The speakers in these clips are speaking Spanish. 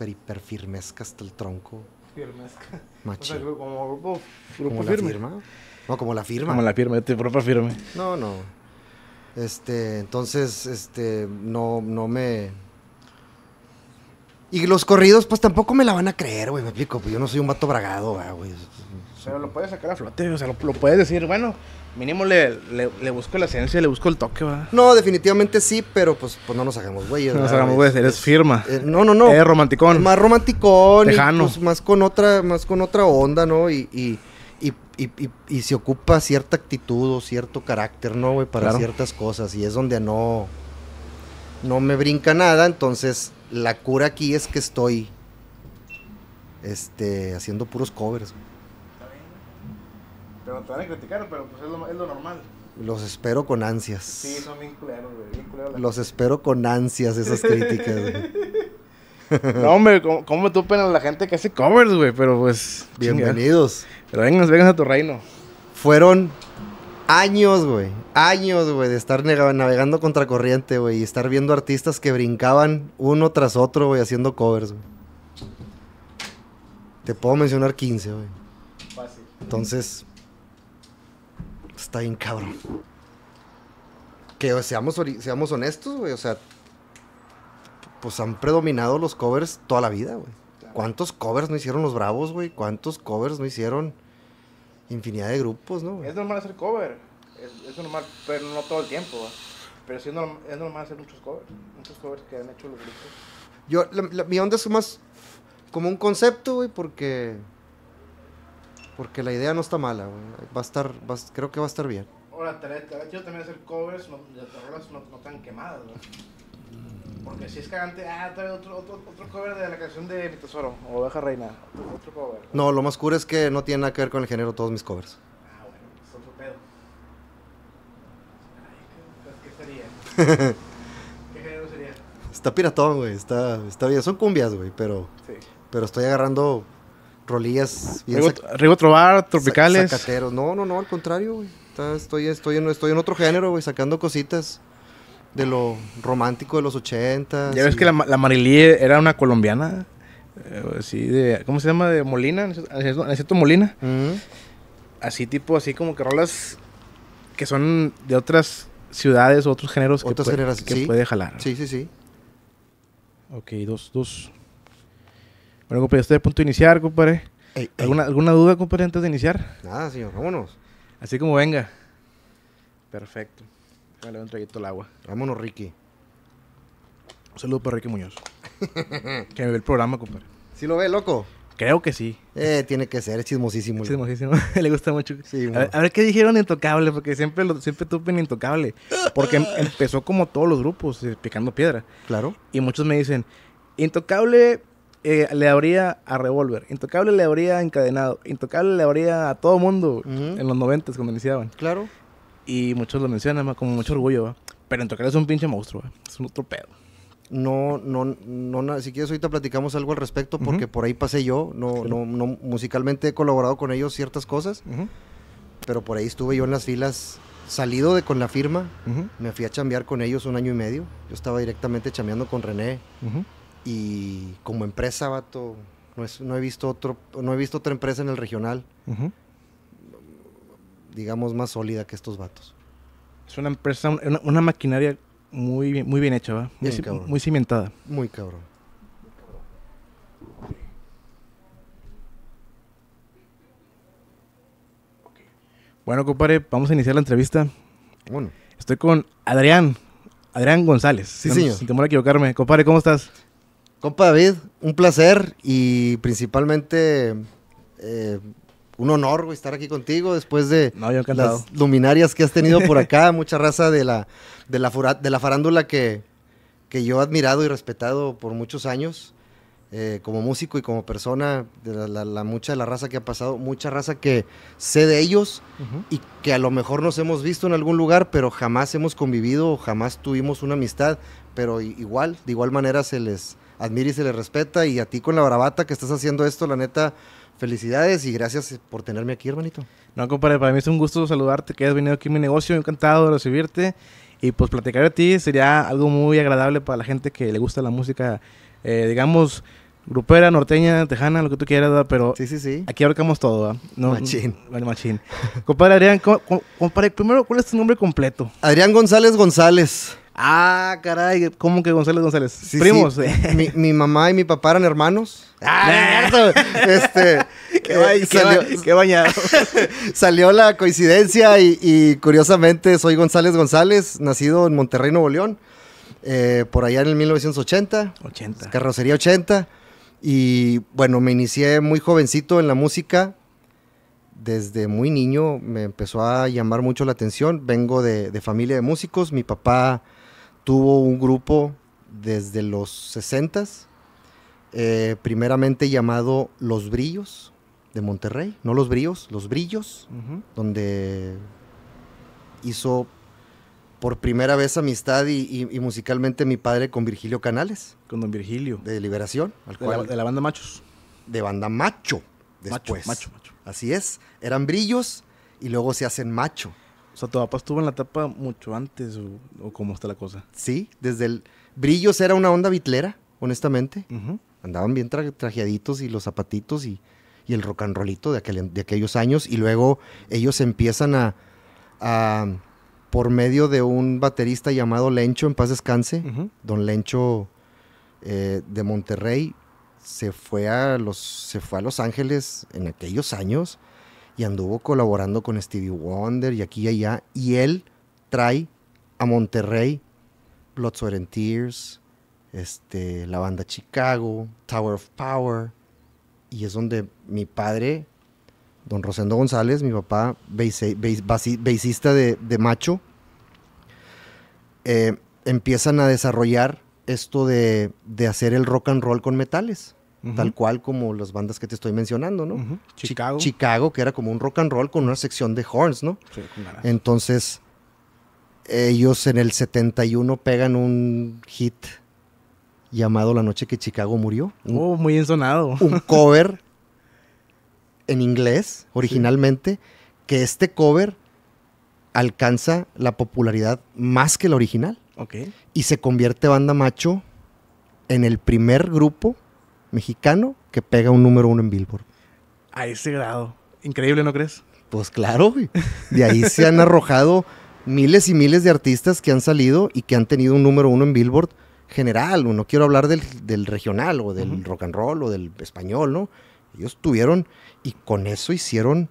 pero hiper hasta el tronco. firmezca Macho. O como La firma. No, como la firma. Como la firma, tu propia firme. No, no. Este, entonces, este, no, no me y los corridos, pues tampoco me la van a creer, güey, me explico. Pues yo no soy un vato bragado, güey. sea, lo puedes sacar a flote, o sea, lo, puedes decir, bueno, mínimo le, busco la ciencia, le busco el toque, ¿verdad? No, definitivamente sí, pero pues, pues no nos hagamos güey. No nos hagamos güey. eres firma. Eh, no, no, no. Es romanticón. más romanticón. Pues, más con otra, más con otra onda, ¿no? Y, y, y, y, se ocupa cierta actitud o cierto carácter, ¿no, güey? Para ciertas cosas. Y es donde no no me brinca nada, entonces la cura aquí es que estoy este, haciendo puros covers. Está bien. Pero te van a criticar, pero pues es lo, normal. Los espero con ansias. Sí, son bien culeros, güey. Los espero con ansias esas críticas, güey. No, hombre, ¿cómo, me tú a la gente que hace covers, güey? Pero pues. Bienvenidos. Pero vengan, vengan a tu reino. Fueron años, güey. Años, güey, de estar navegando contra corriente, güey. Y estar viendo artistas que brincaban uno tras otro, güey, haciendo covers, güey. Te puedo mencionar 15, güey. Entonces, está bien cabrón. Que seamos, seamos honestos, güey. O sea, pues han predominado los covers toda la vida, güey. ¿Cuántos covers no hicieron los Bravos, güey? ¿Cuántos covers no hicieron infinidad de grupos, ¿no? Es normal hacer cover, es, normal, pero no todo el tiempo, pero sí es, normal, es normal hacer muchos covers, muchos covers que han hecho los grupos. Yo, mi onda es más como un concepto, güey, porque, porque la idea no está mala, güey. va a estar, creo que va a estar bien. Ahora, te, yo también hacer covers, no, de no, no tan quemadas, güey. Porque si es cagante, ah, trae otro, otro, otro cover de la canción de Mi Tesoro, o Oveja Reina, otro, cover. No, lo más cool es que no tiene nada que ver con el género todos mis covers. Ah, bueno, es pues otro pedo. Ay, ¿qué, pues, sería? ¿Qué género sería? Está piratón, güey, está, está bien. Son cumbias, güey, pero, sí. pero estoy agarrando rolillas bien Rigo, Trobar, tropicales. sacateros. No, no, no, al contrario, güey. Estoy, estoy, en, estoy en otro género, güey, sacando cositas de lo romántico de los 80. Ya ves que la, Marilí era una colombiana, eh, de, ¿cómo se llama? De Molina, cierto Molina. Así tipo, así como que rolas que son de otras ciudades o otros géneros otras que, puede, que puede jalar. Sí, sí, sí. Ok, dos, dos. Bueno, compadre, estoy a punto de iniciar, compadre. ¿Alguna, ¿Alguna duda, compadre, antes de iniciar? Nada, ah, señor, vámonos. Así como venga. Perfecto. Dale, un traguito al agua. Vámonos, Ricky. Un saludo para Ricky Muñoz. que me ve el programa, compadre. ¿Sí lo ve, loco? Creo que sí. Eh, tiene que ser, es chismosísimo. Chismosísimo, le gusta mucho. a, ver, qué dijeron Intocable, porque siempre lo, siempre tuve Intocable. Porque em, empezó como todos los grupos, eh, picando piedra. Claro. Y muchos me dicen, Intocable eh, le habría a Revolver, Intocable le habría encadenado, Intocable le habría a todo mundo en los noventas cuando iniciaban. Claro. Y muchos lo mencionan más como mucho orgullo, ¿va? Pero en tocar es un pinche monstruo, Es un otro pedo. No, no, no, si quieres ahorita platicamos algo al respecto porque por ahí pasé yo, no, musicalmente he colaborado con ellos ciertas cosas, pero por ahí estuve yo en las filas, salido de con la firma, me fui a chambear con ellos un año y medio, yo estaba directamente chambeando con René y como empresa, vato, no, he visto otro, no he visto otra empresa en el regional digamos, más sólida que estos vatos. Es una empresa, una, maquinaria muy bien, muy bien hecha, ¿va? Muy, muy, cabrón. muy cimentada. Muy cabrón. Bueno, compadre, vamos a iniciar la entrevista. Bueno. Estoy con Adrián, Adrián González. Sí, señor. Sin temor a equivocarme. Compadre, ¿cómo estás? Compa David, un placer y principalmente eh, un honor, estar aquí contigo después de las luminarias que has tenido por acá, mucha raza de la, de la, farándula que, yo he admirado y respetado por muchos años, eh, como músico y como persona, de la, mucha de la raza que ha pasado, mucha raza que sé de ellos y que a lo mejor nos hemos visto en algún lugar, pero jamás hemos convivido, jamás tuvimos una amistad, pero igual, de igual manera se les admira y se les respeta y a ti con la bravata que estás haciendo esto, la neta Felicidades y gracias por tenerme aquí, hermanito. No, compadre, para mí es un gusto saludarte, que has venido aquí a mi negocio, encantado de recibirte. Y pues platicar a ti sería algo muy agradable para la gente que le gusta la música, eh, digamos, grupera, norteña, tejana, lo que tú quieras, pero sí, sí, sí. aquí abarcamos todo. No, machín. Bueno, machín. compadre Adrián, compadre, primero, ¿cuál es tu nombre completo? Adrián González González. Ah, caray, ¿cómo que González González? Primos. mi, mamá y mi papá eran hermanos. Ah, este, eh, qué, salió, bañado. salió la coincidencia y, curiosamente soy González González, nacido en Monterrey, Nuevo León, eh, por allá en el 1980. 80. Carrocería 80. Y bueno, me inicié muy jovencito en la música. Desde muy niño me empezó a llamar mucho la atención. Vengo de familia de músicos. Mi papá tuvo un grupo desde los 60 eh, primeramente llamado Los Brillos de Monterrey, no Los Brillos, Los Brillos, donde hizo por primera vez amistad y, musicalmente mi padre con Virgilio Canales. Con don Virgilio. De Liberación. Al de, cual, la, de, la, banda Machos. De banda Macho, después. Macho, macho, macho. Así es, eran Brillos y luego se hacen Macho. O sea, tu papá estuvo en la tapa mucho antes, o, cómo está la cosa. Sí, desde el. Brillos era una onda bitlera, honestamente. Andaban bien trajeaditos y los zapatitos y, el rock and rollito de, de aquellos años. Y luego ellos empiezan a, por medio de un baterista llamado Lencho, en paz descanse, don Lencho eh, de Monterrey, se fue, a los, se fue a Los Ángeles en aquellos años y anduvo colaborando con Stevie Wonder y aquí y allá. Y él trae a Monterrey Blood, Sweat and Tears, este, la banda Chicago, Tower of Power. Y es donde mi padre, don Rosendo González, mi papá, bassista de, Macho, eh, empiezan a desarrollar esto de, de hacer el rock and roll con metales tal cual como las bandas que te estoy mencionando, ¿no? Chicago. Chicago, que era como un rock and roll con una sección de horns, ¿no? Sí, Entonces, ellos en el 71 pegan un hit llamado La noche que Chicago murió. oh, muy ensonado. Un cover en inglés, originalmente, que este cover alcanza la popularidad más que la original. Okay. Y se convierte banda macho en el primer grupo mexicano que pega un número uno en Billboard. A ese grado. Increíble, ¿no crees? Pues claro, De ahí se han arrojado miles y miles de artistas que han salido y que han tenido un número uno en Billboard general, no quiero hablar del, regional o del rock and roll o del español, ¿no? Ellos tuvieron y con eso hicieron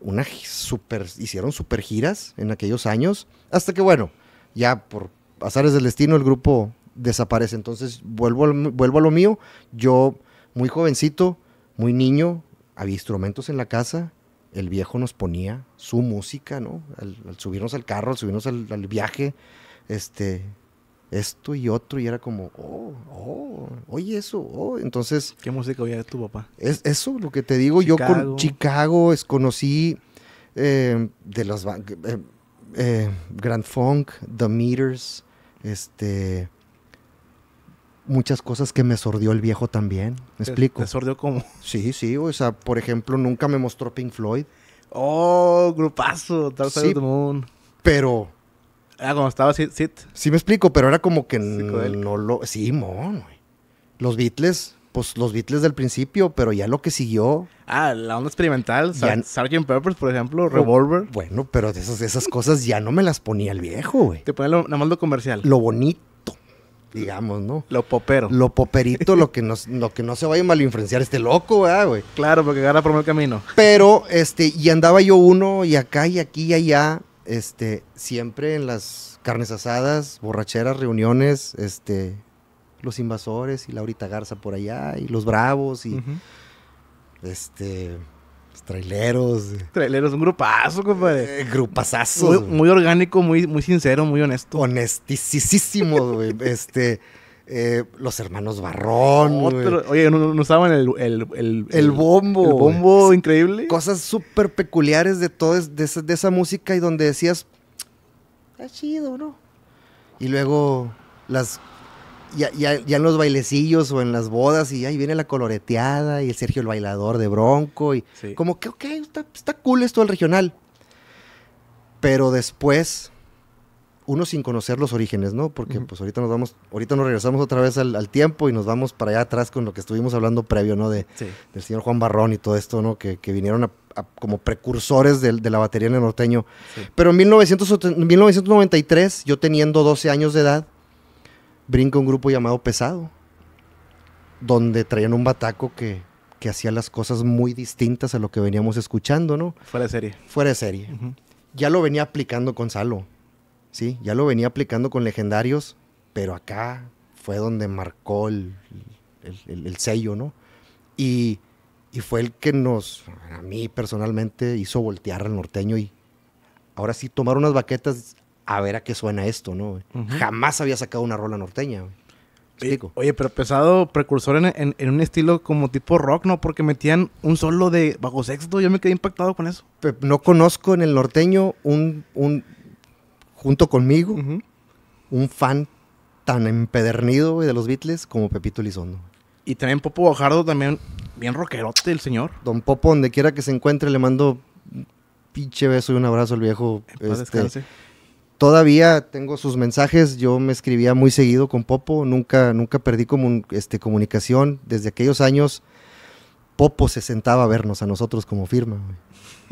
una super, hicieron super giras en aquellos años, hasta que bueno, ya por azares del destino el grupo desaparece. Entonces vuelvo, vuelvo a lo mío. Yo, muy jovencito, muy niño, había instrumentos en la casa. El viejo nos ponía su música, ¿no? Al, subirnos al carro, al subirnos al, viaje, este, esto y otro, y era como, oh, oh, oye eso, oh. Entonces. ¿Qué música oía tu papá? Es, eso, lo que te digo, yo con Chicago es, conocí eh, de las eh, eh, Grand Funk, The Meters, este, muchas cosas que me sordió el viejo también. ¿Me explico? ¿Te sordió cómo? Sí, sí, o sea, por ejemplo, nunca me mostró Pink Floyd. Oh, grupazo, tal, sí, Pero. Era ah, cuando estaba Sid. Sí, me explico, pero era como que no lo. Sí, mon, Los Beatles, pues los Beatles del principio, pero ya lo que siguió. Ah, la onda experimental, Sgt. Peppers, por ejemplo, oh, Revolver. Bueno, pero esas, esas cosas ya no me las ponía el viejo, güey. Te ponía nada más lo comercial. Lo bonito digamos, ¿no? Lo popero. Lo poperito, lo que lo que no se vaya a malinfluenciar este loco, ¿verdad, güey? Claro, porque gana por el camino. Pero, este, y andaba yo uno, y acá, y aquí, y allá, este, siempre en las carnes asadas, borracheras, reuniones, este, los invasores y Laurita Garza por allá, y los bravos, y, este traileros. Traileros, un grupazo, compadre. Eh, grupazazo. Muy, orgánico, muy, muy sincero, muy honesto. Honestísimo, güey. este. Eh, los hermanos Barrón. Otro, oye, no, el, el, bombo. El bombo increíble. Cosas súper peculiares de todo de, esa música y donde decías, está chido, ¿no? Y luego las ya, ya, ya, en los bailecillos o en las bodas, y ahí viene la coloreteada y el Sergio el bailador de bronco, y como que, ok, está, está cool esto del regional. Pero después, uno sin conocer los orígenes, ¿no? Porque pues ahorita nos vamos, ahorita nos regresamos otra vez al, tiempo y nos vamos para allá atrás con lo que estuvimos hablando previo, ¿no? De, Del señor Juan Barrón y todo esto, ¿no? Que, que vinieron como precursores de, la batería en el norteño. Pero en 1993, yo teniendo 12 años de edad, brinca un grupo llamado Pesado, donde traían un bataco que, hacía las cosas muy distintas a lo que veníamos escuchando, ¿no? Fuera de serie. Fuera de serie. Ya lo venía aplicando con Salo, ¿sí? Ya lo venía aplicando con Legendarios, pero acá fue donde marcó el, sello, ¿no? Y, y, fue el que nos, a mí personalmente, hizo voltear al norteño y ahora sí tomar unas baquetas a ver a qué suena esto, ¿no? Jamás había sacado una rola norteña, güey. Oye, oye, pero pesado precursor en, un estilo como tipo rock, ¿no? Porque metían un solo de bajo sexto, yo me quedé impactado con eso. no conozco en el norteño un, un junto conmigo, un fan tan empedernido de los Beatles como Pepito Lizondo. Y también Popo Bojardo, también bien rockerote el señor. Don Popo, donde quiera que se encuentre, le mando pinche beso y un abrazo al viejo. En este, todavía tengo sus mensajes, yo me escribía muy seguido con Popo, nunca, nunca perdí este, comunicación. Desde aquellos años, Popo se sentaba a vernos a nosotros como firma,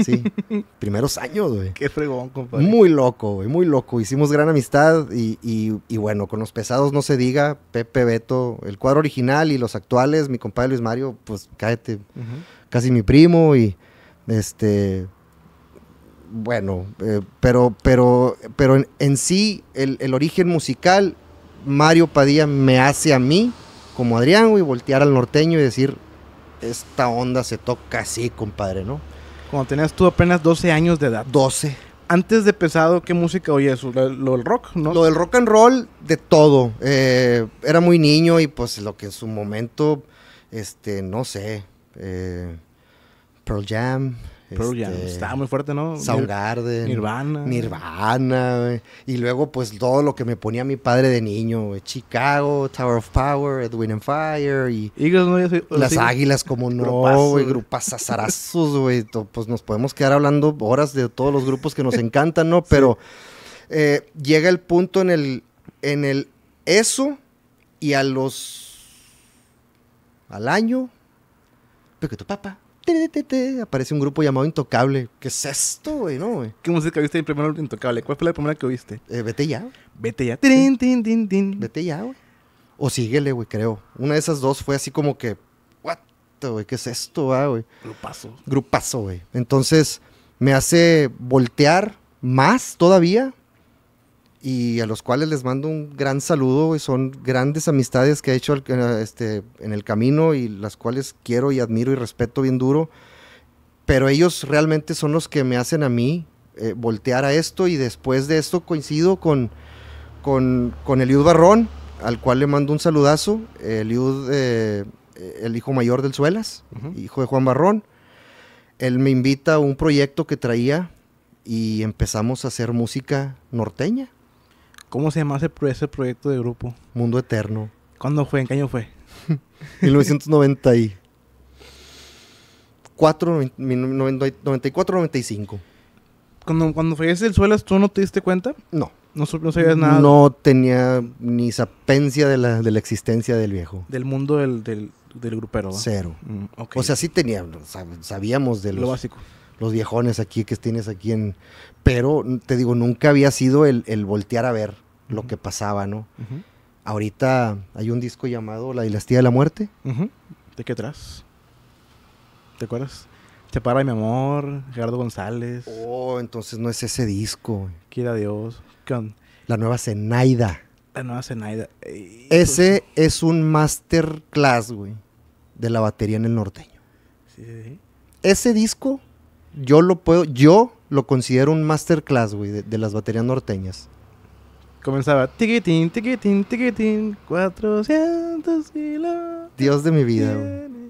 Sí, primeros años, güey. Qué fregón, compadre. Muy loco, güey, muy loco. Hicimos gran amistad y, bueno, con los pesados no se diga, Pepe Beto, el cuadro original y los actuales, mi compadre Luis Mario, pues cáete, casi mi primo y este, bueno, eh, pero, pero, pero en, sí el, origen musical, Mario Padilla me hace a mí, como Adrián, y voltear al norteño y decir, esta onda se toca así, compadre, ¿no? Cuando tenías tú apenas 12 años de edad. 12. Antes de pesado, ¿qué música oías? Lo, del rock, ¿no? Lo del rock and roll, de todo. Eh, era muy niño y pues lo que en su momento, este, no sé, eh, Pearl Jam, Pearl Jam. Este, Estaba muy fuerte, ¿no? Soundgarden. Nirvana. Nirvana, Y luego, pues, todo lo que me ponía mi padre de niño, Chicago, Tower of Power, Edwin and Fire. Y las águilas, como no, y Grupas azarazos, güey. Pues nos podemos quedar hablando horas de todos los grupos que nos encantan, ¿no? Pero eh, llega el punto en el, en el eso y a los... Al año, porque tu papá aparece un grupo llamado Intocable. ¿Qué es esto, güey? No, ¿Qué música viste en primero Intocable? ¿Cuál fue la primera que viste? Eh, vete ya. Vete ya. Tin, tin, tin, tin. Vete ya, güey. O síguele, güey, creo. Una de esas dos fue así como que, what, ¿qué es esto, güey? Grupazo. Grupazo, güey. Entonces, me hace voltear más todavía y a los cuales les mando un gran saludo. y Son grandes amistades que he hecho eh, este, en el camino y las cuales quiero y admiro y respeto bien duro. Pero ellos realmente son los que me hacen a mí eh, voltear a esto y después de esto coincido con, con, con Eliud Barrón, al cual le mando un saludazo. Eliud, eh, el hijo mayor del Suelas, hijo de Juan Barrón. Él me invita a un proyecto que traía y empezamos a hacer música norteña ¿Cómo se llama ese, proyecto de grupo? Mundo Eterno. ¿Cuándo fue? ¿En qué año fue? 1994, 94, 95. Cuando, cuando ese el suelo, ¿tú no te diste cuenta? No. No, sabías nada. No tenía ni sapencia de la, existencia del viejo. Del mundo del, del, del grupero. Cero. Mm, o sea, sí tenía, sabíamos de Lo básico los viejones aquí que tienes aquí en... Pero, te digo, nunca había sido el, voltear a ver lo que pasaba, ¿no? Ahorita hay un disco llamado La dinastía de la muerte. ¿De qué atrás? ¿Te acuerdas? para mi amor, Gerardo González. Oh, entonces no es ese disco. Quiera Dios. La nueva Zenaida. La nueva Zenaida. ese pues es un masterclass, güey, de la batería en el norteño. sí. Ese disco yo lo puedo, yo lo considero un masterclass, güey, de, las baterías norteñas. Comenzaba, tiquitín, tiquitín, tiquitín, 400 Dios de mi vida,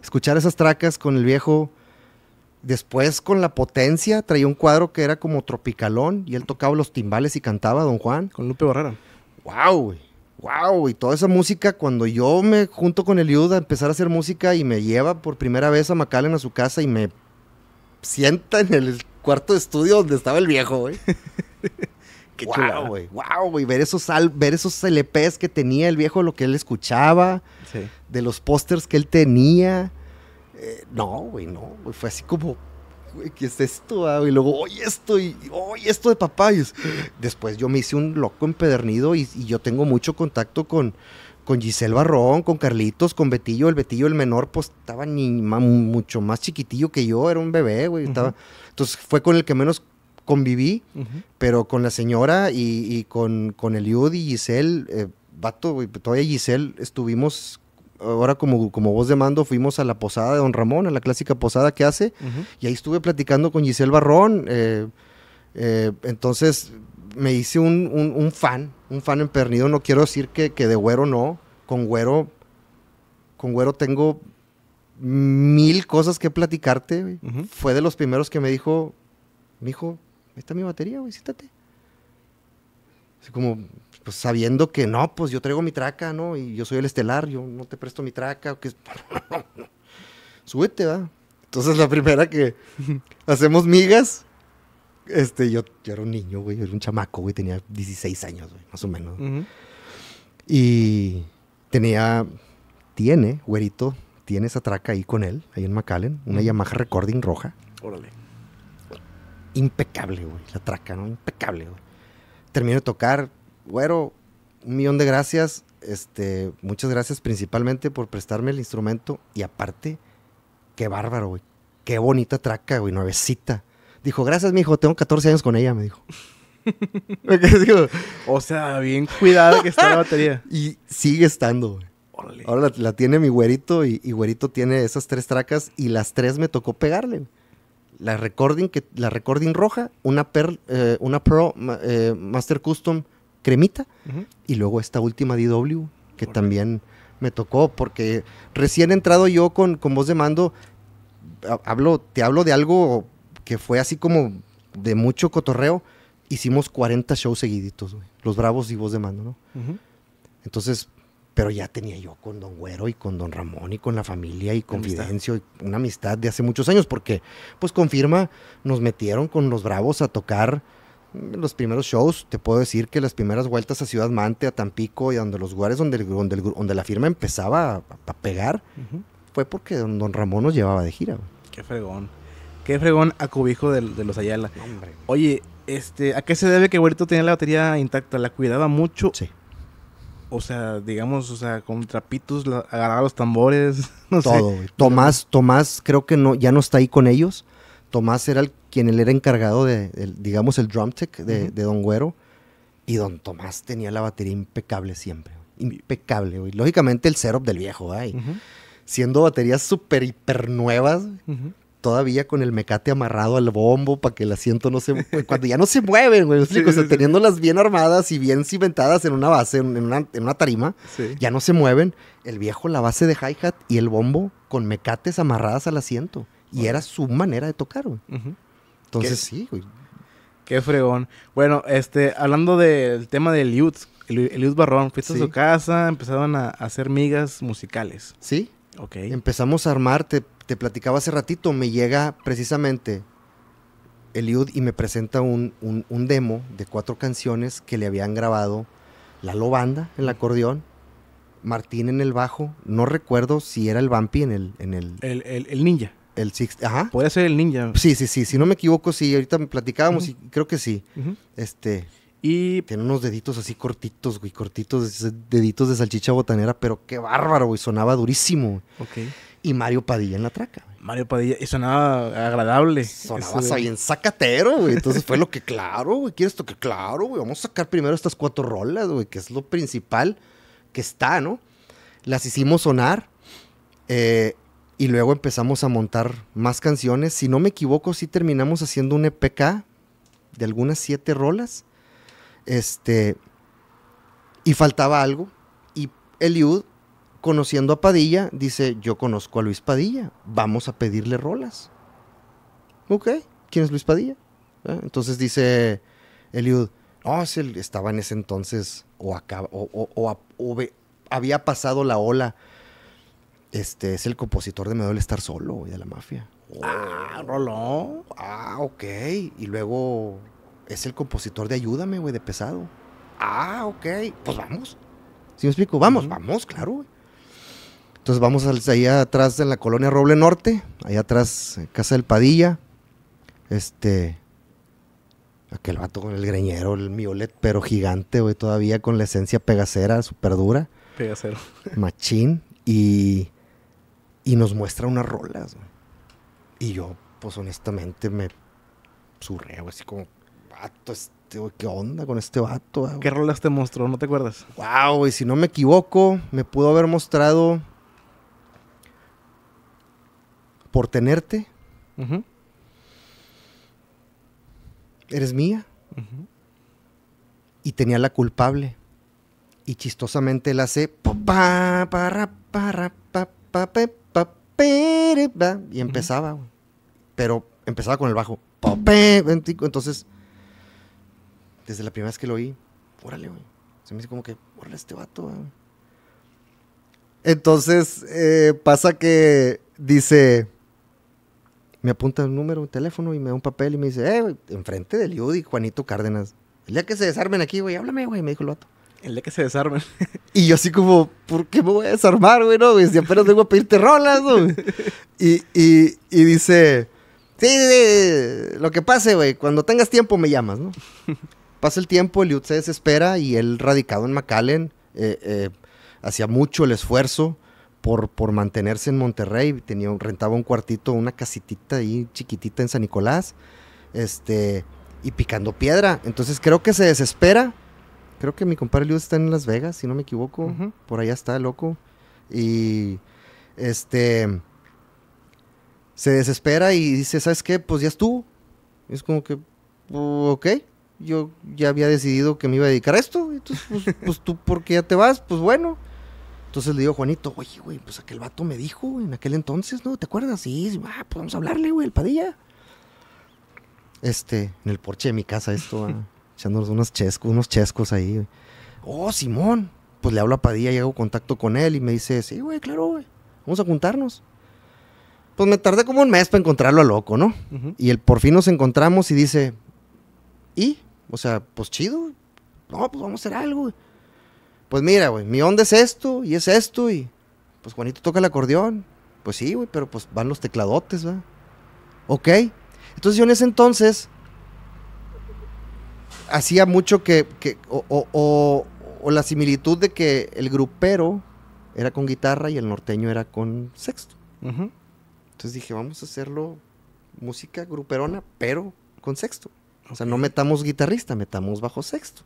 Escuchar esas tracas con el viejo, después con la potencia, traía un cuadro que era como tropicalón y él tocaba los timbales y cantaba, don Juan. Con Lupe Barrera. ¡Wow, wow, y toda esa música, cuando yo me junto con el Eliud a empezar a hacer música y me lleva por primera vez a Macallen a su casa y me sienta en el cuarto de estudio donde estaba el viejo, güey. Qué wow, güey. Wow, güey. Ver esos, ver esos LPs que tenía el viejo, lo que él escuchaba, sí. de los pósters que él tenía. Eh, no, güey, no. fue así como, güey, ¿qué es esto? Ah? Y luego, oye esto, y oye esto de papá. después yo me hice un loco empedernido y yo tengo mucho contacto con, con Giselle Barrón, con Carlitos, con Betillo. El Betillo, el menor, pues estaba ni mucho más chiquitillo que yo, era un bebé, güey. Entonces fue con el que menos conviví, pero con la señora y, con, con Eliud y Giselle, eh, vato, güey, todavía Giselle estuvimos ahora como, como voz de mando fuimos a la posada de Don Ramón, a la clásica posada que hace, y ahí estuve platicando con Giselle Barrón. Eh, eh, entonces, me hice un, un, un, fan, un fan empernido. No quiero decir que, que, de güero no. Con güero, con güero tengo mil cosas que platicarte. Fue de los primeros que me dijo, mijo, ahí está mi batería, güey, siéntate. Así como, pues sabiendo que no, pues yo traigo mi traca, ¿no? Y yo soy el estelar, yo no te presto mi traca. que... Súbete, va. Entonces la primera que hacemos migas este, yo, era un niño, güey, era un chamaco, güey, tenía 16 años, güey, más o menos. Y tenía, tiene, güerito, tiene esa traca ahí con él, ahí en McAllen, una Yamaha Recording roja. Órale. Impecable, güey, la traca, ¿no? Impecable, güey. Termino de tocar, güero, un millón de gracias, este, muchas gracias principalmente por prestarme el instrumento y aparte, qué bárbaro, güey, qué bonita traca, güey, nuevecita. Dijo, gracias, mijo, tengo 14 años con ella, me dijo. o sea, bien cuidado que está la batería. Y sigue estando, Ahora la, tiene mi güerito y, güerito tiene esas tres tracas y las tres me tocó pegarle. La recording, que, la recording roja, una, pearl eh, una Pro eh, Master Custom cremita y luego esta última DW que también me tocó porque recién entrado yo con, con voz de mando, hablo, te hablo de algo que fue así como de mucho cotorreo, hicimos 40 shows seguiditos, Los Bravos y Voz de Mando, ¿no? Entonces, pero ya tenía yo con Don Güero y con Don Ramón y con la familia y con Fidencio, y una amistad de hace muchos años, porque, pues confirma, nos metieron con los Bravos a tocar los primeros shows, te puedo decir que las primeras vueltas a Ciudad Mante, a Tampico y donde los lugares donde, donde, la firma empezaba a, pegar, fue porque don, Ramón nos llevaba de gira. Qué fregón. Qué fregón a de, de los Ayala. Hombre. Oye, este, ¿a qué se debe que Güerito tenía la batería intacta? ¿La cuidaba mucho? Sí. O sea, digamos, o sea, con trapitos, agarraba los tambores, no sé. Tomás, Tomás creo que no, ya no está ahí con ellos. Tomás era el, quien él era encargado de, digamos, el drum tech de, Don Güero. Y Don Tomás tenía la batería impecable siempre. Impecable, güey. Lógicamente el setup del viejo, ahí. Siendo baterías súper, hiper nuevas todavía con el mecate amarrado al bombo para que el asiento no se mueva. Cuando ya no se mueven, güey. los o sea, teniéndolas bien armadas y bien cimentadas en una base, en una, tarima, ya no se mueven. El viejo, la base de hi-hat y el bombo con mecates amarradas al asiento. Y era su manera de tocar, güey. Entonces, sí, güey. Qué fregón. Bueno, este, hablando del tema de youth, el, Barrón, fuiste a su casa, empezaron a, hacer migas musicales. Sí. Ok. Empezamos a armarte platicaba hace ratito, me llega precisamente Eliud y me presenta un, demo de cuatro canciones que le habían grabado la lobanda en el acordeón, Martín en el bajo, no recuerdo si era el Vampi en el... En el, el, ninja. El Six, ajá. Puede ser el ninja. Sí, sí, sí, si no me equivoco, si ahorita platicábamos y creo que sí. Este... Y... Tiene unos deditos así cortitos, güey, cortitos, deditos de salchicha botanera, pero qué bárbaro, güey, sonaba durísimo. Ok y Mario Padilla en la traca. Mario Padilla, y sonaba agradable. Sonaba así bien Zacatero, güey. Entonces fue lo que, claro, güey, quieres esto que, claro, güey, vamos a sacar primero estas cuatro rolas, güey, que es lo principal que está, ¿no? Las hicimos sonar eh, y luego empezamos a montar más canciones. Si no me equivoco, sí terminamos haciendo un EPK de algunas siete rolas. Este, y faltaba algo. Y Eliud conociendo a Padilla, dice, yo conozco a Luis Padilla, vamos a pedirle rolas. Ok, ¿quién es Luis Padilla? Ah, entonces dice Eliud, no, oh, él estaba en ese entonces o, o, había pasado la ola. Este es el compositor de Me duele estar solo y de la mafia. ah, oh. roló. Ah, ok. Y luego es el compositor de Ayúdame, güey, de pesado. Ah, ok. Pues vamos. si me explico? Vamos, vamos, claro. Entonces vamos allá atrás en la colonia Roble Norte, allá atrás, eh, Casa del Padilla, este, aquel vato con el greñero, el miolet, pero gigante, güey, todavía con la esencia pegacera, súper dura. Pegacero. Machín, y, y nos muestra unas rolas, Y yo, pues honestamente, me surreo. así como, vato, este, ¿qué onda con este vato? Ah, ¿Qué rolas te mostró? ¿No te acuerdas? Wow, y si no me equivoco, me pudo haber mostrado por tenerte. Eres mía. Y tenía la culpable. Y chistosamente él hace. y empezaba, Pero empezaba con el bajo. entonces, desde la primera vez que lo oí, órale, güey. Se me dice como que, órale, este vato, Entonces, eh, pasa que dice me apunta el número, de teléfono y me da un papel y me dice, eh, enfrente del y Juanito Cárdenas. El día que se desarmen aquí, güey, háblame, güey, me dijo el vato. El día que se desarmen. Y yo así como, ¿por qué me voy a desarmar, güey? No, güey, si apenas vengo a pedirte rolas, güey. Y, dice, sí, lo que pase, güey, cuando tengas tiempo me llamas, ¿no? Pasa el tiempo, Eliud se desespera y él radicado en McAllen, eh, eh, hacía mucho el esfuerzo por, mantenerse en Monterrey. Tenía, rentaba un cuartito, una casitita ahí chiquitita en San Nicolás. Este, y picando piedra. Entonces creo que se desespera. Creo que mi compadre Luis está en Las Vegas, si no me equivoco. Por allá está, loco. Y este se desespera y dice, ¿sabes qué? Pues ya estuvo. Es como que, oh, ok, yo ya había decidido que me iba a dedicar a esto. Entonces, pues, pues tú, qué ya te vas? Pues bueno. Entonces le digo a Juanito, oye, güey, pues aquel vato me dijo en aquel entonces, ¿no? ¿Te acuerdas? Sí, sí ah, pues vamos a hablarle, güey, al Padilla. Este, en el porche de mi casa, esto, ah, echándonos unos chescos, unos chescos ahí. Güey. Oh, Simón. Pues le hablo a Padilla y hago contacto con él y me dice, sí, güey, claro, güey, vamos a juntarnos. Pues me tardé como un mes para encontrarlo a loco, ¿no? Y él por fin nos encontramos y dice, ¿y? O sea, pues chido, no, pues vamos a hacer algo, güey pues mira, güey, mi onda es esto y es esto y pues Juanito toca el acordeón. Pues sí, güey, pero pues van los tecladotes, ¿va? Ok. Entonces yo en ese entonces hacía mucho que, o, la similitud de que el grupero era con guitarra y el norteño era con sexto. Entonces dije, vamos a hacerlo música gruperona, pero con sexto. O sea, no metamos guitarrista, metamos bajo sexto.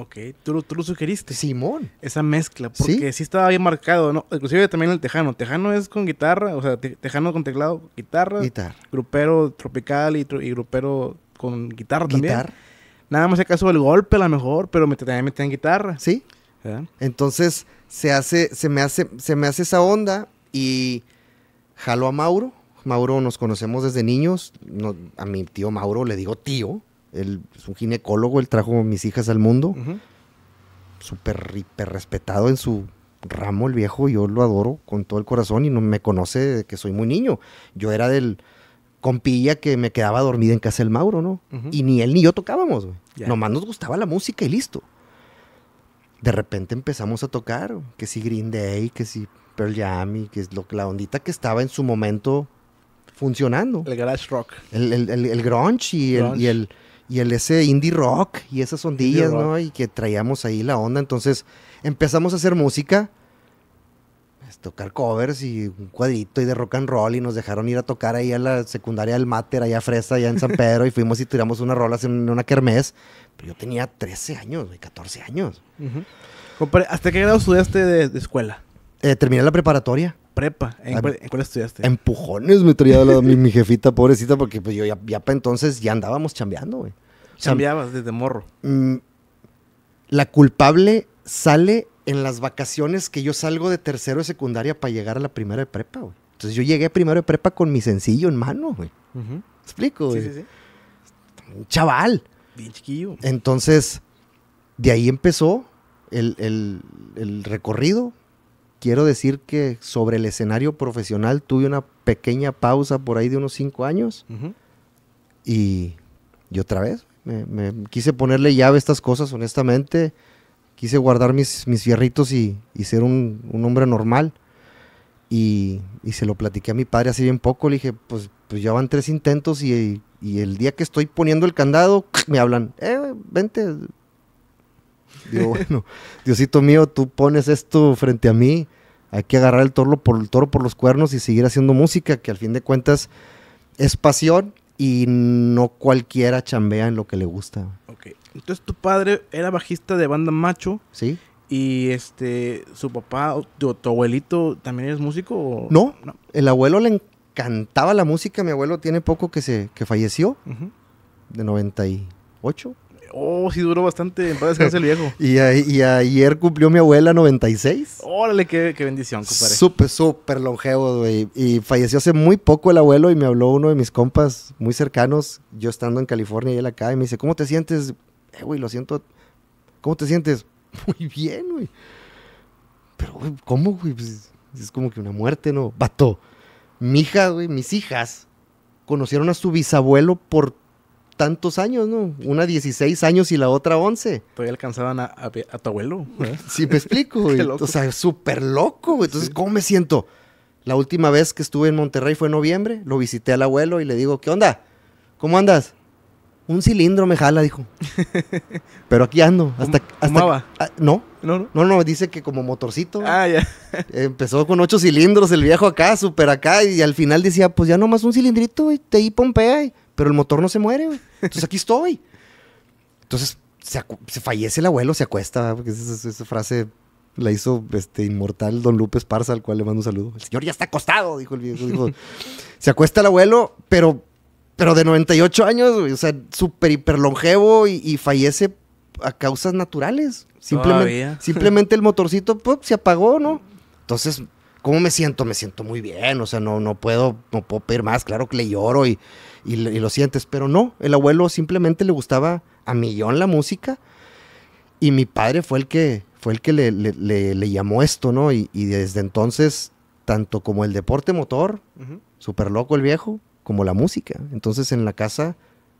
Ok, tú lo, tú sugeriste. Simón. Esa mezcla, porque ¿Sí? estaba bien marcado, ¿no? Inclusive también el tejano. Tejano es con guitarra, o sea, tejano con teclado, guitarra. Guitarra. Grupero tropical y, grupero con guitarra, guitarra. Nada más acaso el golpe a lo mejor, pero también metían guitarra. Sí. Entonces se hace, se me hace, se me hace esa onda y jalo a Mauro. Mauro nos conocemos desde niños. a mi tío Mauro le digo tío. Él es un ginecólogo, él trajo mis hijas al mundo. Súper, hiper respetado en su ramo el viejo, yo lo adoro con todo el corazón y no me conoce de que soy muy niño. Yo era del compilla que me quedaba dormida en casa del Mauro, ¿no? Y ni él ni yo tocábamos, güey. Nomás nos gustaba la música y listo. De repente empezamos a tocar, que si Green Day, que si Pearl Jam, que es la ondita que estaba en su momento funcionando. El garage rock. El, el, grunge. y el y el ese indie rock y esas ondillas, ¿no? Y que traíamos ahí la onda. Entonces empezamos a hacer música, pues, tocar covers y un cuadrito y de rock and roll y nos dejaron ir a tocar ahí a la secundaria del Mater, allá a Fresa, allá en San Pedro y fuimos y tiramos unas rolas en una kermés. Pero yo tenía 13 años, 14 años. ¿Hasta qué grado estudiaste de, escuela? Eh, terminé la preparatoria prepa. Ah, ¿En, cuál, estudiaste? Empujones me traía mi, mi, jefita, pobrecita, porque pues yo ya, para entonces ya andábamos chambeando, güey. Chambeabas desde morro. Mm, la culpable sale en las vacaciones que yo salgo de tercero de secundaria para llegar a la primera de prepa, güey. Entonces yo llegué primero de prepa con mi sencillo en mano, güey. explico, Sí, sí, sí. Un chaval. Bien chiquillo. Entonces, de ahí empezó el recorrido quiero decir que sobre el escenario profesional tuve una pequeña pausa por ahí de unos cinco años y, otra vez me, quise ponerle llave a estas cosas, honestamente. Quise guardar mis, mis fierritos y, ser un, hombre normal. Y, se lo platiqué a mi padre hace bien poco. Le dije, pues, pues, ya van tres intentos y, y el día que estoy poniendo el candado, me hablan, eh, vente, Digo, bueno, Diosito mío, tú pones esto frente a mí, hay que agarrar el toro por, el toro por los cuernos y seguir haciendo música, que al fin de cuentas es pasión y no cualquiera chambea en lo que le gusta. Ok. Entonces tu padre era bajista de banda macho. Sí. Y este, su papá, tu, abuelito, ¿también eres músico? No, el abuelo le encantaba la música. Mi abuelo tiene poco que, se, que falleció, de 98. Oh, sí duró bastante. En paz el viejo. y, ayer cumplió mi abuela 96. Órale, qué, qué bendición, compadre. Súper, súper longevo, güey. Y falleció hace muy poco el abuelo y me habló uno de mis compas muy cercanos, yo estando en California y él acá, y me dice, ¿cómo te sientes? Eh, güey, lo siento. ¿Cómo te sientes? Muy bien, güey. Pero, güey, ¿cómo, güey? Pues, es como que una muerte, ¿no? Vato. Mi hija, güey, mis hijas conocieron a su bisabuelo por tantos años, ¿no? Una 16 años y la otra 11. Todavía alcanzaban a, tu abuelo. ¿eh? Sí, me explico, O sea, súper loco, Entonces, ¿cómo me siento? La última vez que estuve en Monterrey fue en noviembre, lo visité al abuelo y le digo, ¿qué onda? ¿Cómo andas? Un cilindro me jala, dijo. Pero aquí ando. Hasta, hasta ah, ¿no? no, no, no, Dice que como motorcito. Ah, ya. Empezó con ocho cilindros el viejo acá, súper acá, y al final decía, pues ya nomás un cilindrito y te ahí pompea. Y pero el motor no se muere, Entonces aquí estoy. Entonces se, fallece el abuelo, se acuesta, porque esa, frase la hizo este inmortal don Lupe Esparza, al cual le mando un saludo. El señor ya está acostado, dijo el viejo. se acuesta el abuelo, pero, pero de 98 años, o sea, súper hiper longevo y, fallece a causas naturales. Simplemente, simplemente el motorcito pues, se apagó, ¿no? Entonces, ¿cómo me siento? Me siento muy bien, o sea, no, no puedo, no puedo pedir más, claro que le lloro y y, lo sientes, pero no, el abuelo simplemente le gustaba a millón la música y mi padre fue el que, fue el que le, llamó esto, ¿no? Y, desde entonces, tanto como el deporte motor, súper loco el viejo, como la música. Entonces en la casa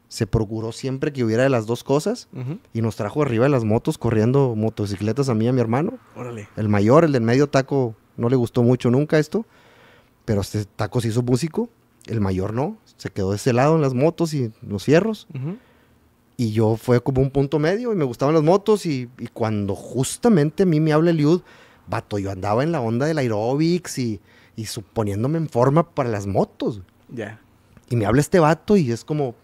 se procuró siempre que hubiera de las dos cosas y nos trajo arriba de las motos corriendo motocicletas a mí y a mi hermano. Órale. El mayor, el del medio taco, no le gustó mucho nunca esto, pero este taco se hizo músico, el mayor no, se quedó de ese lado en las motos y los fierros. Y yo fue como un punto medio y me gustaban las motos y, cuando justamente a mí me habla Eliud, vato, yo andaba en la onda del aerobics y, y suponiéndome en forma para las motos. Ya. Y me habla este vato y es como,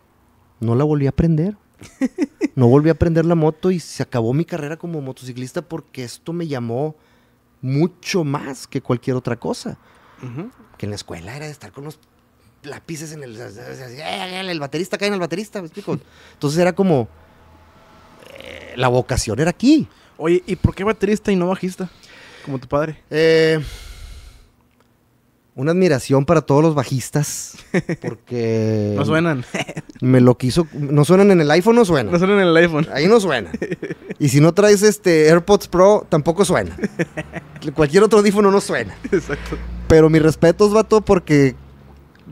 no la volví a aprender. no volví a aprender la moto y se acabó mi carrera como motociclista porque esto me llamó mucho más que cualquier otra cosa. Que en la escuela era de estar con los la pises en el. Eh, el baterista cae en el baterista, ¿me explico? Entonces era como. Eh, la vocación era aquí. Oye, ¿y por qué baterista y no bajista? Como tu padre. Eh, una admiración para todos los bajistas. Porque. no suenan. me lo quiso. No suenan en el iPhone, no suenan. No suenan en el iPhone. Ahí no suena. Y si no traes este AirPods Pro, tampoco suena. Cualquier otro audífono no suena. Exacto. Pero respeto es vato, porque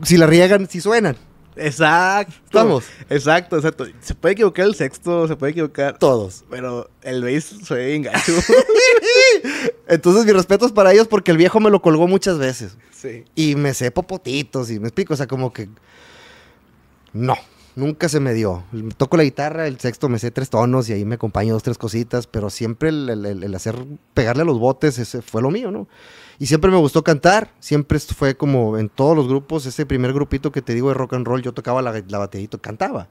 si la riegan, si suenan. Exacto. Estamos. Exacto, exacto. Se puede equivocar el sexto, se puede equivocar. Todos. Pero el bass soy bien Entonces, mis respetos para ellos porque el viejo me lo colgó muchas veces. Sí. Y me sé popotitos y me explico. O sea, como que. No. Nunca se me dio. Toco la guitarra, el sexto me sé tres tonos y ahí me acompaño dos, tres cositas, pero siempre el, hacer, pegarle a los botes, ese fue lo mío, ¿no? Y siempre me gustó cantar, siempre fue como en todos los grupos, ese primer grupito que te digo de rock and roll, yo tocaba la, la y cantaba.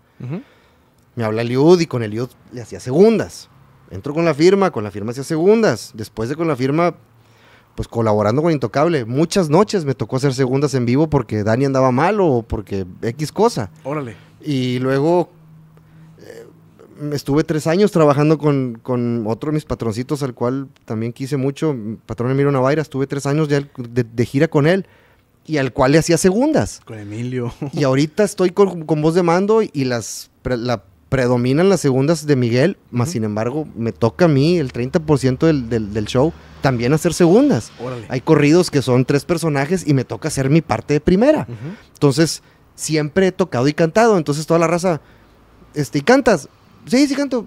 Me habla Liud y con Eliud le hacía segundas. Entro con la firma, con la firma hacía segundas. Después de con la firma, pues colaborando con Intocable. Muchas noches me tocó hacer segundas en vivo porque Dani andaba mal o porque X cosa. Órale. Y luego eh, estuve tres años trabajando con, otro de mis patroncitos, al cual también quise mucho, patrón Emilio Navaira, estuve tres años ya de, gira con él y al cual le hacía segundas. Con Emilio. Y ahorita estoy con, voz de mando y las predominan las segundas de Miguel, más sin embargo me toca a mí el 30% del, show también hacer segundas. Hay corridos que son tres personajes y me toca hacer mi parte de primera. Entonces siempre he tocado y cantado. Entonces toda la raza, este, ¿y cantas? Sí, sí canto.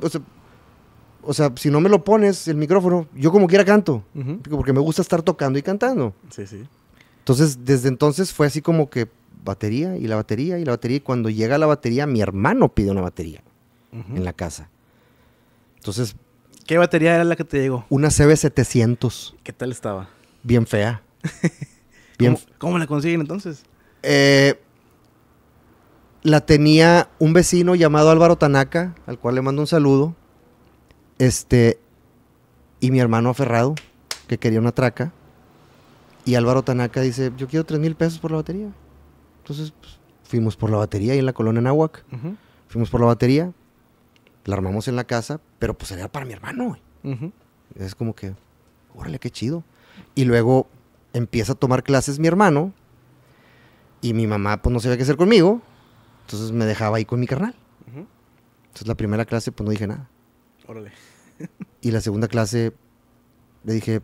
O sea, si no me lo pones el micrófono, yo como quiera canto. Porque me gusta estar tocando y cantando. Sí, sí. Entonces, desde entonces fue así como que batería y la batería y la batería. Y cuando llega la batería, mi hermano pide una batería en la casa. Entonces. ¿Qué batería era la que te llegó? Una CB700. ¿Qué tal estaba? Bien fea. Bien ¿Cómo, la consiguen entonces? Eh, la tenía un vecino llamado Álvaro Tanaka, al cual le mando un saludo. Este, y mi hermano aferrado, que quería una traca. Y Álvaro Tanaka dice, yo quiero tres mil pesos por la batería. Entonces pues, fuimos por la batería ahí en la colonia Nahuac. Fuimos por la batería, la armamos en la casa, pero pues era para mi hermano. Es como que, órale, qué chido. Y luego empieza a tomar clases mi hermano y mi mamá pues no sabía qué hacer conmigo. Entonces me dejaba ahí con mi carnal. Entonces la primera clase pues no dije nada. Órale. y la segunda clase le dije,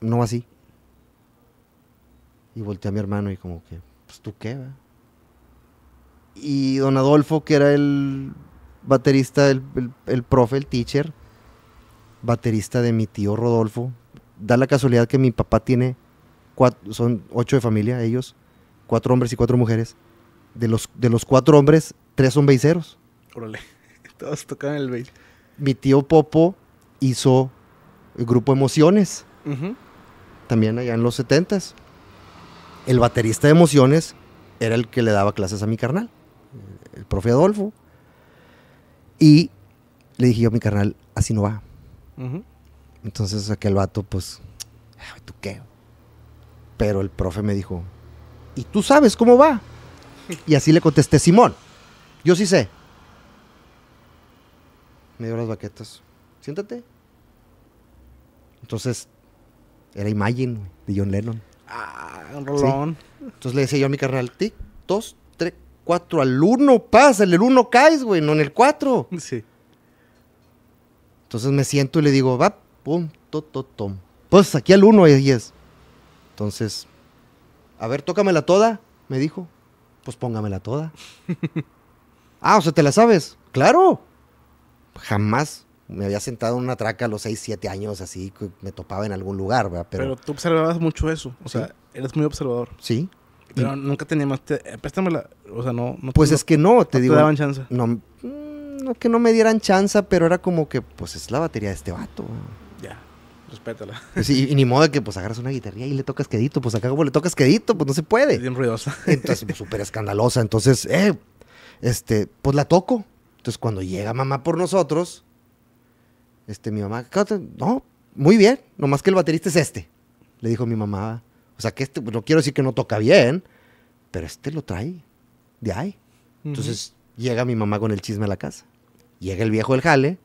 no así. Y volteé a mi hermano y como que, pues tú qué, va? Y don Adolfo, que era el baterista, el, profe, el teacher, baterista de mi tío Rodolfo, da la casualidad que mi papá tiene, son ocho de familia ellos, cuatro hombres y cuatro mujeres de los, de los cuatro hombres, tres son beiseros. Órale, todos tocan el beis. Mi tío Popo hizo el grupo Emociones, también allá en los setentas. El baterista de Emociones era el que le daba clases a mi carnal, el profe Adolfo. Y le dije yo a mi carnal, así no va. Entonces aquel vato, pues, ¿tú qué? Pero el profe me dijo, ¿y tú sabes cómo va? Y así le contesté, Simón, yo sí sé. Me dio las baquetas. Siéntate. Entonces, era Imagine de John Lennon. Ah, un Entonces le decía yo a mi carnal, tic, dos, tres, cuatro, al uno, pasa, el uno caes, güey, no en el cuatro. Sí. Entonces me siento y le digo, va, pum, to, to, tom. Pues aquí al uno y es. Entonces, a ver, tócamela toda, me dijo. Pues póngamela toda. ah, o sea, ¿te la sabes? Claro. Jamás me había sentado en una traca a los 6, 7 años, así, que me topaba en algún lugar, ¿verdad? Pero, tú observabas mucho eso, o sea, eres muy observador. Sí. Pero nunca teníamos, te, la o sea, no... pues es que no, te digo... Te daban chance. Mm, no, que no me dieran chance, pero era como que, pues es la batería de este vato respétala. y ni modo que pues agarras una guitarrilla y le tocas quedito, pues acá como le tocas quedito, pues no se puede. bien ruidosa. Entonces, pues, súper escandalosa. Entonces, eh, este, pues la toco. Entonces, cuando llega mamá por nosotros, este, mi mamá, no, muy bien, nomás que el baterista es este, le dijo mi mamá. O sea, que este, pues, no quiero decir que no toca bien, pero este lo trae de ahí. Entonces, llega mi mamá con el chisme a la casa. Llega el viejo del jale,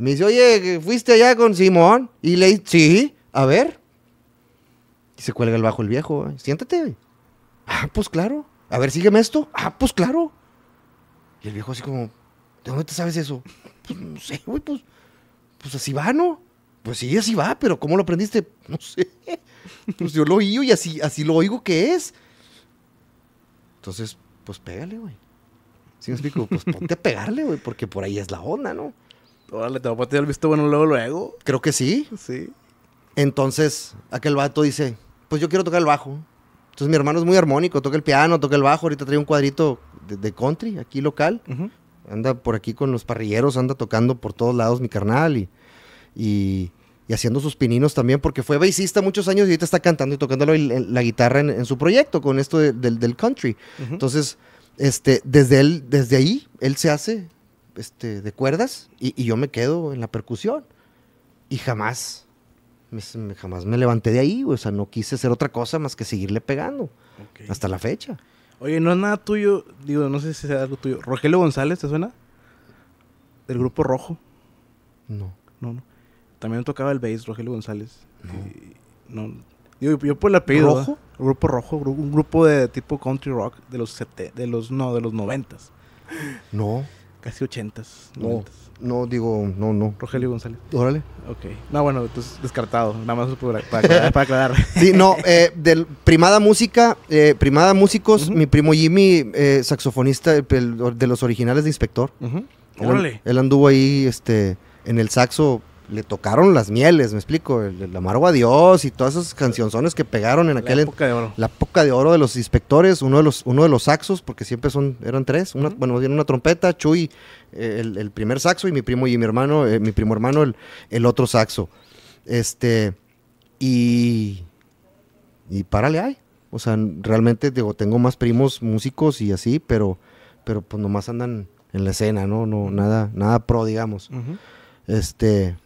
me dice, oye, ¿fuiste allá con Simón? Y le sí, a ver. Y se cuelga el bajo el viejo. Siéntate. Ah, pues claro. A ver, sígueme esto. Ah, pues claro. Y el viejo así como, ¿de dónde te sabes eso? Pues no sé, güey, pues, pues así va, ¿no? Pues sí, así va, pero ¿cómo lo aprendiste? No sé. Pues yo lo oí y así, así lo oigo que es. Entonces, pues pégale, güey. ¿Sí me explico? Pues ponte a pegarle, güey, porque por ahí es la onda, ¿no? Órale, te va a el visto bueno luego, luego. Creo que sí. Sí. Entonces, aquel vato dice, pues yo quiero tocar el bajo. Entonces mi hermano es muy armónico, toca el piano, toca el bajo, ahorita trae un cuadrito de, country aquí local. Anda por aquí con los parrilleros, anda tocando por todos lados mi carnal y, haciendo sus pininos también, porque fue bassista muchos años y ahorita está cantando y tocando la, guitarra en, su proyecto con esto del, country. Entonces, este, desde, él, desde ahí, él se hace este, de cuerdas y, yo me quedo en la percusión. Y jamás, jamás me levanté de ahí, o sea, no quise hacer otra cosa más que seguirle pegando hasta la fecha. Oye, no es nada tuyo, digo, no sé si sea algo tuyo. Rogelio González, ¿te suena? Del grupo Rojo. No. No, no. También tocaba el bass, Rogelio González. No. yo, yo por el ¿Rojo? grupo Rojo, un grupo de tipo country rock de los sete, de los no, de los noventas. No casi ochentas. No, no, digo, no, no. Rogelio González. Órale. Ok. No, bueno, entonces pues, descartado, nada más para, aclarar, sí, no, eh, del Primada Música, eh, Primada Músicos, mi primo Jimmy, eh, saxofonista de los originales de Inspector. Órale. Él, él, anduvo ahí, este, en el saxo le tocaron las mieles, me explico, el, el amargo adiós y todas esas cancionzones que pegaron en aquel la época de oro, la época de oro de los inspectores, uno de los uno de los saxos porque siempre son eran tres, una, bueno, vienen una trompeta, Chuy eh, el, primer saxo y mi primo y mi hermano, eh, mi primo hermano el, el, otro saxo. Este y y párale ahí. O sea, realmente digo, tengo más primos músicos y así, pero pero pues nomás andan en la escena, ¿no? No nada nada pro, digamos. Este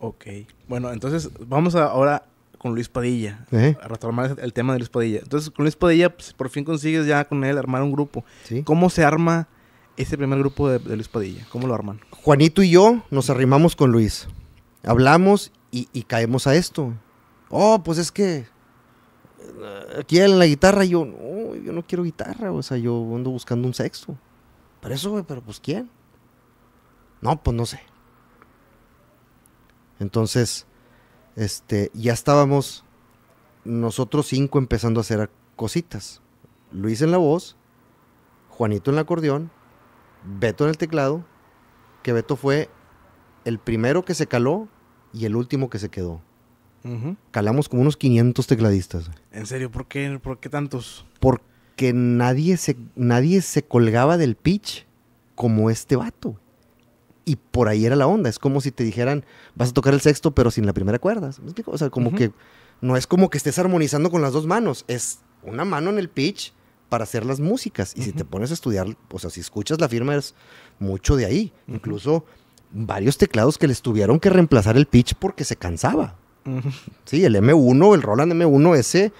Ok. Bueno, entonces vamos ahora con Luis Padilla. A retomar el tema de Luis Padilla. Entonces, con Luis Padilla, pues, por fin consigues ya con él armar un grupo. ¿Cómo se arma ese primer grupo de, Luis Padilla? ¿Cómo lo arman? Juanito y yo nos arrimamos con Luis. Hablamos y, caemos a esto. Oh, pues es que eh, aquí en la guitarra yo, no, yo no quiero guitarra, o sea, yo ando buscando un sexto. Para eso, pero pues ¿quién? No, pues no sé. Entonces, este, ya estábamos nosotros cinco empezando a hacer cositas. Luis en la voz, Juanito en el acordeón, Beto en el teclado, que Beto fue el primero que se caló y el último que se quedó. Calamos como unos 500 tecladistas. ¿En serio? ¿Por qué, ¿Por qué tantos? Porque nadie se, nadie se colgaba del pitch como este vato y por ahí era la onda. Es como si te dijeran, vas a tocar el sexto, pero sin la primera cuerda. O sea, como que no es como que estés armonizando con las dos manos, es una mano en el pitch para hacer las músicas. Y si te pones a estudiar, o sea, si escuchas la firma, es mucho de ahí. Incluso varios teclados que les tuvieron que reemplazar el pitch porque se cansaba. Sí, el M1, el Roland M1, ese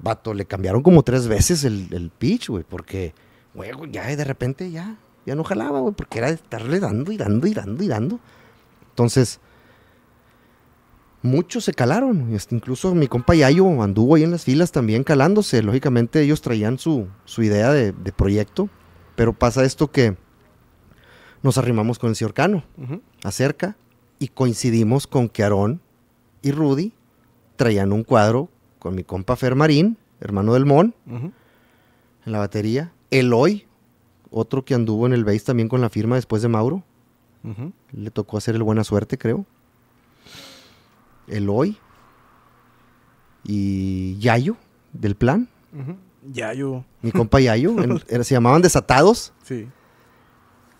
vato, le cambiaron como tres veces el, el pitch, güey, porque, güey, ya de repente ya ya no jalaba, güey, porque era estarle dando y dando y dando y dando. Entonces, muchos se calaron. Incluso mi compa Yayo anduvo ahí en las filas también calándose. Lógicamente ellos traían su, su idea de, proyecto. Pero pasa esto que nos arrimamos con el señor acerca y coincidimos con que Aarón y Rudy traían un cuadro con mi compa Fer Marín, hermano del Mon, en la batería. Eloy, otro que anduvo en el base también con la firma después de Mauro. Le tocó hacer el Buena Suerte, creo. el hoy Y Yayo, del plan. Yayo. Mi compa Yayo. se llamaban Desatados. Sí.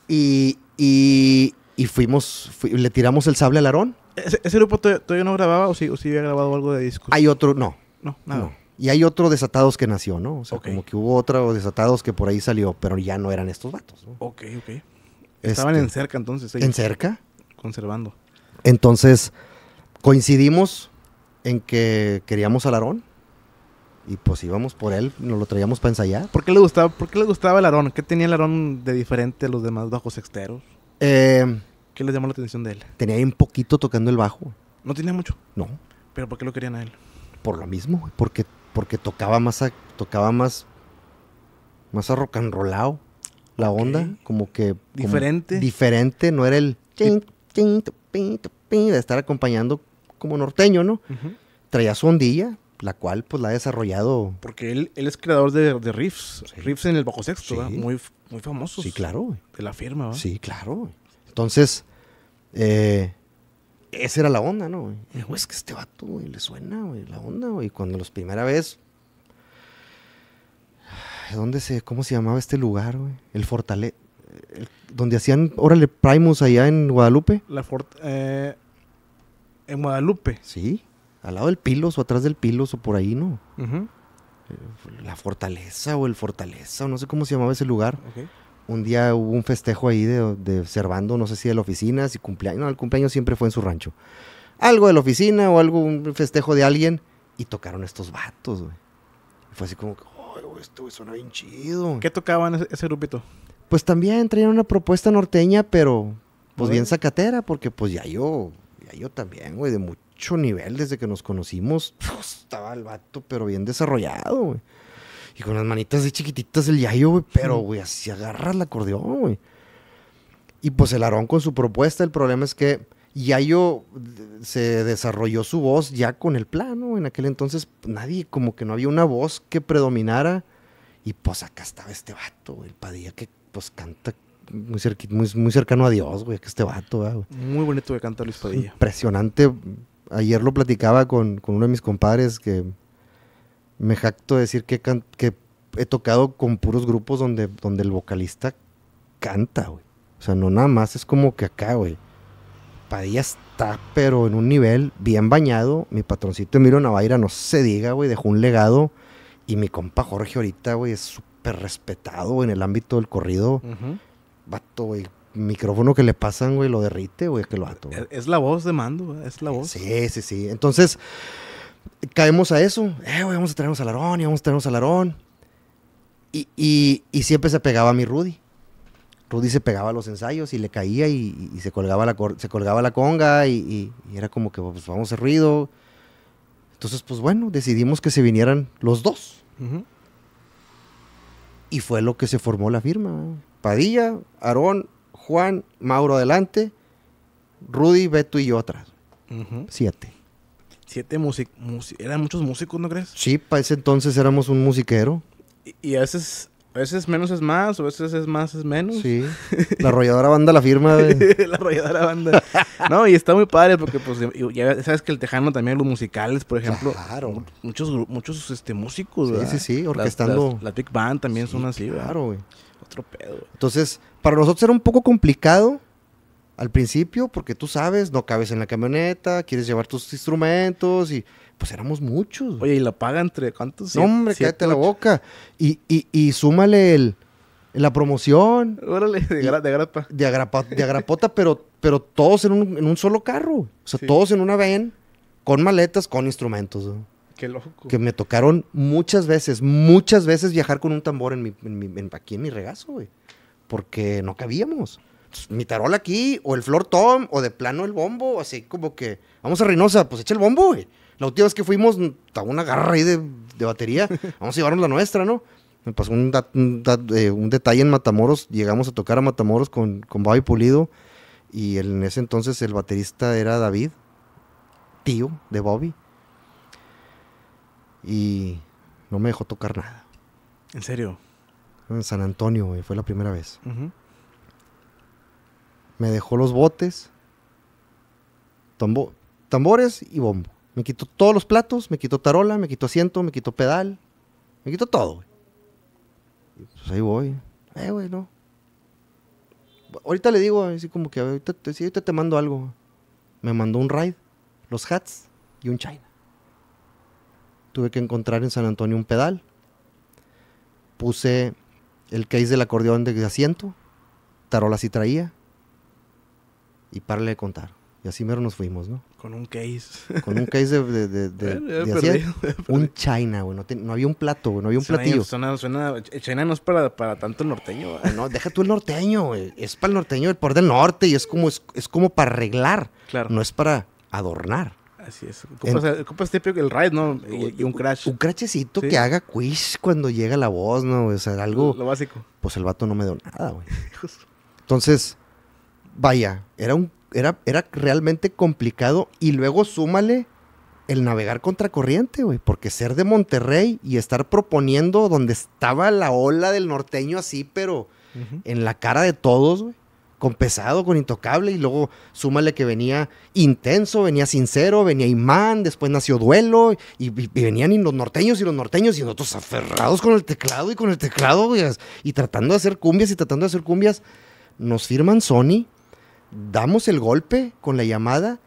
Y, y, y fuimos, le tiramos el sable al arón. ¿Ese, grupo todavía no grababa o si había grabado algo de discos? Hay otro, no. No, nada. No. Y hay otro desatados que nació, ¿no? O sea, como que hubo otro desatados que por ahí salió, pero ya no eran estos vatos, Ok, ok. Este, Estaban en cerca entonces. en cerca. Conservando. Entonces, coincidimos en que queríamos a Larón. Y pues íbamos por él, nos lo traíamos para ensayar. ¿Por qué le gustaba, por qué le gustaba el ¿Qué tenía el de diferente a los demás bajos exteros? Em, ¿Qué les llamó la atención de él? Tenía ahí un poquito tocando el bajo. ¿No tenía mucho? No. ¿Pero por qué lo querían a él? Por lo mismo, porque porque tocaba más a, tocaba más más rock and la onda, como que diferente. diferente, no era el de estar acompañando como norteño, ¿no? Traía su ondilla, la cual pues la ha desarrollado. Porque él, es creador de, de riffs, riffs en el bajo sexto, muy, muy famosos. Sí, claro. De la firma, ¿verdad? Sí, claro. Entonces, eh, esa era la onda, ¿no? es que este vato, güey, le suena, güey, la onda, güey. Cuando los primera vez. ¿Dónde se, cómo se llamaba este lugar, güey? El Fortale. donde hacían, órale, Primus allá en Guadalupe. La Eh, en Guadalupe. Sí. Al lado del Pilos o atrás del Pilos o por ahí, ¿no? Eh, la Fortaleza o el Fortaleza, o no sé cómo se llamaba ese lugar un día hubo un festejo ahí de, de Cervando, no sé si de la oficina, si cumpleaños, no, el cumpleaños siempre fue en su rancho. Algo de la oficina o algo, un festejo de alguien, y tocaron estos vatos, güey. Fue así como que, esto suena bien chido. ¿Qué tocaban ese, ese, grupito? Pues también traían una propuesta norteña, pero pues bien zacatera, porque pues ya yo, ya yo también, güey, de mucho nivel desde que nos conocimos, estaba el vato, pero bien desarrollado, güey. Y con las manitas de chiquititas el yayo, güey. Pero, güey, así agarras el acordeón, güey. Y pues el Aarón con su propuesta, el problema es que Yayo eh, se desarrolló su voz ya con el plano. En aquel entonces pues, nadie, como que no había una voz que predominara. Y pues acá estaba este vato, el Padilla, que pues canta muy, muy, cercano a Dios, güey, que este vato, ah, güey. Muy bonito de cantar Luis Padilla. Impresionante. Ayer lo platicaba con, con uno de mis compadres que me jacto decir que, que he tocado con puros grupos donde, donde el vocalista canta, güey. O sea, no nada más es como que acá, güey. Padilla está, pero en un nivel bien bañado. Mi patroncito Emilio Navaira, no se diga, güey, dejó un legado. Y mi compa Jorge ahorita, güey, es súper respetado en el ámbito del corrido. Bato, güey, micrófono que le pasan, güey, lo derrite, güey, que lo Es la voz de mando, es la voz. Sí, sí, sí. Entonces, caemos a eso. Eh, vamos a traernos a Larón y vamos a traernos a Larón. Y, y, siempre se pegaba a mi Rudy. Rudy se pegaba a los ensayos y le caía y, se, colgaba la se colgaba la conga y, era como que pues, vamos a hacer ruido. Entonces, pues bueno, decidimos que se vinieran los dos. Y fue lo que se formó la firma. Padilla, Aarón, Juan, Mauro adelante, Rudy, Beto y yo atrás. Siete siete músicos, eran muchos músicos, ¿no crees? Sí, para ese entonces éramos un musiquero. Y, a veces... A veces menos es más, o a veces es más es menos. Sí. La arrolladora banda la firma de... la arrolladora banda. No, y está muy padre porque pues ya sabes que el tejano también los musicales, por ejemplo. Claro. Muchos muchos este músicos, Sí, ¿verdad? sí, sí, orquestando. la big band también son así, Claro, güey. Otro pedo. Entonces, para nosotros era un poco complicado al principio, porque tú sabes, no cabes en la camioneta, quieres llevar tus instrumentos y pues éramos muchos. Oye, ¿y la paga entre cuántos? No, hombre, quédate la boca. Y, y, y súmale la promoción. Órale, de, gra, de grapa. De, agrapa, agrapota, pero, pero todos en un, solo carro. O sea, todos en una van, con maletas, con instrumentos. Qué loco. Que me tocaron muchas veces, muchas veces viajar con un tambor en aquí en mi regazo, güey. Porque no cabíamos mi tarol aquí, o el flor tom, o de plano el bombo, así como que, vamos a Reynosa, pues echa el bombo, La última vez que fuimos, estaba una garra ahí de, batería, vamos a llevarnos la nuestra, ¿no? Me pasó un, eh, un, detalle en Matamoros, llegamos a tocar a Matamoros con, con Bobby Pulido, y en ese entonces el baterista era David, tío de Bobby, y no me dejó tocar nada. ¿En serio? En San Antonio, güey, fue la primera vez. Ajá. Me dejó los botes, tambores y bombo. Me quitó todos los platos, me quitó tarola, me quitó asiento, me quitó pedal, me quitó todo. Pues ahí voy. Eh, güey, no. Ahorita le digo, así como que ahorita, ahorita te mando algo. Me mandó un ride, los hats y un china. Tuve que encontrar en San Antonio un pedal. Puse el case del acordeón de asiento. Tarola sí traía y párale de contar. Y así mero nos fuimos, ¿no? Con un case. Con un case de... de, un china, güey. No, había un plato, güey. No había un suena, platillo. Suena, suena, china no es para, tanto norteño. Güey. No, deja tú el norteño, güey. Es para el norteño, el por del norte. Y es como, es, como para arreglar. Claro. No es para adornar. Así es. Ocupas, este típico el ride, ¿no? Y, un crash. Un crachecito que haga quiz cuando llega la voz, ¿no? O sea, algo... Lo básico. Pues el vato no me dio nada, güey. Entonces vaya, era, un, era, era realmente complicado y luego súmale el navegar contracorriente, güey, porque ser de Monterrey y estar proponiendo donde estaba la ola del norteño así, pero en la cara de todos, güey, con pesado, con intocable, y luego súmale que venía intenso, venía sincero, venía imán, después nació duelo, y, venían los norteños y los norteños, y nosotros aferrados con el teclado y con el teclado, y tratando de hacer cumbias y tratando de hacer cumbias, nos firman Sony damos el golpe con la llamada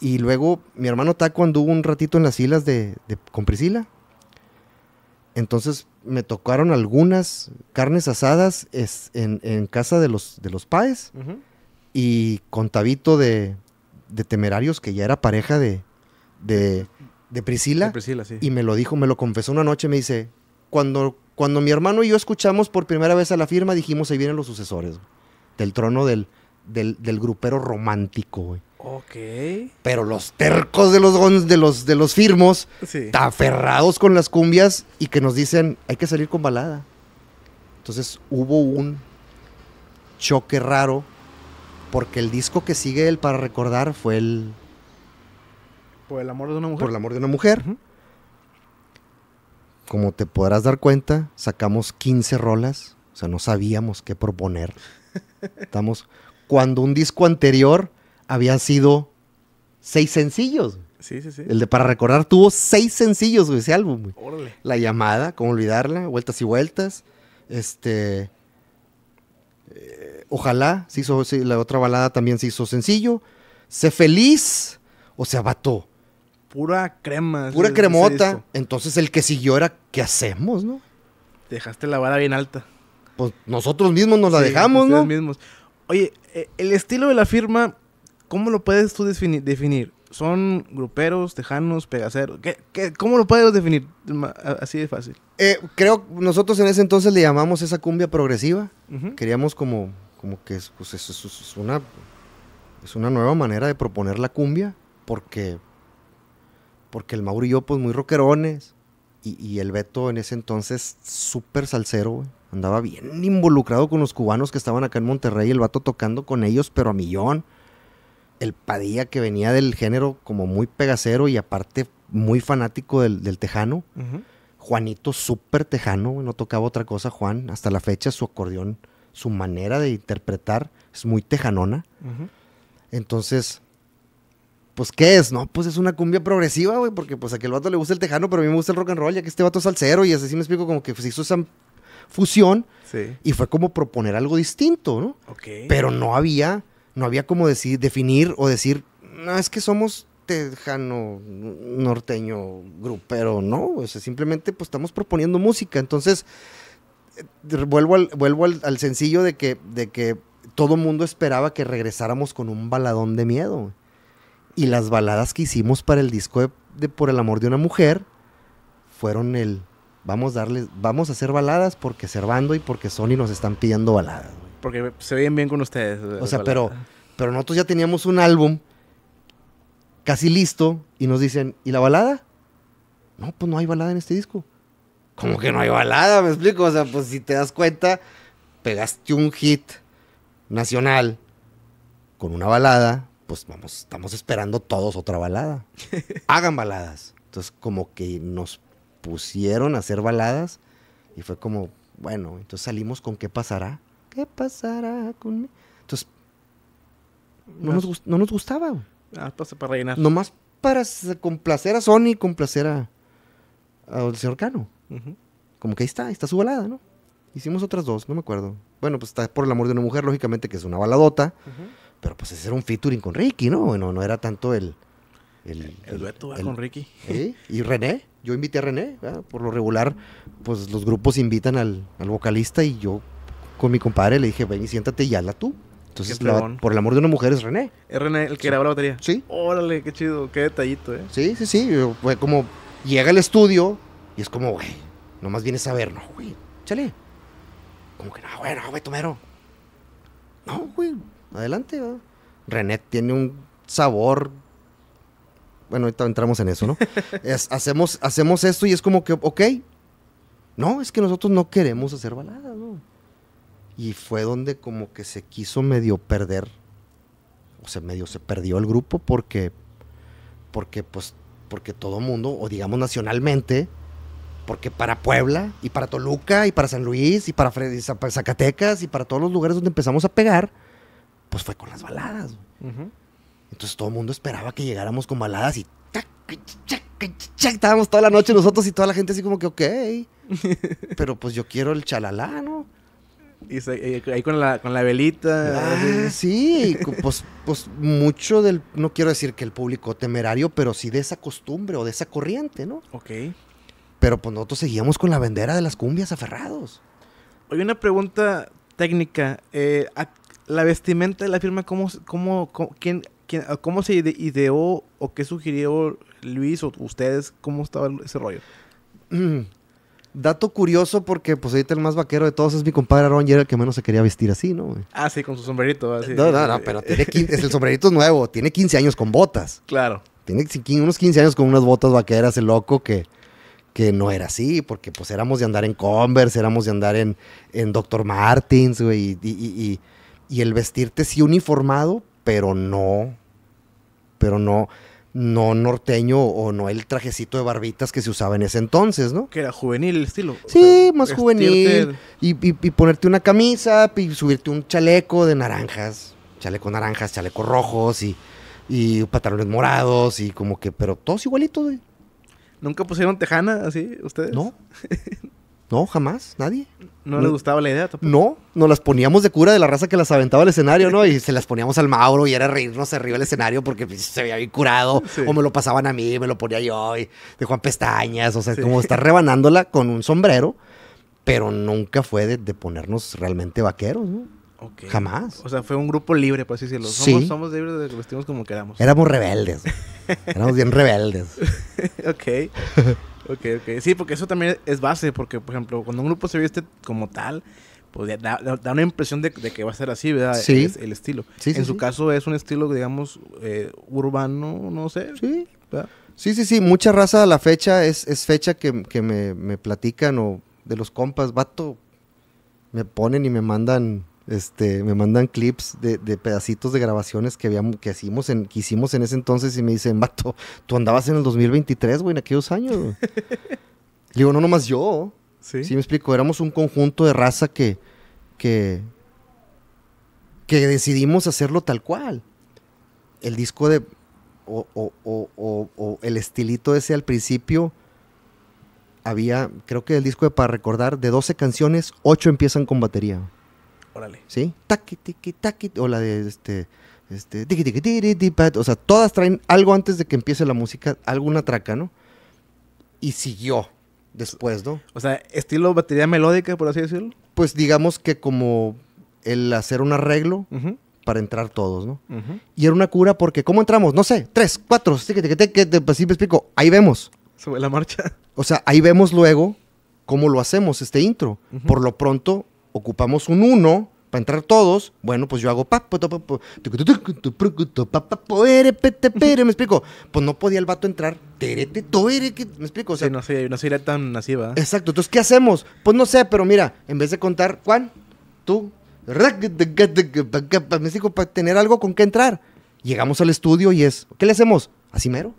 y, luego mi hermano Taco anduvo un ratito en las islas de, con Priscila. Entonces me tocaron algunas carnes asadas en, casa de los, de los Paes y con Tabito de, de, Temerarios, que ya era pareja de, de, de Priscila. Y me lo dijo, me lo confesó una noche, me dice, cuando, cuando mi hermano y yo escuchamos por primera vez a la firma, dijimos, ahí vienen los sucesores del trono del, del, grupero romántico, güey. Ok. Pero los tercos de los de los de los firmos, sí. aferrados con las cumbias y que nos dicen, hay que salir con balada. Entonces hubo un choque raro porque el disco que sigue él para recordar fue el por el amor de una mujer. Por el amor de una mujer. Como te podrás dar cuenta, sacamos 15 rolas, o sea, no sabíamos qué proponer. Estamos. Cuando un disco anterior había sido seis sencillos. El de Para Recordar tuvo seis sencillos, de ese álbum, La llamada, cómo olvidarla, vueltas y vueltas. Este. Eh, ojalá, se hizo, la otra balada también se hizo sencillo. Sé feliz, o se abató Pura crema. Pura cremota. Entonces el que siguió era, ¿qué hacemos, no? Dejaste la vara bien alta pues nosotros mismos nos la dejamos, ¿no? nosotros mismos. Oye, eh, el estilo de la firma, ¿cómo lo puedes tú definir? ¿Son gruperos, tejanos, pegaceros? cómo lo puedes definir? Así de fácil. Creo eh, creo, nosotros en ese entonces le llamamos esa cumbia progresiva. Queríamos como, como que pues, es, una, es una nueva manera de proponer la cumbia, porque, porque el Mauro y yo, pues muy rockerones, y, y el Beto en ese entonces súper salsero, güey. Andaba bien involucrado con los cubanos que estaban acá en Monterrey, el vato tocando con ellos, pero a millón. El Padilla que venía del género como muy pegacero y aparte muy fanático del, tejano. Juanito súper tejano, no tocaba otra cosa Juan. Hasta la fecha su acordeón, su manera de interpretar es muy tejanona. Entonces, pues, ¿qué es? No, pues es una cumbia progresiva, güey, porque pues a aquel vato le gusta el tejano, pero a mí me gusta el rock and roll, ya que este vato es cero y así me explico como que se usan fusión. Y fue como proponer algo distinto, ¿no? Pero no había, no había como decir, definir o decir, no, es que somos tejano, norteño, pero no, o sea, simplemente pues estamos proponiendo música, entonces eh, vuelvo al, vuelvo al, sencillo de que, de que todo mundo esperaba que regresáramos con un baladón de miedo. Y las baladas que hicimos para el disco de Por el amor de una mujer fueron el vamos a darles, vamos a hacer baladas porque Cervando y porque Sony nos están pidiendo baladas. Porque se ven bien con ustedes. O sea, pero, pero nosotros ya teníamos un álbum casi listo y nos dicen, ¿y la balada? No, pues no hay balada en este disco. ¿Cómo que no hay balada? Me explico. O sea, pues si te das cuenta, pegaste un hit nacional con una balada, pues vamos, estamos esperando todos otra balada. Hagan baladas. Entonces, como que nos pusieron a hacer baladas y fue como, bueno, entonces salimos con qué pasará. ¿Qué pasará conmigo? Entonces, no, nos, no nos gustaba. Ah, para rellenar. Nomás para complacer a Sony, complacer a, el señor Cano. Como que ahí está, ahí está su balada, ¿no? Hicimos otras dos, no me acuerdo. Bueno, pues está por el amor de una mujer, lógicamente, que es una baladota. Pero pues ese era un featuring con Ricky, ¿no? Bueno, no era tanto el... El, el, dueto con Ricky. ¿Eh? ¿Y René? yo invité a René, por lo regular, pues los grupos invitan al, vocalista y yo con mi compadre le dije, ven y siéntate y hazla tú. Entonces, por el amor de una mujer es René. Es René el que graba la batería. Sí. Órale, qué chido, qué detallito, ¿eh? Sí, sí, sí. Fue como, llega al estudio y es como, güey, nomás vienes a ver, no, güey, chale. Como que no, güey, no, güey, tomero. No, güey, adelante, ¿verdad? René tiene un sabor bueno, ahorita entramos en eso, ¿no? es, hacemos, hacemos esto y es como que, ok, no, es que nosotros no queremos hacer baladas, ¿no? Y fue donde como que se quiso medio perder, o sea, medio se perdió el grupo porque, porque pues, porque todo mundo, o digamos nacionalmente, porque para Puebla y para Toluca y para San Luis y para, Zacatecas y para todos los lugares donde empezamos a pegar, pues fue con las baladas. Entonces todo el mundo esperaba que llegáramos con baladas y estábamos toda la noche nosotros y toda la gente así como que, ok, pero pues yo quiero el chalalá, ¿no? Y eh, ahí con la, velita. Ah, sí, pues, pues mucho del, no quiero decir que el público temerario, pero sí de esa costumbre o de esa corriente, ¿no? Ok. Pero pues nosotros seguíamos con la bandera de las cumbias aferrados. Oye, una pregunta técnica. Eh, ¿La vestimenta de la firma, cómo, cómo, cómo quién, ¿cómo se ideó o qué sugirió Luis o ustedes? ¿Cómo estaba ese rollo? Dato curioso porque pues ahorita el más vaquero de todos es mi compadre Ron y era el que menos se quería vestir así, ¿no? Ah, sí, con su sombrerito. Así, ah, no, no, no, pero el sombrerito es nuevo, tiene 15 años con botas. Claro. Tiene unos 15 años con unas botas vaqueras, el loco que, que no era así, porque pues éramos de andar en Converse, éramos de andar en, en Dr. Martins, güey, y, el vestirte sí uniformado, pero no, pero no, no norteño o no el trajecito de barbitas que se usaba en ese entonces, ¿no? Que era juvenil el estilo. Sí, más juvenil. Y, y, ponerte una camisa y subirte un chaleco de naranjas, chaleco naranjas, chaleco rojos y, y pantalones morados y como que, pero todos igualitos. ¿Nunca pusieron tejana así ustedes? No. No, jamás, nadie. ¿No, le gustaba la idea No, nos las poníamos de cura de la raza que las aventaba al escenario, ¿no? Y se las poníamos al Mauro y era reírnos arriba del escenario porque pues, se veía bien curado. O me lo pasaban a mí, me lo ponía yo y de Juan Pestañas. O sea, sí. como estar rebanándola con un sombrero, pero nunca fue de ponernos realmente vaqueros, ¿no? Jamás. O sea, fue un grupo libre, por decirlo. Somos, somos libres de que vestimos como queramos. Éramos rebeldes. Éramos bien rebeldes. ok. Ok, ok. Sí, porque eso también es base, porque, por ejemplo, cuando un grupo se viste como tal, pues da, una impresión de, que va a ser así, ¿verdad? Sí. el estilo. Sí, en su caso es un estilo, digamos, eh, urbano, no sé. Sí. Sí, sí, sí. Mucha raza a la fecha es, es fecha que, me, me platican o de los compas, vato, me ponen y me mandan este, me mandan clips de, pedacitos de grabaciones que, que, hicimos en, ese entonces y me dicen, vato, tú andabas en el 2023, güey, en aquellos años. digo, no nomás yo. ¿Sí? me explico, éramos un conjunto de raza que, que, decidimos hacerlo tal cual. El disco de... O, o el estilito ese al principio había, creo que el disco de Para Recordar, de 12 canciones, 8 empiezan con batería. ¿Sí? Taqui, tiqui, taqui, o la de este... este o sea, todas traen algo antes de que empiece la música, alguna traca, ¿no? Y siguió después, ¿no? O sea, estilo batería melódica, por así decirlo. Pues digamos que como el hacer un arreglo para entrar todos, ¿no? Y era una cura porque, ¿cómo entramos? No sé, tres, cuatro, pues, así sí me explico, ahí vemos. Sobre la marcha. O sea, ahí vemos luego cómo lo hacemos, este intro. Por lo pronto, ocupamos un uno para entrar todos, bueno, pues yo hago pa, me explico, pues no podía el vato entrar, e, me explico, o sea, no soy, no soy tan nasiva. Exacto, entonces, ¿qué hacemos? Pues no sé, pero mira, en vez de contar, Juan, tú, me explico, para tener algo con qué entrar, llegamos al estudio y es, ¿qué le hacemos? Así mero,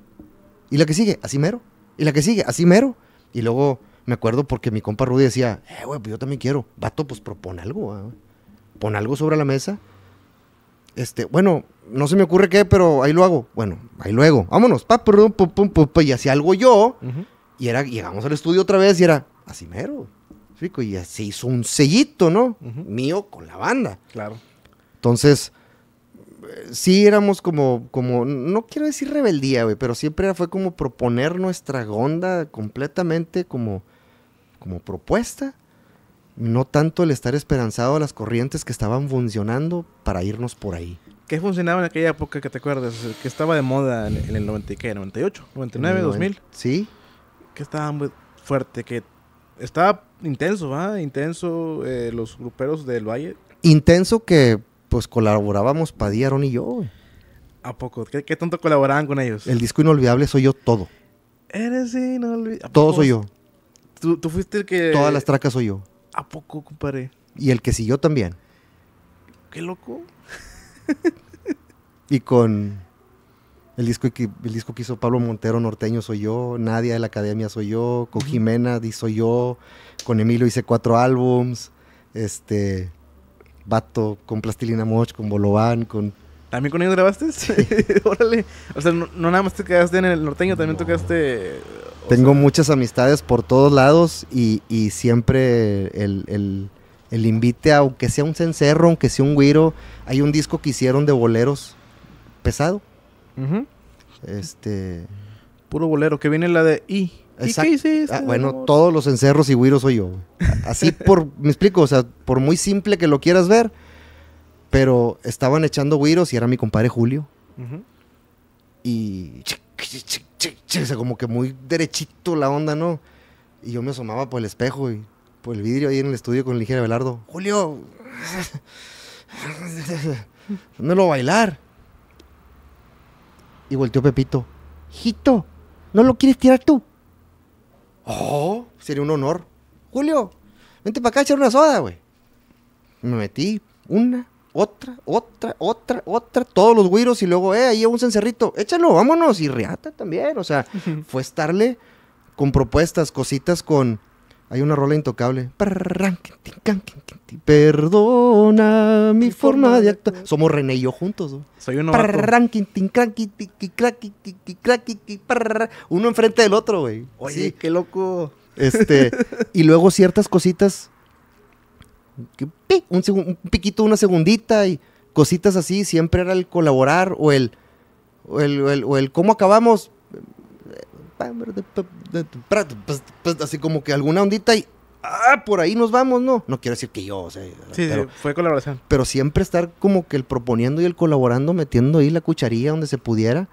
y la que sigue, así mero, y la que sigue, así mero, y luego me acuerdo porque mi compa Rudy decía, eh, güey, pues yo también quiero. Vato, pues propone algo, ah, Pon algo sobre la mesa. Este, bueno, no se me ocurre qué, pero ahí lo hago. Bueno, ahí luego. Vámonos. Pa, y hacía algo yo. Y era, llegamos al estudio otra vez y era así mero. Rico, y se hizo un sellito, ¿no? Mío con la banda. Claro. Entonces, sí éramos como, como, no quiero decir rebeldía, güey, pero siempre fue como proponer nuestra gonda completamente como como propuesta, no tanto el estar esperanzado a las corrientes que estaban funcionando para irnos por ahí. ¿Qué funcionaba en aquella época que te acuerdas? Que estaba de moda en, el 90, 98, 99, 2000. Sí. Que estaba muy fuerte, que estaba intenso, va Intenso eh, los gruperos del Valle. Intenso que pues colaborábamos Aaron y yo. ¿A poco? ¿Qué, ¿Qué, tanto colaboraban con ellos? El disco inolvidable soy yo todo. Eres inolvidable. Todo soy yo. ¿Tú, fuiste el que. Todas las tracas soy yo. ¿A poco, compadre? Y el que siguió también. Qué loco. y con el disco, que, el disco hizo Pablo Montero Norteño soy yo, Nadia de la Academia soy yo, con Jimena di soy yo, con Emilio hice cuatro álbums, este, Bato con Plastilina Moch, con Bolobán, con... ¿También con ellos grabaste? Sí. Órale. O sea, no, nada más te quedaste en el norteño, también tocaste tengo muchas amistades por todos lados y, siempre el, invite, aunque sea un cencerro, aunque sea un guiro hay un disco que hicieron de boleros pesado. Este. Puro bolero, que viene la de I. Ah, bueno, todos los Cencerros y güiros soy yo. Así por, me explico, o sea, por muy simple que lo quieras ver, pero estaban echando güiros y era mi compadre Julio. Y como que muy derechito la onda, ¿no? Y yo me asomaba por el espejo y por el vidrio ahí en el estudio con el ligero Belardo. Julio, no lo bailar. Y volteó Pepito. Hijito, ¿no lo quieres tirar tú? Oh, sería un honor. Julio, vente para acá a echar una soda, güey. Me metí una, otra, otra, otra, otra, todos los güiros y luego, eh, ahí un cencerrito, échalo, vámonos, y reata también, o sea, fue estarle con propuestas, cositas con, hay una rola intocable, perdona mi forma de actuar, somos René y yo juntos, ¿no? soy uno uno enfrente del otro, güey, oye, sí. qué loco, este, y luego ciertas cositas un, piquito, una segundita y cositas así, siempre era el colaborar o el, el, cómo acabamos, pues, así como que alguna ondita y ah, por ahí nos vamos, ¿no? No quiero decir que yo, o sea, pero, fue colaboración. Pero siempre estar como que el proponiendo y el colaborando, metiendo ahí la cucharilla donde se pudiera.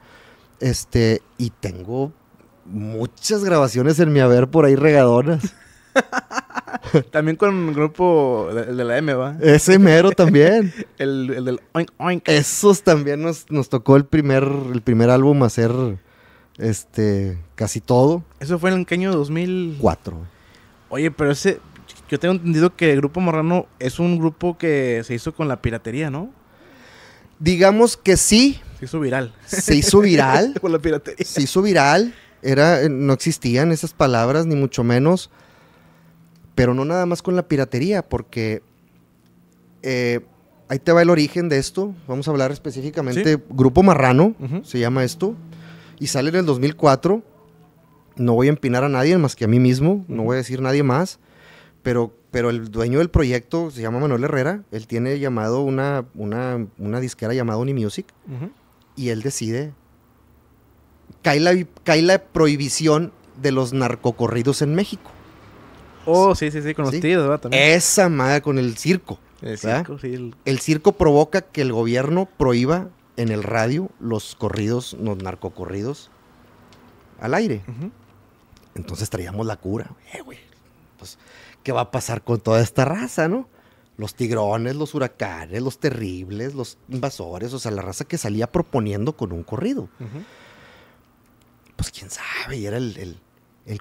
Este, y tengo muchas grabaciones en mi haber por ahí regadonas. también con el grupo, el de la M, ¿va? Ese mero también. el, del oink oink. Esos también nos, nos tocó el primer, el primer álbum hacer este, casi todo. Eso fue en el año 2004. Oye, pero ese, yo tengo entendido que el Grupo Morrano es un grupo que se hizo con la piratería, ¿no? Digamos que sí. Se hizo viral. Se hizo viral. con la piratería. Se hizo viral. Era, eh, no existían esas palabras, ni mucho menos. Pero no nada más con la piratería, porque eh, ahí te va el origen de esto. Vamos a hablar específicamente. Grupo Marrano se llama esto. Y sale en el 2004. No voy a empinar a nadie más que a mí mismo. No voy a decir nadie más. Pero, pero el dueño del proyecto se llama Manuel Herrera. Él tiene llamado una, una, una disquera llamada Unimusic. Music Y él decide. Cae la, cae la prohibición de los narcocorridos en México. Oh, sí, sí, sí, con los tíos, ¿verdad? Esa madre con el circo. El circo, sí, el... circo provoca que el gobierno prohíba en el radio los corridos, los narcocorridos, al aire. Entonces traíamos la cura. Eh, pues, ¿qué va a pasar con toda esta raza, no? Los tigrones, los huracanes, los terribles, los invasores, o sea, la raza que salía proponiendo con un corrido. Pues quién sabe, y era el,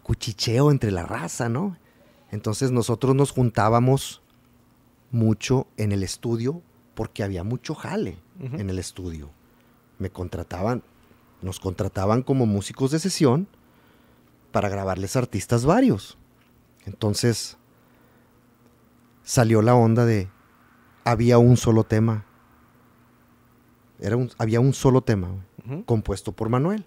cuchicheo entre la raza, ¿no? Entonces nosotros nos juntábamos mucho en el estudio porque había mucho jale en el estudio. Me contrataban, nos contrataban como músicos de sesión para grabarles artistas varios. Entonces salió la onda de había un solo tema. Era un, había un solo tema compuesto por Manuel.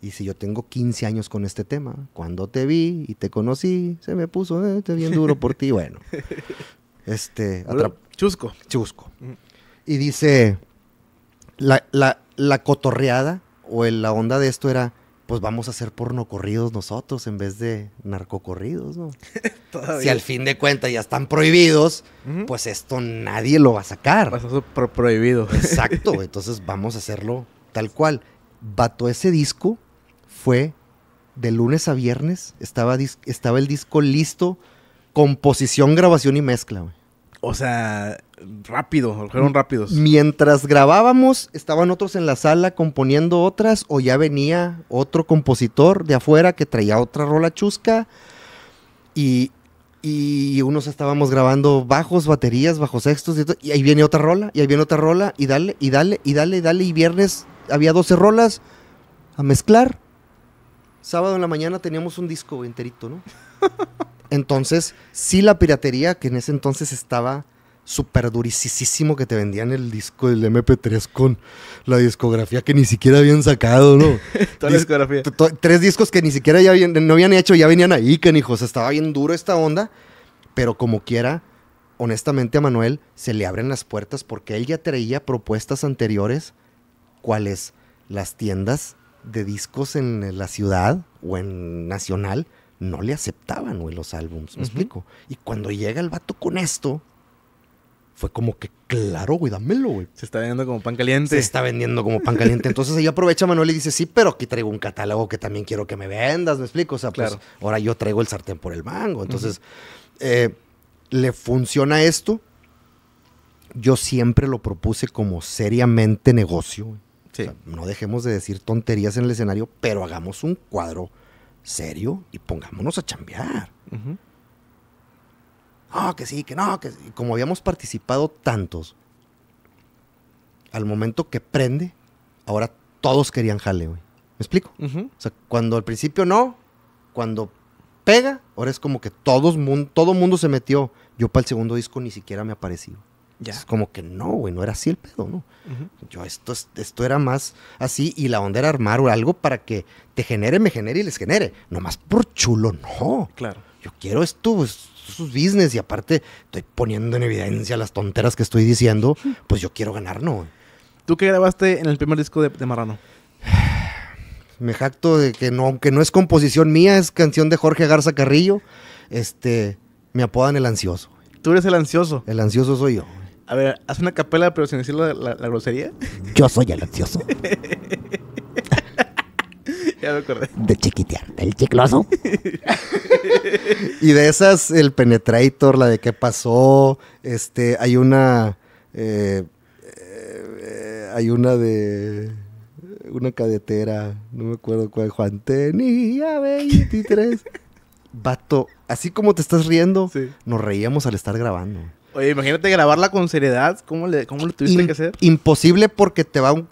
Y si yo tengo 15 años con este tema, cuando te vi y te conocí, se me puso bien eh, duro por ti. Bueno, este. Chusco. Chusco. Mm. Y dice: la, cotorreada o la onda de esto era pues vamos a hacer porno corridos nosotros en vez de narcocorridos, ¿no? si al fin de cuentas ya están prohibidos, pues esto nadie lo va a sacar. Pues prohibido. Exacto, entonces vamos a hacerlo tal cual. Bato ese disco fue de lunes a viernes, estaba, el disco listo, composición, grabación y mezcla, O sea, rápido, fueron rápidos. Mientras grabábamos, estaban otros en la sala componiendo otras, o ya venía otro compositor de afuera que traía otra rola chusca, y, unos estábamos grabando bajos, baterías, bajos sextos, y, y ahí viene otra rola, y ahí viene otra rola, y dale, y dale, y dale, y dale, y viernes había 12 rolas a mezclar sábado en la mañana teníamos un disco enterito, ¿no? Entonces, sí la piratería, que en ese entonces estaba súper durisísimo que te vendían el disco del MP3 con la discografía que ni siquiera habían sacado, ¿no? Toda la discografía. Tres discos que ni siquiera ya habían, no habían hecho, ya venían ahí, canijos. Estaba bien duro esta onda, pero como quiera, honestamente a Manuel se le abren las puertas porque él ya traía propuestas anteriores, cuáles las tiendas de discos en la ciudad o en Nacional no le aceptaban, güey, los álbumes. ¿Me explico? Y cuando llega el vato con esto, fue como que, claro, güey, dámelo, güey. Se está vendiendo como pan caliente. Se está vendiendo como pan caliente. Entonces ella aprovecha Manuel y dice, sí, pero aquí traigo un catálogo que también quiero que me vendas, ¿me explico? O sea, pues ahora yo traigo el sartén por el mango. Entonces, eh, ¿le funciona esto? Yo siempre lo propuse como seriamente negocio, güey no dejemos de decir tonterías en el escenario, pero hagamos un cuadro serio y pongámonos a chambear. Ah, que sí, que no, que Como habíamos participado tantos, al momento que prende, ahora todos querían jale, güey. ¿Me explico? O sea, cuando al principio no, cuando pega, ahora es como que todo mundo se metió. Yo para el segundo disco ni siquiera me aparecí. Es como que no, güey, no era así el pedo, ¿no? Yo, esto, esto era más así y la onda era armar algo para que te genere, me genere y les genere. No más por chulo, no. Claro. Yo quiero esto, Es pues, sus business y aparte estoy poniendo en evidencia las tonteras que estoy diciendo, pues yo quiero ganar, ¿no? ¿Tú qué grabaste en el primer disco de, Marrano? Me jacto de que no, aunque no es composición mía, es canción de Jorge Garza Carrillo, este, me apodan el ansioso. Tú eres el ansioso. El ansioso soy yo. A ver, haz una capela, pero sin decir la, grosería. Yo soy el ansioso. ya me acordé. De chiquitear, el chicloso. y de esas, el Penetrator, la de qué pasó. Este, hay una. Eh, eh, hay una de una cadetera, no me acuerdo cuál, Juan tenía 23. Vato, así como te estás riendo, nos reíamos al estar grabando imagínate grabarla con seriedad. ¿Cómo, le, cómo lo tuviste que hacer? Imposible porque te va, a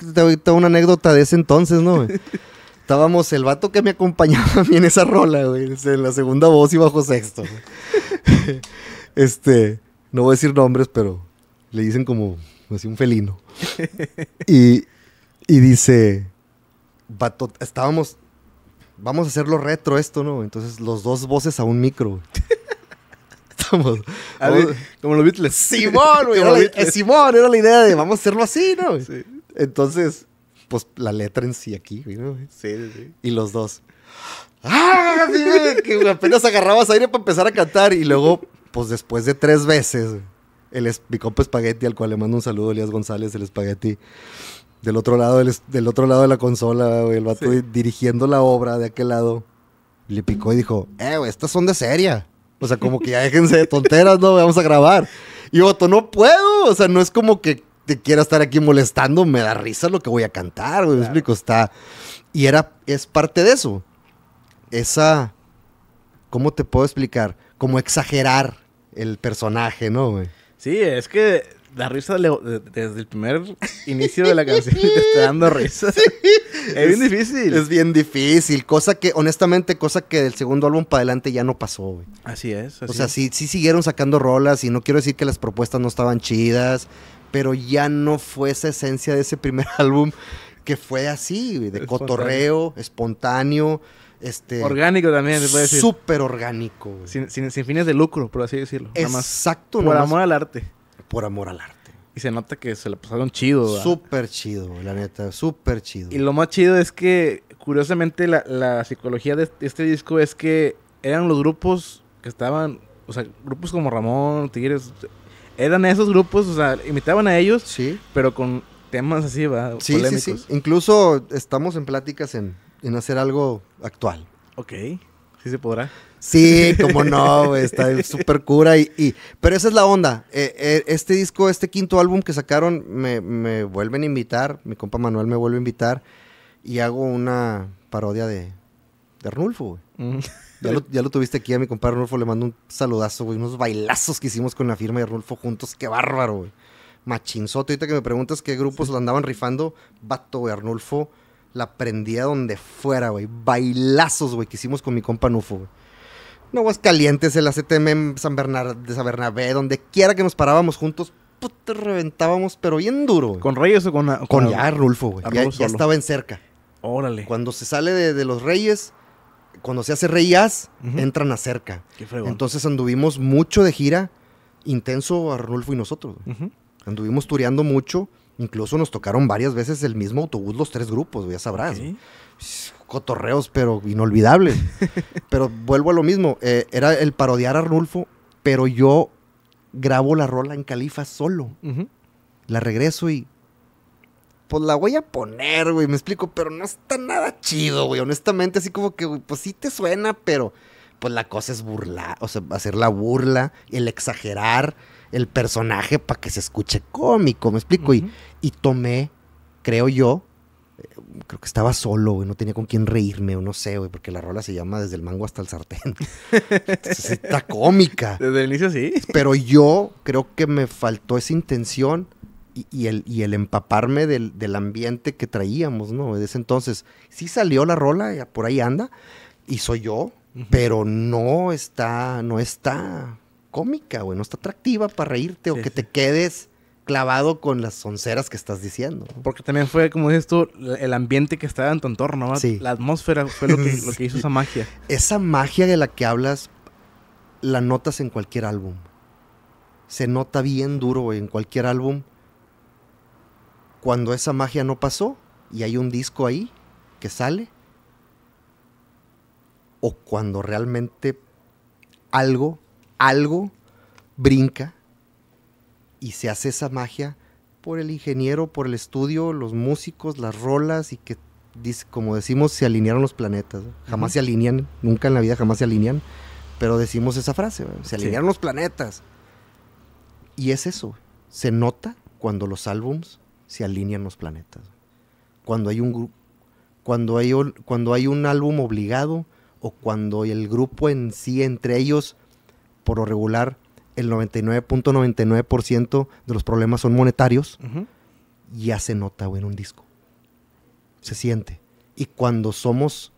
te, una anécdota de ese entonces, ¿no? Estábamos, el vato que me acompañaba a mí en esa rola, güey. En la segunda voz y bajo sexto. este, no voy a decir nombres, pero le dicen como, así un felino. y, y dice, vato, estábamos, vamos a hacerlo retro esto, ¿no? Entonces los dos voces a un micro estamos. como los Beatles. Simón, era la idea de vamos a hacerlo así, ¿no? Entonces, pues la letra en sí aquí, güey. Sí, sí. Y los dos. ¡Ah! que apenas agarrabas aire para empezar a cantar. Y luego, pues después de tres veces, el, mi compa Espagueti, al cual le mando un saludo, Elías González, el Espagueti del otro lado del, otro lado de la consola, güey, el vato dirigiendo la obra de aquel lado, le picó y dijo, eh, güey, estas son de serie o sea, como que ya déjense de tonteras, ¿no? Vamos a grabar. Y Otto, no puedo. O sea, no es como que te quiera estar aquí molestando. Me da risa lo que voy a cantar, güey. Me explico, está... Y era, es parte de eso. Esa... ¿Cómo te puedo explicar? Como exagerar el personaje, ¿no, güey? Sí, es que la risa desde el primer inicio de la canción te está dando risa. Es, bien difícil. Es bien difícil. Cosa que, honestamente, cosa que del segundo álbum para adelante ya no pasó, Así es. Así o sea, Sí, sí siguieron sacando rolas y no quiero decir que las propuestas no estaban chidas, pero ya no fue esa esencia de ese primer álbum que fue así, güey, de cotorreo, espontáneo. Este, orgánico también, se puede decir. Súper orgánico. Sin, sin, fines de lucro, por así decirlo. Exacto. Nada más, por amor al arte por amor al arte. Y se nota que se la pasaron chido. super Súper chido, la neta, súper chido. Y lo más chido es que, curiosamente, la, psicología de este, este disco es que eran los grupos que estaban, o sea, grupos como Ramón, Tigres, eran esos grupos, o sea, imitaban a ellos, sí. pero con temas así, va Sí, Polémicos. Sí, Incluso estamos en pláticas en, en hacer algo actual. Ok. ¿Sí se podrá? Sí, como no, güey, está súper cura. Y, pero esa es la onda. Eh, eh, este disco, este quinto álbum que sacaron, me, vuelven a invitar. Mi compa Manuel me vuelve a invitar. Y hago una parodia de, Arnulfo, güey. Mm. Ya lo, tuviste aquí a mi compa Arnulfo, le mando un saludazo, güey. Unos bailazos que hicimos con la firma de Arnulfo juntos, qué bárbaro, güey. Machinzote, ahorita que me preguntas qué grupos lo andaban rifando, vato güey, Arnulfo la prendía donde fuera, güey. Bailazos, güey, que hicimos con mi compa Nufo, güey. No, Aguas Calientes, el ACTM San Bernard, de San Bernabé, donde quiera que nos parábamos juntos, puta, reventábamos, pero bien duro. ¿Con Reyes o con.? con, ya Rulfo, güey. Ya, estaba en cerca. Órale. Cuando se sale de, los Reyes, cuando se hace Reyes, entran a cerca. Qué fregón. Entonces anduvimos mucho de gira, intenso a Arnulfo y nosotros. Anduvimos tureando mucho Incluso nos tocaron varias veces el mismo autobús los tres grupos, ya sabrás. Cotorreos, pero inolvidables. pero vuelvo a lo mismo, eh, era el parodiar a Arnulfo, pero yo grabo la rola en Califa solo. La regreso y pues la voy a poner, güey, me explico, pero no está nada chido, güey, honestamente, así como que, pues sí te suena, pero pues la cosa es burlar, o sea, hacer la burla, el exagerar, el personaje para que se escuche cómico, me explico. y, y tomé, creo yo, eh, creo que estaba solo, güey, no tenía con quién reírme o no sé, porque la rola se llama Desde el mango hasta el sartén. está cómica. Desde el inicio sí. Pero yo creo que me faltó esa intención y, el, y el empaparme del, ambiente que traíamos, ¿no? Desde entonces, sí salió la rola, por ahí anda, y soy yo, pero no está, no está cómica, güey. No está atractiva para reírte o que te quedes clavado con las onceras que estás diciendo. Porque también fue, como dices tú, el ambiente que estaba en tu entorno, La atmósfera fue lo que, hizo esa magia. Esa magia de la que hablas, la notas en cualquier álbum. Se nota bien duro en cualquier álbum. Cuando esa magia no pasó y hay un disco ahí que sale, o cuando realmente algo algo brinca y se hace esa magia por el ingeniero, por el estudio, los músicos, las rolas y que, como decimos, se alinearon los planetas. Jamás se alinean, nunca en la vida jamás se alinean, pero decimos esa frase, se alinearon los planetas. Y es eso, se nota cuando los álbums se alinean los planetas. Cuando hay un cuando hay, cuando hay un álbum obligado o cuando el grupo en sí entre ellos por lo regular el 99.99% de los problemas son monetarios, y ya se nota, en un disco. Se siente. Y cuando somos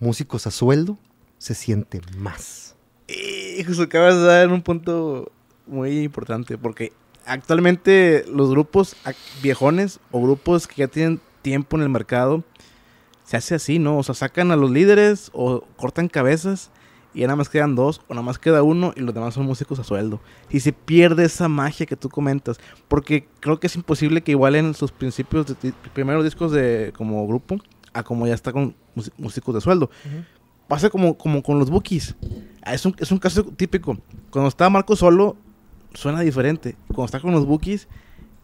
músicos a sueldo, se siente más. eso acabas de dar un punto muy importante, porque actualmente los grupos viejones o grupos que ya tienen tiempo en el mercado, se hace así, ¿no? O sea, sacan a los líderes o cortan cabezas y nada más quedan dos o nada más queda uno y los demás son músicos a sueldo. Y se pierde esa magia que tú comentas, porque creo que es imposible que igualen sus principios, de, primeros discos de como grupo a como ya está con músicos de sueldo. Pasa como, como con los bookies. Ah, es un, es un caso típico. Cuando está Marco solo, suena diferente. Cuando está con los bookies,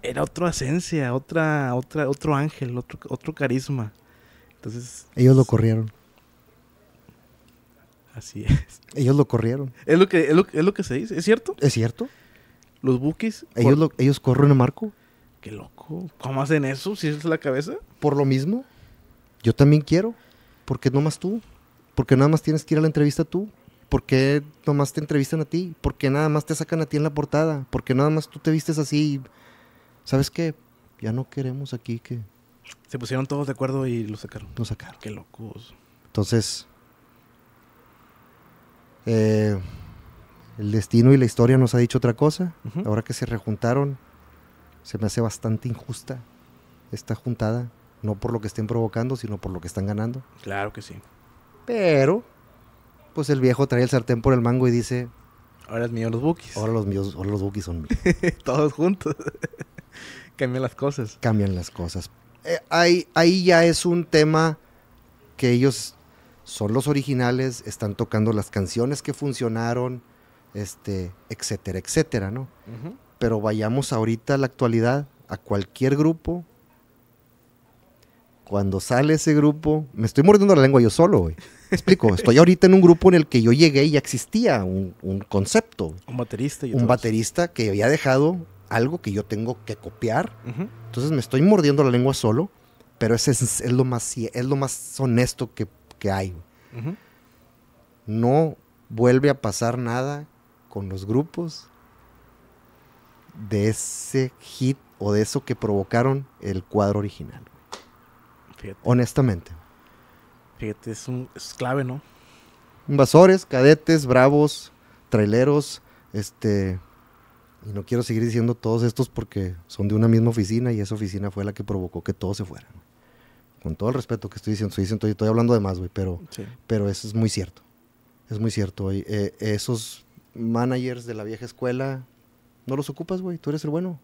era otra esencia, otra, otra, otro ángel, otro, otro carisma. Entonces. Ellos lo corrieron. Así es. Ellos lo corrieron. Es lo que, lo, que se dice, ¿es cierto? Es cierto. Los buques. Ellos, ellos corren a Marco. Qué loco. ¿Cómo hacen eso si es la cabeza? Por lo mismo. Yo también quiero. Porque no nomás tú. Porque nada más tienes que ir a la entrevista tú. Porque nomás te entrevistan a ti. Porque nada más te sacan a ti en la portada. Porque nada más tú te vistes así. ¿Sabes qué? Ya no queremos aquí que. Se pusieron todos de acuerdo y lo sacaron. Lo sacaron. Qué locos. Entonces, eh, el destino y la historia nos ha dicho otra cosa. Ahora que se rejuntaron, se me hace bastante injusta esta juntada. No por lo que estén provocando, sino por lo que están ganando. Claro que sí. Pero, pues el viejo trae el sartén por el mango y dice... Ahora es mío los bookies. Ahora los míos, los bookies son míos. Todos juntos. Cambian las cosas. Cambian las cosas. Eh, ahí, ahí ya es un tema que ellos son los originales, están tocando las canciones que funcionaron, este, etcétera, etcétera, ¿no? Pero vayamos ahorita a la actualidad, a cualquier grupo. Cuando sale ese grupo, me estoy mordiendo la lengua yo solo, güey. Explico, estoy ahorita en un grupo en el que yo llegué y ya existía un, concepto. Un baterista. un baterista que había dejado algo que yo tengo que copiar. Entonces me estoy mordiendo la lengua solo, pero ese es, lo, más, es lo más honesto que que hay. No vuelve a pasar nada con los grupos de ese hit o de eso que provocaron el cuadro original. Honestamente. Fíjate, es, un, clave, ¿no? Invasores, cadetes, bravos, traileros, este... Y no quiero seguir diciendo todos estos porque son de una misma oficina y esa oficina fue la que provocó que todos se fueran con todo el respeto que estoy diciendo, estoy, diciendo, estoy hablando de más, güey, pero, pero eso es muy cierto. Es muy cierto, güey. Eh, esos managers de la vieja escuela, no los ocupas, güey, tú eres el bueno.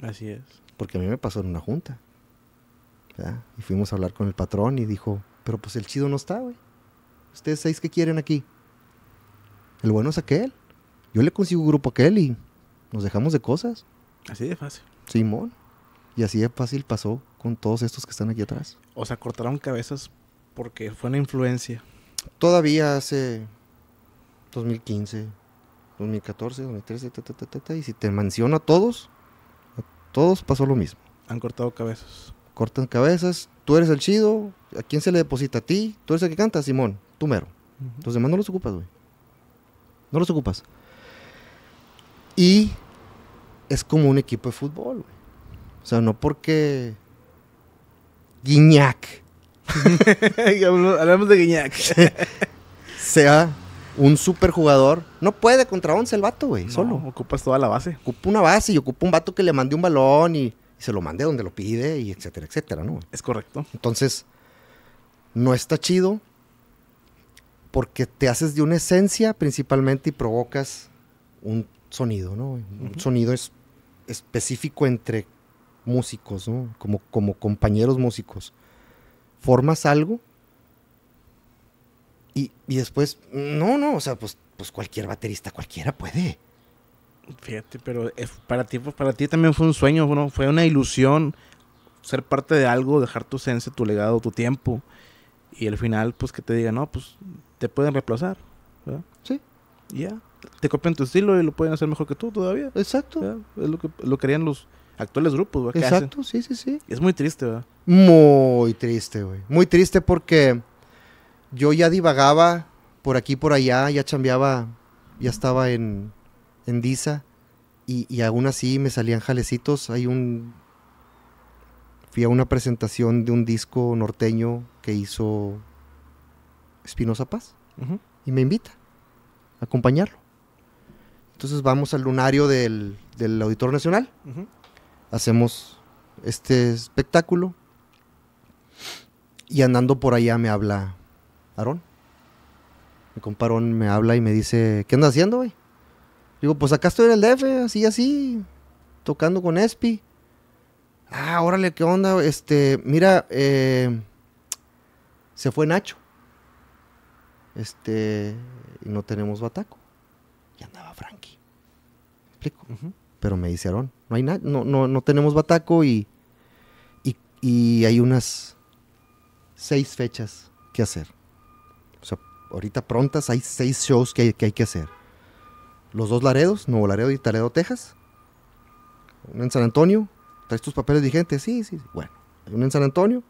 Así es. Porque a mí me pasó en una junta. Y fuimos a hablar con el patrón y dijo, pero pues el chido no está, güey. Ustedes seis que quieren aquí. El bueno es aquel. Yo le consigo grupo a aquel y nos dejamos de cosas. Así de fácil. Simón. Y así de fácil pasó con todos estos que están aquí atrás. O sea, cortaron cabezas porque fue una influencia. Todavía hace 2015, 2014, 2013, y si te menciono a todos, a todos pasó lo mismo. Han cortado cabezas. Cortan cabezas, tú eres el chido, ¿a quién se le deposita? ¿A ti? ¿Tú eres el que canta? Simón, tú mero. Los demás no los ocupas, güey. No los ocupas. Y es como un equipo de fútbol, güey. O sea, no porque. Guiñac. Hablamos de Guiñac. sea un super jugador. No puede contra once el vato, güey. solo. Ocupas toda la base. Ocupa una base y ocupa un vato que le mande un balón y, se lo mande donde lo pide y etcétera, etcétera, ¿no? Es correcto. Entonces, no está chido porque te haces de una esencia principalmente y provocas un sonido, ¿no? Un sonido es específico entre músicos, ¿no? Como, como compañeros músicos. Formas algo y, después, no, no, o sea, pues, pues cualquier baterista, cualquiera puede. Fíjate, pero para ti, pues, para ti también fue un sueño, ¿no? fue una ilusión ser parte de algo, dejar tu sense, tu legado, tu tiempo. Y al final, pues que te digan, no, pues te pueden reemplazar. Sí. Ya. Te copian tu estilo y lo pueden hacer mejor que tú todavía. Exacto. Es lo que, lo querían los, actuales grupos, güey. Exacto, hacen. sí, sí, sí. Es muy triste, ¿verdad? Muy triste, güey. Muy triste porque yo ya divagaba por aquí, por allá, ya chambeaba, ya estaba en, en Disa y, aún así me salían jalecitos. Hay un... Fui a una presentación de un disco norteño que hizo Espinosa Paz y me invita a acompañarlo. Entonces vamos al lunario del, del Auditorio Nacional hacemos este espectáculo. Y andando por allá me habla Aarón. Mi compa Aarón me habla y me dice, ¿qué andas haciendo, güey? Digo, pues acá estoy en el DF, así, así, tocando con Espi. Ah, órale, ¿qué onda? Este, mira, eh, se fue Nacho. Este, y no tenemos bataco. Y andaba Frankie. ¿Me explico? Pero me dijeron... no hay nada, no, no, tenemos bataco y, y, hay unas seis fechas que hacer. O sea, ahorita prontas hay seis shows que hay que, hacer. Los dos Laredos, Nuevo Laredo y Taredo, Texas. Uno en San Antonio. ¿Traes tus papeles vigentes? Sí, sí, sí. Bueno, hay uno en San Antonio.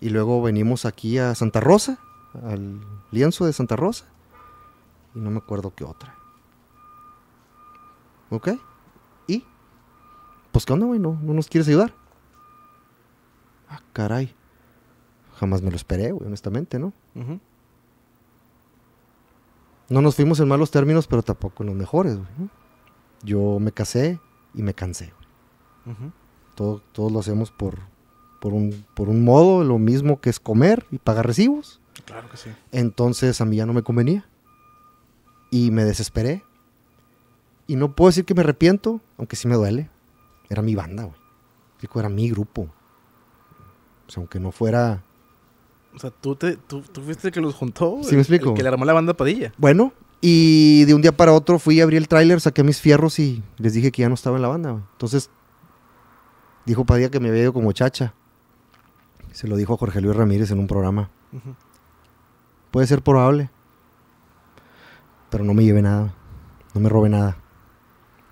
Y luego venimos aquí a Santa Rosa, al lienzo de Santa Rosa. Y no me acuerdo qué otra. ¿Ok? pues ¿qué onda, güey? ¿No, nos quieres ayudar? Ah, caray. Jamás me lo esperé, güey, honestamente, ¿no? No nos fuimos en malos términos, pero tampoco en los mejores, güey. Yo me casé y me cansé, güey. Todo, todos lo hacemos por, por, un, por un modo, lo mismo que es comer y pagar recibos. Claro que sí. Entonces a mí ya no me convenía. Y me desesperé. Y no puedo decir que me arrepiento, aunque sí me duele era mi banda, güey. Era mi grupo. O sea, aunque no fuera. O sea, tú, te, fuiste el que los juntó. Sí, me explico. que le armó la banda Padilla. Bueno, y de un día para otro fui, a abrir el tráiler, saqué mis fierros y les dije que ya no estaba en la banda, güey. Entonces, dijo Padilla que me había ido como chacha. Se lo dijo a Jorge Luis Ramírez en un programa. Puede ser probable. Pero no me llevé nada. No me robé nada.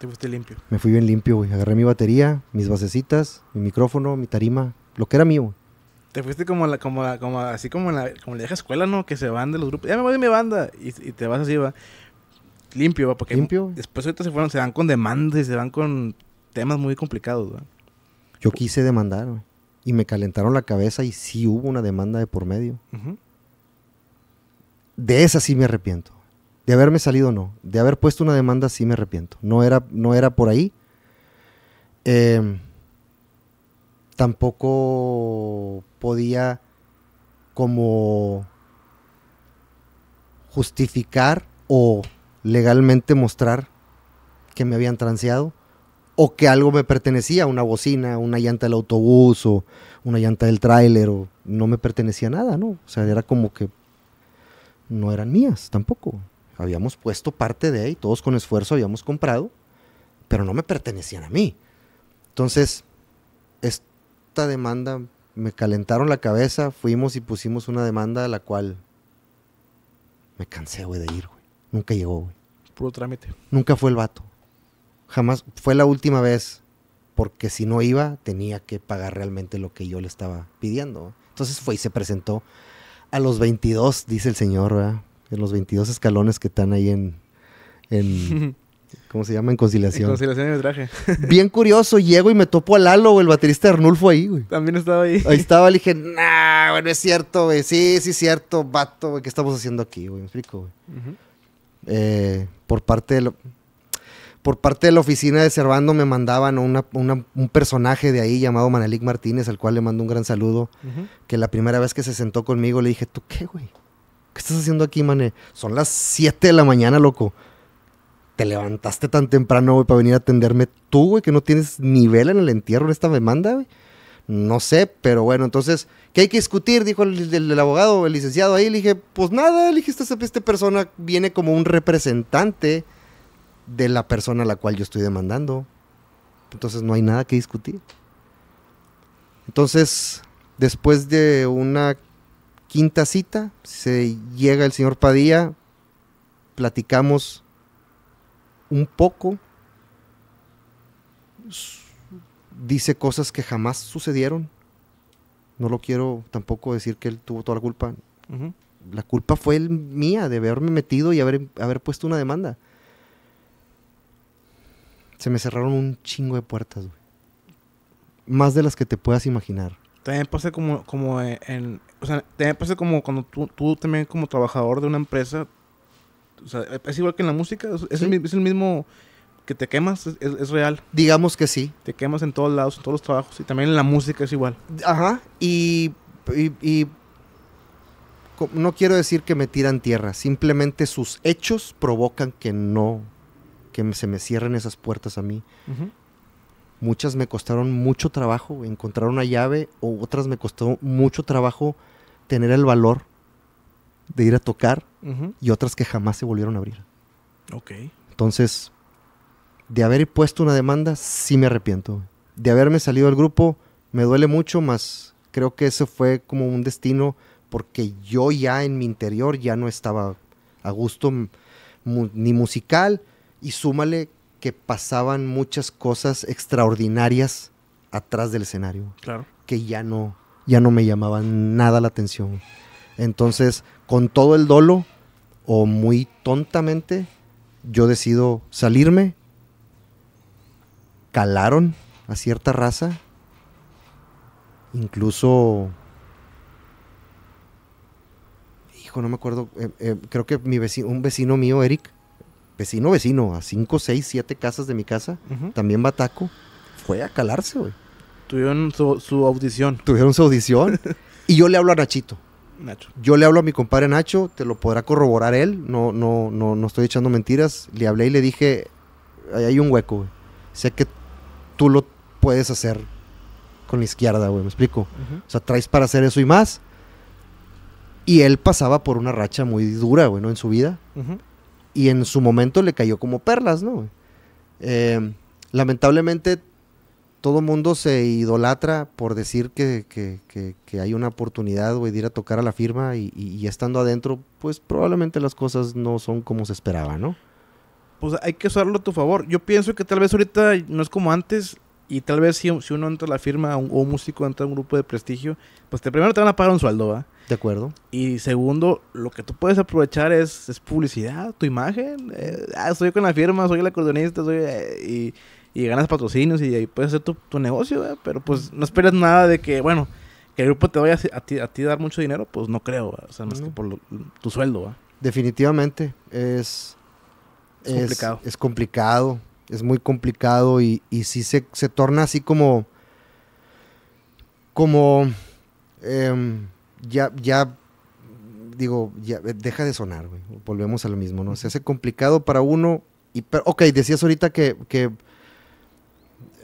Te fuiste limpio. Me fui bien limpio, güey. Agarré mi batería, mis basecitas, mi micrófono, mi tarima, lo que era mío, güey. Te fuiste como la, como como así como la, como escuela, ¿no? Que se van de los grupos. Ya me voy de mi banda. Y, te vas así, va. Limpio, va. Porque limpio. Después ahorita se fueron, se van con demandas y se van con temas muy complicados, va. Yo quise demandar, güey. Y me calentaron la cabeza y sí hubo una demanda de por medio. De esa sí me arrepiento. De haberme salido, no. De haber puesto una demanda, sí me arrepiento. No era, no era por ahí. Em, tampoco podía como justificar o legalmente mostrar que me habían transeado o que algo me pertenecía, una bocina, una llanta del autobús o una llanta del tráiler o no me pertenecía nada, ¿no? O sea, era como que no eran mías tampoco. Habíamos puesto parte de ahí, todos con esfuerzo habíamos comprado, pero no me pertenecían a mí. Entonces, esta demanda me calentaron la cabeza, fuimos y pusimos una demanda a la cual me cansé, güey, de ir, güey. Nunca llegó, güey. Puro trámite. Nunca fue el vato. Jamás fue la última vez, porque si no iba, tenía que pagar realmente lo que yo le estaba pidiendo. Entonces fue y se presentó a los 22, dice el señor, ¿verdad? en los 22 escalones que están ahí en, en ¿cómo se llama? En conciliación. En conciliación de metraje. Bien curioso, llego y me topo al Lalo, el baterista de Arnulfo ahí, güey. También estaba ahí. Ahí estaba, le dije, nah, bueno, es cierto, güey, sí, sí, es cierto, vato, güey, ¿qué estamos haciendo aquí, güey? Me explico, güey. Eh, por parte de... por parte de la oficina de Cervando me mandaban un personaje de ahí llamado Manalik Martínez, al cual le mando un gran saludo, que la primera vez que se sentó conmigo le dije, ¿tú qué, güey? ¿Qué estás haciendo aquí, mané? Son las 7 de la mañana, loco. Te levantaste tan temprano, güey, para venir a atenderme tú, güey, que no tienes nivel en el entierro en esta demanda, güey. No sé, pero bueno, entonces, ¿qué hay que discutir? Dijo el, abogado, el licenciado ahí. Le dije, pues nada, le dije, esta, esta persona viene como un representante de la persona a la cual yo estoy demandando. Entonces no hay nada que discutir. Entonces, después de una quinta cita, se llega el señor Padilla, platicamos un poco, dice cosas que jamás sucedieron. No lo quiero tampoco decir que él tuvo toda la culpa. La culpa fue el mía de haberme metido y haber, haber puesto una demanda. Se me cerraron un chingo de puertas, Más de las que te puedas imaginar también pasa como, como en, pasa como cuando tú, también como trabajador de una empresa, e, es igual que en la música, es, el, mismo que te quemas, es, real. Digamos que sí. Te quemas en todos lados, en todos los trabajos, y también en la música es igual. Ajá, y, no quiero decir que me tiran tierra, simplemente sus hechos provocan que no, que se me cierren esas puertas a mí. Muchas me costaron mucho trabajo encontrar una llave o otras me costó mucho trabajo tener el valor de ir a tocar y otras que jamás se volvieron a abrir. Ok. Entonces, de haber puesto una demanda, sí me arrepiento. De haberme salido del grupo, me duele mucho, más creo que eso fue como un destino porque yo ya en mi interior ya no estaba a gusto ni musical y súmale que pasaban muchas cosas extraordinarias atrás del escenario. Claro. Que ya no, ya no me llamaban nada la atención. Entonces, con todo el dolo, o muy tontamente, yo decido salirme. Calaron a cierta raza. Incluso. Hijo, no me acuerdo. Eh, eh, creo que mi un vecino mío, Eric, vecino, vecino, a 5, 6, 7 casas de mi casa, también Bataco, fue a calarse, güey. Tuvieron su, audición. Tuvieron su audición. y yo le hablo a Nachito. Nacho. Yo le hablo a mi compadre Nacho, te lo podrá corroborar él, no, no, no, no estoy echando mentiras. Le hablé y le dije, hay un hueco, güey. Sé que tú lo puedes hacer con la izquierda, güey, me explico. O sea, traes para hacer eso y más. Y él pasaba por una racha muy dura, güey, En su vida y en su momento le cayó como perlas, ¿no? Eh, lamentablemente todo mundo se idolatra por decir que, hay una oportunidad, de ir a tocar a la firma y, estando adentro, pues probablemente las cosas no son como se esperaba, ¿no? Pues hay que usarlo a tu favor. Yo pienso que tal vez ahorita no es como antes y tal vez si, si uno entra a la firma o un, músico entra a un grupo de prestigio, pues te, primero te van a pagar un sueldo, ¿va? De acuerdo. Y segundo, lo que tú puedes aprovechar es, publicidad, tu imagen. estoy eh, ah, con la firma, soy el acordeonista, soy... Eh, y, ganas patrocinios y, ahí puedes hacer tu, negocio, eh, pero pues no esperes nada de que, bueno, que el grupo te vaya a, ti, dar mucho dinero, pues no creo, o sea, más que por tu sueldo. ¿verdad? Definitivamente, es, es, complicado. Es complicado, es muy complicado y, y sí se, se torna así como, como, em, ya, ya, digo, ya deja de sonar, güey. Volvemos a lo mismo, ¿no? Se hace complicado para uno. Y, pero, ok, decías ahorita que,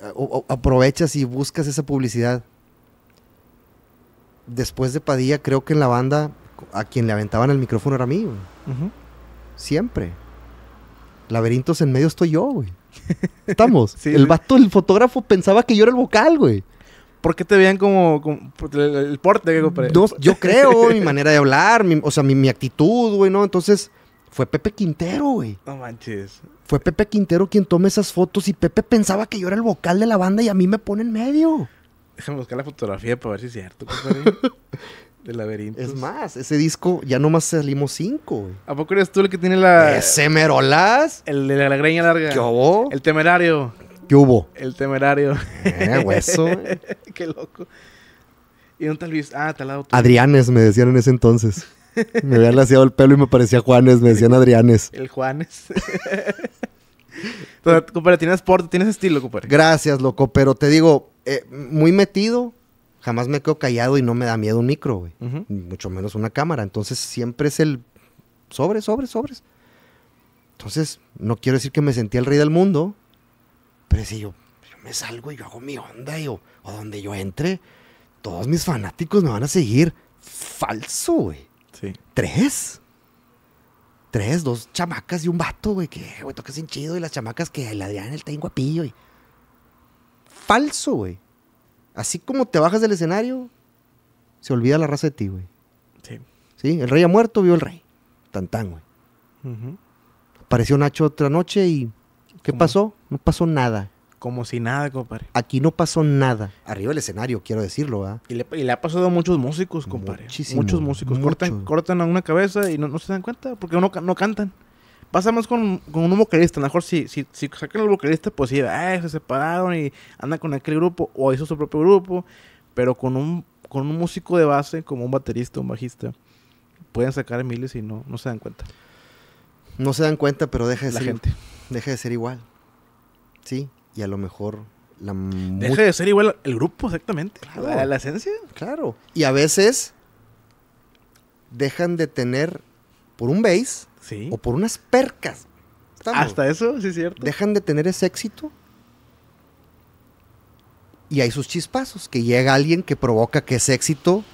ah, aprovechas y buscas esa publicidad. Después de Padilla, creo que en la banda a quien le aventaban el micrófono era a mí, güey. Siempre. Laberintos en medio estoy yo, güey. Estamos. el vato, el fotógrafo pensaba que yo era el vocal, güey. ¿Por qué te veían como, el, porte que compré? yo creo, mi manera de hablar, o sea, mi, mi actitud, güey, ¿no? Entonces, fue Pepe Quintero, güey. No manches. Fue Pepe Quintero quien toma esas fotos y Pepe pensaba que yo era el vocal de la banda y a mí me pone en medio. Déjame buscar la fotografía para ver si es cierto, Del laberinto. Es más, ese disco ya nomás salimos cinco, güey. ¿A poco eres tú el que tiene la. Ese merolas. El de la, greña larga. ¿Qué hubo? El temerario. ¿Qué hubo? El temerario. Eh, hueso. Qué loco. ¿Y un tal Luis? Ah, talado Adrianes me decían en ese entonces. me habían laseado el pelo y me parecía Juanes, me decían Adrianes. El Juanes. tienes porte, tienes estilo, Cooper. Gracias, loco, pero te digo, eh, muy metido, jamás me quedo callado y no me da miedo un micro, güey. Mucho menos una cámara. Entonces, siempre es el sobre, sobre, sobres. Entonces, no quiero decir que me sentía el rey del mundo, y yo, yo me salgo y yo hago mi onda y, o, donde yo entre, todos mis fanáticos me van a seguir. Falso, güey. Tres. Tres, dos chamacas y un vato, güey, que, güey, toca sin chido. Y las chamacas que la el ah, ten guapillo. Y... Falso, güey. Así como te bajas del escenario, se olvida la raza de ti, güey. Sí. el rey ha muerto, vio el rey. Tan, güey. Apareció Nacho otra noche y ¿qué pasó? No pasó nada. Como si nada, compadre. Aquí no pasó nada. Arriba del escenario, quiero decirlo, ¿ah? Y le, y le ha pasado a muchos músicos, compadre. muchos músicos. Cortan, cortan a una cabeza y no, se dan cuenta porque no, no cantan. Pasa más con, un vocalista. A mejor si, si, si sacan al vocalista, pues sí, ah, se separaron y anda con aquel grupo o hizo su propio grupo. Pero con un, con un músico de base, como un baterista, un bajista, pueden sacar miles y no, no se dan cuenta. No se dan cuenta, pero deja de La gente. Deja de ser igual. Sí, y a lo mejor la Deja de ser igual el grupo, exactamente. La, esencia. Claro. Y a veces dejan de tener por un bass o por unas percas. Hasta eso, sí es cierto. Dejan de tener ese éxito. Y hay sus chispazos, que llega alguien que provoca que ese éxito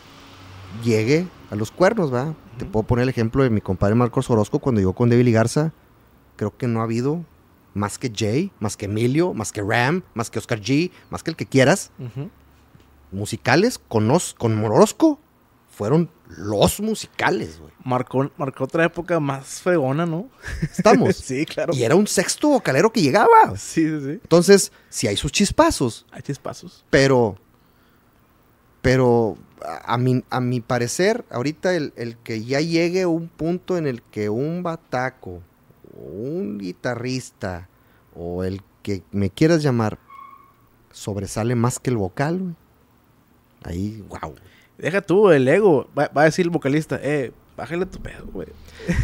llegue a los cuernos, ¿va? Te puedo poner el ejemplo de mi compadre Marcos Orozco cuando llegó con David Garza. Creo que no ha habido más que Jay, más que Emilio, más que Ram, más que Oscar G, más que el que quieras, musicales con, con fueron los musicales, güey. Marcó, otra época más feona, ¿no? Estamos. sí, claro. Y era un sexto vocalero que llegaba. Sí, sí, sí. Entonces, sí hay sus chispazos. Hay chispazos. Pero, pero a mi, a mi parecer, ahorita el, el que ya llegue un punto en el que un bataco un guitarrista o el que me quieras llamar sobresale más que el vocal, güey. Ahí, wow. Deja tú el ego. Va, a decir el vocalista, eh, bájale tu pedo, güey.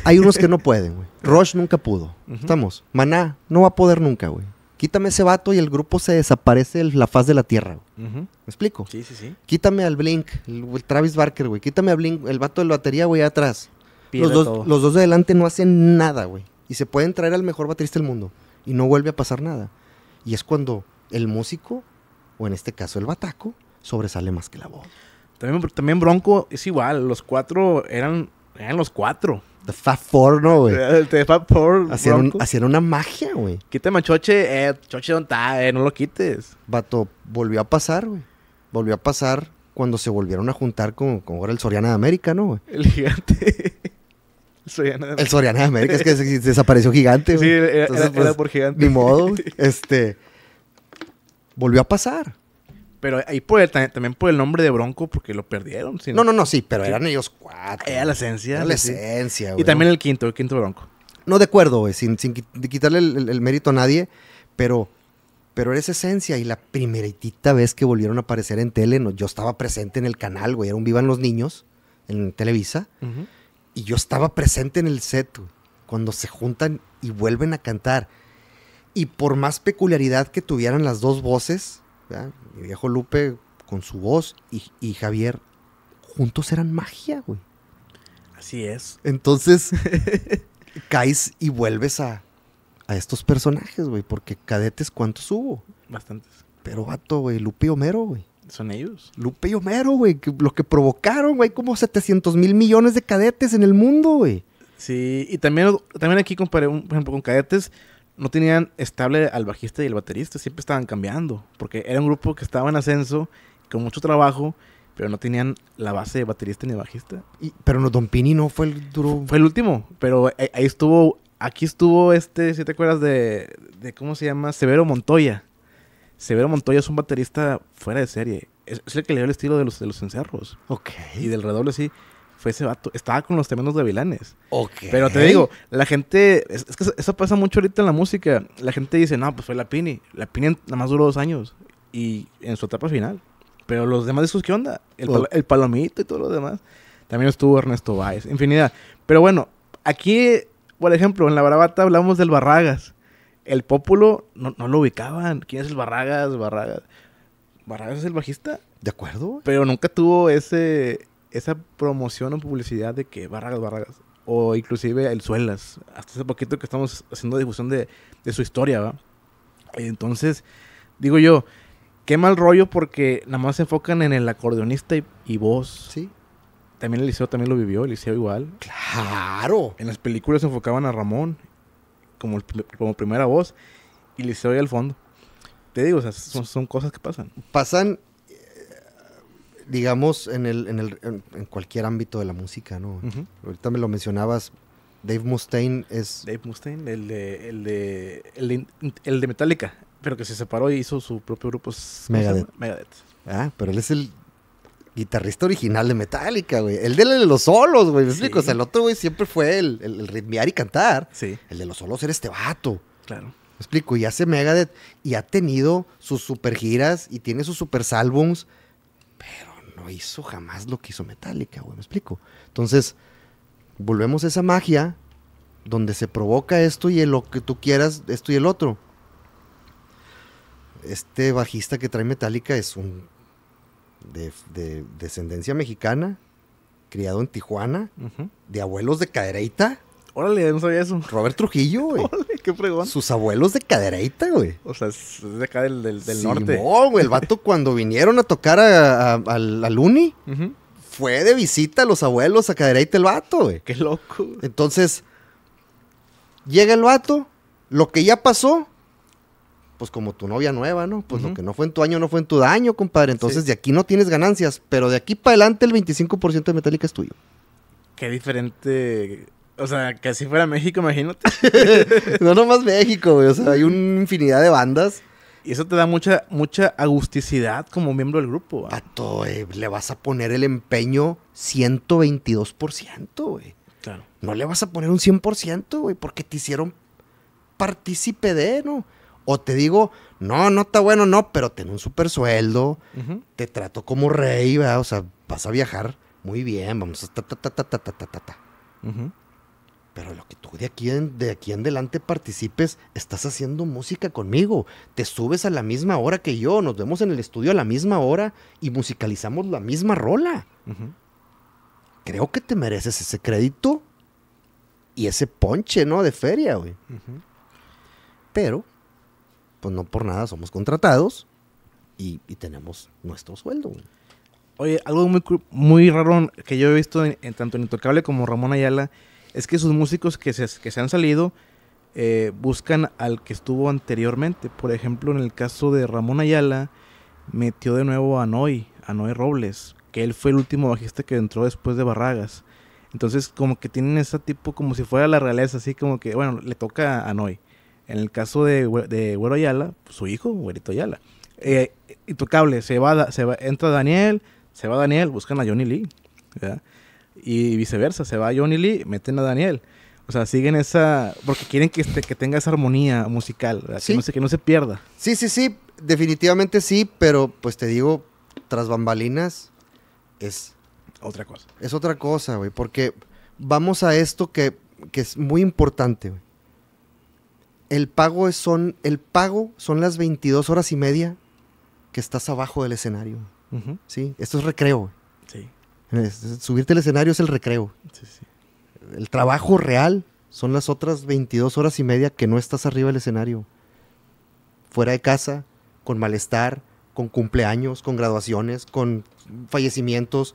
Hay unos que no pueden, güey. Rush nunca pudo. Estamos. Maná no va a poder nunca, güey. Quítame ese vato y el grupo se desaparece la faz de la tierra. güey. ¿Me explico? Sí, sí, sí. Quítame al Blink, el, Travis Barker, güey. Quítame al Blink, el vato de la batería, güey, atrás. Los dos, los dos, de adelante no hacen nada, güey y se pueden traer al mejor baterista del mundo y no vuelve a pasar nada. Y es cuando el músico, o en este caso el bataco, sobresale más que la voz. También, Bronco es igual, los cuatro eran, los cuatro. The Fat Four, ¿no, güey? The Four. Hacían, hacían una magia, güey. Quítame a Choche, eh, Choche, Eh, no lo quites. Bato, volvió a pasar, güey. Volvió a pasar cuando se volvieron a juntar con, con ahora el Soriana de América, ¿no, güey? El gigante. El Soriana de América, es que desapareció gigante. Sí, pues, por gigante. Ni modo, este. Volvió a pasar. Pero ahí también por el nombre de Bronco, porque lo perdieron. No, no, no, sí, pero eran ellos cuatro. Era la esencia. Era la esencia, güey. Y también el quinto, el quinto Bronco. No de acuerdo, güey, sin, quitarle el, mérito a nadie, pero, pero era esencia. Y la primeritita vez que volvieron a aparecer en tele, yo estaba presente en el canal, güey, era Vivan los Niños, en Televisa. Y yo estaba presente en el set cuando se juntan y vuelven a cantar. Y por más peculiaridad que tuvieran las dos voces, mi viejo Lupe con su voz y, Javier, juntos eran magia, güey. Así es. Entonces, caes y vuelves a, a estos personajes, güey, porque cadetes, ¿cuántos hubo? Bastantes. Pero vato, güey, Lupe y Homero, güey. Son ellos. Lupe y Homero, güey. Los que provocaron, güey, como 700 mil millones de cadetes en el mundo, güey. Sí, y también, también aquí comparé, por ejemplo, con cadetes. No tenían estable al bajista y el baterista. Siempre estaban cambiando. Porque era un grupo que estaba en ascenso, con mucho trabajo pero no tenían la base de baterista ni bajista. Y, pero no, Don Pini no fue el duro. Fue el último, pero ahí, estuvo, aquí estuvo este, si te acuerdas de, de, ¿cómo se llama? Severo Montoya. Severo Montoya es un baterista fuera de serie. Es, el que le dio el estilo de los, de los encerros. Ok. Y del redoble, sí. Fue ese vato. Estaba con los tremendos gavilanes. Ok. Pero te digo, la gente. Es, que eso pasa mucho ahorita en la música. La gente dice, no, pues fue la Pini. La Pini nada más duró dos años. Y en su etapa final. Pero los demás sus ¿qué onda? El, Palomito y todo lo demás. También estuvo Ernesto Báez. Infinidad. Pero bueno, aquí, por ejemplo, en la Barabata hablamos del Barragas el pópulo no, lo ubicaban. ¿Quién es el Barragas? Barragas. Barragas es el bajista. De acuerdo. Pero nunca tuvo ese, esa promoción o publicidad de que Barragas, Barragas. O inclusive el Suelas. Hasta hace poquito que estamos haciendo difusión de, su historia, ¿va? Entonces, digo yo, qué mal rollo porque nada más se enfocan en el acordeonista y, y voz. Sí. También el liceo también lo vivió, el liceo igual. Claro. En las películas se enfocaban a Ramón, como, como primera voz y le se oye al fondo. Te digo, son, cosas que pasan. Pasan, eh, digamos, en, el, en, cualquier ámbito de la música, ¿no? Ahorita me lo mencionabas, Dave Mustaine es... Dave Mustaine, el de, el de, el de, Metallica, pero que se separó y hizo su propio grupo. Megadeth. Ah, pero él es el guitarrista original de Metallica, güey. El de los solos, güey. ¿Me explico? O sea, el otro, güey, siempre fue el, ritmear y cantar. Sí. El de los solos era este vato. Claro. ¿Me explico? Y hace Megadeth y ha tenido sus super giras y tiene sus super álbums, pero no hizo jamás lo que hizo Metallica, güey. ¿Me explico? Entonces, volvemos a esa magia donde se provoca esto y el, lo que tú quieras, esto y el otro. Este bajista que trae Metallica es un de, descendencia mexicana, criado en Tijuana, de abuelos de Cadereita Órale, no sabía eso. Robert Trujillo, güey. Sus abuelos de Cadereita güey. O sea, es de acá del, norte. No, güey. El vato cuando vinieron a tocar a, al, Uni, fue de visita a los abuelos a Cadereita el vato, güey. Qué loco. Entonces, llega el vato, lo que ya pasó, pues como tu novia nueva, ¿no? Pues lo que no fue en tu año no fue en tu daño, compadre. Entonces de aquí no tienes ganancias, pero de aquí para adelante el 25% de Metallica es tuyo. Qué diferente. O sea, que así fuera México, imagínate. no nomás México, güey. O sea, hay una infinidad de bandas. Y eso te da mucha, mucha agusticidad como miembro del grupo. A todo, güey. Eh, le vas a poner el empeño 122%, güey. Claro. No le vas a poner un 100%, güey, porque te hicieron partícipe de, ¿no? O te digo, no, no está bueno, no, pero ten un super sueldo, te trato como rey, ¿verdad? o sea, vas a viajar muy bien, vamos a ta, ta, ta, ta, ta, ta, ta, ta. Pero lo que tú de aquí, en, de aquí en adelante participes, estás haciendo música conmigo. Te subes a la misma hora que yo, nos vemos en el estudio a la misma hora y musicalizamos la misma rola. Creo que te mereces ese crédito y ese ponche, ¿no? De feria, güey. Pero pues no por nada somos contratados y, tenemos nuestro sueldo. Oye, algo muy, muy raro que yo he visto en, tanto en Intocable como Ramón Ayala es que sus músicos que se, que se han salido eh, buscan al que estuvo anteriormente. Por ejemplo, en el caso de Ramón Ayala, metió de nuevo a Noy, a Noy Robles, que él fue el último bajista que entró después de Barragas. Entonces, como que tienen ese tipo, como si fuera la realeza, así como que, bueno, le toca a Noy. En el caso de, Güero Ayala, pues, su hijo, Güerito Ayala. Eh, cable se va, se entra Daniel, se va Daniel, buscan a Johnny Lee. ¿verdad? Y viceversa, se va Johnny Lee, meten a Daniel. O sea, siguen esa. Porque quieren que, este, que tenga esa armonía musical, que, no se, pierda. Sí, sí, sí, definitivamente sí, pero pues te digo, tras bambalinas es. Otra cosa. Es otra cosa, güey, porque vamos a esto que, que es muy importante, güey el pago es, son, el pago son las 22 horas y media que estás abajo del escenario. ¿Sí? Esto es recreo. subirte al escenario es el recreo. El trabajo real son las otras 22 horas y media que no estás arriba del escenario. Fuera de casa, con malestar, con cumpleaños, con graduaciones, con fallecimientos,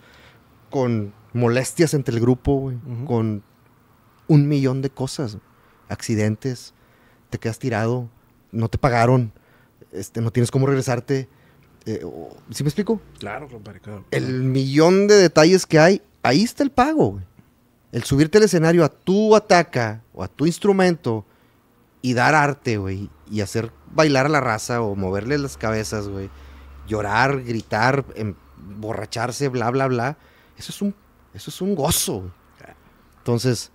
con molestias entre el grupo, con un millón de cosas, accidentes, te quedas tirado, no te pagaron, este, no tienes cómo regresarte. Eh, ¿Sí me explico? Claro, compadre, claro, El millón de detalles que hay, ahí está el pago. El subirte al escenario a tu ataca o a tu instrumento y dar arte, güey, y hacer bailar a la raza o moverle las cabezas, güey, llorar, gritar, emborracharse, bla, bla, bla. Eso es un, eso es un gozo, Entonces,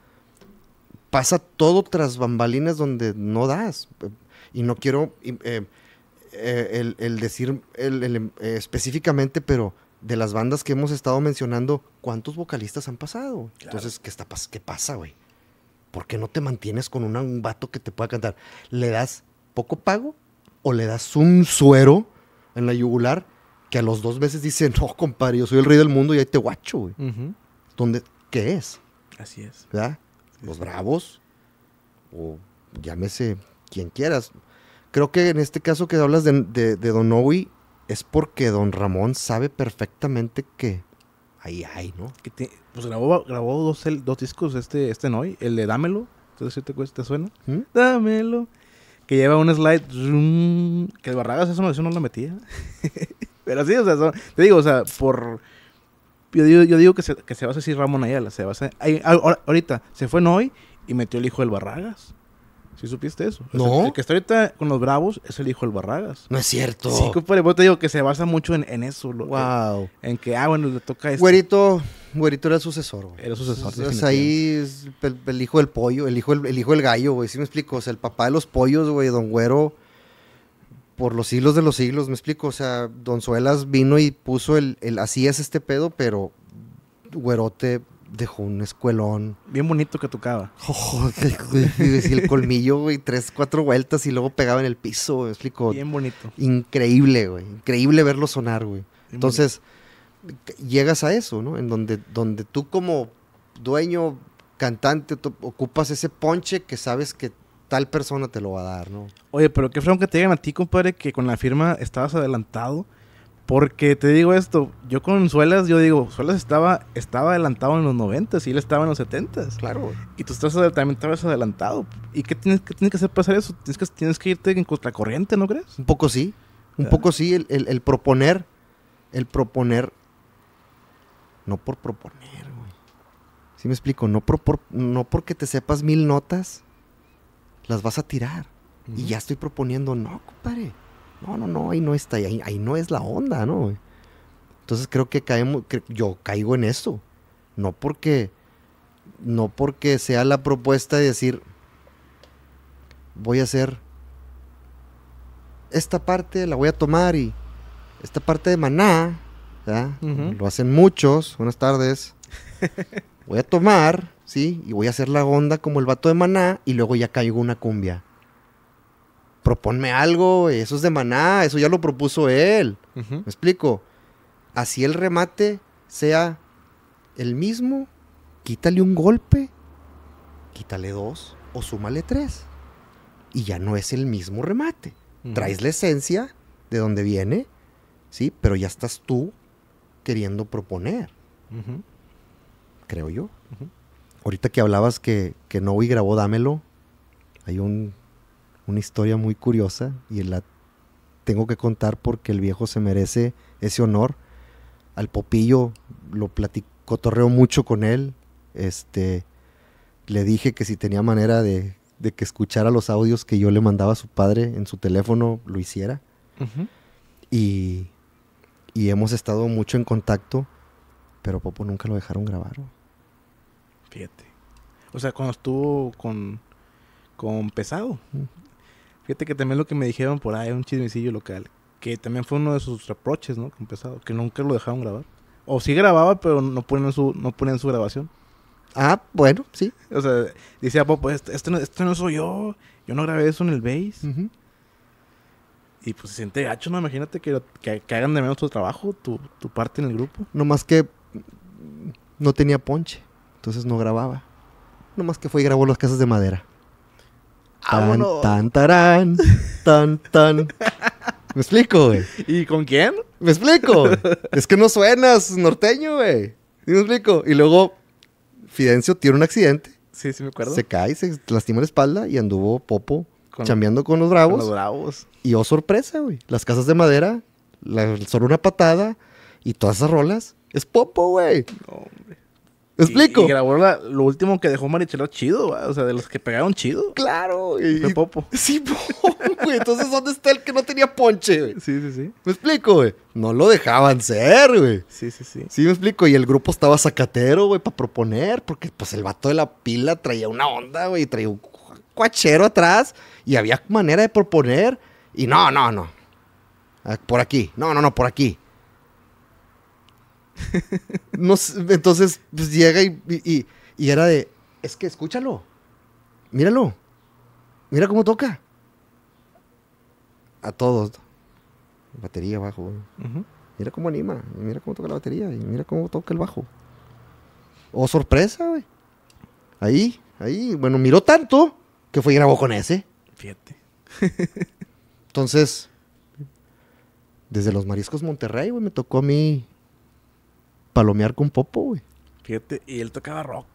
pasa todo tras bambalinas donde no das. Y no quiero eh, eh, el, decir eh, específicamente, pero de las bandas que hemos estado mencionando, ¿cuántos vocalistas han pasado? Entonces, ¿qué, está, qué pasa, güey? ¿Por qué no te mantienes con un vato que te pueda cantar? ¿Le das poco pago o le das un suero en la yugular que a los dos meses dice, no, compadre, yo soy el rey del mundo y ahí te guacho, güey? ¿Qué es? Así es. ¿Verdad? los Bravos, o llámese quien quieras. Creo que en este caso que hablas de, Don es porque Don Ramón sabe perfectamente que ahí hay, ¿no? Que pues grabó, grabó dos, discos este, este Noy, el de Dámelo, entonces te, suena, ¿Mm? Dámelo, que lleva un slide, que el Barragas eso no la metía. Pero sí, o sea, te digo, o sea, por yo digo, que, se, que se basa si Ramón Ayala. Se basa, ahí, ahorita se fue en y metió el hijo del Barragas. ¿Sí supiste eso? No. el que está ahorita con los Bravos es el hijo del Barragas. No es cierto. Sí, compadre, te digo que se basa mucho en, eso. wow. En, que, ah, bueno, le toca eso. Este. Güerito, güerito era sucesor. Güey. Era sucesor. O ahí es el, hijo del pollo, el hijo, el, hijo del gallo, güey. ¿Sí me explico? O sea, el papá de los pollos, güey, don Güero por los siglos de los siglos, me explico, o sea, Don Suelas vino y puso el, el así es este pedo, pero güerote dejó un escuelón. Bien bonito que tocaba. y el colmillo, güey, tres, cuatro vueltas y luego pegaba en el piso, me explico. Bien bonito. Increíble, güey, increíble verlo sonar, güey. Entonces, llegas a eso, ¿no? En donde, donde tú como dueño, cantante, ocupas ese ponche que sabes que tal persona te lo va a dar, ¿no? Oye, pero qué fregón que te digan a ti, compadre, que con la firma estabas adelantado. Porque te digo esto, yo con Suelas, yo digo, Suelas estaba, estaba adelantado en los 90 y él estaba en los 70 Claro. Y tú estás también estabas adelantado. ¿Y qué tienes, que que hacer para hacer eso? Tienes que, tienes que irte en contracorriente, ¿no crees? Un poco sí. Un ah. poco sí, el, el, proponer, el proponer, no por proponer, güey. ¿Sí me explico? No, no porque te sepas mil notas, las vas a tirar. Y ya estoy proponiendo, no, compadre, no, no, no, ahí no está, ahí, no es la onda, ¿no? Entonces creo que caemos, yo caigo en eso, no porque, no porque sea la propuesta de decir, voy a hacer esta parte, la voy a tomar y esta parte de maná, lo hacen muchos, buenas tardes, voy a tomar ¿sí? Y voy a hacer la onda como el vato de Maná y luego ya caigo una cumbia. Proponme algo, eso es de Maná, eso ya lo propuso él. ¿Me explico? Así el remate sea el mismo, quítale un golpe, quítale dos o súmale tres. Y ya no es el mismo remate. Traes la esencia de donde viene, ¿sí? Pero ya estás tú queriendo proponer. Creo yo ahorita que hablabas que, que Novi grabó Dámelo, hay una historia muy curiosa y la tengo que contar porque el viejo se merece ese honor. Al Popillo lo cotorreo mucho con él. Este, le dije que si tenía manera de, que escuchara los audios que yo le mandaba a su padre en su teléfono, lo hiciera. y, y hemos estado mucho en contacto, pero Popo nunca lo dejaron grabar. Fíjate. O sea, cuando estuvo con, Pesado. Fíjate que también lo que me dijeron por ahí, un chismecillo local, que también fue uno de sus reproches, ¿no? Con Pesado, que nunca lo dejaron grabar. O sí grababa, pero no ponían su, no su grabación. Ah, bueno, sí. O sea, decía pues, esto este esto no, soy yo, yo no grabé eso en el bass. Y pues se siente gacho, ¿no? Imagínate que, que, hagan de menos tu trabajo, tu, tu parte en el grupo. No más que no tenía ponche. Entonces no grababa. Nomás que fue y grabó las casas de madera. Ah, tan, tan, tarán, tan, tan. ¿Me explico, güey? ¿Y con quién? ¿Me explico? es que no suenas norteño, güey. ¿Sí ¿Me explico? Y luego Fidencio tiene un accidente. Sí, sí me acuerdo. Se cae, se lastima la espalda y anduvo Popo chambeando con los bravos. Con los bravos. Y oh, sorpresa, güey. Las casas de madera, solo una patada y todas esas rolas. Es Popo, güey. No, hombre explico? Y, grabó lo último que dejó Marichela chido, o sea, de los que pegaron chido. Claro. Y, Popo. Sí, güey. Entonces, ¿dónde está el que no tenía ponche, güey? Sí, sí, sí. ¿Me explico, güey? No lo dejaban ser, güey. Sí, sí, sí. Sí, me explico. Y el grupo estaba zacatero, güey, para proponer, porque pues el vato de la pila traía una onda, güey, traía un cuachero atrás y había manera de proponer. Y no, no, no. Ah, por aquí. No, no, no, por aquí. No, entonces, pues, llega y, era de, es que escúchalo, míralo, mira cómo toca. A todos. Batería, bajo. Mira cómo anima, mira cómo toca la batería, y mira cómo toca el bajo. oh, sorpresa, güey. Ahí, ahí, bueno, miró tanto que fue y grabó con ese. Fíjate. Entonces, desde los mariscos Monterrey, güey, me tocó a mí palomear con Popo, güey. Fíjate, y él tocaba rock.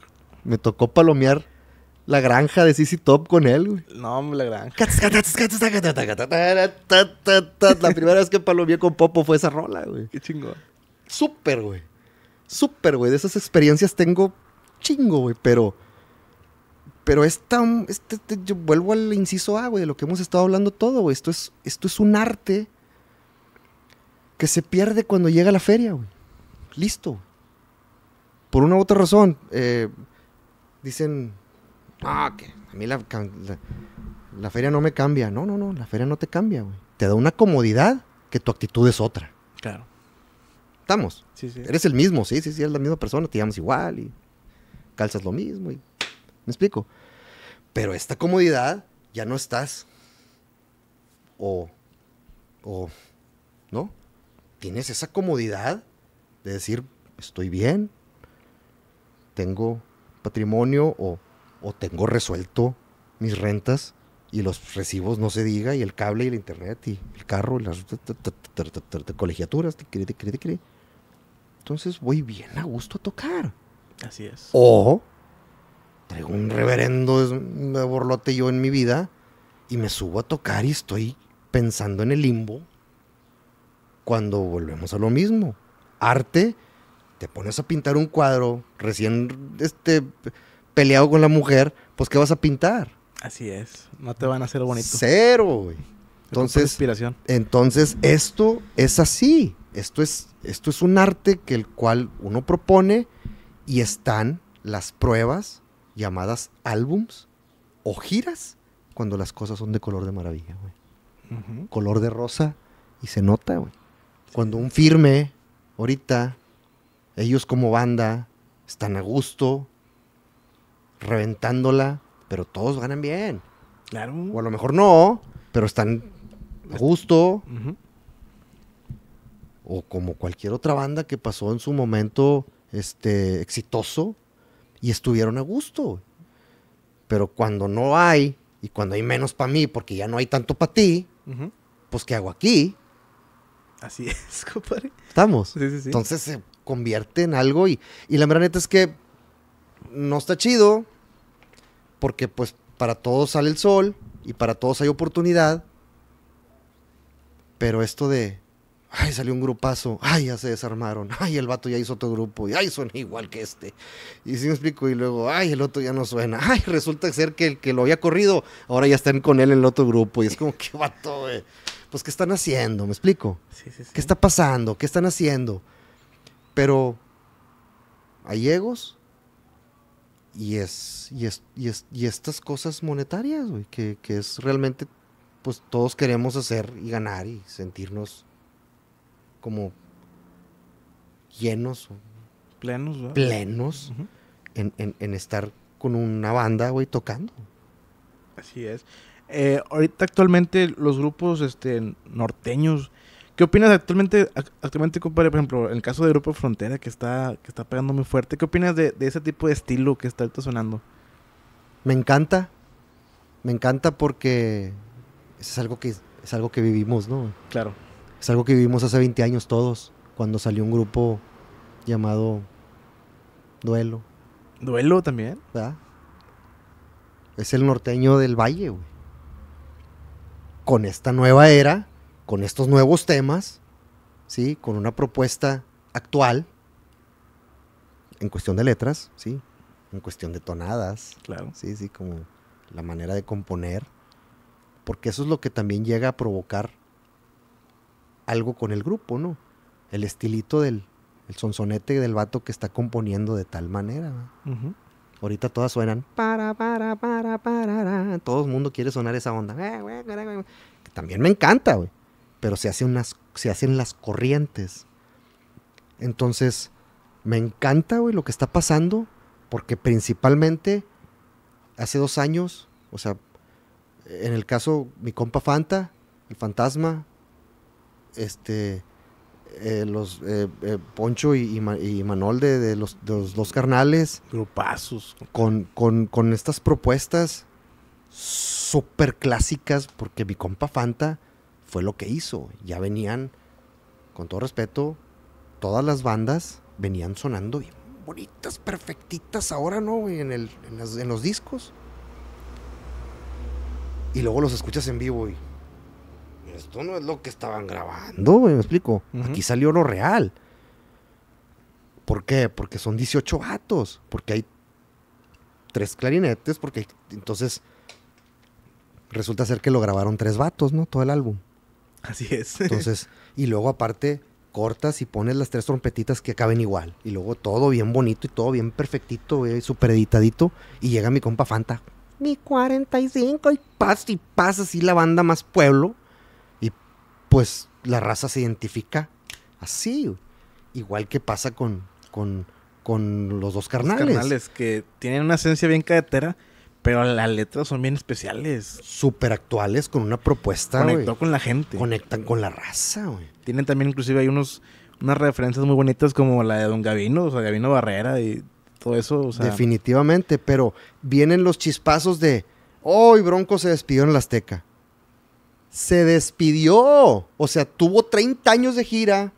Me tocó palomear la granja de CC Top con él, güey. No, la granja. La primera vez que palomeé con Popo fue esa rola, güey. Qué chingón. Súper, güey. Súper, güey. De esas experiencias tengo chingo, güey. Pero. Pero esta, yo vuelvo al inciso A, güey, de lo que hemos estado hablando todo, güey. Esto es, esto es un arte que se pierde cuando llega a la feria, güey. Listo. Por una u otra razón, eh, dicen, ah, que a mí la, feria no me cambia. No, no, no, la feria no te cambia, güey. Te da una comodidad que tu actitud es otra. Claro. Estamos. Sí, sí. Eres el mismo, sí, sí, sí, eres la misma persona, te llamas igual y calzas lo mismo. Y, ¿Me explico? Pero esta comodidad ya no estás. O, o, ¿no? Tienes esa comodidad de decir, estoy bien, tengo patrimonio o, o tengo resuelto mis rentas y los recibos no se diga, y el cable y la internet y el carro y las colegiaturas. Entonces voy bien a gusto a tocar. Así es. O traigo un reverendo de borlote yo en mi vida y me subo a tocar y estoy pensando en el limbo cuando volvemos a lo mismo arte, te pones a pintar un cuadro recién este, peleado con la mujer, pues ¿qué vas a pintar? Así es, no te van a hacer bonito. Cero, güey. Entonces, entonces esto es así, esto es, esto es un arte que el cual uno propone y están las pruebas llamadas álbums o giras cuando las cosas son de color de maravilla, güey. Color de rosa y se nota, güey. Cuando un firme ahorita ellos como banda están a gusto, reventándola, pero todos ganan bien. Claro. O a lo mejor no, pero están a gusto. O como cualquier otra banda que pasó en su momento este, exitoso y estuvieron a gusto. Pero cuando no hay, y cuando hay menos para mí, porque ya no hay tanto para ti, pues ¿qué hago aquí? Así es, compadre. Estamos. Sí, sí, sí. Entonces se convierte en algo y, la verdad es que no está chido porque pues para todos sale el sol y para todos hay oportunidad. Pero esto de, ay, salió un grupazo, ay, ya se desarmaron, ay, el vato ya hizo otro grupo, y ay, suena igual que este. Y si me explico, y luego, ay, el otro ya no suena, ay, resulta ser que el que lo había corrido, ahora ya están con él en el otro grupo, y es como qué vato, güey pues, ¿qué están haciendo? ¿Me explico? ¿Qué está pasando? ¿Qué están haciendo? Pero hay egos y es, y es, y estas cosas monetarias, güey, que, es realmente, pues todos queremos hacer y ganar y sentirnos como llenos. Plenos, ¿verdad? Plenos en, en estar con una banda, güey, tocando. Así es. Eh, ahorita actualmente los grupos este, norteños, ¿qué opinas actualmente, actualmente compadre? Por ejemplo, en el caso de Grupo Frontera que está, que está pegando muy fuerte, ¿qué opinas de, de ese tipo de estilo que está ahorita sonando? Me encanta, me encanta porque es algo que, es algo que vivimos, ¿no? Claro. Es algo que vivimos hace 20 años todos, cuando salió un grupo llamado Duelo. ¿Duelo también? ¿Verdad? Es el norteño del valle, güey con esta nueva era, con estos nuevos temas, ¿sí? con una propuesta actual en cuestión de letras, ¿sí? en cuestión de tonadas, claro. sí, sí, como la manera de componer, porque eso es lo que también llega a provocar algo con el grupo, ¿no? El estilito del el sonsonete del vato que está componiendo de tal manera. ¿no? Ahorita todas suenan. Para, para, para, para, Todo el mundo quiere sonar esa onda. Eh, también me encanta, güey. Pero se, hace unas, se hacen las corrientes. Entonces, me encanta, güey, lo que está pasando. Porque principalmente, hace dos años, o sea, en el caso, mi compa Fanta, el fantasma, este, eh, los eh, eh, Poncho y, y de, los, dos carnales. Grupazos. Con, con, estas propuestas súper clásicas, porque mi compa Fanta fue lo que hizo. Ya venían, con todo respeto, todas las bandas venían sonando bonitas, perfectitas ahora, ¿no? En, en los discos. Y luego los escuchas en vivo y esto no es lo que estaban grabando, me explico. Aquí salió lo real. ¿Por qué? Porque son 18 vatos, porque hay tres clarinetes, porque entonces resulta ser que lo grabaron tres vatos, ¿no? Todo el álbum. Así es. Entonces, y luego aparte cortas y pones las tres trompetitas que acaben igual. Y luego todo bien bonito y todo bien perfectito, supereditadito editadito. Y llega mi compa Fanta. Mi 45 y pasa y pasa así la banda más pueblo pues la raza se identifica así. Igual que pasa con, con, los dos carnales. Los carnales que tienen una esencia bien cadetera, pero las letras son bien especiales. Súper actuales, con una propuesta. Conectó con la gente. Conectan con la raza, güey. Tienen también inclusive hay unos, unas referencias muy bonitas como la de Don Gavino, o sea, Gavino Barrera y todo eso. Definitivamente, pero vienen los chispazos de, hoy Bronco se despidió en la Azteca se despidió. O sea, tuvo 30 años de gira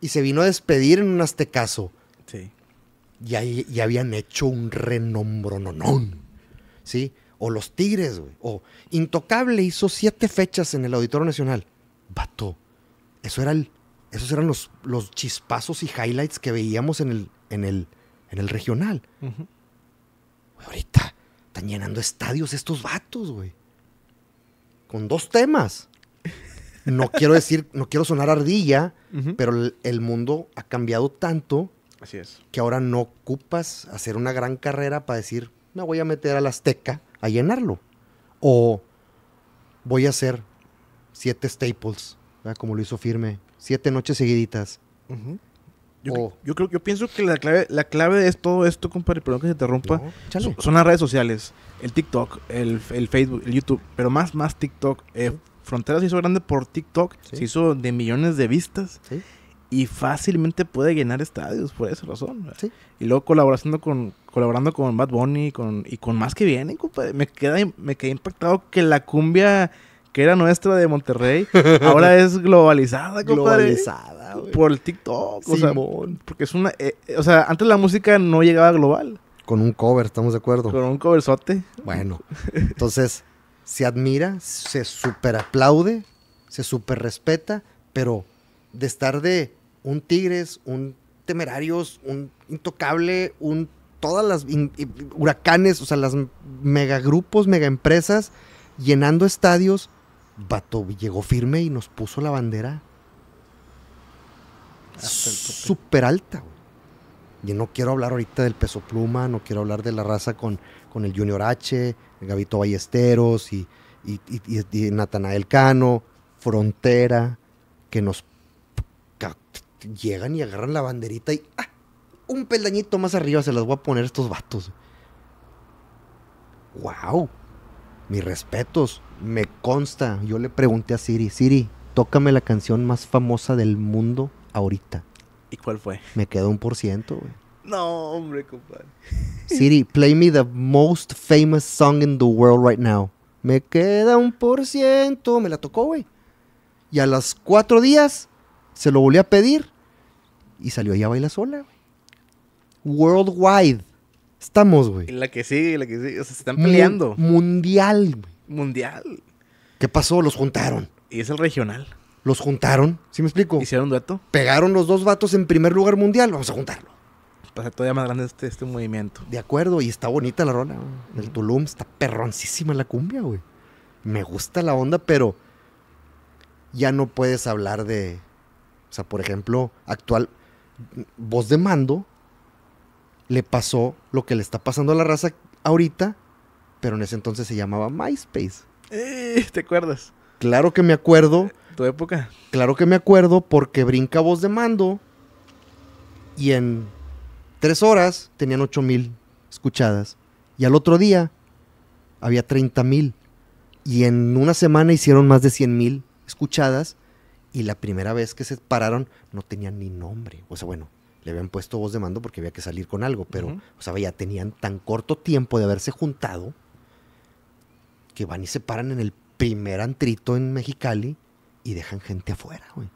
y se vino a despedir en un aztecaso. Sí. Ya, habían hecho un renombrononón. ¿Sí? O los Tigres, güey. O Intocable hizo siete fechas en el Auditorio Nacional. Bato, Eso era el, esos eran los, los chispazos y highlights que veíamos en el, en el, en el regional. ahorita están llenando estadios estos vatos, güey con dos temas. No quiero decir, no quiero sonar ardilla, pero el, mundo ha cambiado tanto. Así es. Que ahora no ocupas hacer una gran carrera para decir, me voy a meter al Azteca a llenarlo. O voy a hacer siete staples, como lo hizo firme, siete noches seguiditas. Ajá. Yo, creo, yo pienso que la clave, la clave de todo esto, compadre, perdón que se interrumpa, son, las redes sociales, el TikTok, el, el, Facebook, el YouTube, pero más, más TikTok. Eh, Fronteras se hizo grande por TikTok, se hizo de millones de vistas. Y fácilmente puede llenar estadios por esa razón. Y luego colaborando con, colaborando con Bad Bunny con, y con más que vienen, compadre. Me, queda, me quedé impactado que la cumbia que era nuestra de Monterrey, ahora es globalizada, Globalizada, Por el TikTok, o sea, porque es una... Eh, eh, o sea, antes la música no llegaba global. Con un cover, estamos de acuerdo. Con un coversote... Bueno, entonces se admira, se super aplaude, se super respeta, pero de estar de un Tigres, un Temerarios, un Intocable, un todas las huracanes, o sea, las megagrupos, empresas... llenando estadios Vato llegó firme y nos puso la bandera súper alta. Y no quiero hablar ahorita del peso pluma, no quiero hablar de la raza con, el Junior H, Gavito Ballesteros y, y, Natanael Cano, Frontera, que nos llegan y agarran la banderita y ah, un peldañito más arriba se las voy a poner estos vatos. ¡Wow! mis respetos, me consta. Yo le pregunté a Siri, Siri, tócame la canción más famosa del mundo ahorita. ¿Y cuál fue? Me quedó un por ciento, güey. No, hombre, compadre. Siri, play me the most famous song in the world right now. Me queda un por ciento. Me la tocó, güey. Y a las cuatro días se lo volví a pedir y salió a bailar sola, Worldwide estamos, güey. La que sigue, la que sigue. O sea, se están peleando. mundial, güey. Mundial. ¿Qué pasó? Los juntaron. Y es el regional. Los juntaron, ¿sí me explico? Hicieron dueto. Pegaron los dos vatos en primer lugar mundial, vamos a juntarlo. Para todavía más grande este, este, movimiento. De acuerdo, y está bonita la rola. El Tulum está perroncísima la cumbia, güey. Me gusta la onda, pero ya no puedes hablar de. O sea, por ejemplo, actual. Voz de mando le pasó lo que le está pasando a la raza ahorita, pero en ese entonces se llamaba MySpace. Eh, ¿Te acuerdas? Claro que me acuerdo. ¿Tu época? Claro que me acuerdo porque brinca voz de mando y en tres horas tenían 8 mil escuchadas. Y al otro día había 30 mil. Y en una semana hicieron más de 100 mil escuchadas. Y la primera vez que se pararon no tenían ni nombre. O sea, bueno, le habían puesto voz de mando porque había que salir con algo, pero, ya tenían tan corto tiempo de haberse juntado que van y se paran en el primer antrito en Mexicali y dejan gente afuera, güey.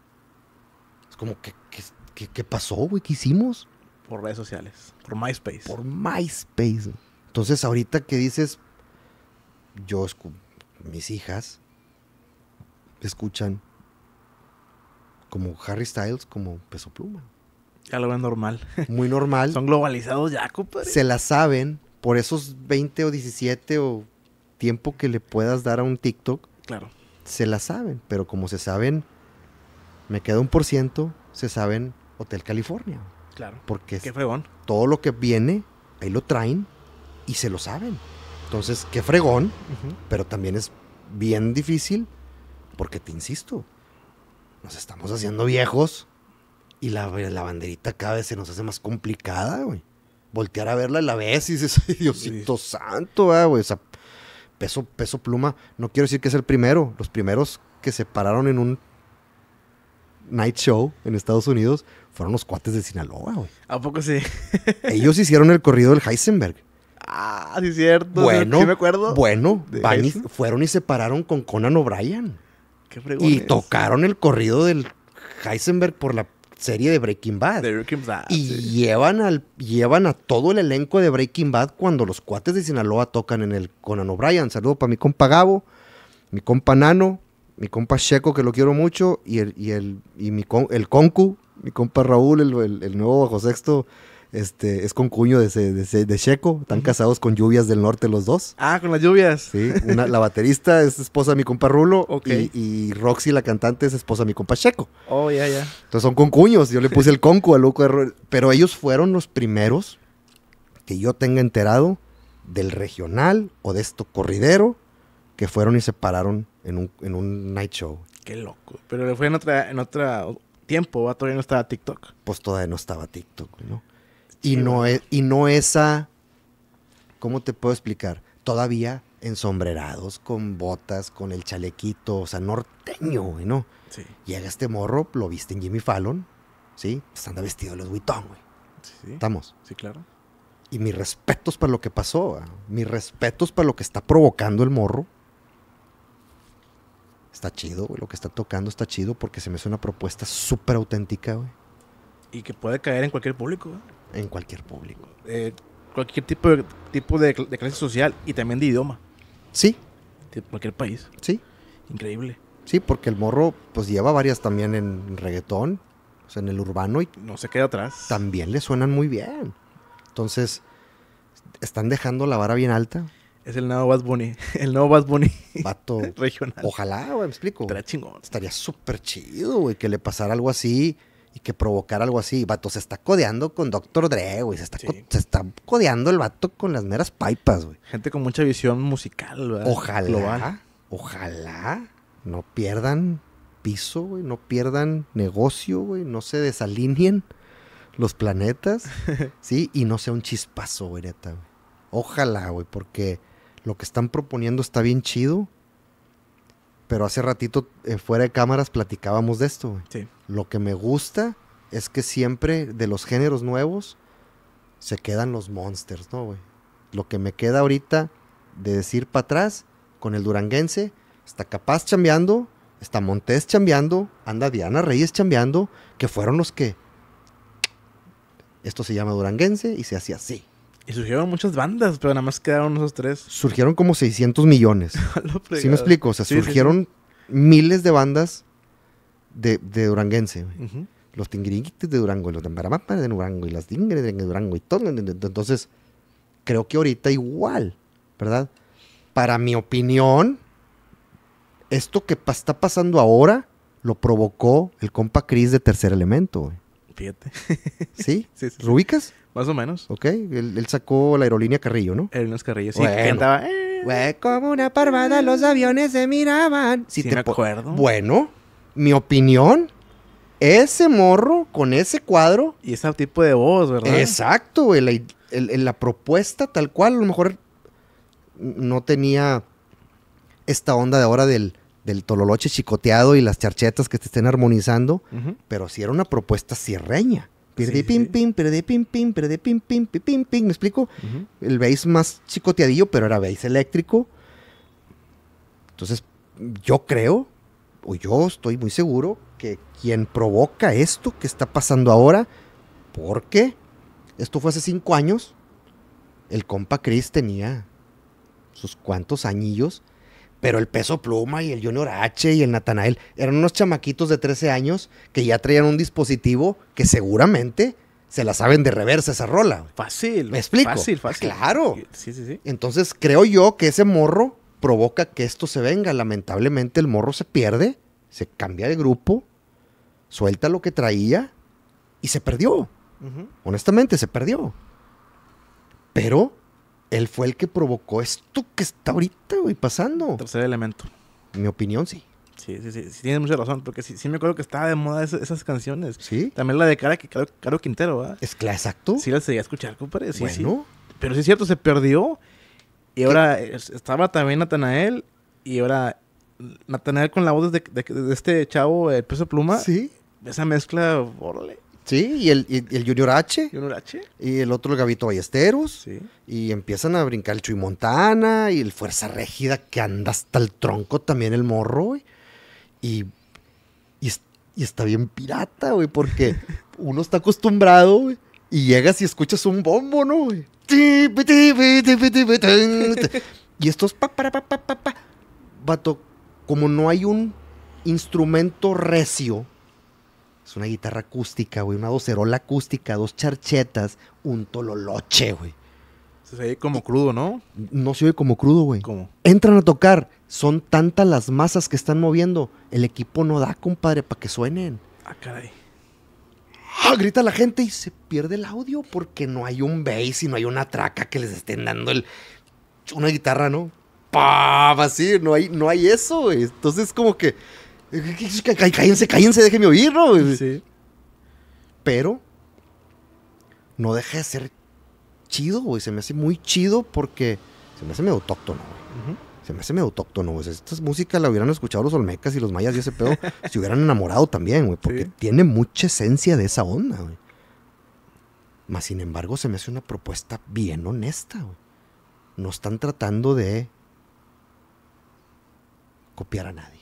Es como, ¿qué, pasó, güey? ¿Qué hicimos? Por redes sociales, por MySpace. Por MySpace. Entonces, ahorita que dices, yo, mis hijas escuchan como Harry Styles, como Peso Pluma. Ya normal. Muy normal. Son globalizados ya, Se la saben por esos 20 o 17 o tiempo que le puedas dar a un TikTok. Claro. Se la saben, pero como se saben, me queda un por ciento, se saben Hotel California. Claro. Porque qué fregón. todo lo que viene, ahí lo traen y se lo saben. Entonces, qué fregón, pero también es bien difícil porque te insisto, nos estamos haciendo viejos y la, banderita cada vez se nos hace más complicada, güey. Voltear a verla a la vez y dices, Diosito santo, ah, güey. O sea, peso, peso pluma. No quiero decir que es el primero. Los primeros que se pararon en un night show en Estados Unidos fueron los cuates de Sinaloa, güey. ¿A poco sí? Ellos hicieron el corrido del Heisenberg. Ah, sí, cierto. Bueno, me acuerdo. Bueno, fueron y se pararon con Conan O'Brien. Qué Y tocaron el corrido del Heisenberg por la serie de Breaking Bad. Y llevan, al, llevan a todo el elenco de Breaking Bad cuando los cuates de Sinaloa tocan en el Conan O'Brien. Saludo para mi compa Gabo, mi compa Nano, mi compa Checo, que lo quiero mucho, y el, y el, mi el Concu, mi compa Raúl, el, el nuevo bajo sexto este, es con cuño de, de, de Checo, están casados con lluvias del norte los dos. Ah, con las lluvias. Sí, la baterista es esposa de mi compa Rulo y, Roxy, la cantante, es esposa de mi compa Checo. Oh, ya, ya. Entonces son con cuños. yo le puse el concu al loco de Rulo. Pero ellos fueron los primeros que yo tenga enterado del regional o de esto corridero que fueron y se pararon en un, en un night show. Qué loco. Pero le fue en otra, en tiempo, Todavía no estaba TikTok. Pues todavía no estaba TikTok, ¿no? y, no es, y no esa, ¿cómo te puedo explicar? Todavía ensombrerados, con botas, con el chalequito, o sea, norteño, güey, ¿no? Sí. Llega este morro, lo viste en Jimmy Fallon, ¿sí? Pues anda vestido de los güitón, güey. Sí, ¿Estamos? Sí, claro. Y mis respetos para lo que pasó, güey. Ah, mis respetos para lo que está provocando el morro. Está chido, güey, lo que está tocando está chido porque se me hace una propuesta súper auténtica, güey. Y que puede caer en cualquier público, güey. ¿eh? en cualquier público. Eh, cualquier tipo de, tipo de, clase social y también de idioma. Sí. De cualquier país. Sí. Increíble. Sí, porque el morro pues lleva varias también en reggaetón, en el urbano y... No se queda atrás. También le suenan muy bien. Entonces, están dejando la vara bien alta. Es el nuevo Bad Bunny. El nuevo Bad Bunny. Vato. regional. Ojalá, güey, me explico. Estaría chingón. Estaría súper chido, güey, que le pasara algo así que provocar algo así. Vato, se está codeando con doctor Dre, güey. Se, está está codeando el vato con las meras pipas, güey. Gente con mucha visión musical, Ojalá. Ojalá no pierdan piso, güey. No pierdan negocio, güey. No se desalineen los planetas, ¿sí? Y no sea un chispazo, güey, Ojalá, güey, porque lo que están proponiendo está bien chido. Pero hace ratito, eh, fuera de cámaras, platicábamos de esto, güey. Sí lo que me gusta es que siempre de los géneros nuevos se quedan los monsters, ¿no, güey? Lo que me queda ahorita de decir para atrás con el duranguense, está Capaz chambeando, está Montes chambeando, anda Diana Reyes chambeando, que fueron los que... Esto se llama duranguense y se hacía así. Y surgieron muchas bandas, pero nada más quedaron esos tres. Surgieron como 600 millones. ¿Sí me explico? O sea, surgieron miles de bandas de, Duranguense. Los tingringuites de Durango, los tambaramapas de Durango, y las tingres de Durango, y todo. Entonces, creo que ahorita igual, ¿verdad? Para mi opinión, esto que está pasando ahora lo provocó el compa Cris de Tercer Elemento, Fíjate. ¿Sí? sí, sí, rubicas Más o menos. Ok, él, sacó la aerolínea Carrillo, ¿no? Carrillo, sí. Eh. como una parvada los aviones se miraban. sí, te acuerdo. Bueno, mi opinión, ese morro con ese cuadro. Y ese tipo de voz, ¿verdad? Exacto, güey. La, propuesta tal cual, a lo mejor no tenía esta onda de ahora del, tololoche chicoteado y las charchetas que se estén armonizando, pero sí era una propuesta cierreña. Perdí pim, pim, pin, pim, pim, pim, pim, pim, ¿me explico? El bass más chicoteadillo, pero era bass eléctrico. Entonces, yo creo o yo estoy muy seguro que quien provoca esto que está pasando ahora, porque esto fue hace cinco años, el compa Chris tenía sus cuantos añillos, pero el Peso Pluma y el Junior H y el Natanael eran unos chamaquitos de 13 años que ya traían un dispositivo que seguramente se la saben de reversa esa rola. Fácil. ¿Me explico? Fácil, fácil. Claro. Sí, sí, sí. Entonces creo yo que ese morro provoca que esto se venga. Lamentablemente el morro se pierde, se cambia de grupo, suelta lo que traía y se perdió. Honestamente, se perdió. Pero él fue el que provocó esto que está ahorita, güey, pasando. Tercer elemento. En mi opinión, sí. Sí, sí, sí, sí, tienes mucha razón, porque sí, sí me acuerdo que estaba de moda esas, canciones. Sí. También la de Cara, que Caro, Quintero, ¿verdad? Es claro, exacto. Sí, la seguía a escuchar, compadre. Sí, Pero sí es cierto, se perdió y ahora estaba también Natanael. Y ahora Natanael con la voz de, este chavo, el peso pluma. Sí. Esa mezcla, órale. Sí, y el, y el Junior H. Junior H. Y el otro, el Gavito Ballesteros. Sí. Y empiezan a brincar el Chuy Montana y el Fuerza Régida que anda hasta el tronco también el morro, Y, y, está bien pirata, güey, porque uno está acostumbrado, y llegas y escuchas un bombo, ¿no, y estos pa, pa, como no hay un instrumento recio, es una guitarra acústica, güey, una docerola acústica, dos charchetas, un tololoche, güey. Se oye como crudo, ¿no? No se oye como crudo, güey. Entran a tocar, son tantas las masas que están moviendo, el equipo no da, compadre, para que suenen. Ah, caray. ¡Ah! grita la gente y se pierde el audio porque no hay un bass y no hay una traca que les estén dando el, una guitarra, ¿no? pa Así, no hay, no hay eso, güey. Entonces, como que. Cállense, cállense, déjenme oír, ¿no? Sí. Pero. No deja de ser chido, güey. Se me hace muy chido porque. Se me hace medio autóctono, güey se me hace medio autóctono, güey. Esta música la hubieran escuchado los olmecas y los mayas y ese pedo, se hubieran enamorado también, güey, porque tiene mucha esencia de esa onda, güey. Mas, sin embargo, se me hace una propuesta bien honesta, güey. No están tratando de copiar a nadie.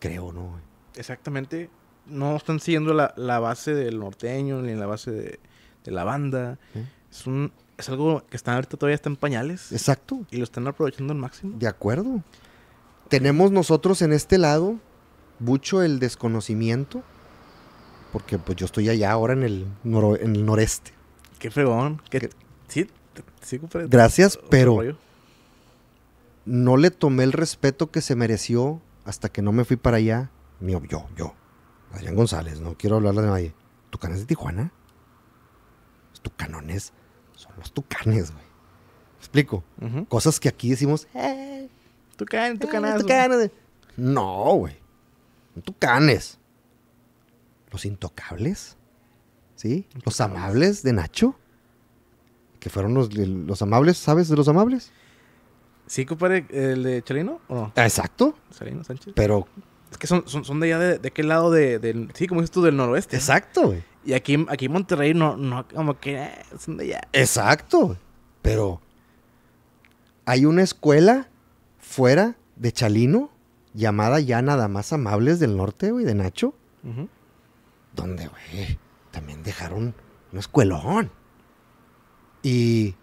Creo, ¿no? Exactamente. No están siguiendo la, base del norteño ni la base de, la banda. ¿Eh? Es un es algo que está ahorita todavía está en pañales. Exacto. Y lo están aprovechando al máximo. De acuerdo. Tenemos nosotros en este lado mucho el desconocimiento, porque pues yo estoy allá ahora en el, en el noreste. Qué fregón. ¿Qué, sí, sí Gracias, pero no le tomé el respeto que se mereció hasta que no me fui para allá. Mío, yo, yo. Adrián González, no quiero hablarle de nadie. es de Tijuana? ¿Tu canones los tucanes, güey. explico? Cosas que aquí decimos, eh, tucanes, eh, tucanes. tucanes. No, güey. Tucanes. Los intocables, ¿sí? Los amables de Nacho. Que fueron los, los amables, ¿sabes de los amables? ¿Sí, compadre, el de Chalino o no? Exacto. Chalino Sánchez. Pero es que son, de allá de, de lado de, del. Sí, como dices tú, del noroeste. Exacto, güey. Y aquí, aquí en Monterrey no, no, como que eh, son de allá. Exacto. Pero hay una escuela fuera de Chalino llamada ya nada más Amables del Norte, güey, de Nacho. Donde, güey, también dejaron un escuelón. Y.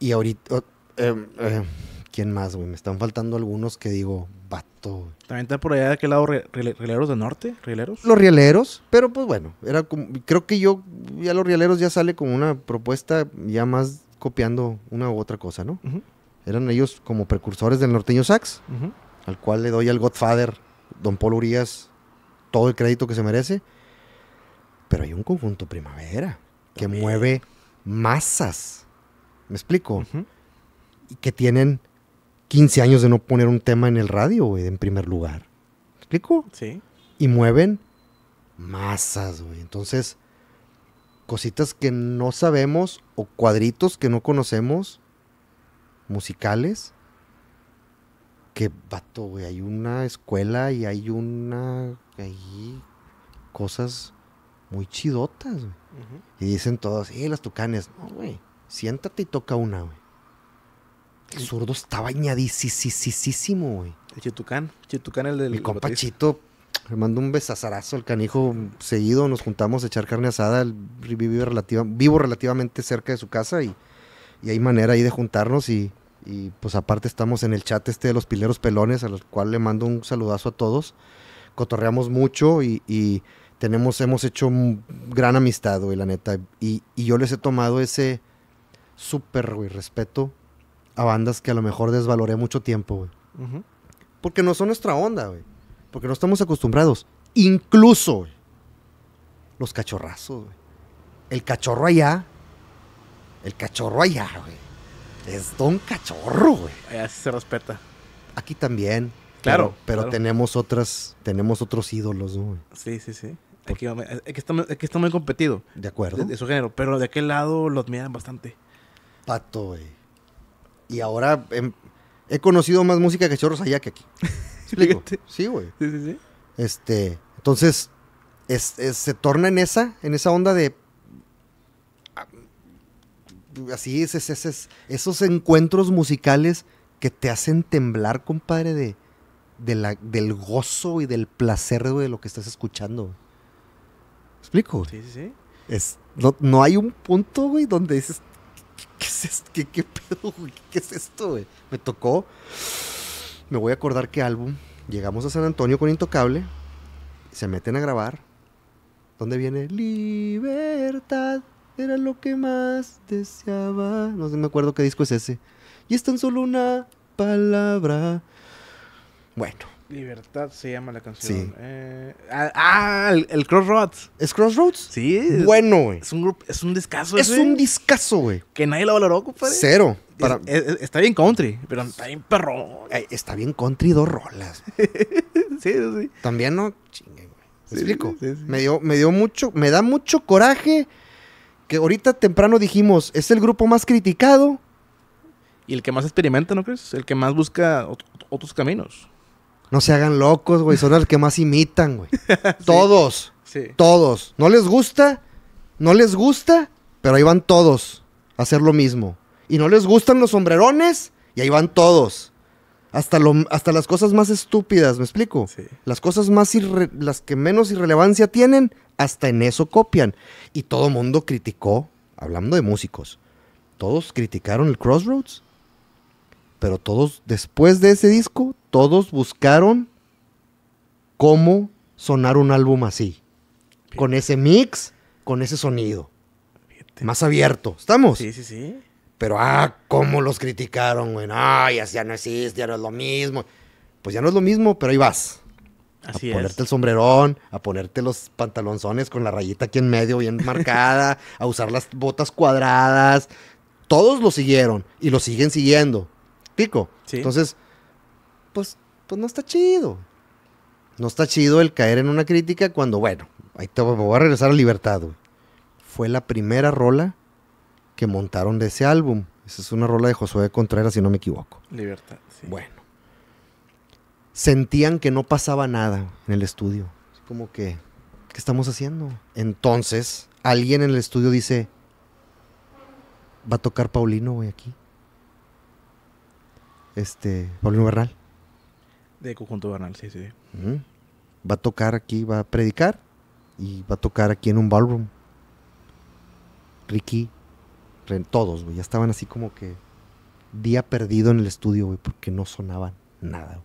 Y ahorita. Em, em, ¿Quién más, güey? Me están faltando algunos que digo, vato. También está por allá de aquel lado Rieleros del Norte, Rieleros. Los Rieleros, pero pues bueno, era creo que yo, ya los Rieleros ya sale como una propuesta ya más copiando una u otra cosa, ¿no? Eran ellos como precursores del norteño sax, al cual le doy al Godfather, Don Paul Urias, todo el crédito que se merece. Pero hay un conjunto primavera que mueve masas. ¿Me explico? Y que tienen 15 años de no poner un tema en el radio, güey, en primer lugar. ¿Me explico? Sí. Y mueven masas, güey. Entonces, cositas que no sabemos o cuadritos que no conocemos, musicales, que, vato, güey, hay una escuela y hay una... Hay cosas muy chidotas, güey. Y dicen todos, eh, las tucanes. No, güey, siéntate y toca una, güey. El zurdo estaba bañadísimo, güey. El Chitucán. el del. Mi compachito, le mando un besazarazo al canijo seguido. Nos juntamos a echar carne asada. vivo, relativamente cerca de su casa y, hay manera ahí de juntarnos. Y, pues aparte estamos en el chat este de los pileros pelones, al cual le mando un saludazo a todos. Cotorreamos mucho y, tenemos, hemos hecho gran amistad, güey, la neta. Y, yo les he tomado ese súper, respeto a bandas que a lo mejor desvaloré mucho tiempo, güey. Porque no son nuestra onda, güey. Porque no estamos acostumbrados. Incluso, güey, los cachorrazos, güey. El cachorro allá. El cachorro allá, güey. Es don cachorro, güey. Allá se respeta. Aquí también. Claro. Pero, tenemos otras, tenemos otros ídolos, güey? Sí, sí, sí. Aquí, eh, que eh, está, muy competido. De acuerdo. De, de, su género. Pero de aquel lado lo admiran bastante. Pato, güey y ahora em, he conocido más música que chorros allá que aquí. sí, güey. Sí, sí, sí. Este, entonces, es, se torna en esa, en esa onda de... Ah, así es, es, esos encuentros musicales que te hacen temblar, compadre, de, de la, del gozo y del placer de lo que estás escuchando. ¿Explico? Sí, sí, sí. Es, no, no hay un punto, güey, donde dices, ¿qué, es esto? ¿Qué, pedo, ¿Qué es esto, Me tocó. Me voy a acordar qué álbum. Llegamos a San Antonio con Intocable. Se meten a grabar. ¿Dónde viene? Libertad era lo que más deseaba. No sé, me acuerdo qué disco es ese. Y es tan solo una palabra. Bueno, Libertad se llama la canción. Eh, ah, ah el, Crossroads. ¿Es Crossroads? Sí. bueno, güey. Es un, grupo, es un discazo. Es un discazo, güey. Que nadie lo valoró, compadre. Cero. está bien country, pero está bien perro. está bien country dos rolas. sí, sí. También no. Chingue, güey. ¿Me explico? Me, dio, me dio mucho. Me da mucho coraje que ahorita temprano dijimos, es el grupo más criticado. Y el que más experimenta, ¿no crees? El que más busca otros caminos. No se hagan locos, güey. Son los que más imitan, güey. todos. Todos. No les gusta, no les gusta, pero ahí van todos a hacer lo mismo. Y no les gustan los sombrerones, y ahí van todos. Hasta, hasta las cosas más estúpidas, ¿me explico? Las cosas más irre, las que menos irrelevancia tienen, hasta en eso copian. Y todo mundo criticó, hablando de músicos, todos criticaron el Crossroads pero todos, después de ese disco, todos buscaron cómo sonar un álbum así. Con ese mix, con ese sonido. Más abierto. ¿Estamos? Sí, sí, sí. Pero, ah, cómo los criticaron, güey. Ay, ya no existe, ya no es lo mismo. Pues ya no es lo mismo, pero ahí vas. Así a ponerte el sombrerón, a ponerte los pantalonzones con la rayita aquí en medio bien marcada, a usar las botas cuadradas. Todos lo siguieron y lo siguen siguiendo. Entonces, pues, pues no está chido. No está chido el caer en una crítica cuando, bueno, ahí te voy a regresar a Libertad, Fue la primera rola que montaron de ese álbum. Esa es una rola de Josué Contreras, si no me equivoco. Libertad, sí. Bueno. Sentían que no pasaba nada en el estudio. Es como que, ¿qué estamos haciendo? Entonces, alguien en el estudio dice, va a tocar Paulino, güey, aquí este, Paulino Bernal. De Conjunto Bernal, sí, sí. Va a tocar aquí, va a predicar y va a tocar aquí en un ballroom. Ricky, todos, güey, ya estaban así como que día perdido en el estudio, güey, porque no sonaban nada.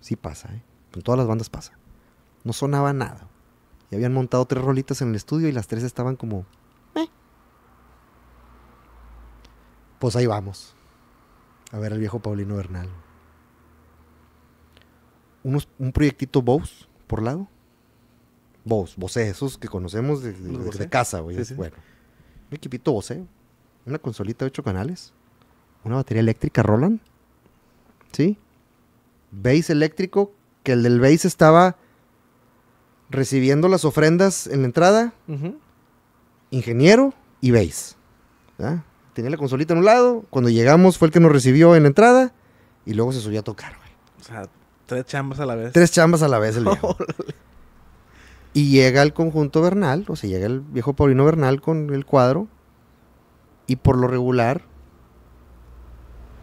Sí pasa, ¿eh? Con todas las bandas pasa. No sonaba nada. Y habían montado tres rolitas en el estudio y las tres estaban como... Eh". Pues ahí vamos a ver al viejo Paulino Bernal. un proyectito Bose por lado. Bose, Bose, esos que conocemos de, casa, güey. Bueno, un equipito Bose, una consolita de ocho canales, una batería eléctrica Roland, ¿sí? Bass eléctrico, que el del bass estaba recibiendo las ofrendas en la entrada, ingeniero y bass. ¿verdad? tenía la consolita en un lado, cuando llegamos fue el que nos recibió en entrada y luego se subió a tocar, güey. O sea, tres chambas a la vez. Tres chambas a la vez el viejo. y llega el conjunto Bernal, o sea, llega el viejo Paulino Bernal con el cuadro y por lo regular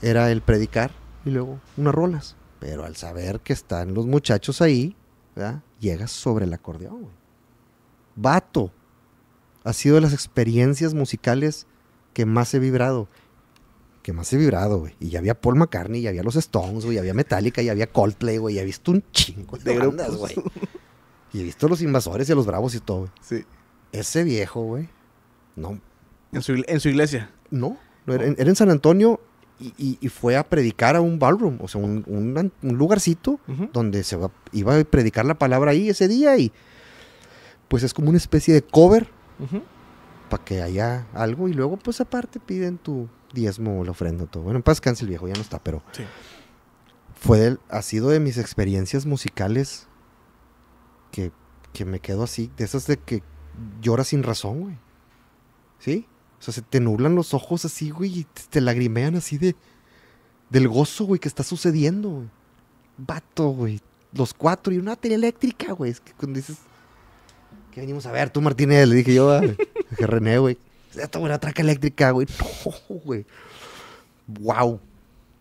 era el predicar y luego unas rolas. Pero al saber que están los muchachos ahí, llega sobre el acordeón, güey. Vato, ha sido de las experiencias musicales que más he vibrado. Que más he vibrado, güey. Y ya había Paul McCartney, ya había los Stones, güey, había Metallica, ya había Coldplay, güey. Ya he visto un chingo de, güey. Y he visto los invasores y los bravos y todo, güey. Sí. Ese viejo, güey. No. ¿En su, su, iglesia? No. era, en San Antonio y, fue a predicar a un ballroom, o sea, un, lugarcito donde se iba a predicar la palabra ahí ese día y pues es como una especie de cover para que haya algo y luego pues aparte piden tu diezmo o la ofrenda todo. Bueno, en paz viejo, ya no está, pero sí. fue ha sido de mis experiencias musicales que, me quedo así, de esas de que lloras sin razón, güey. ¿Sí? O sea, se te nublan los ojos así, güey, y te, lagrimean así de del gozo, güey, que está sucediendo, güey. Vato, güey. Los cuatro y una tele eléctrica, güey. Es que cuando dices, Que venimos a ver? Tú, Martínez, le dije yo, Dije, René, güey, esta una traca eléctrica, güey. No, güey. Wow.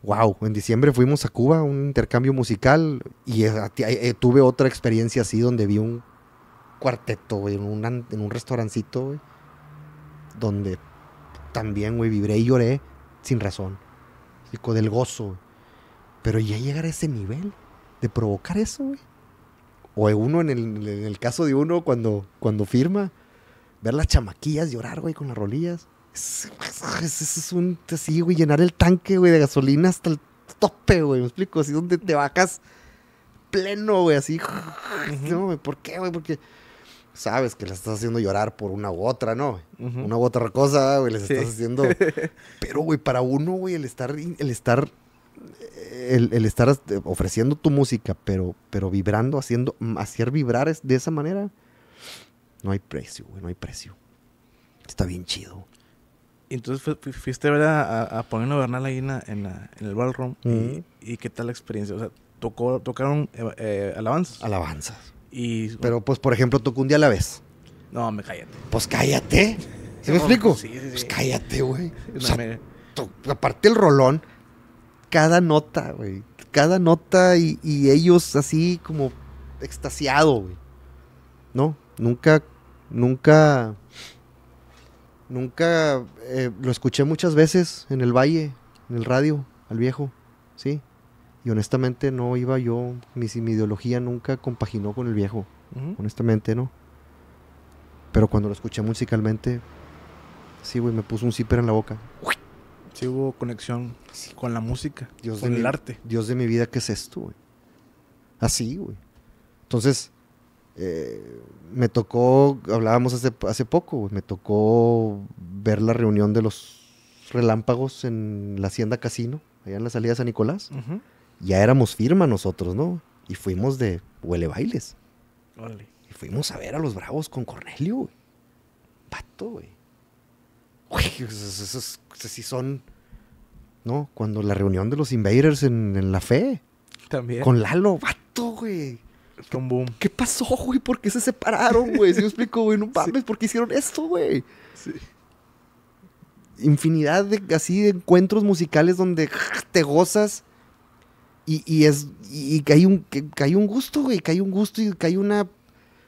Wow. En diciembre fuimos a Cuba, un intercambio musical, y eh, tuve otra experiencia así donde vi un cuarteto, güey, en, un restaurancito, güey, donde también, güey, vibré y lloré sin razón. con del gozo. Pero ya llegar a ese nivel de provocar eso, güey. O uno en el, en el caso de uno cuando, cuando firma, ver las chamaquillas llorar, güey, con las rolillas. Eso es, un. Así, güey, llenar el tanque, güey, de gasolina hasta el tope, güey. Me explico, así donde te bajas pleno, güey, así. No, güey, ¿por qué, güey? Porque sabes que las estás haciendo llorar por una u otra, ¿no? Una u otra cosa, güey, les estás haciendo. Pero, güey, para uno, güey, el estar. El estar el, estar ofreciendo tu música, pero, pero vibrando, haciendo, hacer vibrar de esa manera, no hay precio, güey, no hay precio. Está bien chido. Entonces fuiste a ver a, Bernal ahí en, el ballroom. y, qué tal la experiencia? O sea, tocó, tocaron eh, alabanzas. Alabanzas. Y, Pero pues, por ejemplo, tocó un día a la vez. No, me cállate. Pues cállate. ¿Se me explico? Sí, sí, Pues cállate, güey. Aparte el rolón, cada nota, güey. Cada nota y, ellos así como extasiado, güey. ¿No? Nunca, nunca, nunca eh, lo escuché muchas veces en el valle, en el radio, al viejo, ¿sí? Y honestamente no iba yo, mi, mi ideología nunca compaginó con el viejo, honestamente, ¿no? Pero cuando lo escuché musicalmente, sí, güey, me puso un zipper en la boca. Uy. Sí hubo conexión con la música, Dios con el arte. Dios de mi vida, ¿qué es esto, güey? Así, güey. Entonces, me tocó, hablábamos hace, hace poco, me tocó ver la reunión de los relámpagos en la Hacienda Casino, allá en la salida de San Nicolás. Ya éramos firma nosotros, ¿no? Y fuimos de huele bailes. Y fuimos a ver a los bravos con Cornelio, güey. Pato, güey. esos, sí son. ¿No? Cuando la reunión de los Invaders en, en la fe. También. Con Lalo, vato, güey. ¿Qué pasó, güey? ¿Por qué se separaron, güey? Si yo explico, güey, no mames, ¿por qué hicieron esto, güey? Sí. Infinidad de así de encuentros musicales donde te gozas y, y es y que hay un un gusto, güey, que hay un gusto y que hay una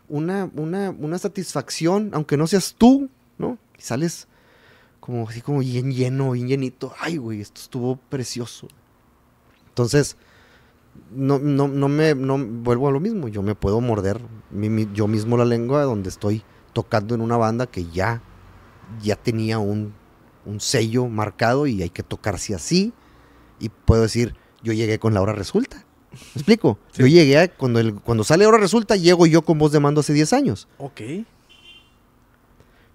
una, satisfacción, aunque no seas tú, ¿no? Y sales como así como bien lleno, bien llenito. Ay, güey, esto estuvo precioso. Entonces, no, no, no me no, vuelvo a lo mismo. Yo me puedo morder yo mismo la lengua donde estoy tocando en una banda que ya, ya tenía un, un, sello marcado y hay que tocarse así. Y puedo decir, yo llegué con la hora resulta. ¿Me explico? Yo llegué cuando, el, cuando sale ahora resulta, llego yo con voz de mando hace 10 años. Ok.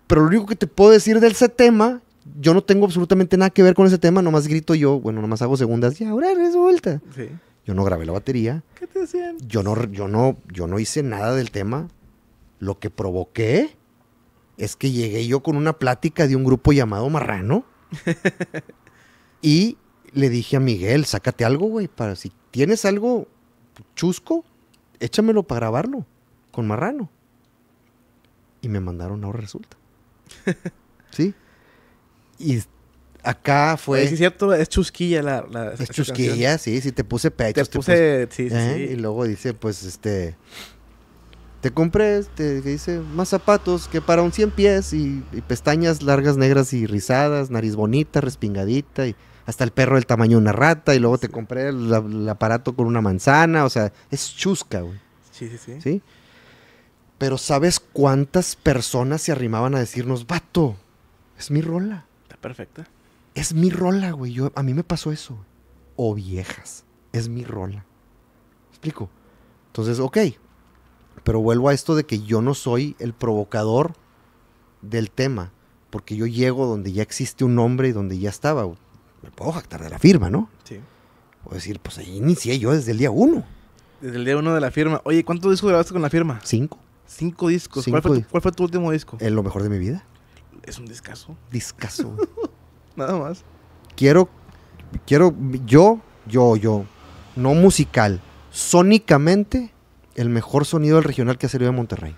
Pero lo único que te puedo decir de ese tema, yo no tengo absolutamente nada que ver con ese tema, nomás grito yo, bueno, nomás hago segundas, y ahora resulta. Sí. Yo no grabé la batería. ¿Qué te decían? Yo no, yo no, yo no hice nada del tema. Lo que provoqué es que llegué yo con una plática de un grupo llamado Marrano. y le dije a Miguel, sácate algo, güey, para si tienes algo chusco, échamelo para grabarlo con Marrano. Y me mandaron ahora resulta. ¿Sí? Y Acá fue. es cierto, es chusquilla la. la es chusquilla, sí, sí, te puse pecho. Te puse. sí, ¿eh? sí, Y luego dice, pues este. Te compré, te este, dice, más zapatos que para un 100 pies y, pestañas largas, negras y rizadas, nariz bonita, respingadita y hasta el perro del tamaño de una rata y luego te compré el, aparato con una manzana, o sea, es chusca, güey. Sí, sí, sí. ¿Sí? Pero ¿sabes cuántas personas se arrimaban a decirnos, vato? Es mi rola. Está perfecta. Es mi rola, güey. Yo, a mí me pasó eso. O viejas. Es mi rola. explico? Entonces, ok. Pero vuelvo a esto de que yo no soy el provocador del tema. Porque yo llego donde ya existe un nombre y donde ya estaba. Me puedo jactar de la firma, ¿no? Sí. Puedo decir, pues ahí inicié yo desde el día uno. Desde el día uno de la firma. Oye, ¿cuántos discos grabaste con la firma? Cinco. Cinco discos. ¿Cuál, fue tu, último disco? En lo mejor de mi vida. Es un discazo. Discazo. Nada más. Quiero, quiero, yo, yo, yo, no musical, sónicamente, el mejor sonido del regional que ha salido de Monterrey.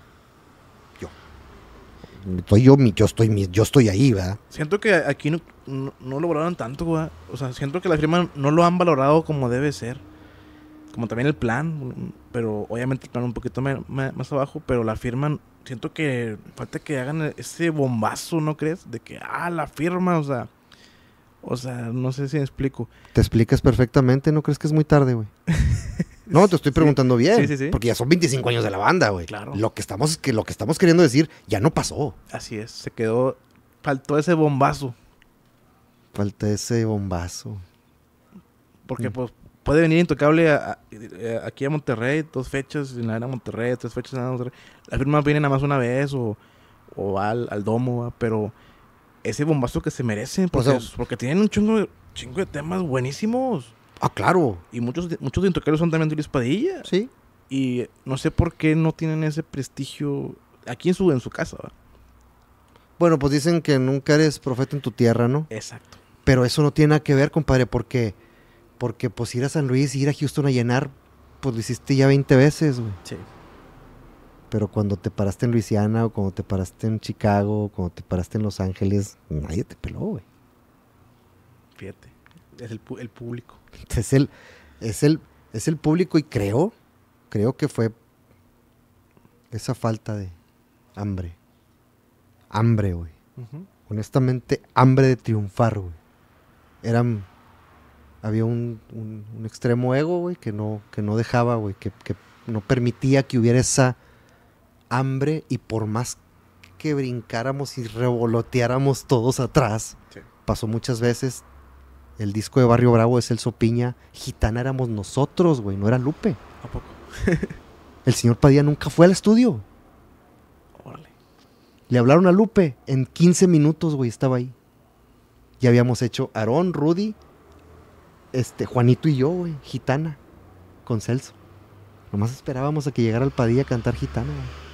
Yo. Estoy yo, yo estoy, yo estoy ahí, ¿verdad? Siento que aquí no, no, lo valoran tanto, O sea, siento que la firma no lo han valorado como debe ser. Como también el plan, pero obviamente el plan un poquito más, más abajo, pero la firma siento que falta que hagan ese bombazo, ¿no crees? De que, ah, la firma, o sea, o sea, no sé si explico. Te explicas perfectamente, ¿no crees que es muy tarde, güey? No, te estoy preguntando bien. Sí, sí, sí. Porque ya son 25 años de la banda, güey. Claro. Lo que, estamos, que, lo que estamos queriendo decir ya no pasó. Así es, se quedó. Faltó ese bombazo. Falta ese bombazo. Porque, mm. pues, puede venir Intocable a, eh, aquí a Monterrey, dos fechas en la arena Monterrey, tres fechas en la Monterrey. Las firmas vienen nada más una vez o, o al, domo, ¿va? pero ese bombazo que se merecen. Porque, tienen un chingo, chingo de temas buenísimos. Ah, claro. Y muchos, muchos de son también de Luis Padilla. Sí. Y no sé por qué no tienen ese prestigio aquí en su, en su casa. Bueno, pues dicen que nunca eres profeta en tu tierra, ¿no? Exacto. Pero eso no tiene nada que ver, compadre, porque, porque pues ir a San Luis, ir a Houston a llenar, pues lo hiciste ya 20 veces, güey. Sí. Pero cuando te paraste en Luisiana o cuando te paraste en Chicago o cuando te paraste en Los Ángeles, nadie te peló, güey. Fíjate, es el, público. Es el, es, el, es el público y creo, creo que fue esa falta de hambre. Hambre, güey. Honestamente, hambre de triunfar, güey. Eran había un, extremo ego, güey, que no, que no dejaba, güey, que, no permitía que hubiera esa hambre y por más que brincáramos y revoloteáramos todos atrás, pasó muchas veces. El disco de Barrio Bravo de Celso Piña, Gitana éramos nosotros, güey, no era Lupe. ¿A poco? el señor Padilla nunca fue al estudio. Órale. Le hablaron a Lupe. En 15 minutos, güey, estaba ahí. Ya habíamos hecho Aarón, Rudy, este, Juanito y yo, güey, Gitana, con Celso. Nomás esperábamos a que llegara el Padilla a cantar Gitana, güey.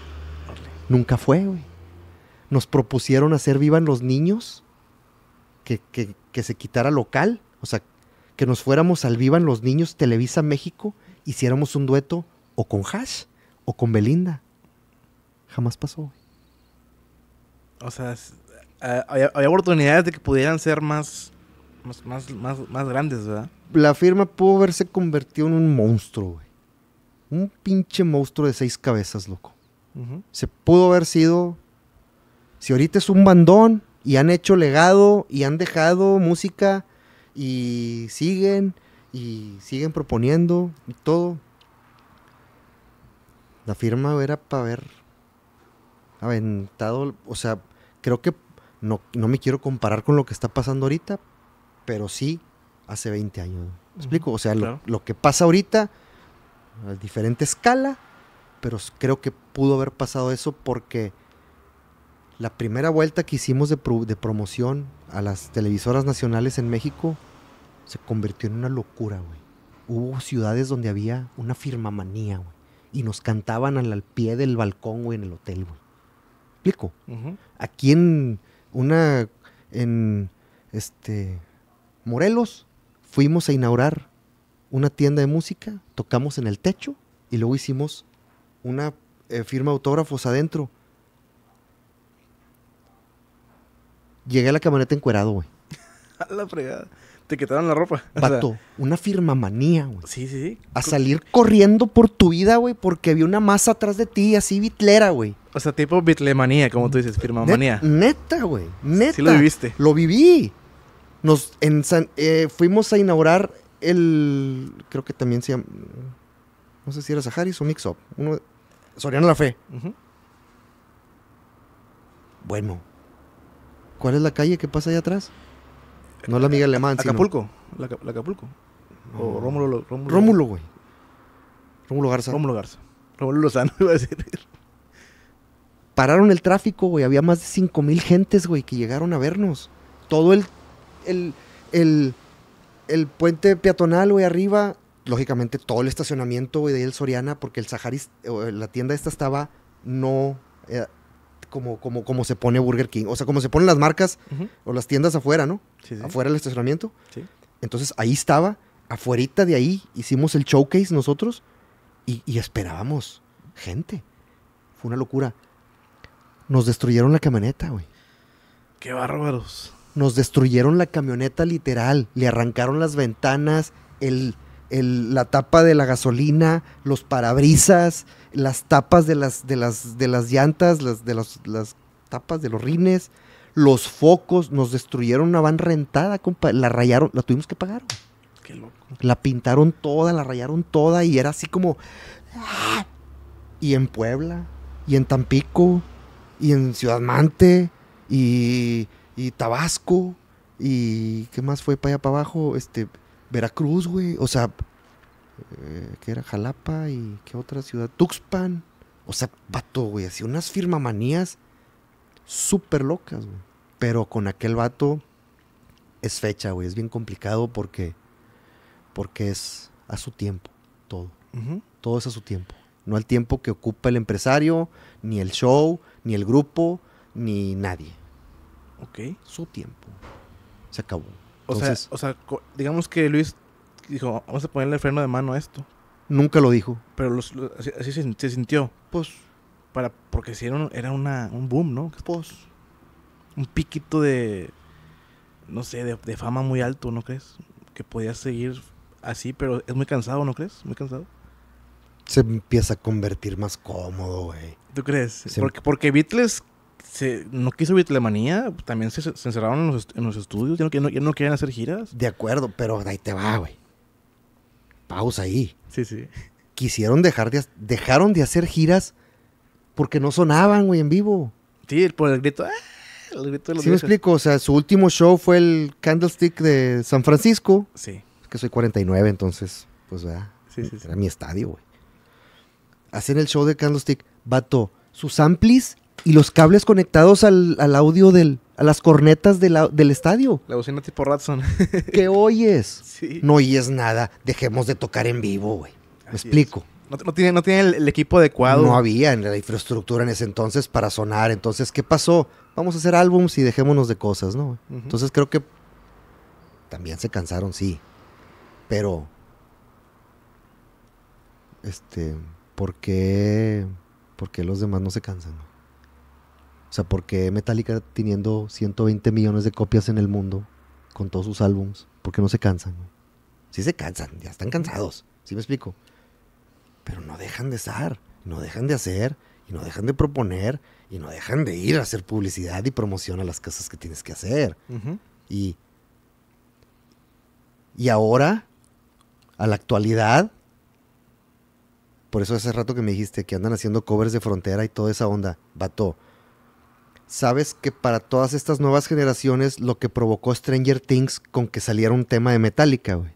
Nunca fue, güey. Nos propusieron hacer vivan los niños, que, se quitara local, o sea, que nos fuéramos al Vivan los Niños Televisa México, hiciéramos un dueto o con Hash o con Belinda. Jamás pasó. güey. O sea, eh, había, oportunidades de que pudieran ser más más, más, más, más, grandes, ¿verdad? La firma pudo haberse convertido en un monstruo, güey. Un pinche monstruo de seis cabezas, loco. Se pudo haber sido, si ahorita es un bandón y han hecho legado y han dejado música y siguen y siguen proponiendo y todo. La firma era para haber aventado, o sea, creo que no, me quiero comparar con lo que está pasando ahorita, pero sí hace 20 años. ¿Me explico? O sea, lo, lo que pasa ahorita, a diferente escala, pero creo que pudo haber pasado eso porque la primera vuelta que hicimos de, promoción a las televisoras nacionales en México se convirtió en una locura, güey. Hubo ciudades donde había una firmamanía, güey. Y nos cantaban al, pie del balcón, güey, en el hotel, güey. ¿Explico? Aquí en una... En este... Morelos fuimos a inaugurar una tienda de música, tocamos en el techo y luego hicimos una eh, firma autógrafos adentro. Llegué a la camioneta encuerado, güey. a la fregada. Te quitaron la ropa. Vato, una firma manía, güey. Sí, sí, sí. A salir corriendo por tu vida, güey, porque había una masa atrás de ti, así bitlera, güey. O sea, tipo bitlemanía, como tú dices, firmamanía. neta, güey. Neta. Sí lo viviste. Lo viví. Nos eh, fuimos a inaugurar el. Creo que también se llama. No sé si era Saharis o Mix Up. Uno, Soriana La Fe. Bueno. ¿Cuál es la calle que pasa allá atrás? No la amiga alemán. Acapulco. La, la, Acapulco. O Rómulo. Rómulo, Rómulo, güey. Rómulo Garza. Rómulo Garza. Rómulo Lozano, iba a decir. Pararon el tráfico, güey. Había más de 5.000 mil gentes, güey, que llegaron a vernos. Todo el, el, el, el puente peatonal, güey, arriba lógicamente todo el estacionamiento de el Soriana, porque el Saharis, eh, la tienda esta estaba no eh, como, como, como se pone Burger King, o sea, como se ponen las marcas o las tiendas afuera, ¿no? Afuera del estacionamiento. Sí. Entonces ahí estaba, afuerita de ahí, hicimos el showcase nosotros y, y esperábamos gente. Fue una locura. Nos destruyeron la camioneta, güey. Qué bárbaros. Nos destruyeron la camioneta literal. Le arrancaron las ventanas, el, la tapa de la gasolina, los parabrisas, las tapas de las, de las, de las llantas, las, de las tapas de los rines, los focos, nos destruyeron una van rentada, compa, la rayaron, la tuvimos que pagar. Qué loco. La pintaron toda, la rayaron toda y era así como... ¡ah! Y en Puebla, y en Tampico, y en Ciudad Mante, y, y Tabasco, y ¿qué más fue para allá para abajo? Este, Veracruz, güey. O sea, eh, ¿qué era Jalapa y qué otra ciudad. Tuxpan. O sea, vato, güey. Así unas firmamanías súper locas, güey. Pero con aquel vato es fecha, güey. Es bien complicado porque, porque es a su tiempo todo. Todo es a su tiempo. No al tiempo que ocupa el empresario, ni el show, ni el grupo, ni nadie. Ok. Su tiempo. Se acabó o sea, o sea, digamos que Luis dijo, vamos a ponerle freno de mano a esto. Nunca lo dijo. Pero así, se, sintió. Pues. Para, porque si era, un, una, un boom, ¿no? Pues. Un piquito de. No sé, de, fama muy alto, ¿no crees? Que podía seguir así, pero es muy cansado, ¿no crees? Muy cansado. Se empieza a convertir más cómodo, güey. ¿Tú crees? Em porque, porque Beatles se, no quiso Telemanía, también se, encerraron en los, estudios, ya no, no, querían hacer giras. De acuerdo, pero ahí te va, güey. Pausa ahí. Sí, sí. Quisieron dejar de, dejaron de hacer giras porque no sonaban, güey, en vivo. Sí, por el grito. Ah, sí, me explico. O sea, su último show fue el Candlestick de San Francisco. Sí. que soy 49, entonces, pues, ¿verdad? Sí, sí, Era mi estadio, güey. Hacen el show de Candlestick. Vato, sus amplis y los cables conectados al, audio del, a las cornetas del estadio. La bocina tipo Ratson. ¿Qué oyes? Sí. No oyes nada. Dejemos de tocar en vivo, güey. Me explico. No, tiene, no tiene el, equipo adecuado. No había en la infraestructura en ese entonces para sonar. Entonces, ¿qué pasó? Vamos a hacer álbums y dejémonos de cosas, ¿no? Entonces creo que también se cansaron, sí. Pero. Este. ¿Por qué? ¿Por qué los demás no se cansan? O sea, ¿por qué Metallica teniendo 120 millones de copias en el mundo con todos sus álbums? ¿Por qué no se cansan? Sí se cansan, ya están cansados, ¿sí me explico? Pero no dejan de estar, no dejan de hacer, y no dejan de proponer, y no dejan de ir a hacer publicidad y promoción a las cosas que tienes que hacer. Y y ahora, a la actualidad, por eso hace rato que me dijiste que andan haciendo covers de frontera y toda esa onda, vato, sabes que para todas estas nuevas generaciones lo que provocó Stranger Things con que saliera un tema de Metallica, güey.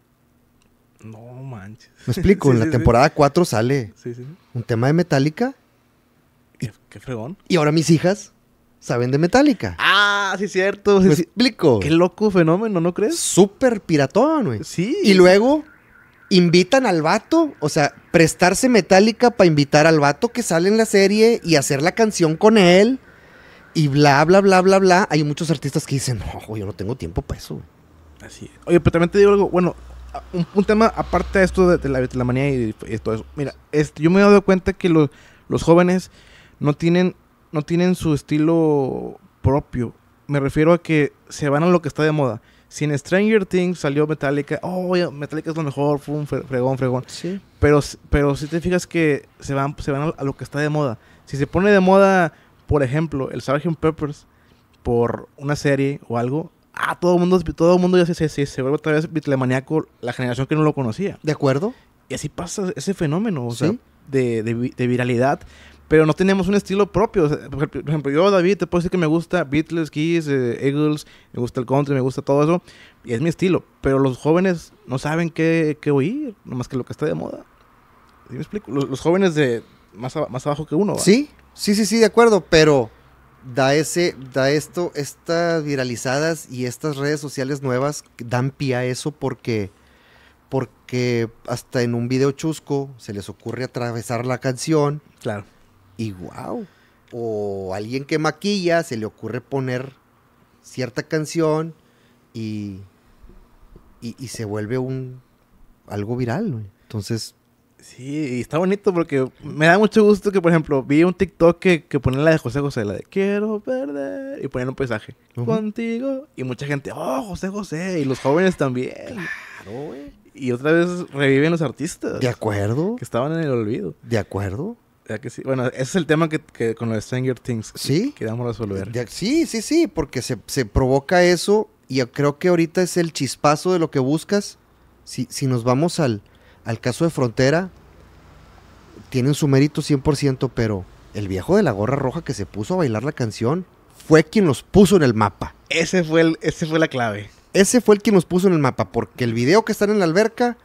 No manches. Me explico, en la temporada 4 sale un tema de Metallica. Qué, fregón. Y ahora mis hijas saben de Metallica. Ah, sí, cierto. Me explico. Qué loco fenómeno, ¿no crees? Súper piratón, güey. Sí. Y luego invitan al vato, o sea, prestarse Metallica para invitar al vato que sale en la serie y hacer la canción con él. Y bla, bla, bla, bla, bla. Hay muchos artistas que dicen, no, yo no tengo tiempo para eso. Así. es. Oye, pero también te digo algo, bueno, un, tema aparte de esto de, la, manía y, todo eso. Mira, este, yo me he dado cuenta que los, jóvenes no tienen, no tienen su estilo propio. Me refiero a que se van a lo que está de moda. Si en Stranger Things salió Metallica, oh, Metallica es lo mejor, fue un fregón, fregón. Sí. Pero, pero si te fijas que se van, se van a lo que está de moda. Si se pone de moda por ejemplo, el Sgt. Peppers, por una serie o algo, ah, todo el mundo, todo mundo ya se, se, se, vuelve otra vez bitlemaniaco, la generación que no lo conocía. ¿De acuerdo? Y así pasa ese fenómeno, o sea, de, de, viralidad. Pero no tenemos un estilo propio. por ejemplo, yo, David, te puedo decir que me gusta Beatles, Kiss, eh, Eagles, me gusta el country, me gusta todo eso. Y es mi estilo. Pero los jóvenes no saben qué, qué oír, nomás que lo que está de moda. ¿Sí me explico? los jóvenes de, más, abajo que uno. ¿va? Sí, sí, sí, sí, de acuerdo, pero da ese, da esto, estas viralizadas y estas redes sociales nuevas dan pie a eso porque, porque hasta en un video chusco se les ocurre atravesar la canción. Claro. Y wow. O alguien que maquilla se le ocurre poner cierta canción y, y, se vuelve un algo viral. Entonces, Sí, y está bonito porque me da mucho gusto que, por ejemplo, vi un TikTok que, que ponía la de José José, la de Quiero perder, y ponían un paisaje contigo, y mucha gente, oh, José José, y los jóvenes también. Claro, güey. Y otra vez reviven los artistas. De acuerdo. Que estaban en el olvido. De acuerdo. Ya que sí. Bueno, ese es el tema que, con los Stranger Things ¿Sí? queríamos resolver. sí, sí, sí, porque se, se provoca eso, y creo que ahorita es el chispazo de lo que buscas. Si, si nos vamos al al caso de Frontera, tienen su mérito 100%, pero el viejo de la gorra roja que se puso a bailar la canción fue quien los puso en el mapa. Ese fue el, ese fue la clave. Ese fue el quien nos puso en el mapa, porque el video que están en la alberca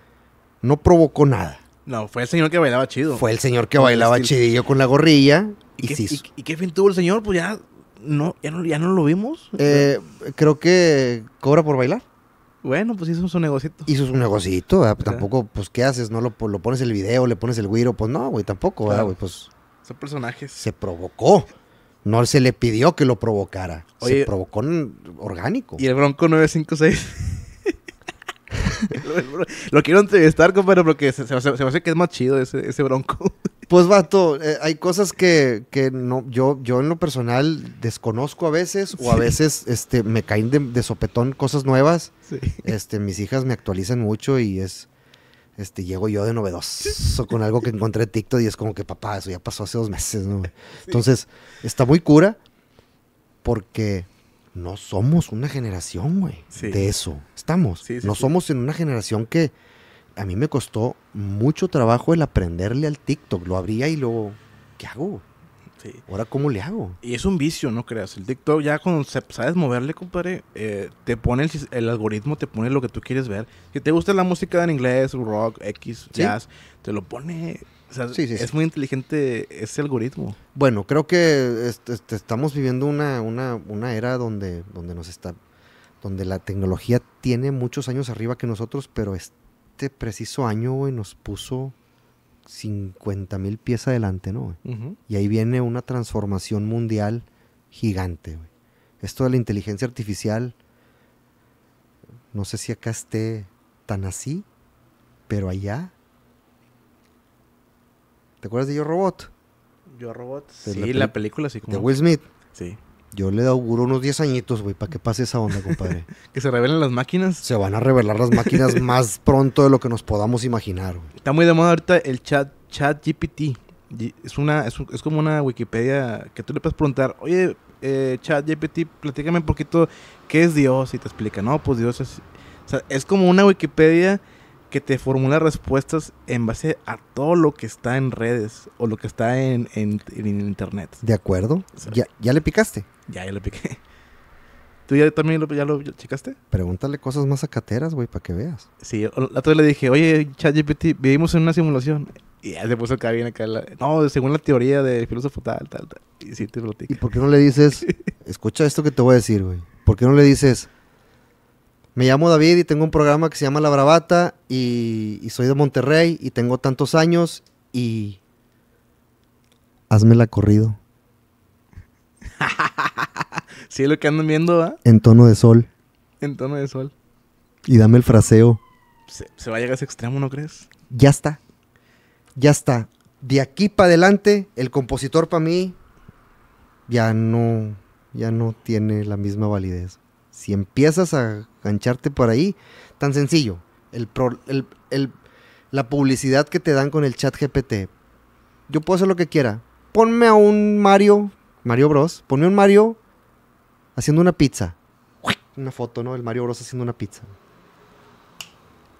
no provocó nada. No, fue el señor que bailaba chido. Fue el señor que bailaba este, chidillo con la gorrilla y, qué, fin tuvo el señor? Pues ya no, ya no, lo vimos. Eh, creo que cobra por bailar. Bueno, pues hizo su negocito. Hizo su negocito, ¿verdad? tampoco, pues, ¿qué haces? ¿No pues, lo, pones el video, le pones el güiro? Pues no, güey, tampoco, ¿verdad, güey? Pues. Son personajes. Se provocó. No se le pidió que lo provocara. se provocó orgánico. Y el Bronco 956. lo, lo, quiero entrevistar, compadre, porque se, se me hace que es más chido ese, ese bronco. Pues vato, eh, hay cosas que, no, yo, yo en lo personal desconozco a veces o a veces este, me caen de, sopetón cosas nuevas. Este, mis hijas me actualizan mucho y es, este, llego yo de novedoso con algo que encontré en TikTok y es como que papá, eso ya pasó hace dos meses. Entonces, está muy cura porque no somos una generación, güey, de eso. Estamos. no somos en una generación que a mí me costó mucho trabajo el aprenderle al TikTok. Lo abría y luego, ¿qué hago? Ahora, ¿cómo le hago? Y es un vicio, no creas. El TikTok ya cuando sabes moverle, compadre, eh, te pone el, algoritmo, te pone lo que tú quieres ver. Si te gusta la música en inglés, rock, X, jazz, te lo pone... O es muy inteligente ese algoritmo. Bueno, creo que estamos viviendo una, una, una era donde, donde nos está... Donde la tecnología tiene muchos años arriba que nosotros, pero es este preciso año, güey, nos puso 50 mil pies adelante, ¿no? Y ahí viene una transformación mundial gigante, güey. Esto de la inteligencia artificial, no sé si acá esté tan así, pero allá. ¿Te acuerdas de Yo Robot? Yo Robot. sí, la, película sí. Como... De Will Smith. Sí. Yo le auguro unos 10 añitos, güey, para que pase esa onda, compadre. que se revelen las máquinas. Se van a revelar las máquinas más pronto de lo que nos podamos imaginar, güey. Está muy de moda ahorita el chat, chat GPT. Es, una, es, como una Wikipedia que tú le puedes preguntar, oye, eh, chat GPT, platícame un poquito qué es Dios y te explica, no, pues Dios es... O sea, es como una Wikipedia que te formula respuestas en base a todo lo que está en redes o lo que está en, internet. De acuerdo. ¿Ya, le picaste? Ya, ya le piqué. ¿Tú ya también lo, ya lo checaste? Pregúntale cosas más acateras, güey, para que veas. Sí, la otra vez le dije, oye, ChatGPT, vivimos en una simulación. Y ya se puso acá viene acá. La, no, según la teoría del filósofo tal, tal, tal. Y sí te ¿Y por qué no le dices, escucha esto que te voy a decir, güey? ¿Por qué no le dices, me llamo David y tengo un programa que se llama La Bravata y, soy de Monterrey y tengo tantos años y... Hazmela corrido. sí, lo que andan viendo, ¿va? En tono de sol. En tono de sol. Y dame el fraseo. Se, va a llegar a ese extremo, ¿no crees? Ya está. Ya está. De aquí para adelante, el compositor para mí ya no, ya no tiene la misma validez. Si empiezas a gancharte por ahí, tan sencillo. El, la publicidad que te dan con el chat GPT. Yo puedo hacer lo que quiera. Ponme a un Mario, Mario Bros. Ponme a un Mario haciendo una pizza. Una foto, ¿no? El Mario Bros. haciendo una pizza.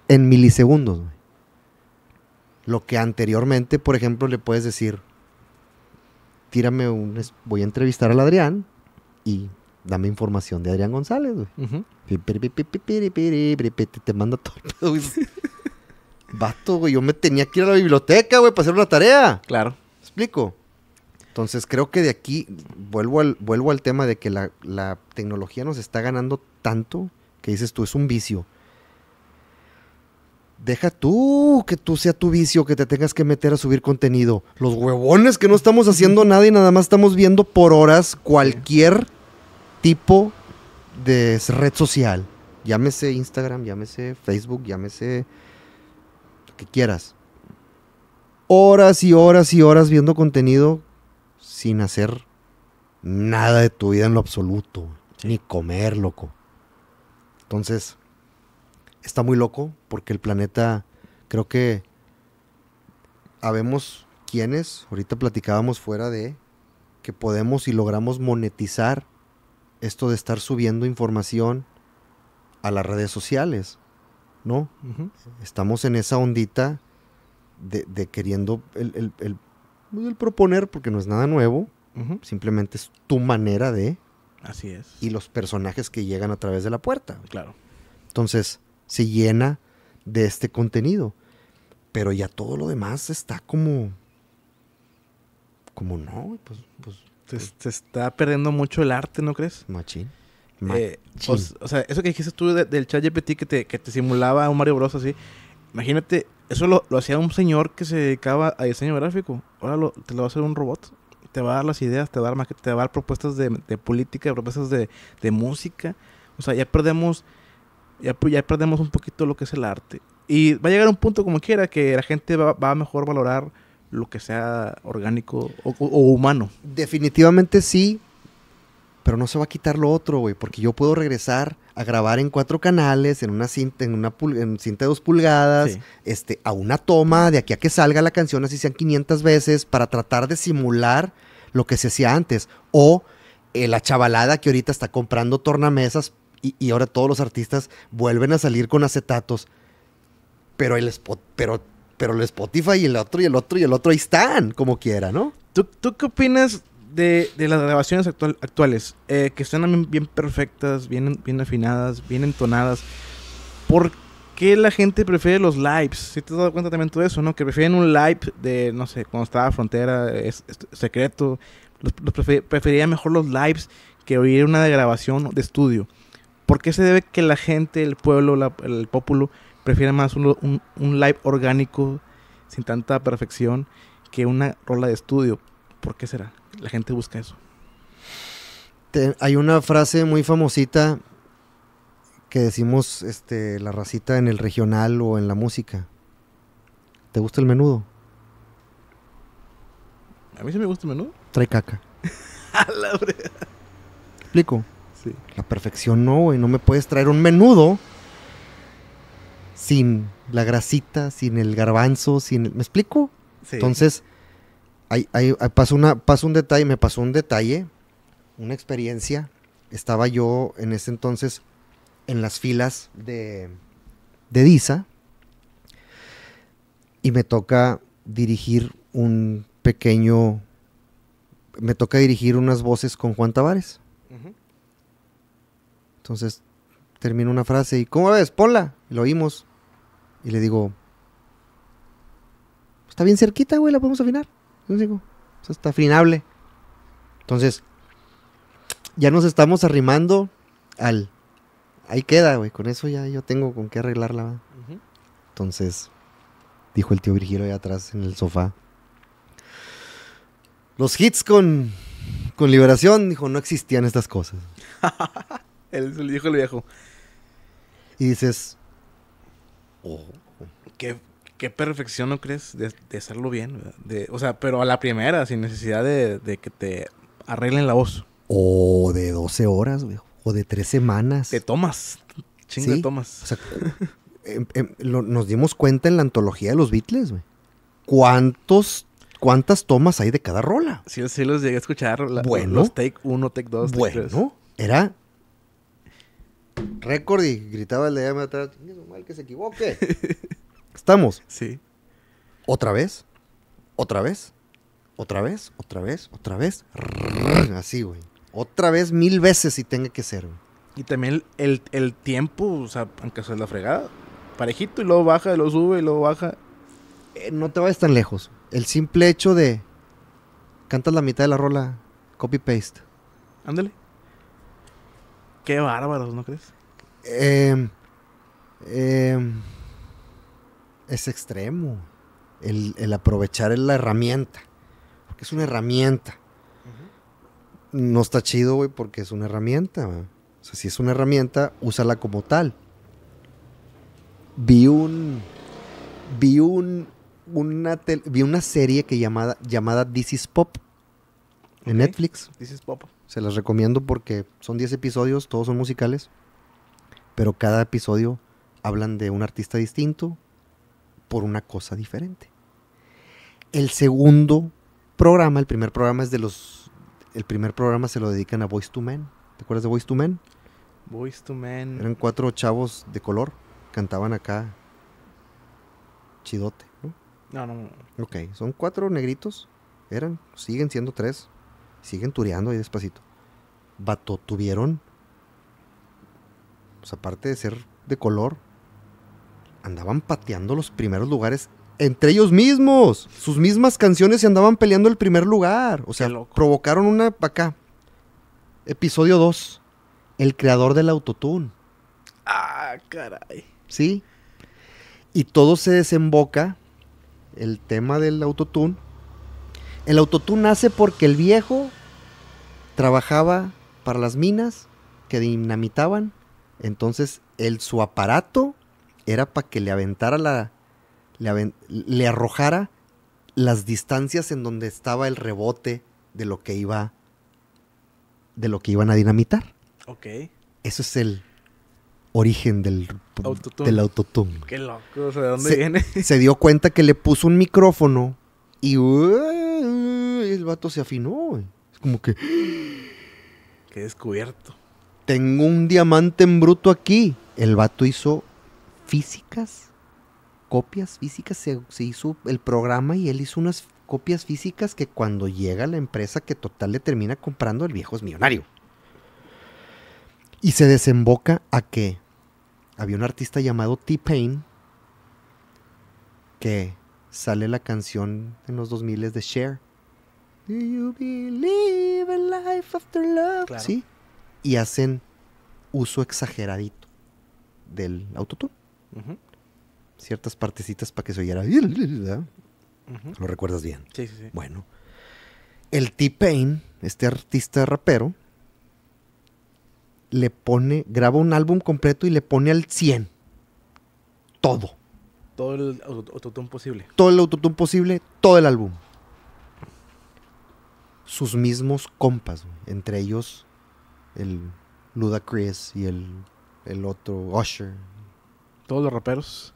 En milisegundos, Lo que anteriormente, por ejemplo, le puedes decir, tírame un... Voy a entrevistar al Adrián y dame información de Adrián González, güey. Te manda todo el güey. Vato, yo me tenía que ir a la biblioteca, güey, para hacer una tarea. Claro. explico. Entonces creo que de aquí vuelvo al, vuelvo al tema de que la, la tecnología nos está ganando tanto que dices tú, es un vicio. Deja tú que tú sea tu vicio, que te tengas que meter a subir contenido. Los huevones que no estamos haciendo nada y nada más estamos viendo por horas cualquier tipo de red social, llámese Instagram, llámese Facebook, llámese lo que quieras. Horas y horas y horas viendo contenido sin hacer nada de tu vida en lo absoluto, ni comer, loco. Entonces, está muy loco porque el planeta, creo que habemos quienes, ahorita platicábamos fuera de, que podemos y logramos monetizar esto de estar subiendo información a las redes sociales, ¿no? Estamos en esa ondita de, queriendo pues, el, proponer, porque no es nada nuevo, simplemente es tu manera de... Así es. Y los personajes que llegan a través de la puerta. Claro. Entonces, se llena de este contenido. Pero ya todo lo demás está como... Como no, pues, pues se, está perdiendo mucho el arte, ¿no crees? Machín. Eh, pues, o, sea, eso que dijiste tú del chat GPT que te, que te simulaba a un Mario Bros. así. Imagínate, eso lo, lo hacía un señor que se dedicaba a diseño gráfico. Ahora te lo va a hacer un robot. Te va a dar las ideas, te va a dar, te va a dar propuestas de, de política, propuestas de, de, música. O sea, ya perdemos, ya, ya perdemos un poquito lo que es el arte. Y va a llegar un punto como quiera que la gente va, va a mejor valorar lo que sea orgánico o, humano. Definitivamente sí, pero no se va a quitar lo otro, güey, porque yo puedo regresar a grabar en cuatro canales, en una cinta, en una cinta de dos pulgadas, este, a una toma, de aquí a que salga la canción, así sean 500 veces, para tratar de simular lo que se hacía antes. O eh, la chavalada que ahorita está comprando tornamesas y, y, ahora todos los artistas vuelven a salir con acetatos, pero el spot, pero pero el Spotify y el otro y el otro y el otro ahí están, como quiera, ¿no? ¿Tú, qué opinas de, de las grabaciones actuales? Eh, que suenan bien perfectas, bien, bien afinadas, bien entonadas. ¿Por qué la gente prefiere los lives? Si te has dado cuenta también tú de eso, ¿no? Que prefieren un live de, no sé, cuando estaba Frontera, es, Secreto. Los, mejor los lives que oír una grabación de estudio. ¿Por qué se debe que la gente, el pueblo, el populo Prefiere más un, live orgánico sin tanta perfección que una rola de estudio. ¿Por qué será? La gente busca eso. hay una frase muy famosita que decimos este, la racita en el regional o en la música. ¿Te gusta el menudo? A mí sí me gusta el menudo. Trae caca. explico? Sí. La perfección no, güey. No me puedes traer un menudo sin la grasita, sin el garbanzo, sin... ¿Me explico? Entonces, hay, pasó, una, un detalle, me pasó un detalle, una experiencia. Estaba yo en ese entonces en las filas de, de DISA y me toca dirigir un pequeño... Me toca dirigir unas voces con Juan Tavares. Entonces termino una frase y ¿cómo ves? Ponla. Lo oímos. Y le digo, está bien cerquita, güey, la podemos afinar. Le digo, está afinable. Entonces, ya nos estamos arrimando al... Ahí queda, güey, con eso ya yo tengo con qué arreglarla. Entonces, dijo el tío Virgilio allá atrás en el sofá. Los hits con, con Liberación, dijo, no existían estas cosas. le dijo el viejo. Y dices, Qué, qué perfección, ¿no crees? De, hacerlo bien. De, o sea, pero a la primera, sin necesidad de, que te arreglen la voz. O de 12 horas, güey. O de 3 semanas. Te tomas. Chingo de tomas. Em, em, nos dimos cuenta en la antología de los Beatles, güey. ¿Cuántos ¿Cuántas tomas hay de cada rola? Sí, sí los llegué a escuchar. bueno. Los take 1, take 2, Bueno, era récord y gritaba el de allá mal que se equivoque. ¿Estamos? Sí. ¿Otra vez? ¿Otra vez? ¿Otra vez? ¿Otra vez? ¿Otra vez? Así, güey. Otra vez mil veces si tenga que ser, Y también el, tiempo, o sea, aunque sea la fregada, parejito y luego baja, y luego sube y luego baja. Eh, no te vayas tan lejos. El simple hecho de cantas la mitad de la rola, copy paste. Ándale. Qué bárbaros, ¿no crees? Em, em, es extremo el, aprovechar aprovechar la herramienta, porque es una herramienta. No está chido, güey, porque es una herramienta. O sea, si es una herramienta, úsala como tal. Vi un. Vi un. Una vi una serie que llamada, llamada This is Pop en Netflix. This is Pop. Se las recomiendo porque son 10 episodios, todos son musicales, pero cada episodio hablan de un artista distinto por una cosa diferente. El segundo programa, el primer programa es de los el primer programa se lo dedican a Voice to Men. ¿Te acuerdas de Voice to Men? Voice to Men. Eran cuatro chavos de color, cantaban acá chidote, ¿no? No, no. no. Ok, son cuatro negritos, eran, siguen siendo tres, siguen tureando ahí despacito. Vato, tuvieron, pues aparte de ser de color, andaban pateando los primeros lugares entre ellos mismos. Sus mismas canciones se andaban peleando el primer lugar. O sea, provocaron una para acá. Episodio 2. El creador del autotune. Ah, caray. Sí. Y todo se desemboca, el tema del autotune, el autotune nace porque el viejo trabajaba para las minas que dinamitaban. Entonces, el, su aparato era para que le aventara la. Le, arrojara las distancias en donde estaba el rebote de lo que iba. De lo que iban a dinamitar. Ok. Eso es el origen del autotune. Qué loco, ¿de dónde viene? se dio cuenta que le puso un micrófono y el vato se afinó, Es como que. Qué descubierto. Tengo un diamante en bruto aquí. El vato hizo físicas, copias físicas. Se, hizo el programa y él hizo unas copias físicas que cuando llega la empresa que total le termina comprando, el viejo es millonario. Y se desemboca a que había un artista llamado T-Pain que sale la canción en los 2000 de share Do you believe in life after love? Sí. Y hacen uso exageradito del autotune. Ciertas partecitas para que se oyera. Lo recuerdas bien. Sí, sí, sí. Bueno. El T-Pain, este artista rapero, le pone, graba un álbum completo y le pone al 100. Todo. Todo el autotune posible. Todo el autotune posible, todo el álbum. Sus mismos compas, entre ellos el Ludacris y el, otro Usher. Todos los raperos.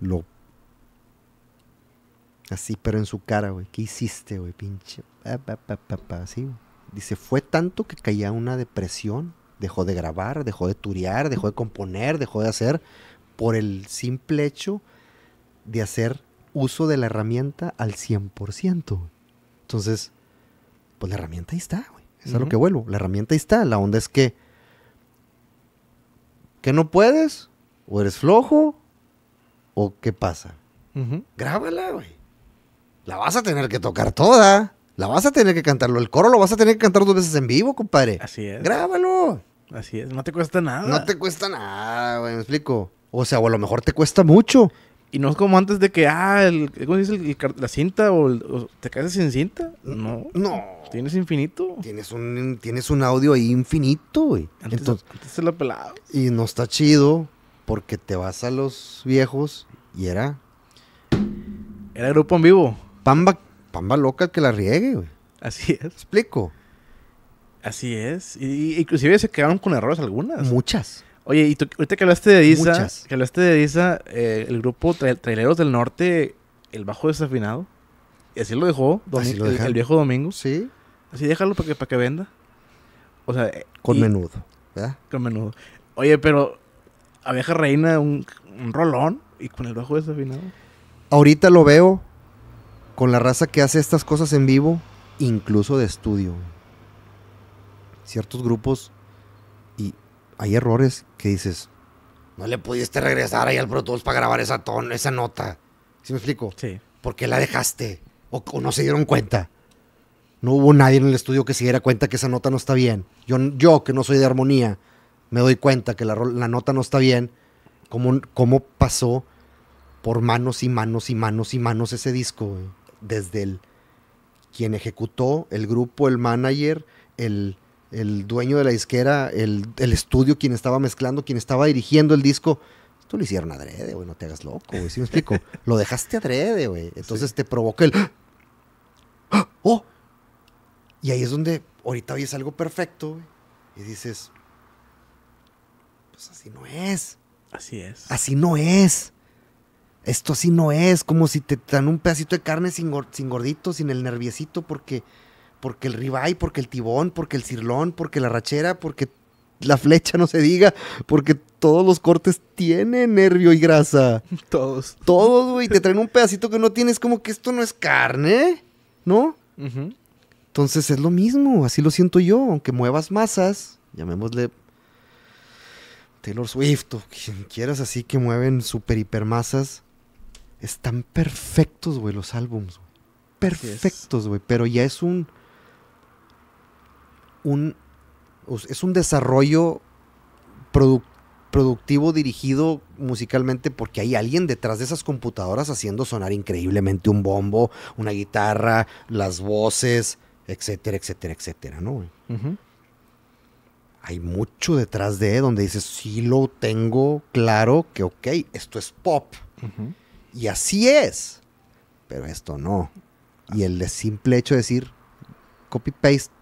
Lo. Así, pero en su cara, güey. ¿Qué hiciste, güey? Pinche. así, Dice, fue tanto que caía una depresión. Dejó de grabar, dejó de turear, dejó de componer, dejó de hacer por el simple hecho de hacer uso de la herramienta al 100%. Entonces, pues la herramienta ahí está, güey. Es es lo que vuelvo. La herramienta ahí está. La onda es que, que no puedes, o eres flojo, o qué pasa. Grábala, güey. La vas a tener que tocar toda. La vas a tener que cantarlo. El coro lo vas a tener que cantar dos veces en vivo, compadre. Así es. Grábalo. Así es. No te cuesta nada. No te cuesta nada, güey. Me explico. O sea, o a lo mejor te cuesta mucho. Y no es como antes de que, ah, el, ¿cómo dice la cinta o, te caes sin cinta? No. No. Tienes infinito. Tienes un, tienes un audio ahí infinito, güey. Antes, Y no está chido porque te vas a los viejos y era. Era grupo en vivo. Pamba, pamba loca que la riegue, güey. Así es. explico. Así es. Y, inclusive se quedaron con errores algunas. Muchas. Oye, y tú, ahorita que hablaste de Isa, de eh, el grupo Traileros del Norte, el bajo desafinado, y así lo dejó, el, viejo Domingo. Sí. Así déjalo para que, para que venda. O sea... Eh, con menudo, ¿verdad? Con menudo. Oye, pero a vieja Reina, un, un rolón, y con el bajo desafinado. Ahorita lo veo con la raza que hace estas cosas en vivo, incluso de estudio. Ciertos grupos hay errores que dices, no le pudiste regresar ahí al Pro para grabar esa, esa nota. ¿Sí me explico? Sí. ¿Por qué la dejaste? O, no se dieron cuenta. No hubo nadie en el estudio que se diera cuenta que esa nota no está bien. Yo, yo que no soy de armonía, me doy cuenta que la, nota no está bien. ¿Cómo, pasó por manos y manos y manos y manos ese disco? Desde el quien ejecutó, el grupo, el manager, el, el dueño de la disquera, el, el, estudio, quien estaba mezclando, quien estaba dirigiendo el disco. Esto lo hicieron adrede, güey, no te hagas loco, güey, ¿sí me explico? lo dejaste adrede, güey. Entonces te provoca el... Oh, ¡Oh! Y ahí es donde ahorita es algo perfecto, güey, y dices, pues así no es. Así es. Así no es. Esto así no es, como si te dan un pedacito de carne sin, sin gordito, sin el nerviecito, porque porque el ribeye, porque el tibón, porque el cirlón, porque la rachera, porque la flecha no se diga, porque todos los cortes tienen nervio y grasa. Todos. Todos, güey. Te traen un pedacito que no tienes, como que esto no es carne, ¿no? Entonces es lo mismo, así lo siento yo. Aunque muevas masas, llamémosle Taylor Swift o quien quieras así que mueven super hipermasas, están perfectos, güey, los álbums. Perfectos, güey. Pero ya es un un, es un desarrollo productivo dirigido musicalmente porque hay alguien detrás de esas computadoras haciendo sonar increíblemente un bombo, una guitarra, las voces, etcétera, etcétera, etcétera, ¿no? Hay mucho detrás de donde dices, sí lo tengo claro que, ok, esto es pop. Y así es, pero esto no. Y el simple hecho de decir, copy-paste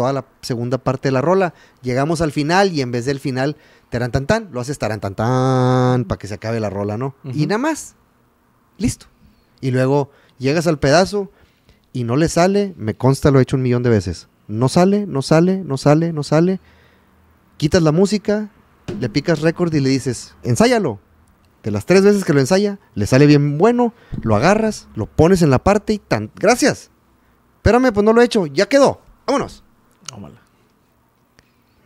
toda la segunda parte de la rola. Llegamos al final y en vez del final, tarantantán, lo haces tarantantán para que se acabe la rola, ¿no? Y nada más. Listo. Y luego llegas al pedazo y no le sale, me consta, lo he hecho un millón de veces. No sale, no sale, no sale, no sale. Quitas la música, le picas récord. y le dices, ensáyalo. De las tres veces que lo ensaya, le sale bien bueno, lo agarras, lo pones en la parte y tan. Gracias. Espérame, pues no lo he hecho, ya quedó. Vámonos.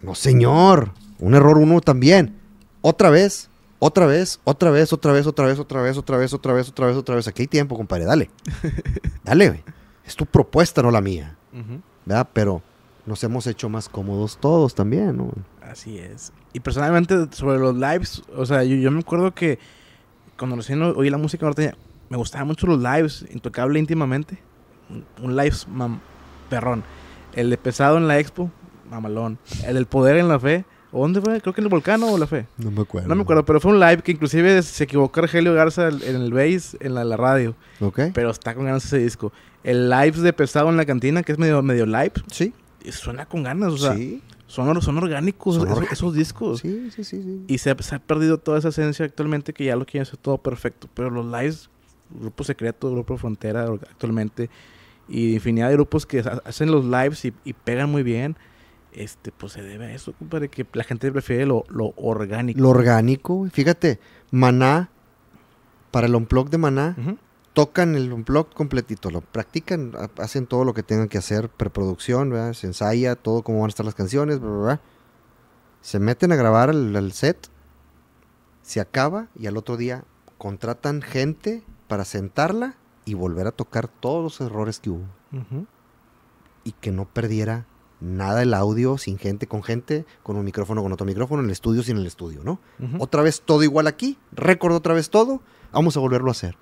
No, señor. Un error uno también. Otra vez, otra vez, otra vez, otra vez, otra vez, otra vez, otra vez, otra vez, otra vez, otra vez. Aquí hay tiempo, compadre. Dale. Dale, güey. Es tu propuesta, no la mía. ¿Verdad? Pero nos hemos hecho más cómodos todos también, ¿no? Así es. Y personalmente sobre los lives, o sea, yo, me acuerdo que cuando recién oí la música norteña, me gustaban mucho los lives, intocable íntimamente. Un, un live perrón. El de pesado en la expo, mamalón. El del poder en la fe. dónde fue? Creo que en el volcán o la fe. No me acuerdo. No me acuerdo, pero fue un live que inclusive se equivocó Argelio Garza en el bass, en la, radio. Ok. Pero está con ganas ese disco. El live de pesado en la cantina, que es medio, medio live. Sí. suena con ganas, o sea. Sí. Son, son orgánicos esos, discos. Sí, sí, sí. Y se, ha perdido toda esa esencia actualmente que ya lo quieren hacer todo perfecto. Pero los lives, Grupo Secreto, Grupo Frontera, actualmente, y infinidad de grupos que hacen los lives y, pegan muy bien. Este, pues se debe a eso, compadre, que la gente prefiere lo, orgánico. Lo orgánico, fíjate, Maná, para el unplug de Maná, tocan el unplug completito, lo practican, hacen todo lo que tengan que hacer, preproducción, se ensaya, todo cómo van a estar las canciones, se meten a grabar el set, se acaba y al otro día contratan gente para sentarla y volver a tocar todos los errores que hubo. Y que no perdiera nada el audio sin gente, con gente, con un micrófono, con otro micrófono, en el estudio, sin el estudio, ¿no? Otra vez todo igual aquí, récord otra vez todo, vamos a volverlo a hacer.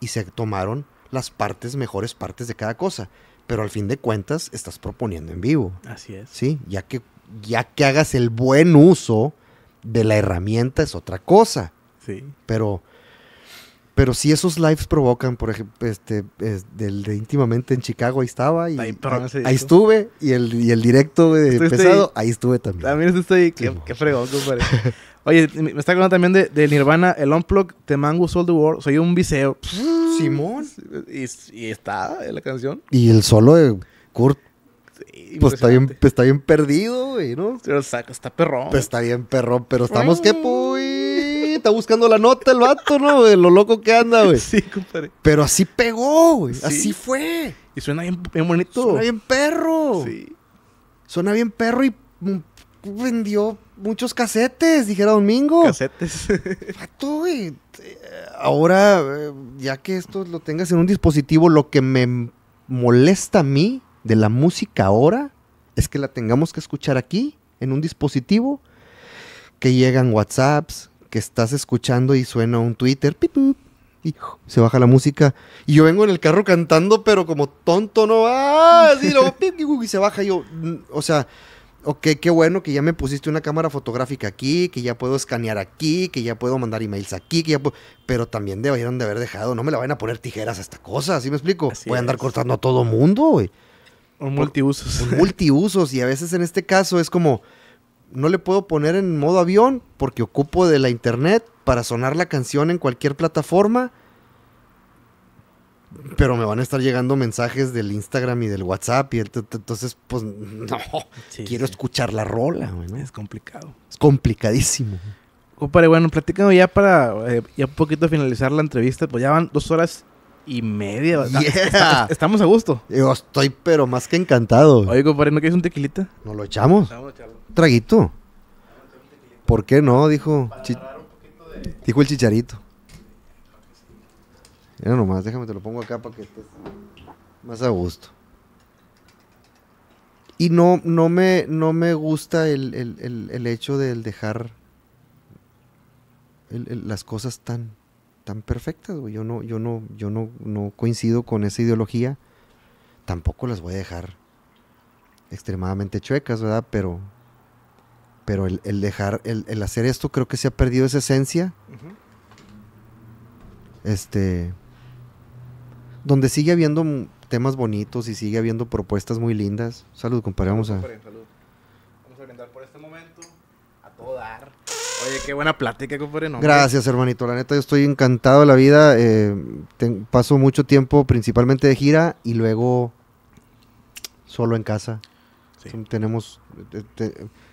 Y se tomaron las partes, mejores partes de cada cosa. Pero al fin de cuentas, estás proponiendo en vivo. Así es. Sí, ya que, ya que hagas el buen uso de la herramienta es otra cosa. Sí. Pero pero si esos lives provocan, por ejemplo, este, del de íntimamente en Chicago, ahí estaba. Y, ahí, ah, estuve. Y el, el directo pesado, ahí estuve también. También estoy. Qué, qué fregón, Oye, me está hablando también de, Nirvana, el Unplug, The Mango Sold the World. Soy un viseo. Simón. Y, está eh, la canción. Y el solo de Kurt pues está bien, está bien perdido, ¿no? está, está perrón. Pues está bien perrón, pero estamos que puy. Mm está buscando la nota el vato, ¿no? De Lo loco que anda, güey. Sí, compadre. Pero así pegó, güey. Así fue. Y suena bien, bien, bonito. Suena bien perro. Sí. Suena bien perro y mm, vendió muchos casetes, dijera Domingo. Casetes. Vato, güey. Eh, ahora, eh, ya que esto lo tengas en un dispositivo, lo que me molesta a mí de la música ahora es que la tengamos que escuchar aquí, en un dispositivo, que llegan WhatsApps, que estás escuchando y suena un Twitter, y se baja la música. Y yo vengo en el carro cantando, pero como tonto, ¿no? va, ah, y se baja. yo, mm, o sea, ok, qué bueno que ya me pusiste una cámara fotográfica aquí, que ya puedo escanear aquí, que ya puedo mandar emails aquí, que ya Pero también debieron de haber dejado, no me la van a poner tijeras a esta cosa, ¿sí me explico? Voy a andar cortando a todo mundo, güey. Un multiusos. Un multiusos. Y a veces en este caso es como no le puedo poner en modo avión porque ocupo de la internet para sonar la canción en cualquier plataforma. Pero me van a estar llegando mensajes del Instagram y del WhatsApp. Y entonces, pues no, quiero escuchar la rola. Es complicado. Es complicadísimo. para, bueno, platicando ya para eh, ya un poquito finalizar la entrevista. Pues ya van dos horas y media. Estamos a gusto. Yo estoy, pero más que encantado. Oye, compadre, que quieres un tequilita? ¿No lo echamos. Traguito. ¿Por qué no? Dijo, dijo el chicharito. Mira nomás, déjame te lo pongo acá para que estés más a gusto. Y no, no, me, no me gusta el, hecho del dejar las cosas tan tan perfectas, Yo no, yo no, yo no, coincido con esa ideología. Tampoco las voy a dejar extremadamente chuecas, ¿verdad? Pero, pero el, dejar, el, hacer esto, creo que se ha perdido esa esencia. Este, donde sigue habiendo temas bonitos y sigue habiendo propuestas muy lindas. Salud, compadre, vamos a. Vamos a brindar por este momento a Oye, qué buena plática, que No, Gracias, hermanito. La neta, yo estoy encantado de la vida. Eh, paso mucho tiempo principalmente de gira y luego solo en casa. Tenemos,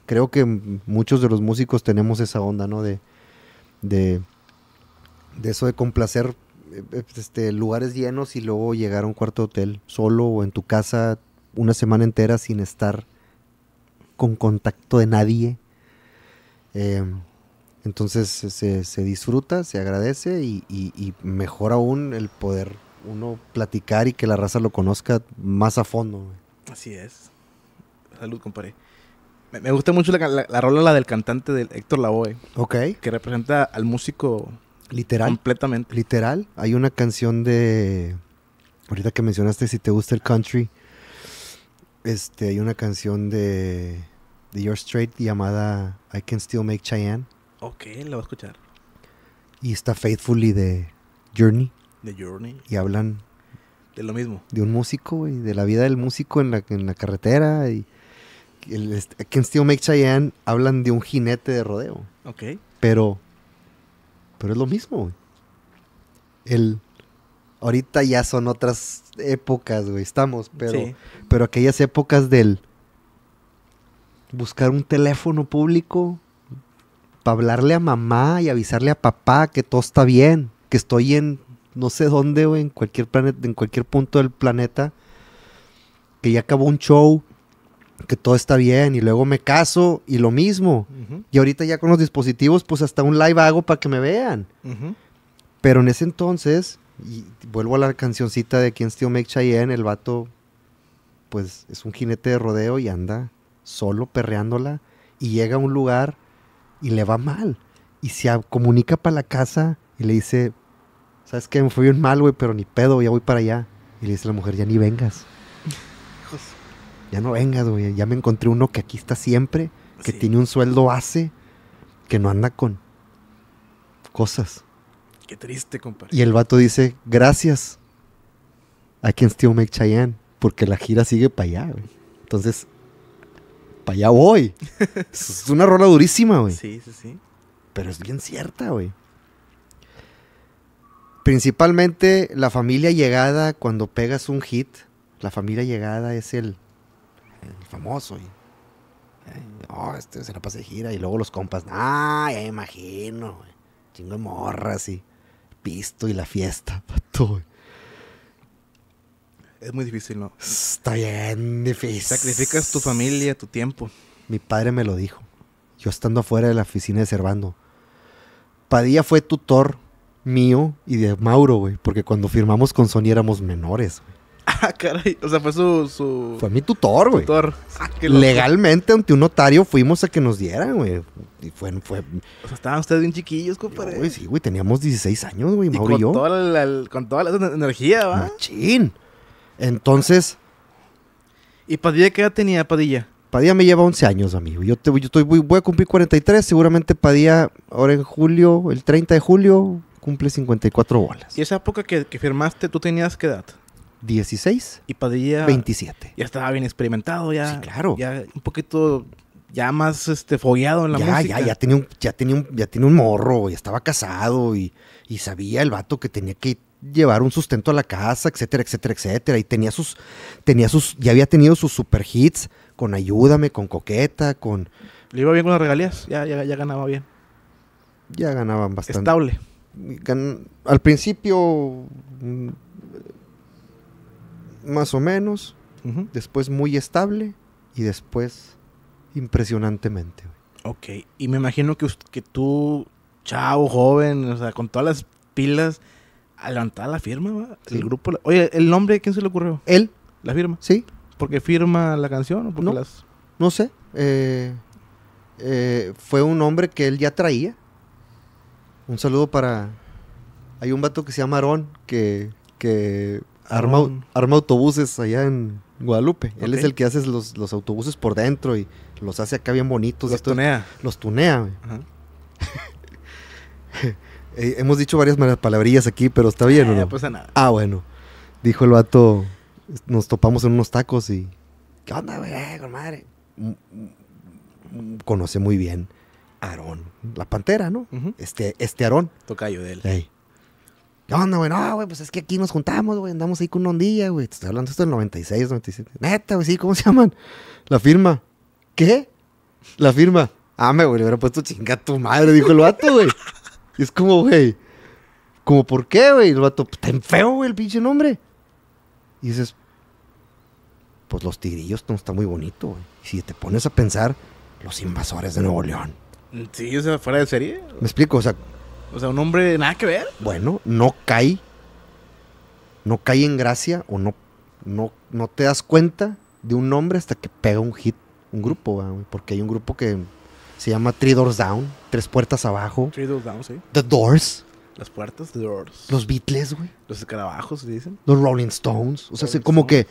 creo que muchos de los músicos tenemos esa onda, ¿no? De, de, de eso de complacer eh, eh, este, lugares llenos y luego llegar a un cuarto de hotel solo o en tu casa una semana entera sin estar con contacto de nadie. Eh, entonces se, se disfruta, se agradece y, mejor aún el poder uno platicar y que la raza lo conozca más a fondo. Así es. Salud, compadre. Me, gusta mucho la, la, rola del cantante del Héctor Lavoe. Ok. Que representa al músico Literal. Completamente. Literal. Hay una canción de. Ahorita que mencionaste si te gusta el country. Este, hay una canción de. De Your Straight llamada I Can Still Make Cheyenne. Ok, la voy a escuchar. Y está Faithfully de Journey. De Journey. Y hablan. De lo mismo. De un músico, y de la vida del músico en la, carretera. Y el, Can Make Cheyenne hablan de un jinete de rodeo. Ok. Pero. Pero es lo mismo, güey. El. Ahorita ya son otras épocas, güey. Estamos, pero. Pero aquellas épocas del. Buscar un teléfono público para hablarle a mamá y avisarle a papá que todo está bien, que estoy en no sé dónde, o en cualquier planeta, en cualquier punto del planeta, que ya acabó un show, que todo está bien y luego me caso y lo mismo. Y ahorita ya con los dispositivos, pues hasta un live hago para que me vean. Pero en ese entonces, y vuelvo a la cancioncita de Quien Steve Make en el vato, pues es un jinete de rodeo y anda solo perreándola y llega a un lugar y le va mal. Y se comunica para la casa y le dice, ¿sabes qué? Me fui bien mal, güey, pero ni pedo, ya voy para allá. Y le dice a la mujer, ya ni vengas. Hijos. Ya no vengas, güey. Ya me encontré uno que aquí está siempre, que tiene un sueldo base, que no anda con cosas. Qué triste, compadre. Y el vato dice, gracias. a can still make Cheyenne, porque la gira sigue para allá, güey. Entonces, ya allá voy. es una rola durísima, güey. Sí, sí, sí. Pero es bien cierta, güey. Principalmente la familia llegada, cuando pegas un hit, la familia llegada es el, famoso, güey. No, oh, este se la pasa gira y luego los compas, ah, ya me imagino, güey. Chingo de morras y pisto y la fiesta, pato, güey. Es muy difícil, ¿no? Está bien difícil. Sacrificas tu familia, tu tiempo. Mi padre me lo dijo. Yo estando afuera de la oficina de Cervando. Padilla fue tutor mío y de Mauro, güey. Porque cuando firmamos con Sony éramos menores, güey. Ah, caray. O sea, fue su. Fue mi tutor, güey. Tutor. Ah, Legalmente, ante un notario, fuimos a que nos dieran, güey. Y fue, fue. O sea, estaban ustedes bien chiquillos, compadre. Güey, sí, güey. Teníamos 16 años, güey, Mauro y, con Toda la, con toda la energía, ¿va? Machín. Entonces. ¿Y Padilla qué edad tenía Padilla? Padilla me lleva 11 años, amigo. Yo, te, yo estoy, voy, a cumplir 43. Seguramente Padilla, ahora en julio, el 30 de julio, cumple 54 bolas. ¿Y esa época que, firmaste, tú tenías qué edad? 16. Y Padilla. 27. Ya estaba bien experimentado, ya. Sí, claro. Ya un poquito. Ya más este, fogueado en la ya, música. Ya, ya tenía un, ya tenía un, ya tenía un morro, ya estaba casado y, y sabía el vato que tenía que llevar un sustento a la casa, etcétera, etcétera, etcétera. Y tenía sus, tenía sus, ya había tenido sus super hits con Ayúdame, con Coqueta, con... Le iba bien con las regalías, ya, ya, ya ganaba bien. Ya ganaban bastante. Estable. al principio, mm, más o menos, después muy estable y después impresionantemente. Ok, y me imagino que, tú, Chao, joven, o sea, con todas las pilas, a la firma, el grupo. Oye, ¿el nombre quién se le ocurrió? Él. ¿La firma? Sí. ¿Porque firma la canción o porque no, las.? No sé. Eh, eh, fue un nombre que él ya traía. Un saludo para. Hay un vato que se llama arón que, que arma, arma autobuses allá en Guadalupe. Él es el que hace los, autobuses por dentro y los hace acá bien bonitos. Los tunea. Los tunea. Ajá. Eh, hemos dicho varias malas palabrillas aquí, pero está bien, ¿o eh, no? pasa nada. Ah, bueno. Dijo el vato, nos topamos en unos tacos y... ¿Qué onda, güey? Eh, con madre. Mm, mm, conoce muy bien Aarón, la pantera, ¿no? Este este Aarón. Tocayo de él. ¿Qué onda, güey? No, güey, pues es que aquí nos juntamos, güey. Andamos ahí con un ondilla, güey. Te estoy hablando esto del 96, 97. Neta, güey, sí, ¿cómo se llaman? La firma. ¿Qué? La firma. Ah, me, güey, le hubiera puesto chinga tu madre, dijo el vato, güey. Y es como, güey, como, ¿por qué, güey? El vato, pues, en feo, güey, el pinche nombre. Y dices, pues los tigrillos no está muy bonito, güey. Y si te pones a pensar, los invasores de Nuevo León. Sí, o sea, fuera de serie. Me explico, o sea. O sea, un hombre nada que ver. Bueno, no cae. No cae en gracia o no, no, no te das cuenta de un nombre hasta que pega un hit, un grupo, güey. Porque hay un grupo que se llama Three Doors Down, Tres Puertas Abajo. Three Doors Down, sí. The Doors. Las puertas, The Doors. Los Beatles, güey. Los escarabajos, dicen. Los Rolling Stones. O sea, como que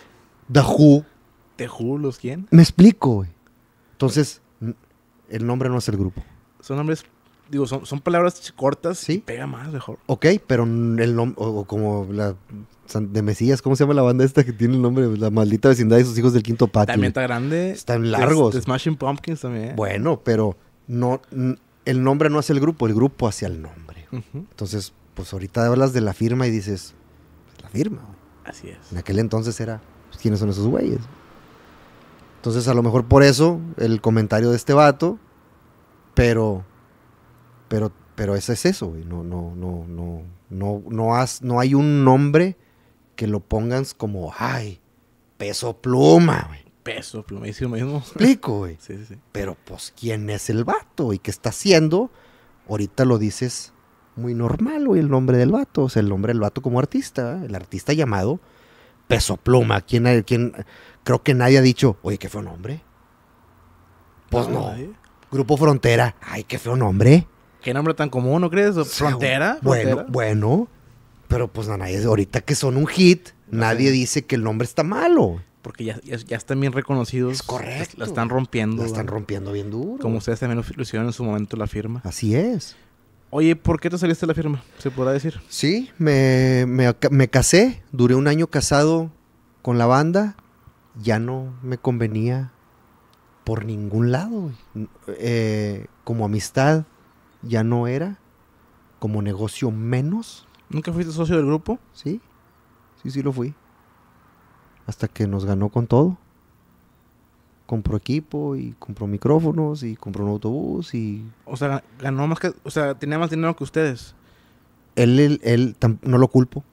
The Who. ¿The Who, los quién? Me explico, güey. Entonces, el nombre no es el grupo. Son nombres, digo, son, son palabras cortas. Sí. pega más, mejor. Ok, pero el nombre, o como la de Mesías, ¿cómo se llama la banda esta que tiene el nombre? La maldita vecindad y sus hijos del quinto patio. También está grande. Están largos. The, Smashing Pumpkins también. ¿eh? Bueno, pero no, el nombre no hace el grupo, el grupo hacia el nombre. Entonces, pues ahorita hablas de la firma y dices, pues, la firma. Así es. En aquel entonces era, pues, ¿quiénes son esos güeyes? Entonces, a lo mejor por eso el comentario de este vato, pero, pero, pero ese es eso, güey. No, no, no, no, no, no, no hay un nombre que lo pongas como, ay, peso pluma, güey. Peso pluma, es lo mismo. Explico, güey. Sí, sí, Pero pues, ¿quién es el vato y qué está haciendo? Ahorita lo dices muy normal, güey, el nombre del vato. O sea, el nombre del vato como artista, el artista llamado Peso Pluma. ¿Quién, quién, creo que nadie ha dicho, oye, qué un nombre. Pues no. Grupo Frontera, ay, qué feo nombre. ¿Qué nombre tan común, no crees? ¿Frontera? Bueno, bueno. Pero pues nada, ahorita que son un hit, nadie dice que el nombre está malo. Porque ya, están bien reconocidos. Es correcto. La, están rompiendo. La están rompiendo bien duro. Como ustedes también lo hicieron en su momento la firma. Así es. Oye, ¿por qué te saliste la firma? ¿Se podrá decir? Sí, me, casé, duré un año casado con la banda, ya no me convenía por ningún lado. Eh, como amistad ya no era, como negocio menos. ¿Nunca fuiste socio del grupo? Sí, sí, sí lo fui. Hasta que nos ganó con todo. Compró equipo y compró micrófonos y compró un autobús y... O sea, ganó más que... O sea, tenía más dinero que ustedes. Él, él, él no lo culpo.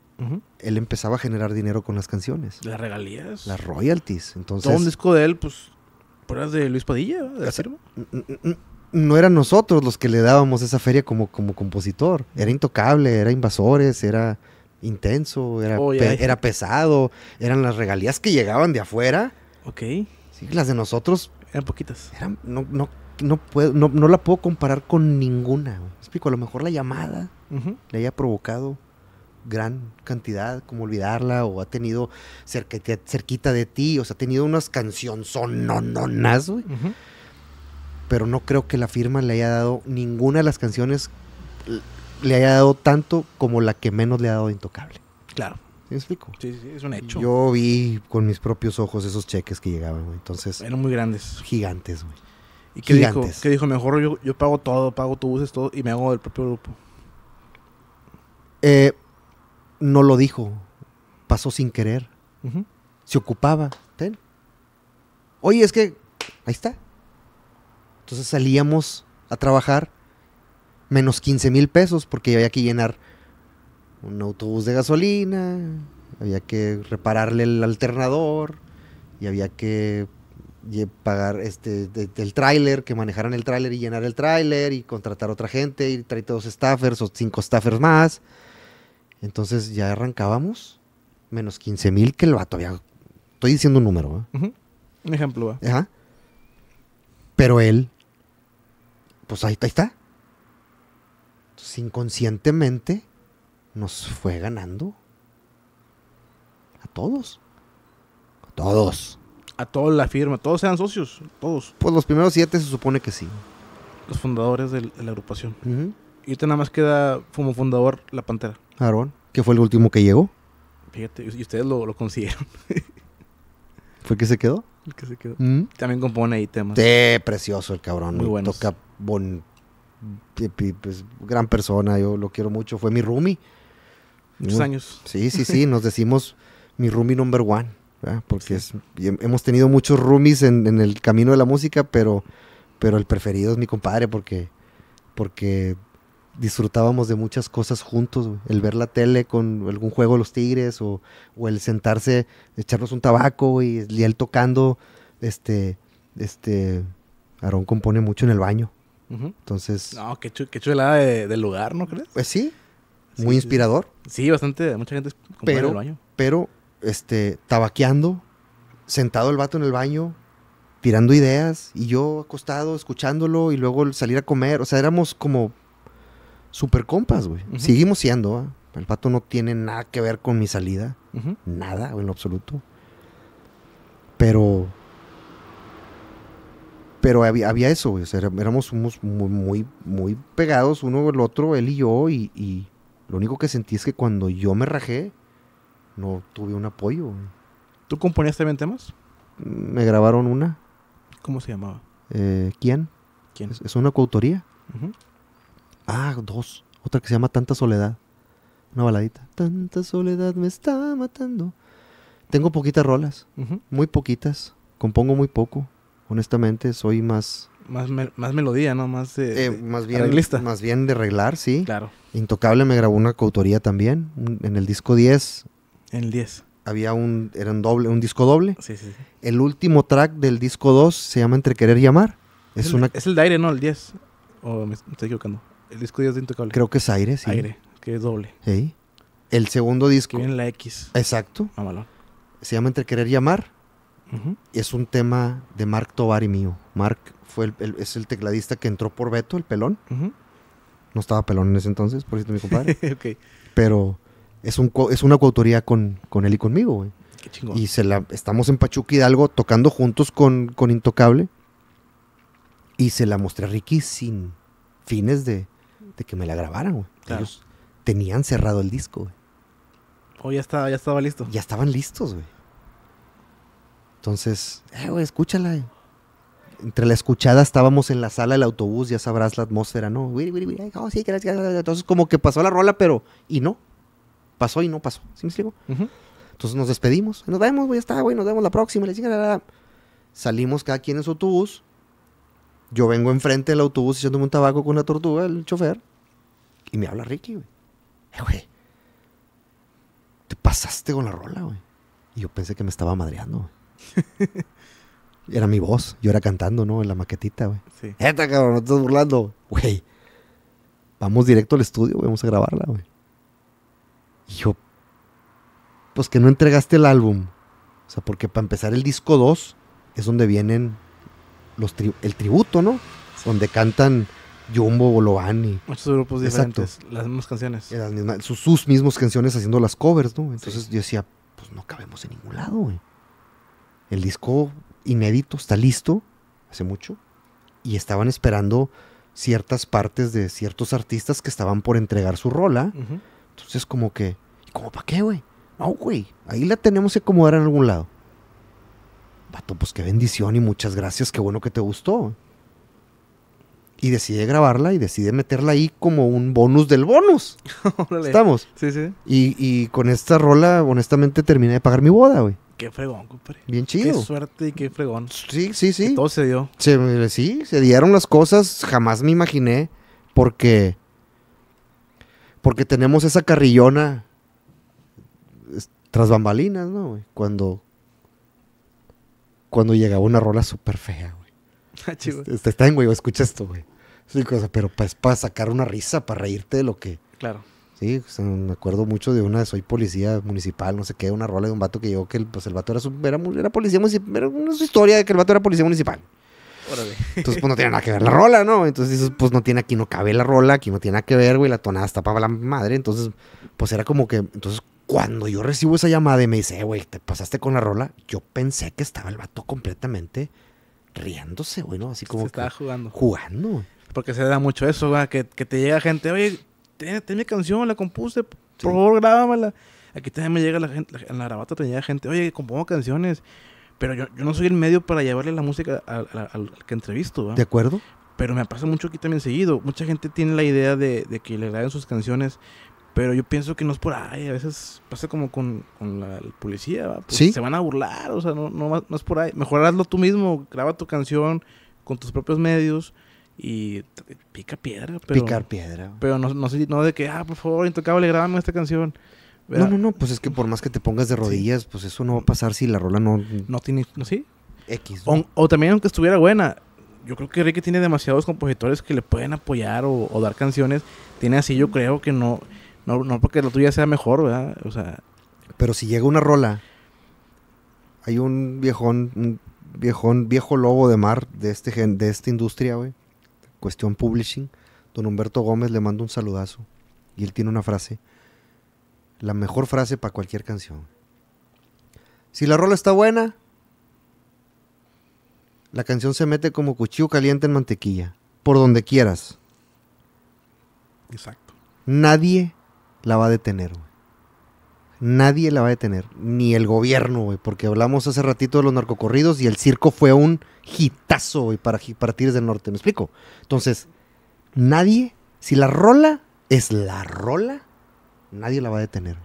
Él empezaba a generar dinero con las canciones. Las regalías. Las royalties. Entonces... Todo un disco de él, pues... Por de Luis Padilla, de la no eran nosotros los que le dábamos esa feria como, como compositor. Era intocable, era invasores, era intenso, oh, era, pesado, eran las regalías que llegaban de afuera. Ok. Sí, las de nosotros. Eran poquitas. Eran, no, no, no, puedo, no, no, la puedo comparar con ninguna. explico, a lo mejor la llamada le haya provocado gran cantidad, como olvidarla, o ha tenido cerca, cerquita de ti, o sea, ha tenido unas canciones sonononas, güey pero no creo que la firma le haya dado ninguna de las canciones le haya dado tanto como la que menos le ha dado de Intocable. Claro. ¿Me explico? Sí, sí, es un hecho. Yo vi con mis propios ojos esos cheques que llegaban, güey. Entonces. Eran muy grandes. Gigantes, güey. ¿Y qué gigantes. dijo? ¿Qué dijo? Mejor yo, pago todo, pago tu buses, todo, y me hago del propio grupo. Eh, no lo dijo. Pasó sin querer. Se ocupaba. Ten. Oye, es que. Ahí está. Entonces salíamos a trabajar menos 15 mil pesos porque había que llenar un autobús de gasolina, había que repararle el alternador y había que pagar este del tráiler, que manejaran el tráiler y llenar el tráiler y contratar otra gente y traer dos staffers o cinco staffers más. Entonces ya arrancábamos menos 15 mil que el vato había. Estoy diciendo un número. ¿eh? Un ejemplo. ¿eh? Pero él pues ahí, está. Entonces, inconscientemente nos fue ganando. A todos. A todos. A toda la firma, todos sean socios, todos. Pues los primeros siete se supone que sí. Los fundadores de la agrupación. Y usted nada más queda como fundador la Pantera. Claro. ¿Qué fue el último que llegó. Fíjate, y ustedes lo, lo consiguieron. ¿Fue el que se quedó? El que se quedó. También compone ahí temas. Sí, precioso el cabrón. Muy bueno. Toca bon, pues, gran persona, yo lo quiero mucho, fue mi roomie. Muchos años. Sí, sí, sí, nos decimos mi roomie number one, porque es, hemos tenido muchos roomies en, el camino de la música, pero, pero el preferido es mi compadre, porque, porque disfrutábamos de muchas cosas juntos, el ver la tele con algún juego de los Tigres o, el sentarse, echarnos un tabaco y, él tocando, este, este, Aarón compone mucho en el baño. Entonces. No, qué, qué chulada de, lugar, ¿no crees? Pues sí, muy inspirador. Sí, bastante, mucha gente pero, el baño. Pero, este, tabaqueando, sentado el vato en el baño, tirando ideas, y yo acostado, escuchándolo, y luego salir a comer. O sea, éramos como super compas, güey. Seguimos siendo, ¿ah? El pato no tiene nada que ver con mi salida. Nada, en lo absoluto. Pero pero había, eso, O sea, éramos, muy, muy, pegados uno el otro, él y yo, y, lo único que sentí es que cuando yo me rajé, no tuve un apoyo. ¿Tú componías también temas? Me grabaron una. ¿Cómo se llamaba? Eh, ¿Quién? ¿Quién? Es, una coautoría. Ah, dos. Otra que se llama Tanta Soledad. Una baladita. Tanta soledad me está matando. Tengo poquitas rolas. Muy poquitas. Compongo muy poco honestamente, soy más... Más, melodía, ¿no? Más eh, más bien, arreglista. Más bien de arreglar, sí. Claro. Intocable me grabó una coautoría también, en el disco 10. En el 10. Había un, era un doble, un disco doble. Sí, sí, sí. El último track del disco 2 se llama Entre Querer llamar Es, el, una... es el de aire, ¿no? El 10. O me estoy equivocando. El disco 10 de Intocable. Creo que es aire, sí. Aire, que es doble. Sí. El segundo disco. Que viene la X. Exacto. Mamalón. Se llama Entre Querer llamar es un tema de Mark Tovar y mío. Mark fue el, es el tecladista que entró por Beto, el pelón. No estaba pelón en ese entonces, por cierto, mi compadre. Pero es, un, es una coautoría con, con él y conmigo, güey. Y se la, estamos en Pachuca Hidalgo tocando juntos con, con Intocable. Y se la mostré a Ricky sin fines de, que me la grabaran, güey. Ellos tenían cerrado el disco, güey. Oh, ya estaba, ya estaba listo. Ya estaban listos, güey. Entonces, eh, güey, escúchala. Entre la escuchada estábamos en la sala del autobús, ya sabrás la atmósfera, ¿no? Oh, Entonces, como que pasó la rola, pero. Y no. Pasó y no pasó. ¿Sí me explico? Entonces nos despedimos. Nos vemos, güey, ya está, güey, nos vemos la próxima. Salimos cada quien en su autobús. Yo vengo enfrente del autobús echándome un tabaco con una tortuga, el chofer. Y me habla Ricky, güey. Eh, güey. Te pasaste con la rola, güey. Y yo pensé que me estaba madreando, güey. era mi voz, yo era cantando, ¿no? En la maquetita, güey. Sí. Eta, cabrón, no estás burlando. Güey, vamos directo al estudio, vamos a grabarla, güey. Y yo, pues que no entregaste el álbum. O sea, porque para empezar el disco 2 es donde vienen los el tributo, ¿no? Donde cantan Jumbo, Boloani. Muchos grupos diferentes, las mismas canciones. sus, sus mismas canciones haciendo las covers, ¿no? Entonces yo decía, pues no cabemos en ningún lado, güey. El disco inédito está listo hace mucho y estaban esperando ciertas partes de ciertos artistas que estaban por entregar su rola. Entonces como que, ¿cómo para qué, güey? No, güey, ahí la tenemos que acomodar en algún lado. Vato, pues qué bendición y muchas gracias, qué bueno que te gustó. Y decide grabarla y decide meterla ahí como un bonus del bonus. Estamos. Sí, sí. Y, y con esta rola, honestamente, terminé de pagar mi boda, güey qué fregón, compadre. Bien chido. Qué suerte y qué fregón. Sí, sí, sí. todo se dio. sí, se dieron las cosas. Jamás me imaginé porque porque tenemos esa carrillona tras bambalinas, ¿no? Cuando cuando llegaba una rola súper fea, güey. Ah, este, este, está en, güey, escucha esto, güey. Sí, cosa, pero es pues, para sacar una risa, para reírte de lo que. Claro Sí, me acuerdo mucho de una, soy policía municipal, no sé qué, una rola de un vato que llegó que el, pues el vato era, era, policía municipal, era una historia de que el vato era policía municipal. Órale. Entonces, pues no tiene nada que ver la rola, ¿no? Entonces pues no tiene, aquí no cabe la rola, aquí no tiene nada que ver, güey, la tonada está para la madre. Entonces, pues era como que, entonces cuando yo recibo esa llamada y me dice, eh, güey, te pasaste con la rola, yo pensé que estaba el vato completamente riéndose, güey, ¿no? Así como. Se estaba jugando. Jugando. Porque se da mucho eso, güey, Que, que te llega gente, oye, ten, mi canción, la compuse, por favor, Aquí también me llega la gente, en la grabata tenía gente, oye, compongo canciones, pero yo, no soy el medio para llevarle la música al, que entrevisto. ¿va? ¿De acuerdo? Pero me pasa mucho aquí también seguido. Mucha gente tiene la idea de, que le graben sus canciones, pero yo pienso que no es por ahí. A veces pasa como con, la, policía. Pues Se van a burlar. O sea, no, no, no, es por ahí. Mejor hazlo tú mismo. Graba tu canción con tus propios medios y pica piedra, pero. Picar piedra. Pero no, no, de que, ah, por favor, intocable, grabame esta canción. No, no, no, pues es que por más que te pongas de rodillas, pues eso no va a pasar si la rola no. No tiene, ¿no sí? X. O, también, aunque estuviera buena, yo creo que Ricky tiene demasiados compositores que le pueden apoyar o, dar canciones. Tiene así, yo creo que no, no, no porque la tuya sea mejor, ¿verdad? O sea. Pero si llega una rola, hay un viejón, un viejón, viejo lobo de mar de, este de esta industria, güey Cuestión Publishing, don Humberto Gómez le manda un saludazo y él tiene una frase, la mejor frase para cualquier canción. Si la rola está buena, la canción se mete como cuchillo caliente en mantequilla, por donde quieras. Exacto. Nadie la va a detener nadie la va a detener, ni el gobierno, güey, porque hablamos hace ratito de los narcocorridos y el circo fue un hitazo, güey, para, Tires del Norte, ¿me explico? Entonces, nadie, si la rola es la rola, nadie la va a detener.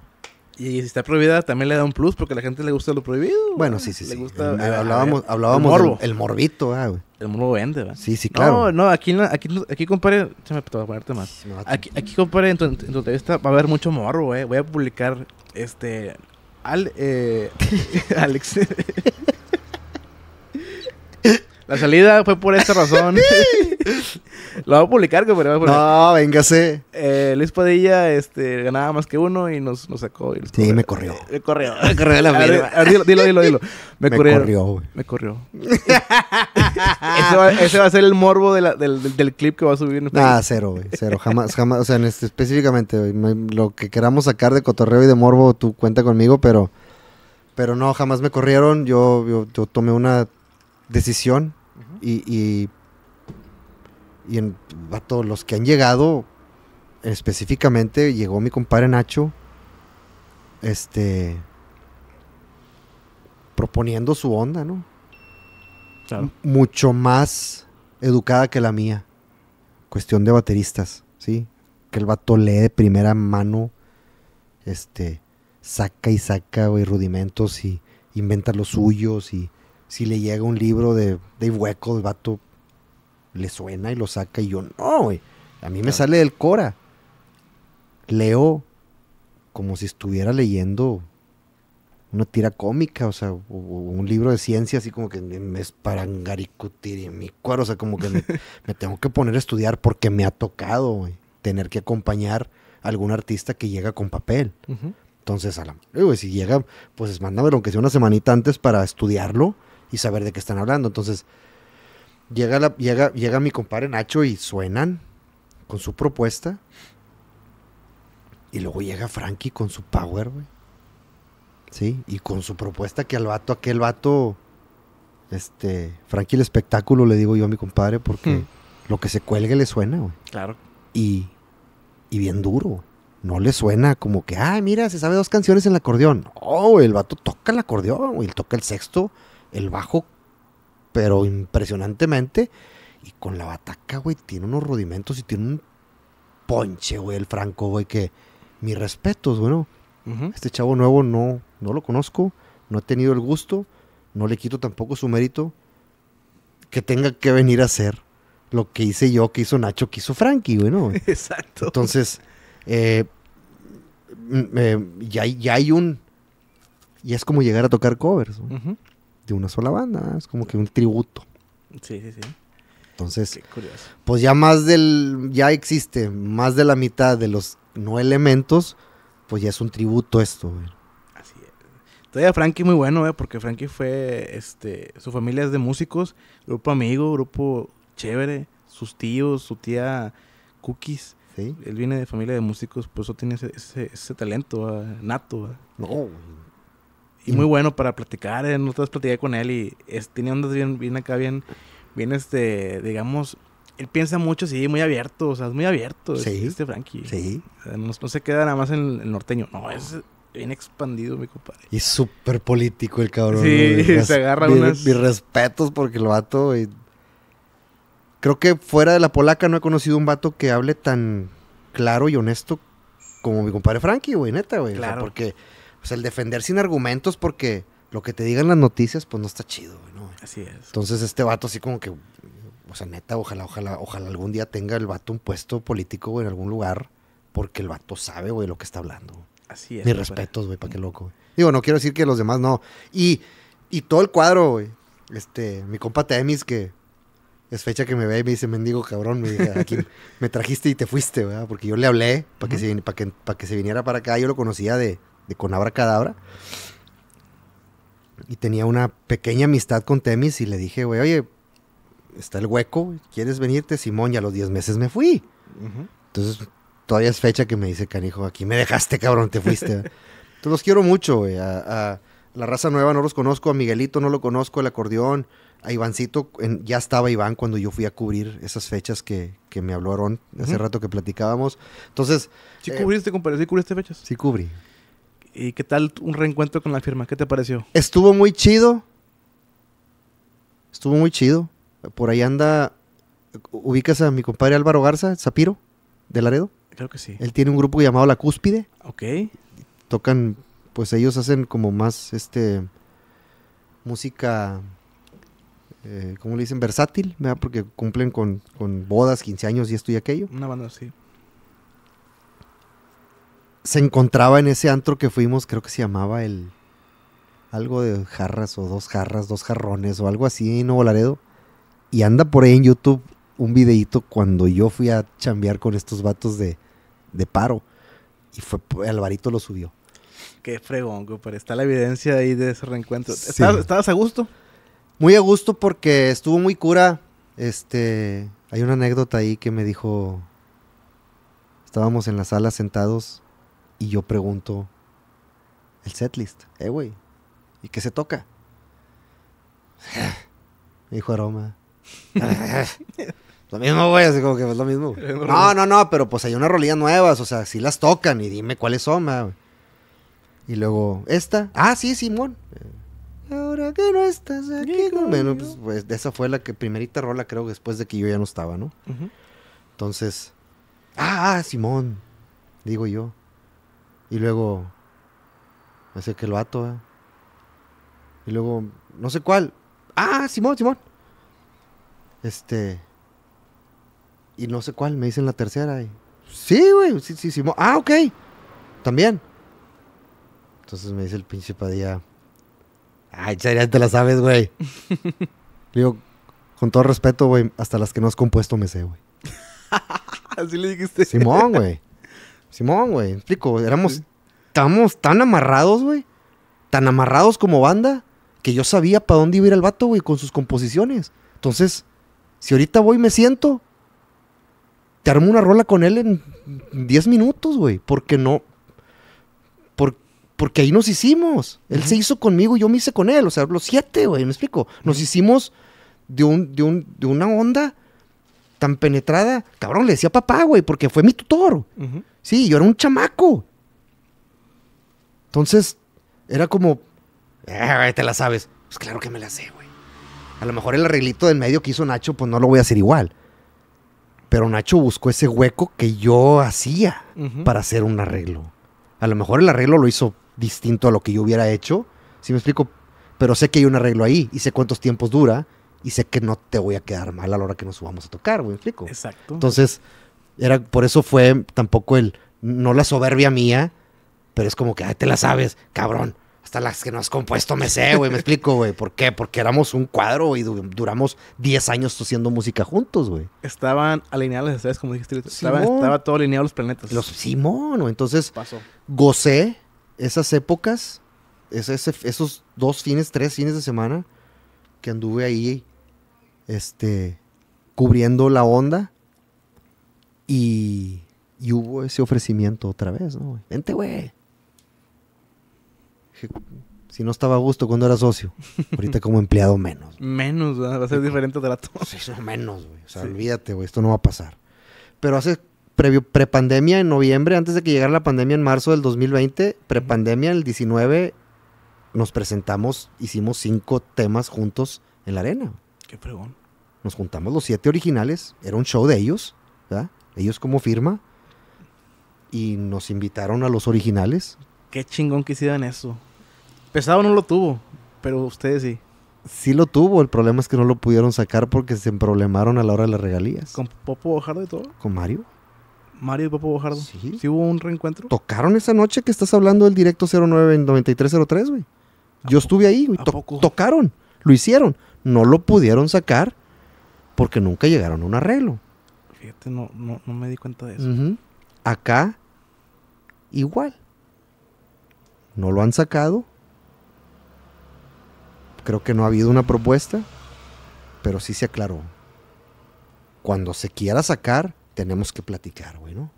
Y si está prohibida, también le da un plus porque a la gente le gusta lo prohibido. Bueno, sí, sí, le sí. Gusta, hablábamos ah, eh, hablábamos el, morbo. el morbito, ah, güey. El morbo vende, ¿verdad? Sí, sí, claro. No, no, aquí, aquí, aquí compare. Déjame ponerte más. aquí, aquí compare en tu, entrevista va a haber mucho morbo, ¿eh? Voy a publicar este. Al, eh, Alex. La salida fue por esta razón. Lo voy a publicar, No, véngase. Eh, Luis Padilla este, ganaba más que uno y nos, sacó. sí, me corrió. Me corrió. Eh, me corrió la mierda. Dilo, dilo, dilo, Me, corrió. Me corrió. ese, va, a ser el morbo del, del, del, clip que va a subir. ah, cero, güey. Cero. Jamás, jamás. O sea, en este, específicamente, lo que queramos sacar de cotorreo y de morbo, tú cuenta conmigo, pero, pero no, jamás me corrieron. yo, yo tomé una decisión y, en, a todos los que han llegado, específicamente llegó mi compadre Nacho, este, proponiendo su onda, ¿no? Mucho más educada que la mía. Cuestión de bateristas, ¿sí? Que el vato lee de primera mano, este, saca y saca, rudimentos y inventa los suyos y si le llega un libro de Hueco, el vato le suena y lo saca y yo, no, A mí me sale del Cora. Leo como si estuviera leyendo una tira cómica, o sea, un libro de ciencia, así como que me en mi cuero, o sea, como que me, tengo que poner a estudiar porque me ha tocado tener que acompañar a algún artista que llega con papel. Entonces, a la, si llega, pues mándamelo aunque sea una semanita antes para estudiarlo y saber de qué están hablando. Entonces, llega, la, llega, llega mi compadre Nacho y suenan con su propuesta. Y luego llega Frankie con su power, güey. Sí, y con su propuesta que al vato, aquel vato, este, Frankie el espectáculo, le digo yo a mi compadre, porque hmm. lo que se cuelgue le suena, güey. Claro. Y, y bien duro, No le suena como que, ay, mira, se sabe dos canciones en el acordeón. Oh, el vato toca el acordeón, güey, toca el sexto, el bajo, pero impresionantemente. Y con la bataca, güey, tiene unos rudimentos y tiene un ponche, güey, el Franco, güey, que mis respetos, bueno. Este chavo nuevo no, no lo conozco, no he tenido el gusto, no le quito tampoco su mérito que tenga que venir a hacer lo que hice yo, que hizo Nacho, que hizo Frankie, güey, ¿no? Exacto. Entonces, eh, mm, eh ya, hay un... Ya es como llegar a tocar covers una sola banda, es como que un tributo. Sí, sí, sí. Entonces, pues ya más del, ya existe más de la mitad de los no elementos, pues ya es un tributo esto. Así es. Todavía Frankie muy bueno, eh, porque Frankie fue, este, su familia es de músicos, grupo amigo, grupo chévere, sus tíos, su tía Cookies. Él viene de familia de músicos, pues eso tiene ese, talento ah, nato. Ah. No, y muy bueno para platicar. En eh, platicé con él y es, tiene ondas bien, acá, bien, bien este, digamos, él piensa mucho, sí, muy abierto, o sea, es muy abierto. Sí. este Frankie. Sí. no, se queda nada más en el norteño. No, es bien expandido, mi compadre. Y súper político el cabrón. Sí, se agarra unos Mis respetos porque el vato... Y... Creo que fuera de la polaca no he conocido un vato que hable tan claro y honesto como mi compadre Frankie, güey, neta, güey. Claro. porque o sea, el defender sin argumentos porque lo que te digan las noticias, pues no está chido, ¿no? Así es. Entonces este vato así como que, o sea, neta, ojalá, ojalá, ojalá algún día tenga el vato un puesto político, en algún lugar, porque el vato sabe, güey, lo que está hablando. Así es. Mi respetos, güey, para qué loco. Digo, no quiero decir que los demás no. Y, todo el cuadro, güey. Este, mi compa Temis, que es fecha que me ve y me dice, mendigo cabrón, me, trajiste y te fuiste, güey, Porque yo le hablé para que, para para que se viniera para acá. Yo lo conocía de, de Conabra Cadabra. Y tenía una pequeña amistad con Temis y le dije, güey, oye, está el hueco, ¿quieres venirte? Simón, ya a los 10 meses me fui. Entonces, todavía es fecha que me dice, canijo, aquí me dejaste, cabrón, te fuiste. entonces los quiero mucho, A, la raza nueva no los conozco, a Miguelito no lo conozco, el acordeón, a Ivancito, ya estaba Iván cuando yo fui a cubrir esas fechas que, me hablaron hace rato que platicábamos. Entonces... ¿Sí eh, cubriste, compadre? ¿Sí cubriste fechas? Sí cubrí. ¿Y qué tal un reencuentro con la firma? ¿Qué te pareció? Estuvo muy chido. Estuvo muy chido. Por ahí anda. ¿Ubicas a mi compadre Álvaro Garza, Zapiro, de Laredo? Creo que sí. Él tiene un grupo llamado La Cúspide. Ok. Tocan, pues ellos hacen como más este. música. Eh, ¿Cómo le dicen? Versátil, Porque cumplen con, con bodas, 15 años y esto y aquello. Una banda, así se encontraba en ese antro que fuimos, creo que se llamaba el. Algo de jarras o dos jarras, dos jarrones o algo así en Nuevo Laredo. Y anda por ahí en YouTube un videíto cuando yo fui a chambear con estos vatos de, de paro. Y fue Alvarito lo subió. Qué fregón, pero está la evidencia ahí de ese reencuentro. ¿Estabas, ¿Estabas a gusto? Muy a gusto porque estuvo muy cura. Este, hay una anécdota ahí que me dijo, estábamos en la sala sentados y yo pregunto el setlist. Eh, güey, ¿y qué se toca? Me dijo Aroma. lo mismo, güey, así como que es lo mismo. No, no, no, pero pues hay unas rolillas nuevas, o sea, si las tocan y dime cuáles son, güey. Y luego, ¿esta? Ah, sí, Simón. Eh, ahora que no estás aquí Bueno, pues, pues, esa fue la que primerita rola, creo, después de que yo ya no estaba, ¿no? Entonces, ah, ah, Simón, digo yo. Y luego, sé que lo ato, ¿eh? Y luego, no sé cuál. Ah, Simón, Simón. Este. Y no sé cuál, me dicen la tercera. sí, güey, sí, sí, Simón. Ah, ok. También. Entonces me dice el pinche Padilla. Ay, ya te la sabes, güey. digo, con todo respeto, güey, hasta las que no has compuesto me sé, güey. Así le dijiste. Simón, güey. Simón, güey, explico, éramos, estábamos tan amarrados, güey, tan amarrados como banda, que yo sabía para dónde iba a ir el vato, güey, con sus composiciones. Entonces, si ahorita voy y me siento, te armo una rola con él en 10 minutos, güey, porque no, por, porque ahí nos hicimos. Él se hizo conmigo y yo me hice con él, o sea, los siete, güey, me explico. Nos hicimos de, un, de, un, de una onda tan penetrada, cabrón, le decía papá, güey, porque fue mi tutor. Sí, yo era un chamaco. Entonces, era como, eh, te la sabes. Pues claro que me la sé, güey. A lo mejor el arreglito del medio que hizo Nacho, pues no lo voy a hacer igual. Pero Nacho buscó ese hueco que yo hacía para hacer un arreglo. A lo mejor el arreglo lo hizo distinto a lo que yo hubiera hecho. ¿si me explico? Pero sé que hay un arreglo ahí y sé cuántos tiempos dura y sé que no te voy a quedar mal a la hora que nos subamos a tocar, güey. ¿Me explico? Exacto. Entonces, era, por eso fue tampoco el, no la soberbia mía, pero es como que, ay, te la sabes, cabrón. Hasta las que no has compuesto me sé, güey, me explico, güey. ¿Por qué? Porque éramos un cuadro y duramos 10 años haciendo música juntos, güey. Estaban alineados las como dijiste. Estaban, estaba todo alineado los planetas. Los, Simón, o Entonces, Pasó. gocé esas épocas, esos dos fines, tres fines de semana que anduve ahí, este, cubriendo la onda y, hubo ese ofrecimiento otra vez, ¿no? Vente, güey. Si no estaba a gusto cuando era socio, ahorita como empleado menos. Menos, va a ser diferente de Sí, menos, güey. O sea, olvídate, güey, esto no va a pasar. Pero hace previo pandemia en noviembre, antes de que llegara la pandemia en marzo del 2020, prepandemia el 19 nos presentamos, hicimos cinco temas juntos en la arena. Qué fregón. Nos juntamos los siete originales, era un show de ellos ellos como firma y nos invitaron a los originales. Qué chingón que hicieran eso. Pesado no lo tuvo, pero ustedes sí. Sí lo tuvo, el problema es que no lo pudieron sacar porque se emproblemaron a la hora de las regalías. ¿Con Popo Bojardo y todo? ¿Con Mario? Mario y Popo Bojardo. Sí. ¿Sí hubo un reencuentro? Tocaron esa noche que estás hablando del directo 09 en 9303, güey. Yo estuve ahí, güey. Tocaron, lo hicieron. No lo pudieron sacar porque nunca llegaron a un arreglo. Fíjate, no, no, me di cuenta de eso. Acá, igual. No lo han sacado. Creo que no ha habido una propuesta, pero sí se aclaró. Cuando se quiera sacar, tenemos que platicar, güey, ¿no?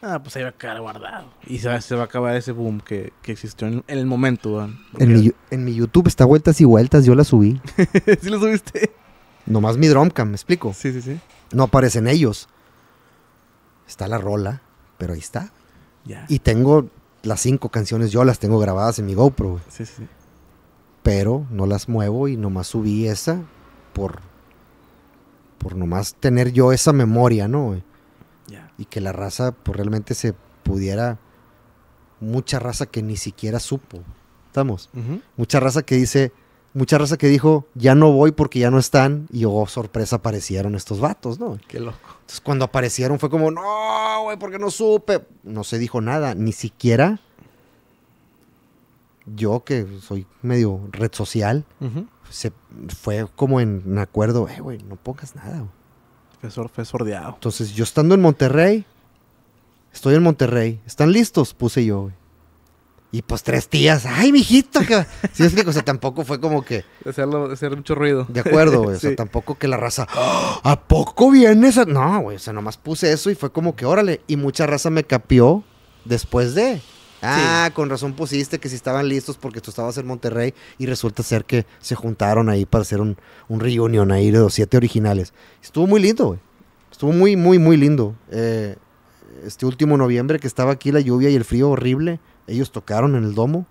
Ah, pues ahí va a quedar guardado. Y se va a acabar ese boom que, que existió en, el momento, en mi, en mi, YouTube está vueltas y vueltas, yo la subí. ¿Sí la subiste? Nomás mi drumcam, ¿me explico? Sí, sí, sí no aparecen ellos. Está la rola, pero ahí está. Y tengo las cinco canciones, yo las tengo grabadas en mi GoPro. Sí, sí. Pero no las muevo y nomás subí esa por, por nomás tener yo esa memoria, ¿no? Y que la raza pues, realmente se pudiera... Mucha raza que ni siquiera supo. ¿Estamos? Mucha raza que dice, mucha raza que dijo, ya no voy porque ya no están, y oh, sorpresa, aparecieron estos vatos, ¿no? Qué loco. Entonces, cuando aparecieron fue como, no, güey, porque no supe. No se dijo nada, ni siquiera yo, que soy medio red social, se fue como en acuerdo, eh, güey, no pongas nada, güey. Fue, fue sordeado. Entonces, yo estando en Monterrey, estoy en Monterrey, ¿están listos? Puse yo, güey. Y pues tres tías, ay, mijito, Sí, es que, o sea, tampoco fue como que... Hacerlo, hacer mucho ruido. De acuerdo, güey. O sea, tampoco que la raza, ¿a poco viene esa? No, güey, o sea, nomás puse eso y fue como que, órale. Y mucha raza me capió después de... Ah, con razón pusiste que si estaban listos porque tú estabas en Monterrey y resulta ser que se juntaron ahí para hacer un, un reunion ahí de los siete originales. Estuvo muy lindo, güey. Estuvo muy, muy, muy lindo. Eh, este último noviembre que estaba aquí la lluvia y el frío horrible ellos tocaron en el domo.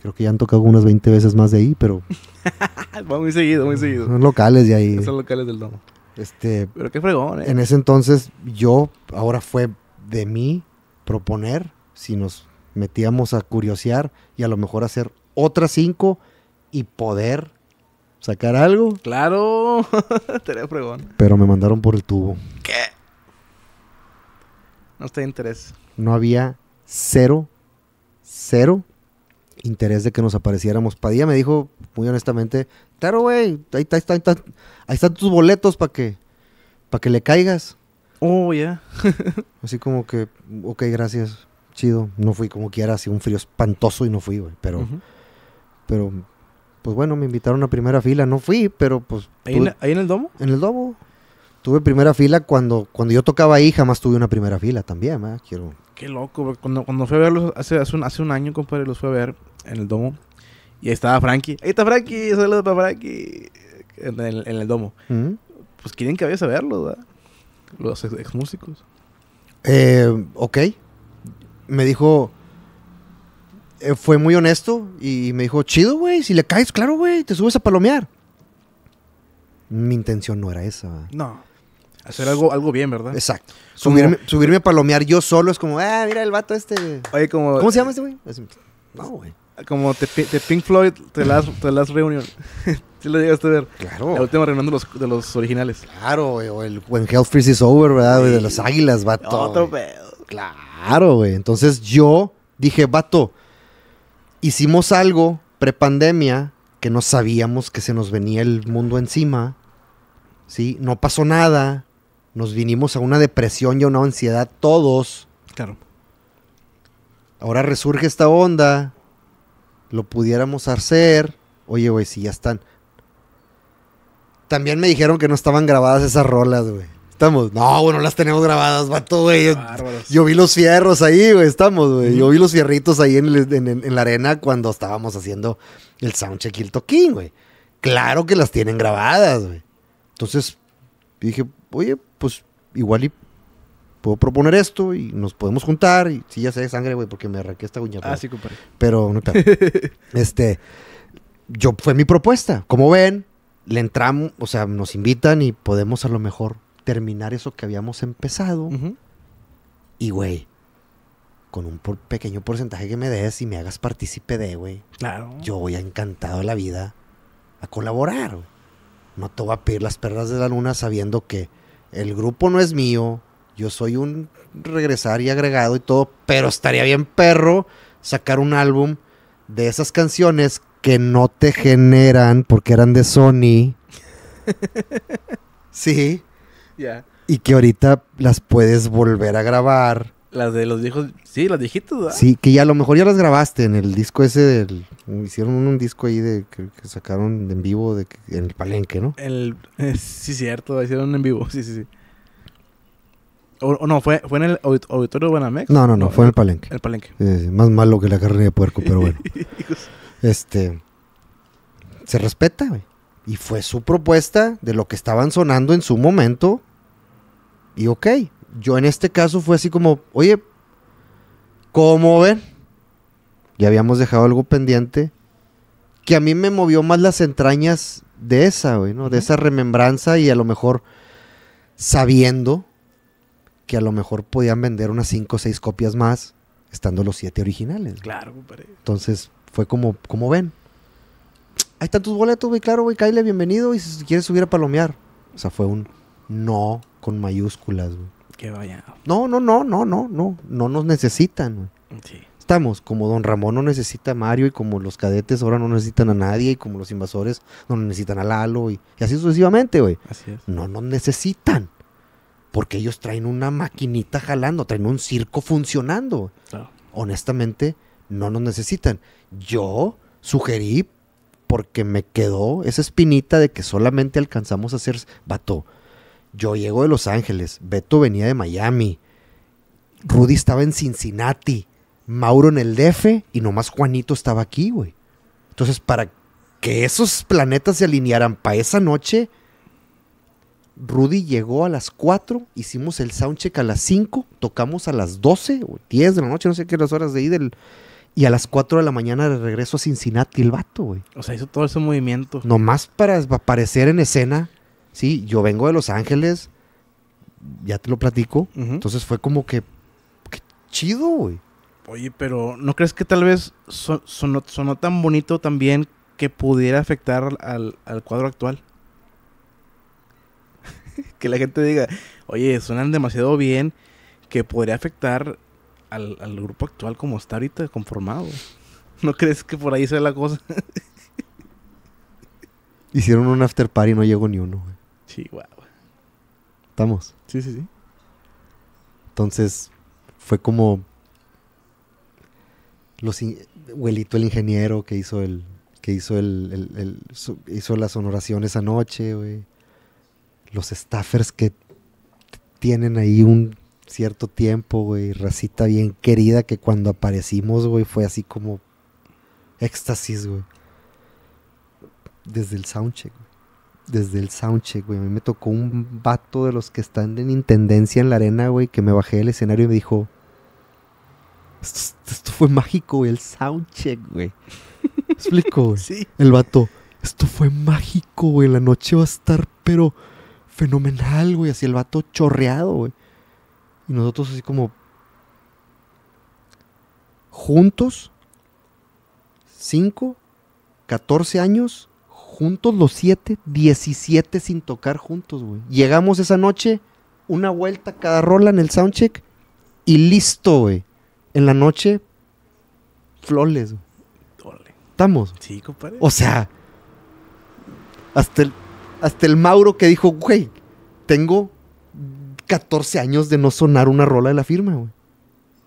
Creo que ya han tocado unas 20 veces más de ahí, pero. Va muy seguido, muy seguido. Son locales de ahí. Son locales del domo. Este. Pero qué fregón, eh. En ese entonces, yo, ahora fue de mí proponer si nos metíamos a curiosear y a lo mejor hacer otras cinco y poder sacar algo. Claro, estaría fregón. Pero me mandaron por el tubo. ¿Qué? No está interés. No había cero, cero interés de que nos apareciéramos. Padilla me dijo muy honestamente, claro, güey, ahí, están tus boletos para que, que le caigas. Oh, ya. Yeah. así como que, ok, gracias, chido. No fui como quiera, así un frío espantoso y no fui, güey. Pero, pero, pues bueno, me invitaron a primera fila. No fui, pero pues... ¿Ahí, en, el domo? En el domo. Tuve primera fila cuando, cuando yo tocaba ahí, jamás tuve una primera fila también, ¿eh? Quiero, qué loco. Cuando, cuando fui a verlos hace, hace, un, año, compadre, los fui a ver en el domo. Y ahí estaba Frankie. Ahí está Frankie, saludos para Frankie. En el, domo. Mm. Pues quieren que vayas a verlos, ¿verdad? Los ex, músicos. Eh, ok. Me dijo. Eh, fue muy honesto y me dijo: Chido, güey. Si le caes, claro, güey. Te subes a palomear. Mi intención no era esa. No. Hacer algo, bien, ¿verdad? Exacto. subirme, a palomear yo solo es como, ah, mira el vato este. Oye, como. ¿Cómo se llama este güey? No, güey. Como de Pink Floyd, te las, te las reuniones sí lo llegaste a ver. Claro. La última reunión de los, originales. Claro, güey. O el When Hell Is Over, ¿verdad? De los águilas, vato. Otro pedo. Claro, güey. Entonces yo dije, vato, hicimos algo prepandemia que no sabíamos que se nos venía el mundo encima. ¿Sí? No pasó nada nos vinimos a una depresión y a una ansiedad todos. Claro. Ahora resurge esta onda, lo pudiéramos hacer. Oye, güey, si ya están. También me dijeron que no estaban grabadas esas rolas, güey. Estamos, no, bueno, las tenemos grabadas, vato, güey. Yo, yo, vi los fierros ahí, güey, estamos, güey. Yo vi los fierritos ahí en, en, en, la arena cuando estábamos haciendo el soundcheck y el toquín, güey. Claro que las tienen grabadas, güey. Entonces dije, oye, pues igual y puedo proponer esto y nos podemos juntar. Y si ya sé, sangre, güey, porque me arranqué esta uña. Ah, pero, no, este, yo, fue mi propuesta. Como ven, le entramos, o sea, nos invitan y podemos a lo mejor terminar eso que habíamos empezado. Y, güey, con un pequeño porcentaje que me des y me hagas partícipe de, güey. Claro. Yo voy a encantado de la vida a colaborar. No te voy a pedir las perras de la luna sabiendo que el grupo no es mío, yo soy un regresar y agregado y todo, pero estaría bien perro sacar un álbum de esas canciones que no te generan porque eran de Sony. sí. Y que ahorita las puedes volver a grabar las de los viejos, sí, las viejitos, Sí, que ya a lo mejor ya las grabaste en el disco ese del. Hicieron un, disco ahí de que, sacaron en vivo de, en el palenque, ¿no? El, eh, sí, cierto, hicieron en vivo, sí, sí, sí. O, no, fue, en el auditorio de Buenamex? No, no, no, fue en el palenque. El palenque. Eh, más malo que la carne de puerco, pero bueno. este. Se respeta, güey. Y fue su propuesta de lo que estaban sonando en su momento. Y ok, yo en este caso fue así como, oye, ¿cómo ven? Ya habíamos dejado algo pendiente que a mí me movió más las entrañas de esa, güey, ¿no? De esa remembranza y a lo mejor sabiendo que a lo mejor podían vender unas cinco o seis copias más, estando los siete originales. Claro, Entonces fue como, como ven. Ahí están tus boletos, güey, claro, güey, Kyle, bienvenido y si quieres subir a palomear. O sea, fue un no con mayúsculas, güey. Que vaya. No, no, no, no, no, no. No nos necesitan. Estamos, como Don Ramón no necesita a Mario y como los cadetes ahora no necesitan a nadie y como los invasores no necesitan a Lalo y, así sucesivamente, güey. Así es. No nos necesitan. Porque ellos traen una maquinita jalando, traen un circo funcionando. Honestamente, no nos necesitan. Yo sugerí porque me quedó esa espinita de que solamente alcanzamos a ser vato yo llego de Los Ángeles, Beto venía de Miami, Rudy estaba en Cincinnati, Mauro en el DF y nomás Juanito estaba aquí, güey. Entonces, para que esos planetas se alinearan para esa noche, Rudy llegó a las 4, hicimos el soundcheck a las 5, tocamos a las 12 o 10 de la noche, no sé qué las horas de ahí del... Y a las 4 de la mañana de regreso a Cincinnati el vato, güey. O sea, hizo todo ese movimiento. Nomás para aparecer en escena Sí, yo vengo de Los Ángeles, ya te lo platico. Entonces fue como que, chido, güey. Oye, pero ¿no crees que tal vez son, sonó, tan bonito también que pudiera afectar al, cuadro actual? que la gente diga, oye, suenan demasiado bien, que podría afectar al, al grupo actual como está ahorita conformado. ¿No crees que por ahí sea la cosa? Hicieron un after party y no llegó ni uno, güey. Chihuahua. ¿Estamos? Sí, sí, sí. Entonces, fue como. Los Huelito, el ingeniero que hizo el. que hizo el. hizo las honoraciones anoche, güey. Los staffers que tienen ahí un cierto tiempo, güey. Racita bien querida que cuando aparecimos, güey, fue así como éxtasis, güey. Desde el soundcheck. güey desde el soundcheck, güey. A mí me tocó un vato de los que están en intendencia en la arena, güey, que me bajé del escenario y me dijo: Esto, fue mágico, güey, el soundcheck, güey. Explico, güey. Sí. El vato: Esto fue mágico, güey. La noche va a estar, pero fenomenal, güey. Así el vato chorreado, güey. Y nosotros, así como. Juntos, 5, 14 años juntos los siete, 17 sin tocar juntos, güey. Llegamos esa noche, una vuelta cada rola en el soundcheck y listo, güey. En la noche, flores, güey. ¿Estamos? Sí, compadre. O sea, hasta el, hasta el Mauro que dijo, güey, tengo 14 años de no sonar una rola de la firma, güey.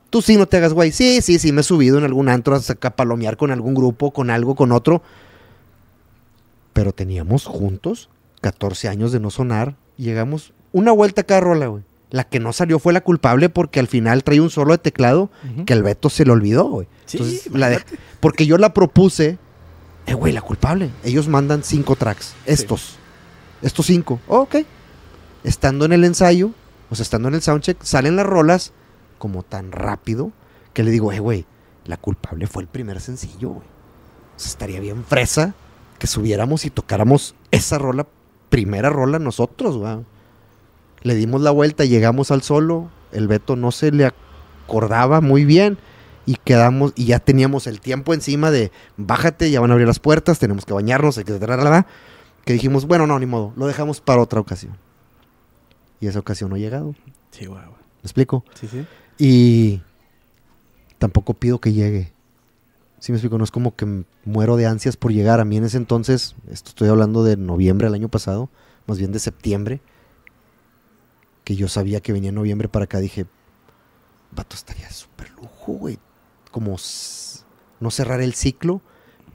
Tú sí no te hagas, güey. Sí, sí, sí, me he subido en algún antro hasta a palomear con algún grupo, con algo, con otro. Pero teníamos juntos 14 años de no sonar. Llegamos una vuelta cada rola, güey. La que no salió fue la culpable porque al final traía un solo de teclado que el Beto se le olvidó, güey. Porque yo la propuse, eh, güey, la culpable. Ellos mandan cinco tracks, estos. Estos cinco. Oh, ok. Estando en el ensayo, o sea, estando en el soundcheck, salen las rolas como tan rápido que le digo, eh, güey, la culpable fue el primer sencillo, güey. O sea, estaría bien fresa que subiéramos y tocáramos esa rola, primera rola nosotros, Le dimos la vuelta, llegamos al solo, el Beto no se le acordaba muy bien y quedamos y ya teníamos el tiempo encima de bájate, ya van a abrir las puertas, tenemos que bañarnos, etcétera, que dijimos, bueno, no, ni modo, lo dejamos para otra ocasión. Y esa ocasión no ha llegado. Sí, guau. ¿Me explico? Sí, sí. Y tampoco pido que llegue. Si me explico, no es como que muero de ansias por llegar. A mí en ese entonces, esto estoy hablando de noviembre del año pasado, más bien de septiembre, que yo sabía que venía noviembre para acá, dije, vato, estaría súper lujo, güey. Como no cerrar el ciclo,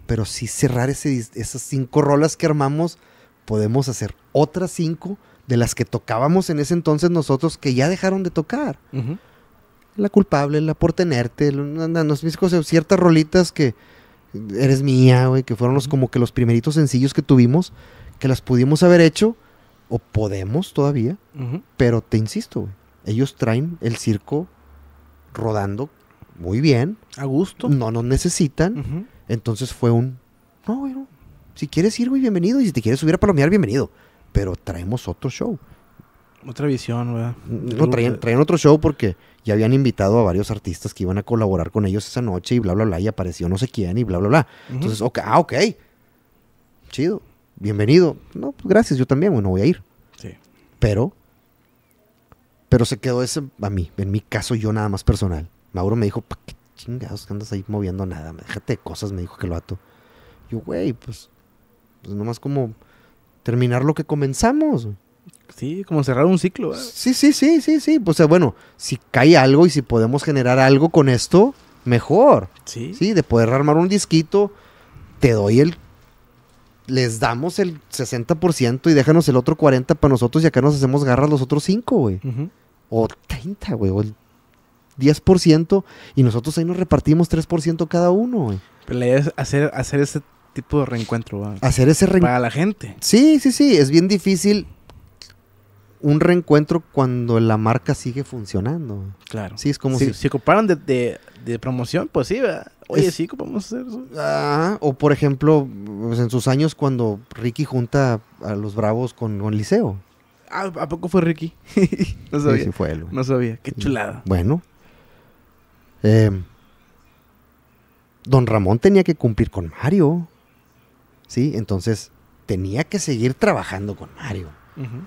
pero sí cerrar ese, esas cinco rolas que armamos, podemos hacer otras cinco de las que tocábamos en ese entonces nosotros que ya dejaron de tocar. Ajá la culpable, la por tenerte, nos ciertas rolitas que eres mía, güey, que fueron los como que los primeritos sencillos que tuvimos, que las pudimos haber hecho o podemos todavía, pero te insisto, ellos traen el circo rodando muy bien, a gusto, no nos necesitan, entonces fue un no, güey, si quieres ir, güey, bienvenido y si te quieres subir a palomear, bienvenido, pero traemos otro show. Otra visión, güey. No, traían otro show porque ya habían invitado a varios artistas que iban a colaborar con ellos esa noche y bla, bla, bla, y apareció no sé quién y bla, bla, bla. Entonces, ok, ah, ok, chido, bienvenido. No, pues gracias, yo también, bueno, voy a ir. Sí. Pero, pero se quedó ese, a mí, en mi caso yo nada más personal. Mauro me dijo, pa qué chingados que andas ahí moviendo nada? Déjate de cosas, me dijo que lo ato. Yo, güey, pues, pues nomás como terminar lo que comenzamos. Sí, como cerrar un ciclo. Sí, sí, sí, sí, sí. Pues, bueno, si cae algo y si podemos generar algo con esto, mejor. Sí. Sí, de poder armar un disquito, te doy el... Les damos el 60% y déjanos el otro 40% para nosotros y acá nos hacemos garras los otros 5, güey. O 30, güey. O el 10% y nosotros ahí nos repartimos 3% cada uno, güey. Pero la idea es hacer, hacer ese tipo de reencuentro, güey. Hacer ese reencuentro. Para la gente. Sí, sí, sí. Es bien difícil un reencuentro cuando la marca sigue funcionando. Claro. Sí, es como si... se ocuparon de, promoción, pues sí, ¿verdad? Oye, sí, ocupamos hacer eso. Ah, o por ejemplo, pues, en sus años cuando Ricky junta a los Bravos con, Liceo. Ah, ¿A poco fue Ricky? no sabía. Sí, fue él. No sabía. Qué chulada. Bueno. Eh, don Ramón tenía que cumplir con Mario. Sí, entonces tenía que seguir trabajando con Mario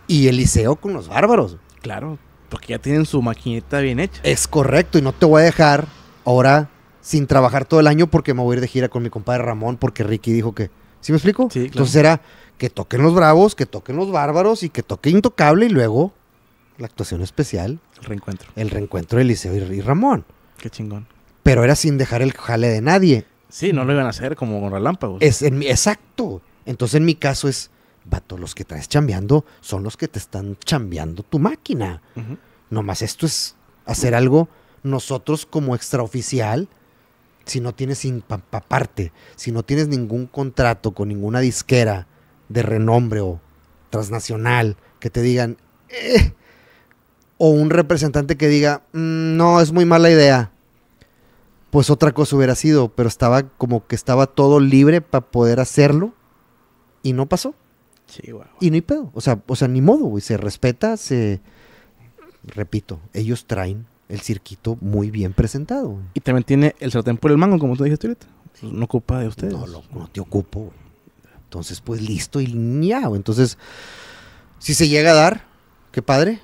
y Eliseo con los bárbaros. Claro, porque ya tienen su maquinita bien hecha. Es correcto, y no te voy a dejar ahora sin trabajar todo el año porque me voy a ir de gira con mi compadre Ramón porque Ricky dijo que... ¿Sí me explico? Sí, Entonces era que toquen los bravos, que toquen los bárbaros y que toque Intocable y luego la actuación especial. El reencuentro. El reencuentro de Eliseo y, Ramón. Qué chingón. Pero era sin dejar el jale de nadie. Sí, no lo iban a hacer como con relámpagos. Es exacto. Entonces en mi caso es, vato, los que traes chambeando son los que te están chambeando tu máquina. Nomás esto es hacer algo nosotros como extraoficial, si no tienes parte, si no tienes ningún contrato con ninguna disquera de renombre o transnacional que te digan, eh", o un representante que diga, mm, no, es muy mala idea, pues otra cosa hubiera sido, pero estaba como que estaba todo libre para poder hacerlo y no pasó. Y no hay pedo. O sea, o sea, ni modo, güey. Se respeta, se. Repito, ellos traen el circuito muy bien presentado. Y también tiene el sartén por el mango, como tú dijiste ahorita. Pues, no ocupa de ustedes. No, lo, no te ocupo, Entonces, pues listo y ya, Entonces, si se llega a dar, qué padre.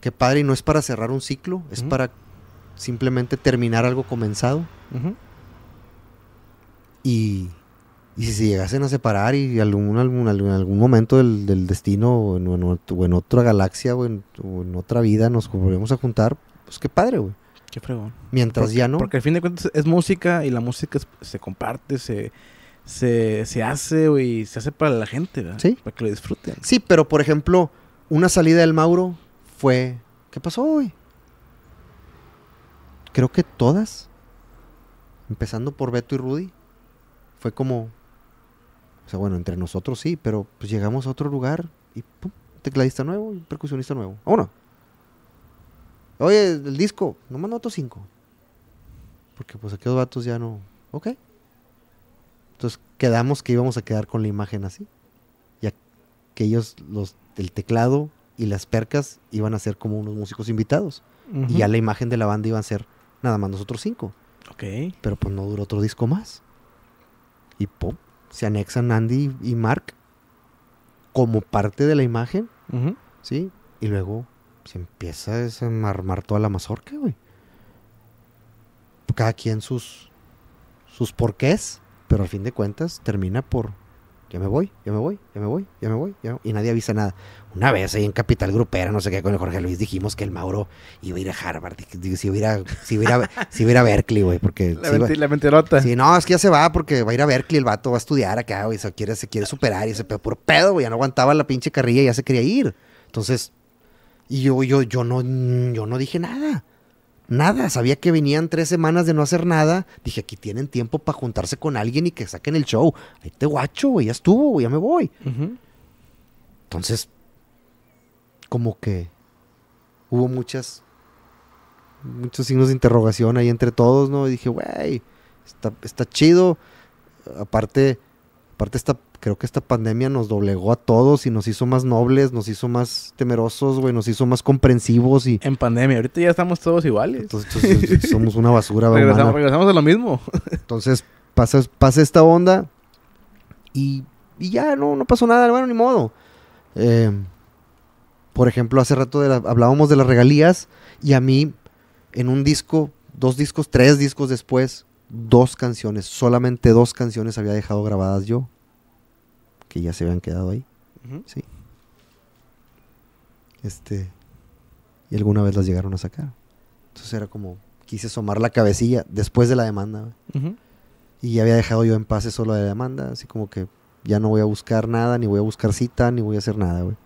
Qué padre. Y no es para cerrar un ciclo, es para simplemente terminar algo comenzado. Y y si se llegasen a separar y en algún, momento del, destino o en, otra galaxia o en, otra vida nos volvemos a juntar, pues qué padre, güey. Qué fregón. Mientras ya no. Porque al fin de cuentas es música y la música se comparte, se, se, se hace, güey, se hace para la gente, ¿verdad? Sí. Para que lo disfruten. Sí, pero por ejemplo, una salida del Mauro fue. ¿Qué pasó, güey? Creo que todas, empezando por Beto y Rudy, fue como, o sea, bueno, entre nosotros sí, pero pues llegamos a otro lugar y pum, tecladista nuevo y percusionista nuevo. Uno. Oye, el disco, ¿no nomás otros cinco. Porque pues aquellos vatos ya no. Ok. Entonces quedamos que íbamos a quedar con la imagen así. Ya que ellos, los, el teclado y las percas iban a ser como unos músicos invitados. Y ya la imagen de la banda iban a ser nada más nosotros cinco. Ok. Pero pues no duró otro disco más. Y pum, se anexan Andy y Mark como parte de la imagen, ¿sí? Y luego se empieza a desarmar toda la mazorca, güey. Cada quien sus, sus porqués, pero al fin de cuentas termina por ya me voy, ya me voy, ya me voy, ya me voy, ya me... y nadie avisa nada. Una vez ahí en Capital Grupera, no sé qué, con el Jorge Luis dijimos que el Mauro iba a ir a Harvard, si iba si iba Berkeley, güey, porque... La, mentirota. Sí, no, es que ya se va porque va a ir a Berkeley, el vato va a estudiar acá, güey, se quiere, se quiere superar y ese pedo, puro pedo, güey, ya no aguantaba la pinche carrilla y ya se quería ir. Entonces, y yo, yo, yo no, yo no dije nada. Nada, sabía que venían tres semanas de no hacer nada. Dije, aquí tienen tiempo para juntarse con alguien y que saquen el show. Ahí te guacho, ya estuvo, ya me voy. Entonces, como que hubo muchas, muchos signos de interrogación ahí entre todos, ¿no? Y dije, güey, está, está chido. Aparte, aparte está creo que esta pandemia nos doblegó a todos y nos hizo más nobles, nos hizo más temerosos, güey, nos hizo más comprensivos y... En pandemia, ahorita ya estamos todos iguales. Entonces, somos una basura, regresamos, regresamos a lo mismo. entonces pasa, pasa esta onda y, ya, no, no pasó nada, bueno, ni modo. Eh, por ejemplo, hace rato hablábamos de las regalías y a mí, en un disco, dos discos, tres discos después, dos canciones, solamente dos canciones había dejado grabadas yo ya se habían quedado ahí. Sí. Este. Y alguna vez las llegaron a sacar. Entonces era como, quise asomar la cabecilla después de la demanda. Y ya había dejado yo en paz solo de la demanda, así como que ya no voy a buscar nada, ni voy a buscar cita, ni voy a hacer nada, güey.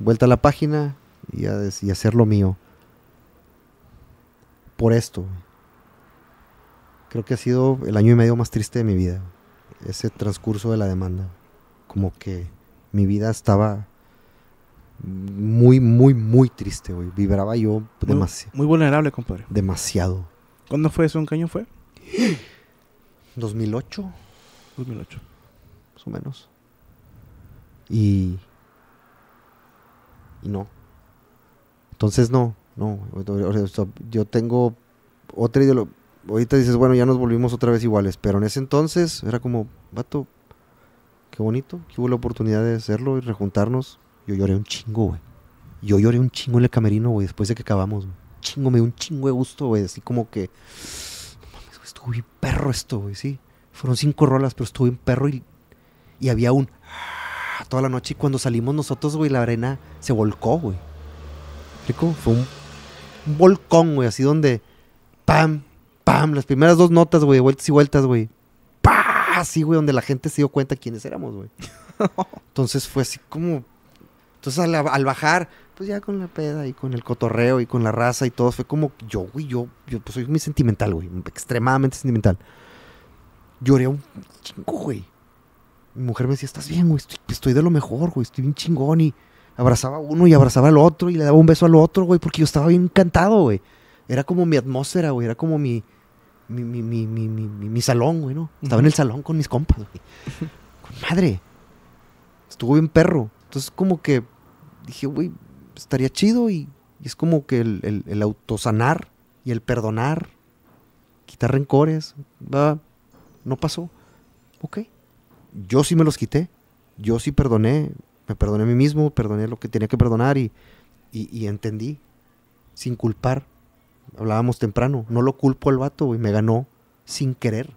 Vuelta a la página y, a, hacer lo mío. Por esto, Creo que ha sido el año y medio más triste de mi vida, ese transcurso de la demanda como que mi vida estaba muy, muy, muy triste, güey. Vibraba yo demasiado. Muy vulnerable, compadre. Demasiado. ¿Cuándo fue eso? ¿Un qué año fue? 2008. 2008. Más o menos. Y... Y no. Entonces no, no. Yo tengo otra ideología. Ahorita dices, bueno, ya nos volvimos otra vez iguales. Pero en ese entonces era como, vato, qué bonito, que hubo la oportunidad de hacerlo y rejuntarnos. Yo lloré un chingo, güey. Yo lloré un chingo en el camerino, güey, después de que acabamos. Chingo, me dio un chingo de gusto, güey. Así como que. No mames, estuvo bien perro esto, güey, sí. Fueron cinco rolas, pero estuvo bien perro y, y había un. Ah", toda la noche y cuando salimos nosotros, güey, la arena se volcó, güey. ¿Rico? Fue un, un volcón, güey, así donde. Pam, pam, las primeras dos notas, güey, vueltas y vueltas, güey así, ah, güey, donde la gente se dio cuenta quiénes éramos, güey. Entonces fue así como. Entonces al, bajar, pues ya con la peda y con el cotorreo y con la raza y todo, fue como yo, güey, yo, yo pues, soy muy sentimental, güey, extremadamente sentimental. Lloré un chingo, güey. Mi mujer me decía, estás bien, güey, estoy, estoy de lo mejor, güey, estoy bien chingón y abrazaba a uno y abrazaba al otro y le daba un beso al otro, güey, porque yo estaba bien encantado, güey. Era como mi atmósfera, güey, era como mi, mi, salón, güey, ¿no? Estaba en el salón con mis compas, madre. Estuvo bien perro. Entonces, como que dije, güey, estaría chido y, es como que el, el, autosanar y el perdonar, quitar rencores, va, no pasó. Ok. Yo sí me los quité. Yo sí perdoné. Me perdoné a mí mismo, perdoné lo que tenía que perdonar y entendí sin culpar hablábamos temprano, no lo culpo al vato, güey, me ganó sin querer.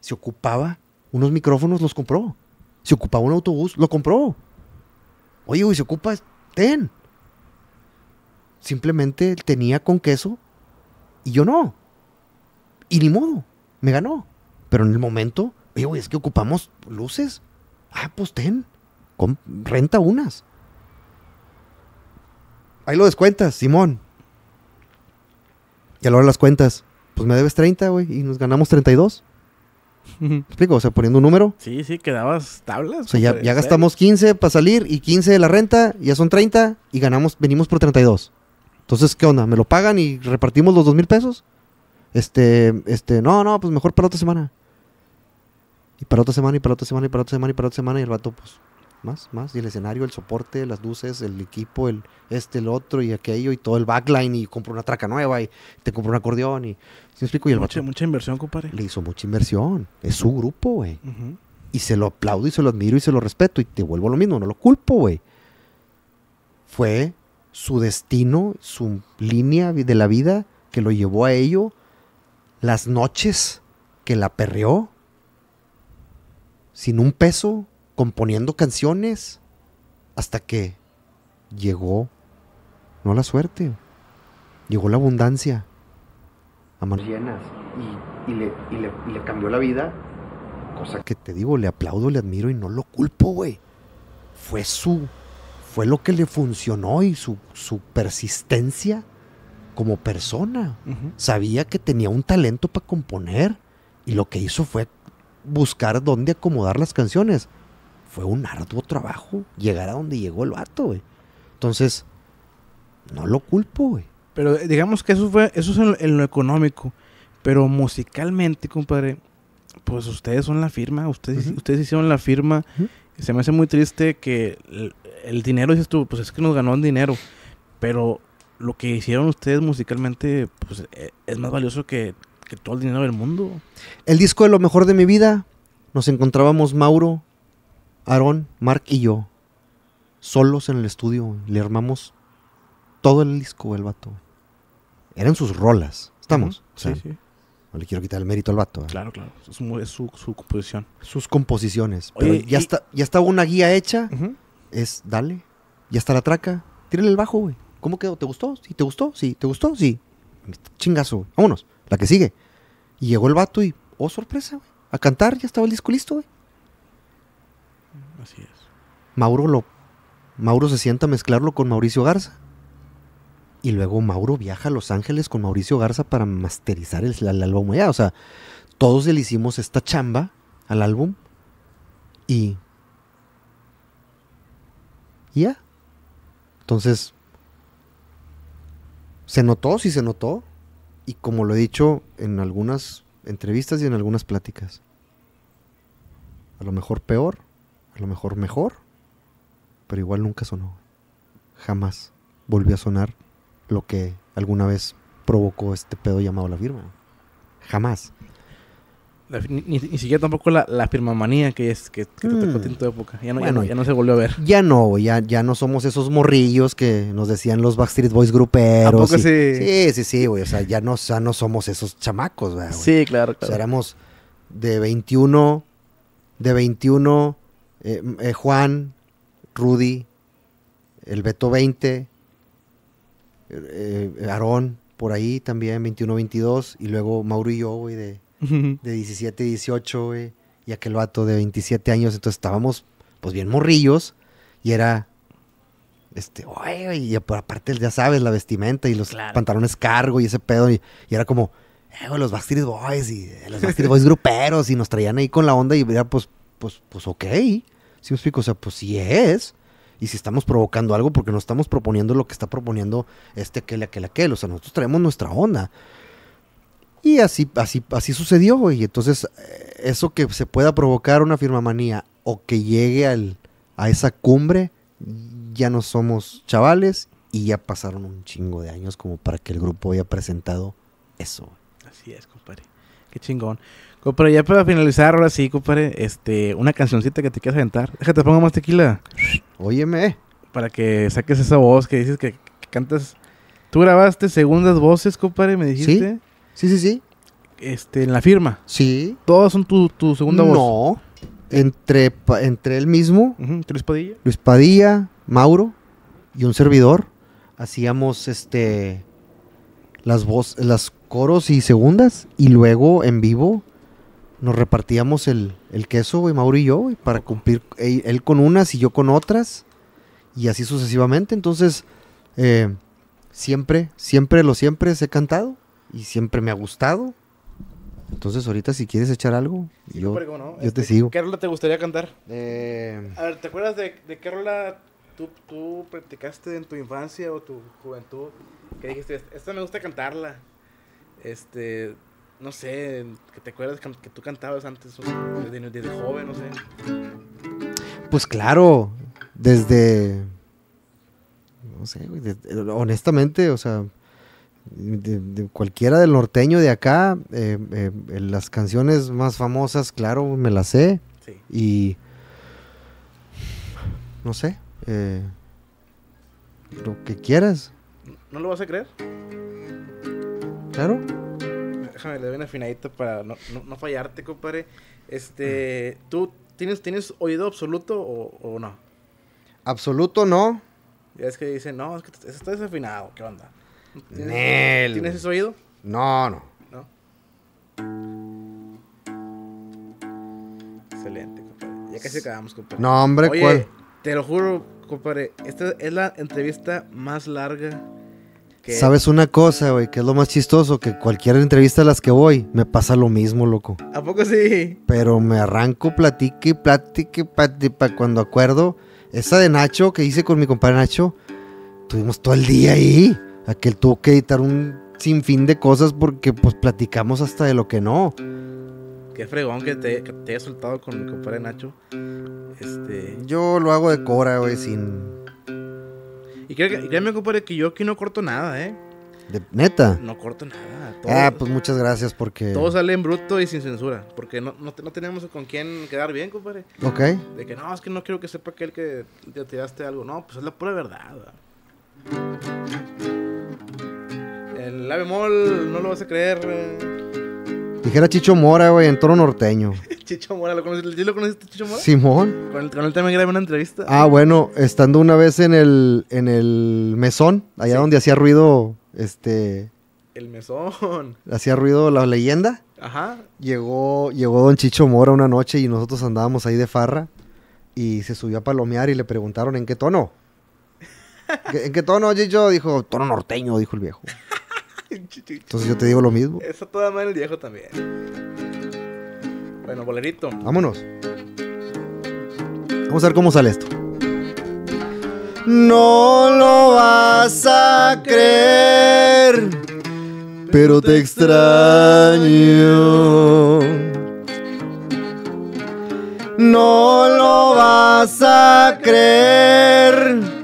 Se ocupaba unos micrófonos, los compró. Se ocupaba un autobús, lo compró. Oye, güey, se ocupa, ten. Simplemente tenía con queso y yo no. Y ni modo, me ganó. Pero en el momento, oye, güey, es que ocupamos luces. Ah, pues ten, renta unas. Ahí lo descuentas, Simón. Y a la hora de las cuentas, pues me debes 30, güey, y nos ganamos 32. ¿Me explico? O sea, poniendo un número. Sí, sí, quedabas tablas. O sea, ya, gastamos 15 para salir y 15 de la renta, ya son 30 y ganamos, venimos por 32. Entonces, ¿qué onda? ¿Me lo pagan y repartimos los 2 mil pesos? Este, este, no, no, pues mejor para otra semana. Y para otra semana, y para otra semana, y para otra semana, y para otra semana, y el rato pues, más, más. Y el escenario, el soporte, las luces, el equipo, el este, el otro y aquello y todo el backline y compro una traca nueva y te compro un acordeón y... ¿Sí me explico? Y el mucha, mucha inversión, compadre. Le hizo mucha inversión. Es su grupo, güey. Y se lo aplaudo y se lo admiro y se lo respeto y te vuelvo a lo mismo, no lo culpo, güey. Fue su destino, su línea de la vida que lo llevó a ello, las noches que la perreó, sin un peso, componiendo canciones hasta que llegó, no la suerte, llegó la abundancia. llenas y, le, cambió la vida. Cosa que te digo, le aplaudo, le admiro y no lo culpo, güey. Fue su, fue lo que le funcionó y su, persistencia como persona. Sabía que tenía un talento para componer y lo que hizo fue buscar dónde acomodar las canciones fue un arduo trabajo llegar a donde llegó el vato, güey. Entonces, no lo culpo, güey. Pero eh, digamos que eso fue, eso es en, lo económico. Pero musicalmente, compadre, pues ustedes son la firma, ustedes, ustedes hicieron la firma. Se me hace muy triste que el, dinero, dices tú, pues es que nos ganó el dinero. Pero lo que hicieron ustedes musicalmente, pues eh, es más valioso que, que todo el dinero del mundo. El disco de lo mejor de mi vida, nos encontrábamos Mauro, Aarón, Mark y yo, solos en el estudio, le armamos todo el disco el vato. Eran sus rolas, ¿estamos? sí, sí. No le quiero quitar el mérito al vato. ¿eh? Claro, claro. Es, su, composición. Sus composiciones. pero ya, está, ya está una guía hecha. Es dale. Ya está la traca. Tírale el bajo, güey. ¿Cómo quedó? ¿Te gustó? ¿Sí? ¿Te gustó? ¿Sí? ¿Te gustó? Sí. Chingazo, Vámonos. La que sigue. Y llegó el vato y, oh, sorpresa, güey. A cantar, ya estaba el disco listo, güey. Así es. Mauro lo Mauro se sienta a mezclarlo con Mauricio Garza. Y luego Mauro viaja a Los Ángeles con Mauricio Garza para masterizar el, álbum O sea, todos le hicimos esta chamba al álbum. Y. Ya. Entonces. Se notó, sí se notó. Y como lo he dicho en algunas entrevistas y en algunas pláticas. A lo mejor peor, a lo mejor mejor, pero igual nunca sonó. Jamás volvió a sonar lo que alguna vez provocó este pedo llamado la firma. Jamás. ni, siquiera tampoco la, la firmamanía que es que, te tocó en tu mm. época. Ya no, ya, no, se volvió a ver. Ya no, ya, ya no somos esos morrillos que nos decían los Backstreet Boys gruperos. ¿A sí? sí, sí, sí, O sea, ya no, ya no somos esos chamacos, güey. Sí, claro, claro. O sea, éramos de 21, de 21 eh, eh, Juan, Rudy, el Beto 20, eh, Aarón, por ahí también, 21-22, y luego Mauro y yo, güey, de, de 17, 18, güey, y aquel vato de 27 años, entonces estábamos, pues, bien morrillos, y era, este, güey, y aparte, ya sabes, la vestimenta y los pantalones cargo y ese pedo, y, era como, los Backstreet Boys, y los Backstreet Boys gruperos, y nos traían ahí con la onda, y era, pues, pues, pues ok. si me explico? O sea, pues sí es. Y si estamos provocando algo, porque no estamos proponiendo lo que está proponiendo este aquel, aquel, aquel. O sea, nosotros traemos nuestra onda. Y así, así, así sucedió, y Entonces, eh, eso que se pueda provocar una firmamanía o que llegue al, a esa cumbre, ya no somos chavales y ya pasaron un chingo de años como para que el grupo haya presentado eso. Así es, compadre. Qué chingón pero ya para finalizar, ahora sí, compadre, este, una cancioncita que te quieras aventar. Déjate, pongo más tequila. Óyeme. Para que saques esa voz que dices que, cantas. Tú grabaste segundas voces, compadre, me dijiste. Sí, sí, sí. Este, en la firma. Sí. Todas son tu, tu segunda voz. No. Entre, entre él mismo. Luis Padilla. Luis Padilla, Mauro y un servidor. Hacíamos este las voces, las coros y segundas y luego en vivo nos repartíamos el, queso, güey, Mauro y yo, para cumplir él, con unas y yo con otras, y así sucesivamente. Entonces, eh, siempre, siempre, lo siempre he cantado y siempre me ha gustado. Entonces, ahorita si quieres echar algo, yo, yo te este, sigo. ¿Qué rola te gustaría cantar? Eh, A ver, ¿te acuerdas de, qué rola tú, tú, practicaste en tu infancia o tu juventud? Que dijiste, esta me gusta cantarla. Este, no sé, que te acuerdas que tú cantabas antes, desde, joven, no sé. Pues claro, desde. No sé, honestamente, o sea. De, cualquiera del norteño de acá, eh, eh, eh, las canciones más famosas, claro, me las sé. Sí. Y. No sé. lo que quieras. ¿No lo vas a creer? Claro déjame, le doy una para no, no, fallarte, compadre. Este, mm. ¿tú tienes, tienes oído absoluto o, no? Absoluto no. Ya es que dice, no, es que está desafinado, ¿qué onda? ¿Tienes, ese oído? No, no. ¿No? Excelente, compadre. Ya casi acabamos, compadre. No, hombre, ¿cuál? Te lo juro, compadre, esta es la entrevista más larga Sabes una cosa, güey, que es lo más chistoso, que cualquier entrevista a las que voy, me pasa lo mismo, loco. ¿A poco sí? Pero me arranco, platique, platique, platique, para cuando acuerdo. Esa de Nacho, que hice con mi compadre Nacho, tuvimos todo el día ahí. Aquel tuvo que editar un sinfín de cosas porque pues platicamos hasta de lo que no. Qué fregón que te, haya soltado con mi compadre Nacho. Este... Yo lo hago de cora, güey, sin y créanme, compadre, que yo aquí no corto nada, ¿eh? ¿De neta? No corto nada. ah, pues muchas gracias porque... Todo sale en bruto y sin censura, porque no, tenemos con quién quedar bien, compadre. Ok. De que no, es que no quiero que sepa aquel que te tiraste algo. No, pues es la pura verdad. El la bemol no lo vas a creer. Dijera Chicho Mora, güey, en tono norteño. Chicho Mora, ¿lo conoces, lo Chicho Mora? Simón. Con él, con también grabé una entrevista. Ah, bueno, estando una vez en el, en el mesón, allá donde hacía ruido, este... El mesón. Hacía ruido la leyenda. Ajá. Llegó, llegó don Chicho Mora una noche y nosotros andábamos ahí de farra y se subió a palomear y le preguntaron en qué tono. ¿En qué tono, Chicho? Dijo, tono norteño, dijo el viejo. Entonces yo te digo lo mismo. Eso toda mal el viejo también. Bueno, bolerito. Vámonos. Vamos a ver cómo sale esto. No lo vas a creer, pero te extraño. No lo vas a creer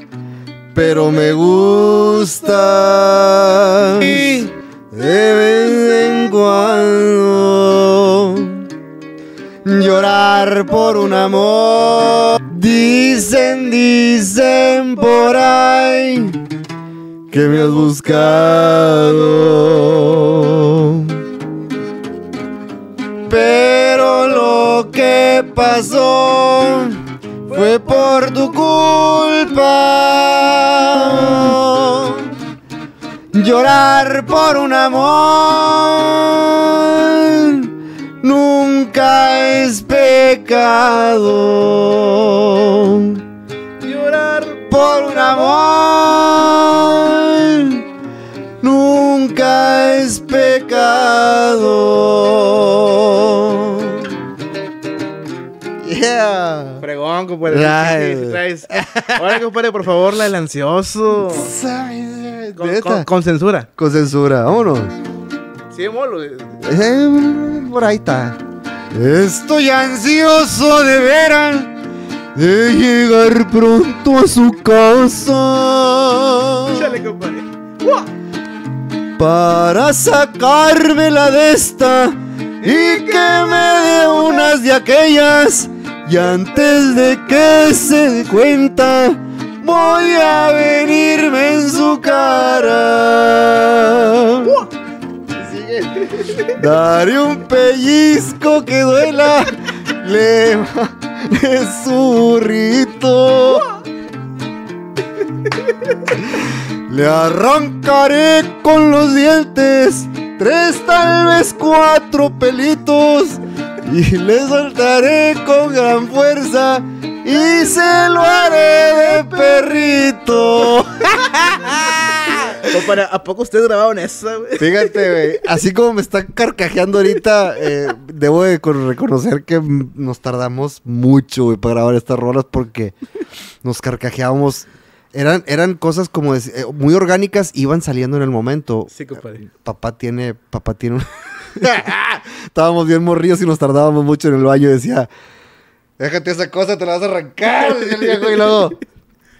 pero me gusta de vez en cuando llorar por un amor. Dicen, dicen por ahí que me has buscado. Pero lo que pasó fue por tu culpa. Llorar por un amor nunca es pecado. Llorar por un amor nunca es pecado. Yeah. compadre. Ahora, compadre, por favor, la del ansioso con, censura. Con censura, vámonos. Sí, molo. Eh, por ahí está. Estoy ansioso de veras de llegar pronto a su casa. compadre. Para sacarme de esta y que me dé unas de aquellas. Y antes de que se dé cuenta, voy a venirme en su cara. Daré un pellizco que duela, le, zurrito. Le arrancaré con los dientes tres, tal vez cuatro pelitos y le soltaré con gran fuerza y se lo haré de perrito. Para, ¿A poco ustedes grabaron eso? Fíjate, güey. Así como me están carcajeando ahorita, eh, debo de reconocer que nos tardamos mucho, güey, para grabar estas rolas porque nos carcajeábamos. Eran, eran cosas como eh, muy orgánicas, iban saliendo en el momento. Sí, compadre. Eh, papá tiene, papá tiene Estábamos bien morridos y nos tardábamos mucho en el baño. Decía, déjate esa cosa, te la vas a arrancar. Decía el viejo y luego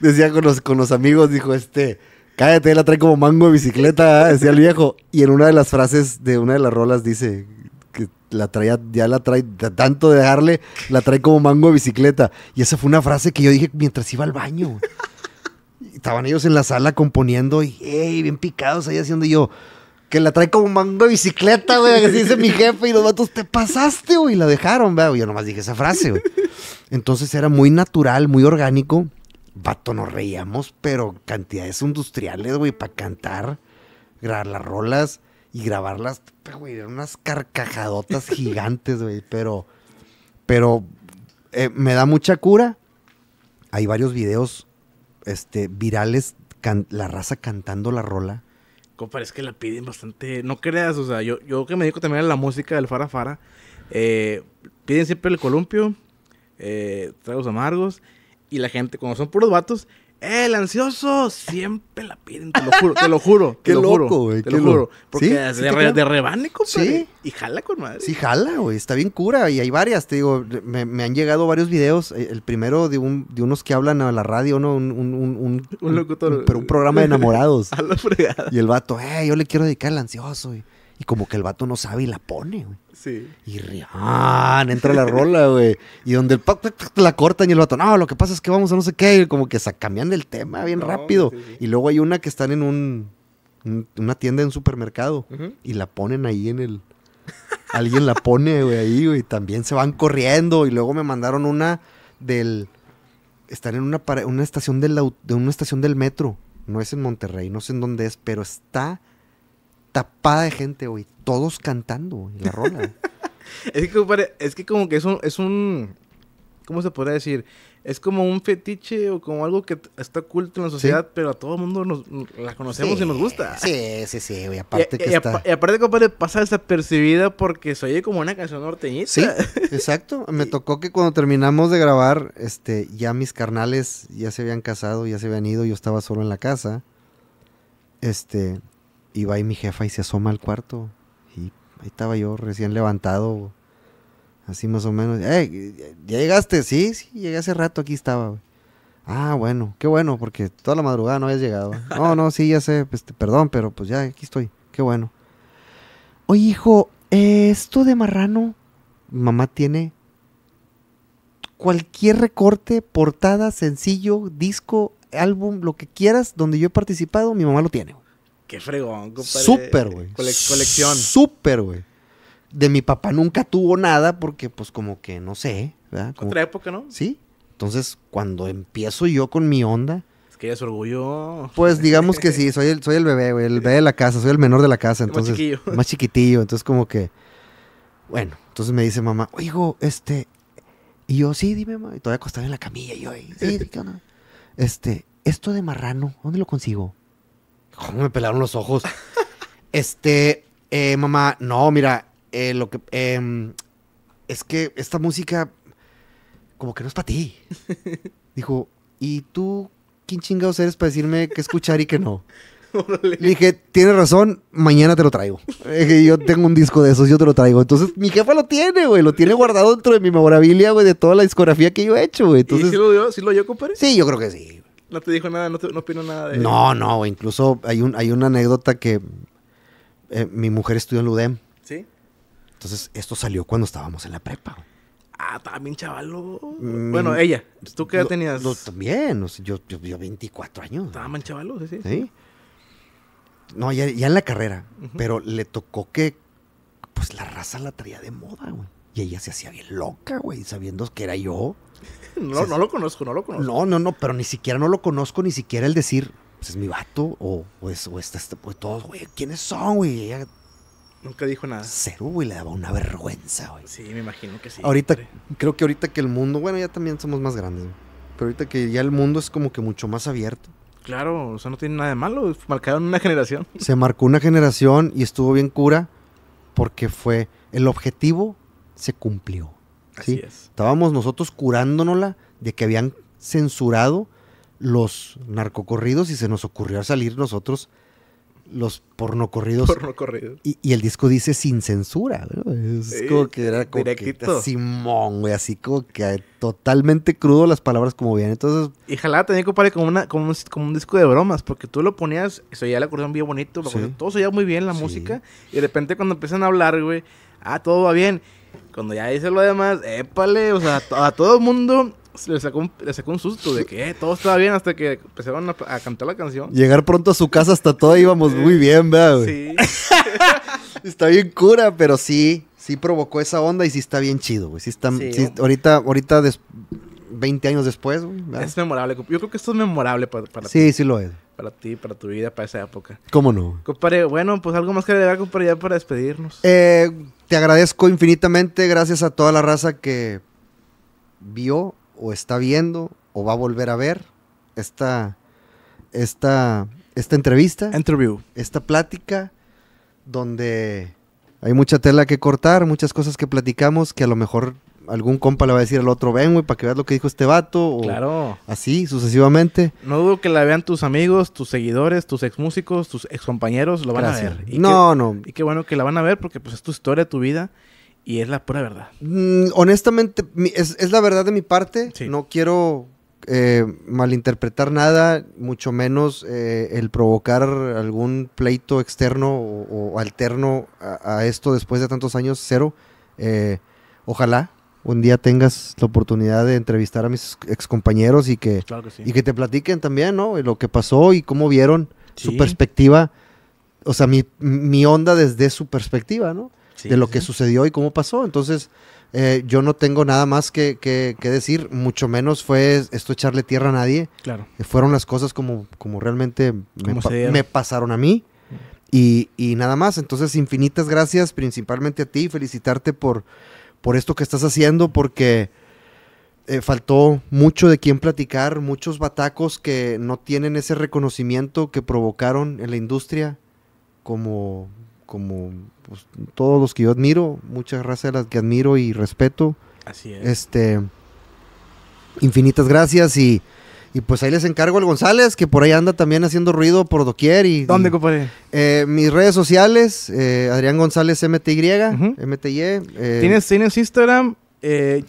decía con los, amigos, dijo este, cállate, la trae como mango de bicicleta, ¿eh? decía el viejo. Y en una de las frases de una de las rolas dice que la traía, ya la trae, tanto de darle, la trae como mango de bicicleta. Y esa fue una frase que yo dije mientras iba al baño. Estaban ellos en la sala componiendo y hey, bien picados ahí haciendo y yo que la trae como un mango de bicicleta, güey. Así dice mi jefe. Y los vatos, te pasaste, güey. Y la dejaron, güey. Yo nomás dije esa frase, güey. Entonces era muy natural, muy orgánico. Vato, nos reíamos, pero cantidades industriales, güey, para cantar, grabar las rolas y grabarlas, güey, eran unas carcajadotas gigantes, güey. Pero, pero eh, me da mucha cura. Hay varios videos este, virales, la raza cantando la rola compa es que la piden bastante. No creas, o sea, yo, yo que me dedico también a la música del Fara Fara, eh, piden siempre el columpio, eh, tragos amargos, y la gente, cuando son puros vatos, el ansioso siempre la piden, te lo juro, te lo juro. Qué loco, Te lo juro. Porque de, rebane, Sí. Y jala con madre. Sí, jala, güey. Está bien cura. Y hay varias, te digo, me, han llegado varios videos. Eh, el primero de, un, de unos que hablan a la radio, ¿no? Un, locutor. pero un programa de enamorados. a la fregada. Y el vato, eh, yo le quiero dedicar al ansioso, güey como que el vato no sabe y la pone, güey. Sí. Y rían, entra la rola, güey. Y donde el pac, la cortan y el vato, no, lo que pasa es que vamos a no sé qué. como que se cambian del tema bien rápido. Y luego hay una que están en un, una tienda en un supermercado y la ponen ahí en el. Alguien la pone, güey, ahí, güey. También se van corriendo. Y luego me mandaron una del. Están en una, estación del, de una estación del metro. No es en Monterrey, no sé en dónde es, pero está tapada de gente, güey. Todos cantando, la rola. es, que, es que como que es un, es un... ¿Cómo se podría decir? Es como un fetiche o como algo que está oculto en la sociedad, pero a todo el mundo nos, la conocemos y nos gusta. Sí, sí, sí, güey. Aparte que está... y aparte, compadre, pasa desapercibida porque se oye como una canción norteñita. Sí, exacto. Me tocó que cuando terminamos de grabar, este, ya mis carnales ya se habían casado, ya se habían ido, yo estaba solo en la casa. Este, y va mi jefa y se asoma al cuarto. Y ahí estaba yo recién levantado, así más o menos. ¿Ya llegaste? Sí, sí, llegué hace rato, aquí estaba, Ah, bueno, qué bueno, porque toda la madrugada no habías llegado. No, no, sí, ya sé, pues, perdón, pero pues ya aquí estoy, qué bueno. Oye, hijo, esto de marrano, mamá tiene cualquier recorte, portada, sencillo, disco, álbum, lo que quieras, donde yo he participado, mi mamá lo tiene. Qué fregón, compadre. Súper, güey. colección. Súper, güey. De mi papá nunca tuvo nada porque, pues, como que, no sé, ¿verdad? Otra época, ¿no? Sí. Entonces, cuando empiezo yo con mi onda... Es que es orgullo. Pues, digamos que sí, soy el, soy el bebé, güey, el bebé de la casa, soy el menor de la casa, entonces... Más chiquillo. Más chiquitillo, entonces como que... Bueno, entonces me dice mamá, oigo, este... Y yo, sí, dime, mamá. Y todavía acostado en la camilla, y yo, sí, Este, esto de marrano, ¿dónde lo consigo? ¿Cómo me pelaron los ojos? este, eh, mamá, no, mira, eh, lo que. Em, es que esta música, como que no es para ti. Dijo, ¿y tú quién chingados eres para decirme qué escuchar y qué no? Le dije, tienes razón, mañana te lo traigo. yo tengo un disco de esos, yo te lo traigo. Entonces, mi jefa lo tiene, güey. Lo tiene guardado dentro de mi memorabilia, güey, de toda la discografía que yo he hecho, güey. Entonces, ¿Y lo dio, si lo dio, compadre? Sí, yo creo que sí. No te dijo nada, no, opinó nada de No, no, Incluso hay, un, hay una anécdota que eh, mi mujer estudió en Ludem. Sí. Entonces, esto salió cuando estábamos en la prepa, Ah, también chavalo. Mm, bueno, ella. ¿Tú qué edad tenías? Lo, también. yo, yo, 24 años. mal chavalos, sí, sí. ¿Sí? No, ya, en la carrera. Pero le tocó que, pues, la raza la traía de moda, güey. Y ella se hacía bien loca, güey, sabiendo que era yo. no, no, lo conozco, no lo conozco. No, no, no, pero ni siquiera no lo conozco, ni siquiera el decir, pues es mi vato, o, es, o está, este, pues todos, güey, ¿quiénes son, güey? Nunca dijo nada. Cero, güey, le daba una vergüenza, güey. Sí, me imagino que sí. Ahorita, creo que ahorita que el mundo, bueno, ya también somos más grandes, güey. Pero ahorita que ya el mundo es como que mucho más abierto. Claro, o sea, no tiene nada de malo. Marcaron una generación. Se marcó una generación y estuvo bien cura porque fue el objetivo se cumplió. Estábamos nosotros curándonosla de que habían censurado los narcocorridos y se nos ocurrió salir nosotros los pornocorridos. Pornocorridos. Y, y el disco dice sin censura, güey. Es como que era como Simón, güey, así como que totalmente crudo las palabras como bien. Entonces. Y jalaba tenía compadre, como, una, como, un, disco de bromas, porque tú lo ponías, eso ya la acordeón bien bonito, todo se oía muy bien la música, y de repente cuando empiezan a hablar, güey, ah, todo va bien. Cuando ya hice lo demás, épale, o sea, a todo el mundo le sacó, un, susto de que eh, todo estaba bien hasta que empezaron a, cantar la canción. Llegar pronto a su casa hasta todo íbamos muy bien, ¿verdad? Güey? Sí. está bien cura, pero sí, sí provocó esa onda y sí está bien chido, güey. Sí está, ahorita, ahorita 20 años después, Es memorable. Yo creo que esto es memorable para, para Sí, sí lo es para ti, para tu vida, para esa época. ¿Cómo no? bueno, pues algo más que agregar, compadre, ya para despedirnos. Eh, te agradezco infinitamente, gracias a toda la raza que vio o está viendo o va a volver a ver esta, esta, esta entrevista. Interview. Esta plática donde hay mucha tela que cortar, muchas cosas que platicamos que a lo mejor algún compa le va a decir al otro, ven, güey, para que veas lo que dijo este vato. O Así, sucesivamente. No dudo que la vean tus amigos, tus seguidores, tus ex músicos, tus ex compañeros, lo van a ver. Y no, no. Y qué bueno que la van a ver porque pues es tu historia, tu vida. Y es la pura verdad. Mm, honestamente, es, la verdad de mi parte. No quiero eh, malinterpretar nada, mucho menos eh, el provocar algún pleito externo o, alterno a, esto después de tantos años, cero. Eh, ojalá, un día tengas la oportunidad de entrevistar a mis excompañeros y que, y que te platiquen también, ¿no? lo que pasó y cómo vieron su perspectiva, o sea, mi, mi, onda desde su perspectiva, ¿no? de lo que sucedió y cómo pasó. Entonces, eh, yo no tengo nada más que, decir, mucho menos fue esto echarle tierra a nadie. Claro. Eh, fueron las cosas como, como realmente me, pasaron a mí. Mm. Y, y nada más, entonces infinitas gracias, principalmente a ti, felicitarte por, por esto que estás haciendo, porque eh, faltó mucho de quien platicar, muchos batacos que no tienen ese reconocimiento que provocaron en la industria, como, como pues, todos los que yo admiro, muchas razas a las que admiro y respeto. Así es. Este, infinitas gracias y y pues ahí les encargo al González, que por ahí anda también haciendo ruido por doquier. Y, ¿Dónde, compadre? Eh, mis redes sociales, eh, Adrián González MTY, MTY. Eh, ¿Tienes, Instagram,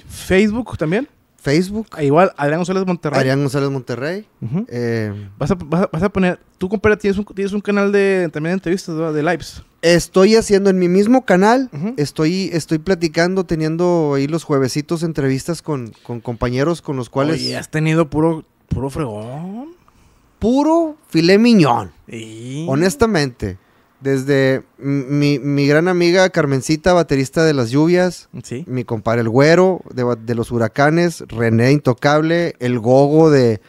Facebook también? Facebook. Ah, igual, Adrián González Monterrey. Adrián González Monterrey. ¿Vas, a, poner, tú compadre, tienes un, tienes un canal de también de entrevistas, de lives. Estoy haciendo en mi mismo canal, estoy, estoy platicando, teniendo ahí los juevesitos entrevistas con, con compañeros con los cuales... Y has tenido puro Puro fregón. Puro filé miñón. Honestamente. Desde mi, gran amiga Carmencita, baterista de las lluvias. Mi compadre el güero de, los huracanes. René Intocable. El gogo de,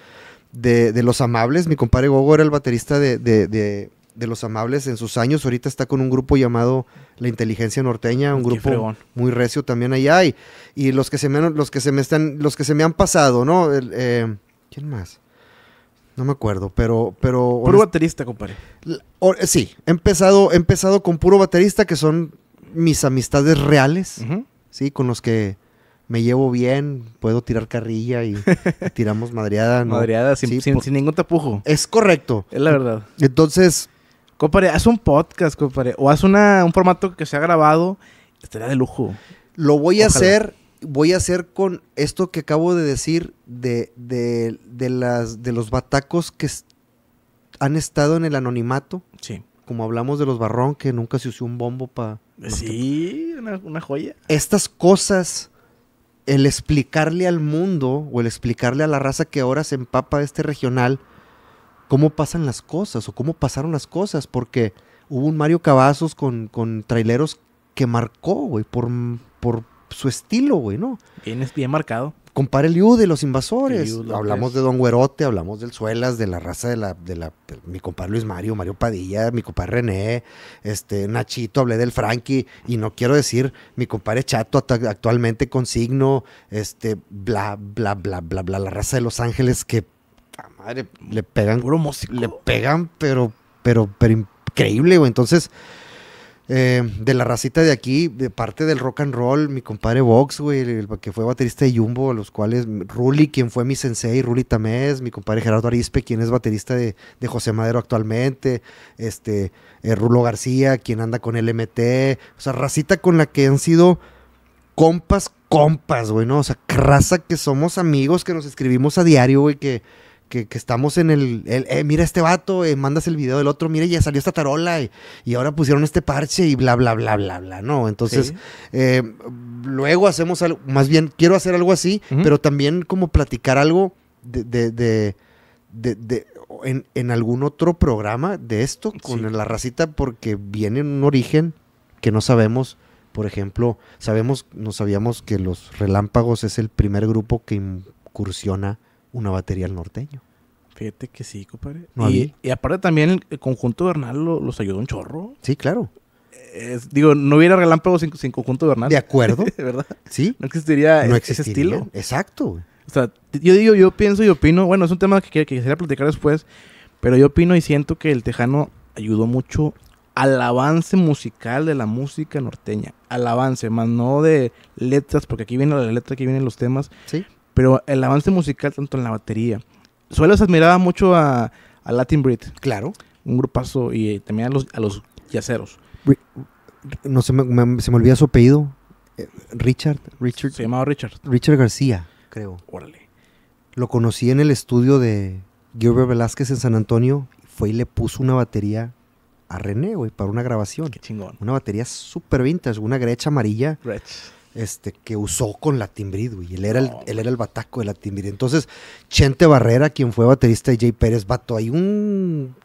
de, los amables. Mi compadre gogo era el baterista de, los amables en sus años. Ahorita está con un grupo llamado La Inteligencia Norteña. Un grupo muy recio también allá. Y, y, los, que se me, los, que se me están, los que se me han pasado, ¿no? Eh, ¿Quién más? No me acuerdo, pero... pero puro baterista, compadre. Eh, sí, he empezado, empezado con puro baterista, que son mis amistades reales, ¿sí? Con los que me llevo bien, puedo tirar carrilla y, tiramos madreada. ¿no? Madreada, sin, ningún tapujo. Es correcto. Es la verdad. Entonces... Compadre, haz un podcast, compadre, o haz un formato que se ha grabado, estaría de lujo. Lo voy a hacer voy a hacer con esto que acabo de decir de, de, las, de los batacos que han estado en el anonimato. Sí. Como hablamos de los barrón, que nunca se usó un bombo para... Sí, una, joya. Estas cosas, el explicarle al mundo o el explicarle a la raza que ahora se empapa de este regional, cómo pasan las cosas o cómo pasaron las cosas, porque hubo un Mario Cavazos con, con traileros que marcó, güey, por, por su estilo, güey, ¿no? Bien, bien marcado. compare el Liu de los invasores. hablamos de Don Güerote, hablamos del Suelas, de la raza de la, de la mi compadre Luis Mario, Mario Padilla, mi compadre René, este, Nachito, hablé del Frankie, y no quiero decir mi compadre Chato actualmente con signo, este, bla, bla, bla, bla, bla, la raza de Los Ángeles que madre, le pegan. Le pegan, pero, pero, pero increíble, güey. Entonces, eh, de la racita de aquí, de parte del rock and roll, mi compadre Vox, güey, que fue baterista de Jumbo, los cuales Ruli, quien fue mi sensei, Ruli Tamés, mi compadre Gerardo Arispe, quien es baterista de, de José Madero actualmente, este, eh, Rulo García, quien anda con LMT, o sea, racita con la que han sido compas, compas, güey, ¿no? O sea, raza que somos amigos, que nos escribimos a diario, güey, que que, estamos en el, eh, mira este vato, eh, mandas el video del otro, mira, ya salió esta tarola y, ahora pusieron este parche y bla, bla, bla, bla, bla, ¿no? Entonces, eh, luego hacemos algo, más bien quiero hacer algo así, pero también como platicar algo de, de, de, en, en, algún otro programa de esto con la racita porque viene un origen que no sabemos. Por ejemplo, sabemos, no sabíamos que los Relámpagos es el primer grupo que incursiona una batería al norteño. Fíjate que sí, compadre. y, aparte también el conjunto Bernal lo, los ayudó un chorro. Sí, claro. digo, no hubiera relámpago sin, conjunto Bernal. De acuerdo. ¿Verdad? Sí. No existiría, ese estilo. Exacto. O sea, yo digo, yo pienso y opino, bueno, es un tema que, que, quisiera platicar después, pero yo opino y siento que el Tejano ayudó mucho al avance musical de la música norteña, al avance, más no de letras, porque aquí viene la letra, aquí vienen los temas. Sí pero el avance musical tanto en la batería. Suelos admiraba mucho a, Latin Brit. Claro. Un grupazo y eh, también a los, a los yaceros. no se me, se me olvida su apellido. Eh, Richard, Richard. Se llamaba Richard. Richard García, creo. Órale. Lo conocí en el estudio de Gilbert Velázquez en San Antonio. Fue y le puso una batería a René, güey, para una grabación. Qué chingón. Una batería súper vintage, una grecha amarilla. Gretsch. Este, que usó con la Timbrid, güey. Él era, el, bataco de la Timbrid. Entonces, Chente Barrera, quien fue baterista de Jay Pérez, vato, hay un...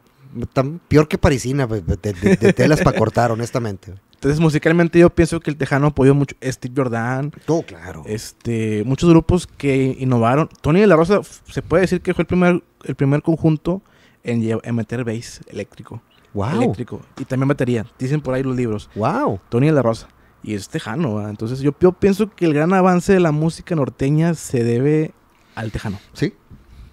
Tan peor que parisina, de, telas para cortar, honestamente. Entonces, musicalmente yo pienso que el Tejano apoyó mucho Steve Jordan. Todo claro. Este, muchos grupos que innovaron. Tony de la Rosa se puede decir que fue el primer, conjunto en, meter bass eléctrico. Wow. Eléctrico. Y también batería. Dicen por ahí los libros. Wow. Tony de la Rosa y es tejano. Entonces yo, pienso que el gran avance de la música norteña se debe al tejano. Sí.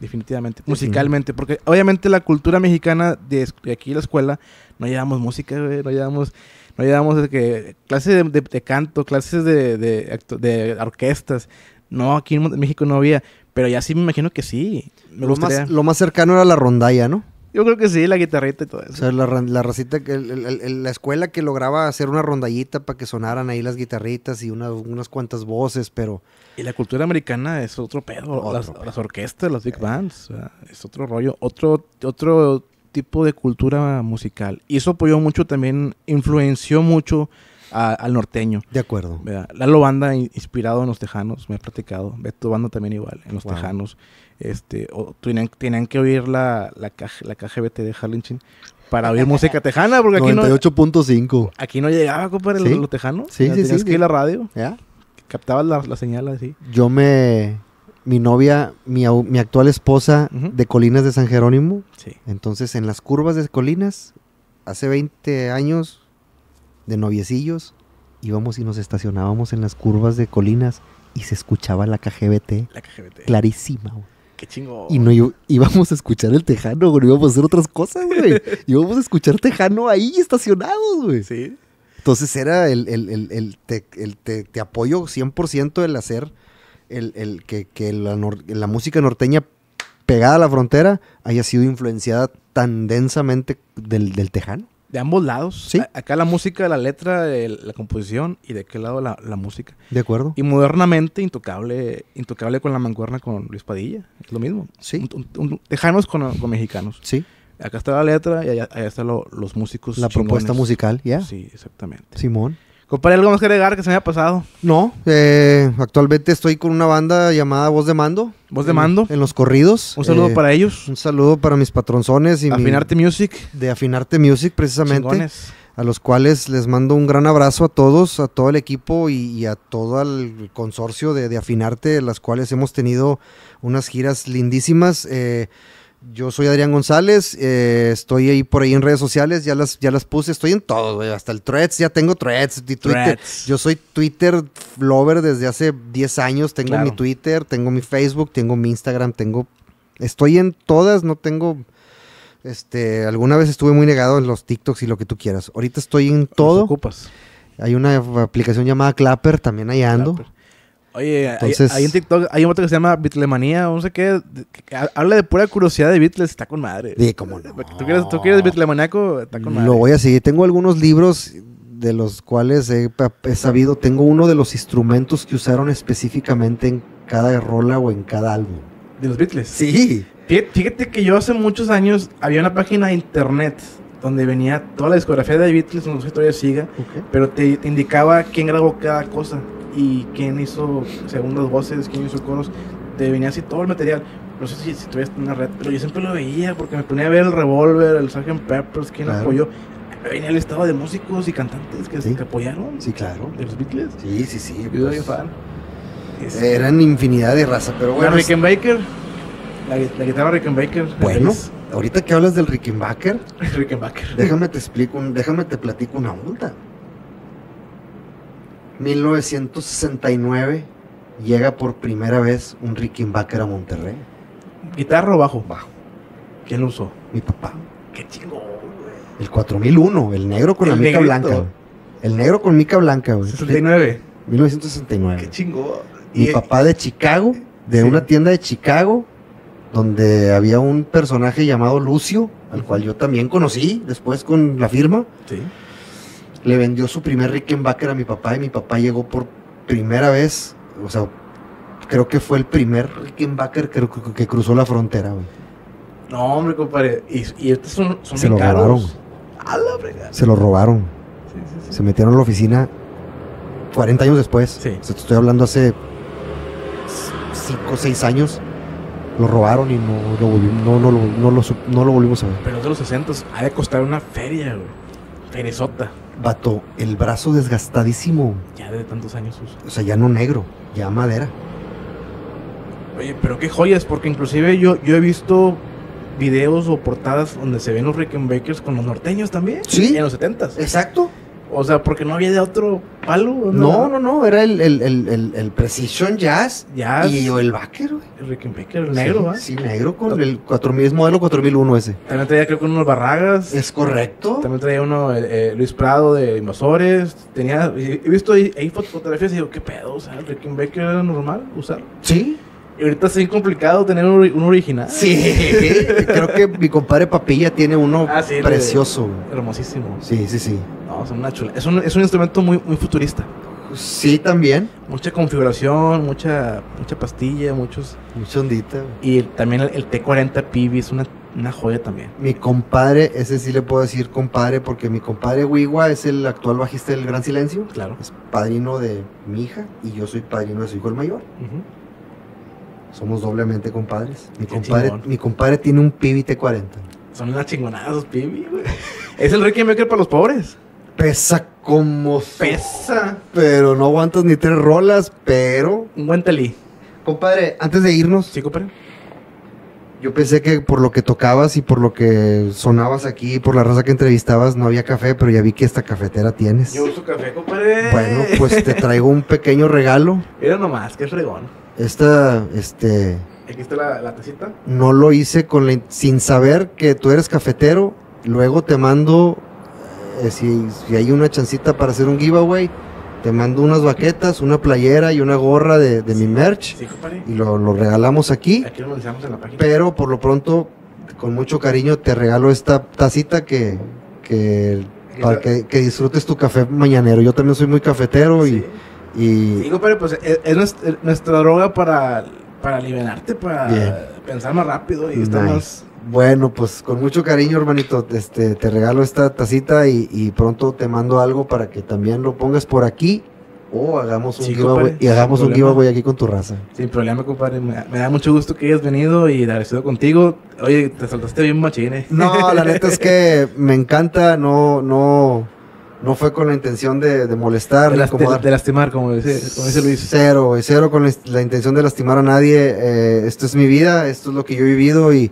Definitivamente. Musicalmente. Porque obviamente la cultura mexicana de, aquí aquí la escuela, no llevamos música, no llevamos... No llevamos que, clases de, canto, clases de, de orquestas. No, aquí en México no había. Pero ya sí me imagino que sí. lo, más, lo más cercano era la rondalla, ¿no? Yo creo que sí, la guitarrita y todo eso. la, la racita, la escuela que lograba hacer una rondallita para que sonaran ahí las guitarritas y unas cuantas voces, pero... Y la cultura americana es otro pedo. las, orquestas las, orquestas, los big bands, es otro rollo. Otro, otro tipo de cultura musical. Y eso apoyó mucho también, influenció mucho al norteño. De acuerdo. La lobanda Banda, inspirado en los tejanos, me ha platicado. Tu Banda también igual, en los tejanos. Este, tenían, que oír la, la, la KGBT de Harlingen para oír música tejana, porque aquí no... 98.5. Aquí no llegaba, compadre, los tejanos, Sí, sí, sí. que la radio. ¿Ya? Captabas la, señal así. Yo me mi novia, mi, mi actual esposa de Colinas de San Jerónimo. Sí. Entonces, en las curvas de Colinas, hace 20 años, de noviecillos, íbamos y nos estacionábamos en las curvas de colinas y se escuchaba la KGBT. La KGBT. Clarísima, güey. Qué chingo. Y no íbamos a escuchar el tejano, güey. Íbamos a hacer otras cosas, güey. íbamos a escuchar tejano ahí estacionados, güey. Sí. Entonces era el, el, el, te, apoyo 100% el hacer el, que, la, música norteña pegada a la frontera haya sido influenciada tan densamente del tejano. De ambos lados. Sí. acá la música, la letra, la composición y de qué lado la, la, música. De acuerdo. Y modernamente, intocable, intocable con la manguerna con Luis Padilla. Es lo mismo. Sí. con, con, mexicanos. Sí. Acá está la letra y allá, allá están los músicos. La propuesta musical, ya. Sí, exactamente. Simón. Compadre, ¿algo más que agregar que se me haya pasado? No, eh, actualmente estoy con una banda llamada Voz de Mando. Voz de Mando. En los corridos. Un saludo eh, para ellos. Un saludo para mis patronzones y Afinarte Music. De Afinarte Music, precisamente. A los cuales les mando un gran abrazo a todos, a todo el equipo y, a todo el consorcio de, de Afinarte, las cuales hemos tenido unas giras lindísimas. Eh, yo soy Adrián González, eh, estoy ahí por ahí en redes sociales, ya las, ya las puse, estoy en todo, hasta el threads, ya tengo threads, Twitter. Yo soy Twitter lover desde hace 10 años, tengo mi Twitter, tengo mi Facebook, tengo mi Instagram, tengo... Estoy en todas, no tengo... Este, alguna vez estuve muy negado en los TikToks y lo que tú quieras. Ahorita estoy en todo. Hay una aplicación llamada Clapper, también ahí ando. Oye, Entonces, hay, hay, TikTok, hay un otro que se llama o no sé qué, habla de pura curiosidad de Beatles, está con madre. Sí, cómo Tú quieres, tú quieres Bitlemaniaco, está con madre. Lo voy a seguir. Tengo algunos libros de los cuales he, sabido, tengo uno de los instrumentos que usaron específicamente en cada rola o en cada álbum. ¿De los Beatles? Sí. Fíjate que yo hace muchos años había una página de internet donde venía toda la discografía de Beatles, no sé si todavía siga, pero te indicaba quién grabó cada cosa y quién hizo segundas voces, quién hizo coros, te venía así todo el material. No sé si, si tuvieras una red, pero yo siempre lo veía porque me ponía a ver el Revolver, el Sgt. Peppers, quién apoyó. Venía el estado de músicos y cantantes que, apoyaron. Sí, claro. De los Beatles. Sí, sí, sí. Yo pues. eran infinidad de raza, pero bueno. La Rickenbacker. La, la guitarra Rickenbacker. Bueno. ahorita que hablas del Rickenbacker, Rickenbacker. Déjame te explico, déjame te platico una multa. 1969 llega por primera vez un Rickenbacker a Monterrey. ¿Guitarra bajo? Bajo. ¿Quién lo usó? Mi papá. Qué chingón, güey. El 4001, el negro con la mica blanca. El negro con mica blanca, güey. 1969. Qué chingón. Mi papá de Chicago, de una tienda de Chicago, donde había un personaje llamado Lucio, al cual yo también conocí después con la firma. Sí le vendió su primer Rickenbacker a mi papá y mi papá llegó por primera vez, o sea, creo que fue el primer Rickenbacker que, que, que cruzó la frontera, güey. No, hombre, compadre. Y, estos son, son Se lo robaron. Se lo robaron. Sí, sí, sí. Se metieron a la oficina 40 años después. Sí. te estoy hablando hace 5 o 6 años. Lo robaron y no lo, volvimos, no, lo, volvimos a ver. Pero es de los 60 ha de costar una feria, güey. Bato, el brazo desgastadísimo. Ya de tantos años uso. O sea, ya no negro, ya madera. Oye, pero qué joyas, porque inclusive yo, yo he visto videos o portadas donde se ven los Rickenbackers con los norteños también. Sí. En los 70 Exacto. O sea, porque no había de otro palo. No, no, no, era el, el, Precision Jazz, y y el Backer, güey. El Rickenbacker, el negro, ¿va? Sí, negro con el 4000, es modelo 4001 ese. También traía, creo, con unos Barragas. Es correcto. También traía uno, eh, eh, Luis Prado de Invasores. Tenía, he visto ahí, fotografías y digo, ¿qué pedo? O sea, el Rickenbacker era normal usar. Sí. Y ahorita es complicado tener un, original. Sí, creo que mi compadre Papilla tiene uno ah, precioso. Hermosísimo. Sí, sí, sí es un, instrumento muy, muy futurista. Sí, también. Mucha configuración, mucha, mucha pastilla, muchos. Mucha ondita. Y también el, T40 PB es una, joya también. Mi compadre, ese sí le puedo decir compadre, porque mi compadre Wiwa es el actual bajista del Gran Silencio. Claro. Es padrino de mi hija y yo soy padrino de su hijo el mayor. Somos doblemente compadres. Mi compadre, mi compadre tiene un PB T40. Son unas chingonadas, PB, güey. es el rey que me Maker para los pobres pesa como pesa, pero no aguantas ni tres rolas, pero un buen Compadre, antes de irnos, sí, compadre. Yo pensé que por lo que tocabas y por lo que sonabas aquí, por la raza que entrevistabas, no había café, pero ya vi que esta cafetera tienes. Yo uso café, compadre. Bueno, pues te traigo un pequeño regalo. Mira nomás, qué fregón. Esta, este. Aquí está la, la tacita. No lo hice con sin saber que tú eres cafetero. Luego te mando eh, si, hay una chancita para hacer un giveaway, te mando unas baquetas, una playera y una gorra de, mi merch. y lo, regalamos aquí. Aquí lo en la página. Pero por lo pronto, con mucho cariño, te regalo esta tacita que, para que, disfrutes tu café mañanero. Yo también soy muy cafetero y. Sí. compadre, pues e, es, nuestra droga para, liberarte, para pensar más rápido y estar más bueno, pues con mucho cariño, hermanito, este, te regalo esta tacita y, pronto te mando algo para que también lo pongas por aquí o hagamos un giveaway y hagamos un giveaway aquí con tu raza. Sin problema, compadre. Me, da mucho gusto que hayas venido y agradecido contigo. Oye, te saltaste bien machine No, la neta es que me encanta, no, no, no fue con la intención de, molestar. De, lastimar, como dice, Luis. Cero, cero con la, intención de lastimar a nadie. Eh, esto es mi vida, esto es lo que yo he vivido y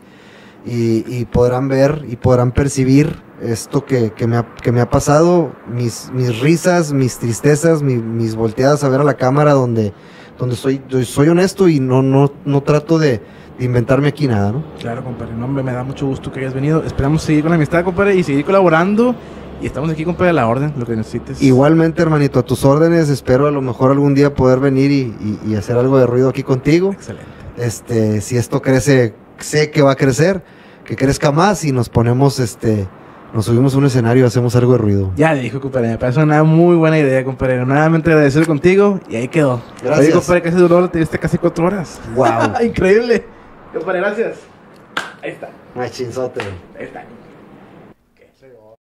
y, podrán ver y podrán percibir esto que, que, me, ha, que me ha pasado, mis, mis risas, mis tristezas, mis volteadas a ver a la cámara donde, donde soy, soy honesto y no, no, no trato de, inventarme aquí nada, ¿no? Claro, compadre. No, me da mucho gusto que hayas venido. Esperamos seguir con la amistad, compadre, y seguir colaborando. Y estamos aquí, compadre, a la orden, lo que necesites. Igualmente, hermanito, a tus órdenes. Espero a lo mejor algún día poder venir y, y, y hacer algo de ruido aquí contigo. Excelente. Este, si esto crece, sé que va a crecer que crezca más y nos ponemos este. Nos subimos a un escenario y hacemos algo de ruido. Ya le dijo, compadre. Me parece una muy buena idea, compadre. Nuevamente agradecer contigo y ahí quedó. Gracias. Oye, compadre, casi duró, te tuviste casi cuatro horas. ¡Wow! Increíble. Compadre, gracias. Ahí está. Machinzote. Ahí está.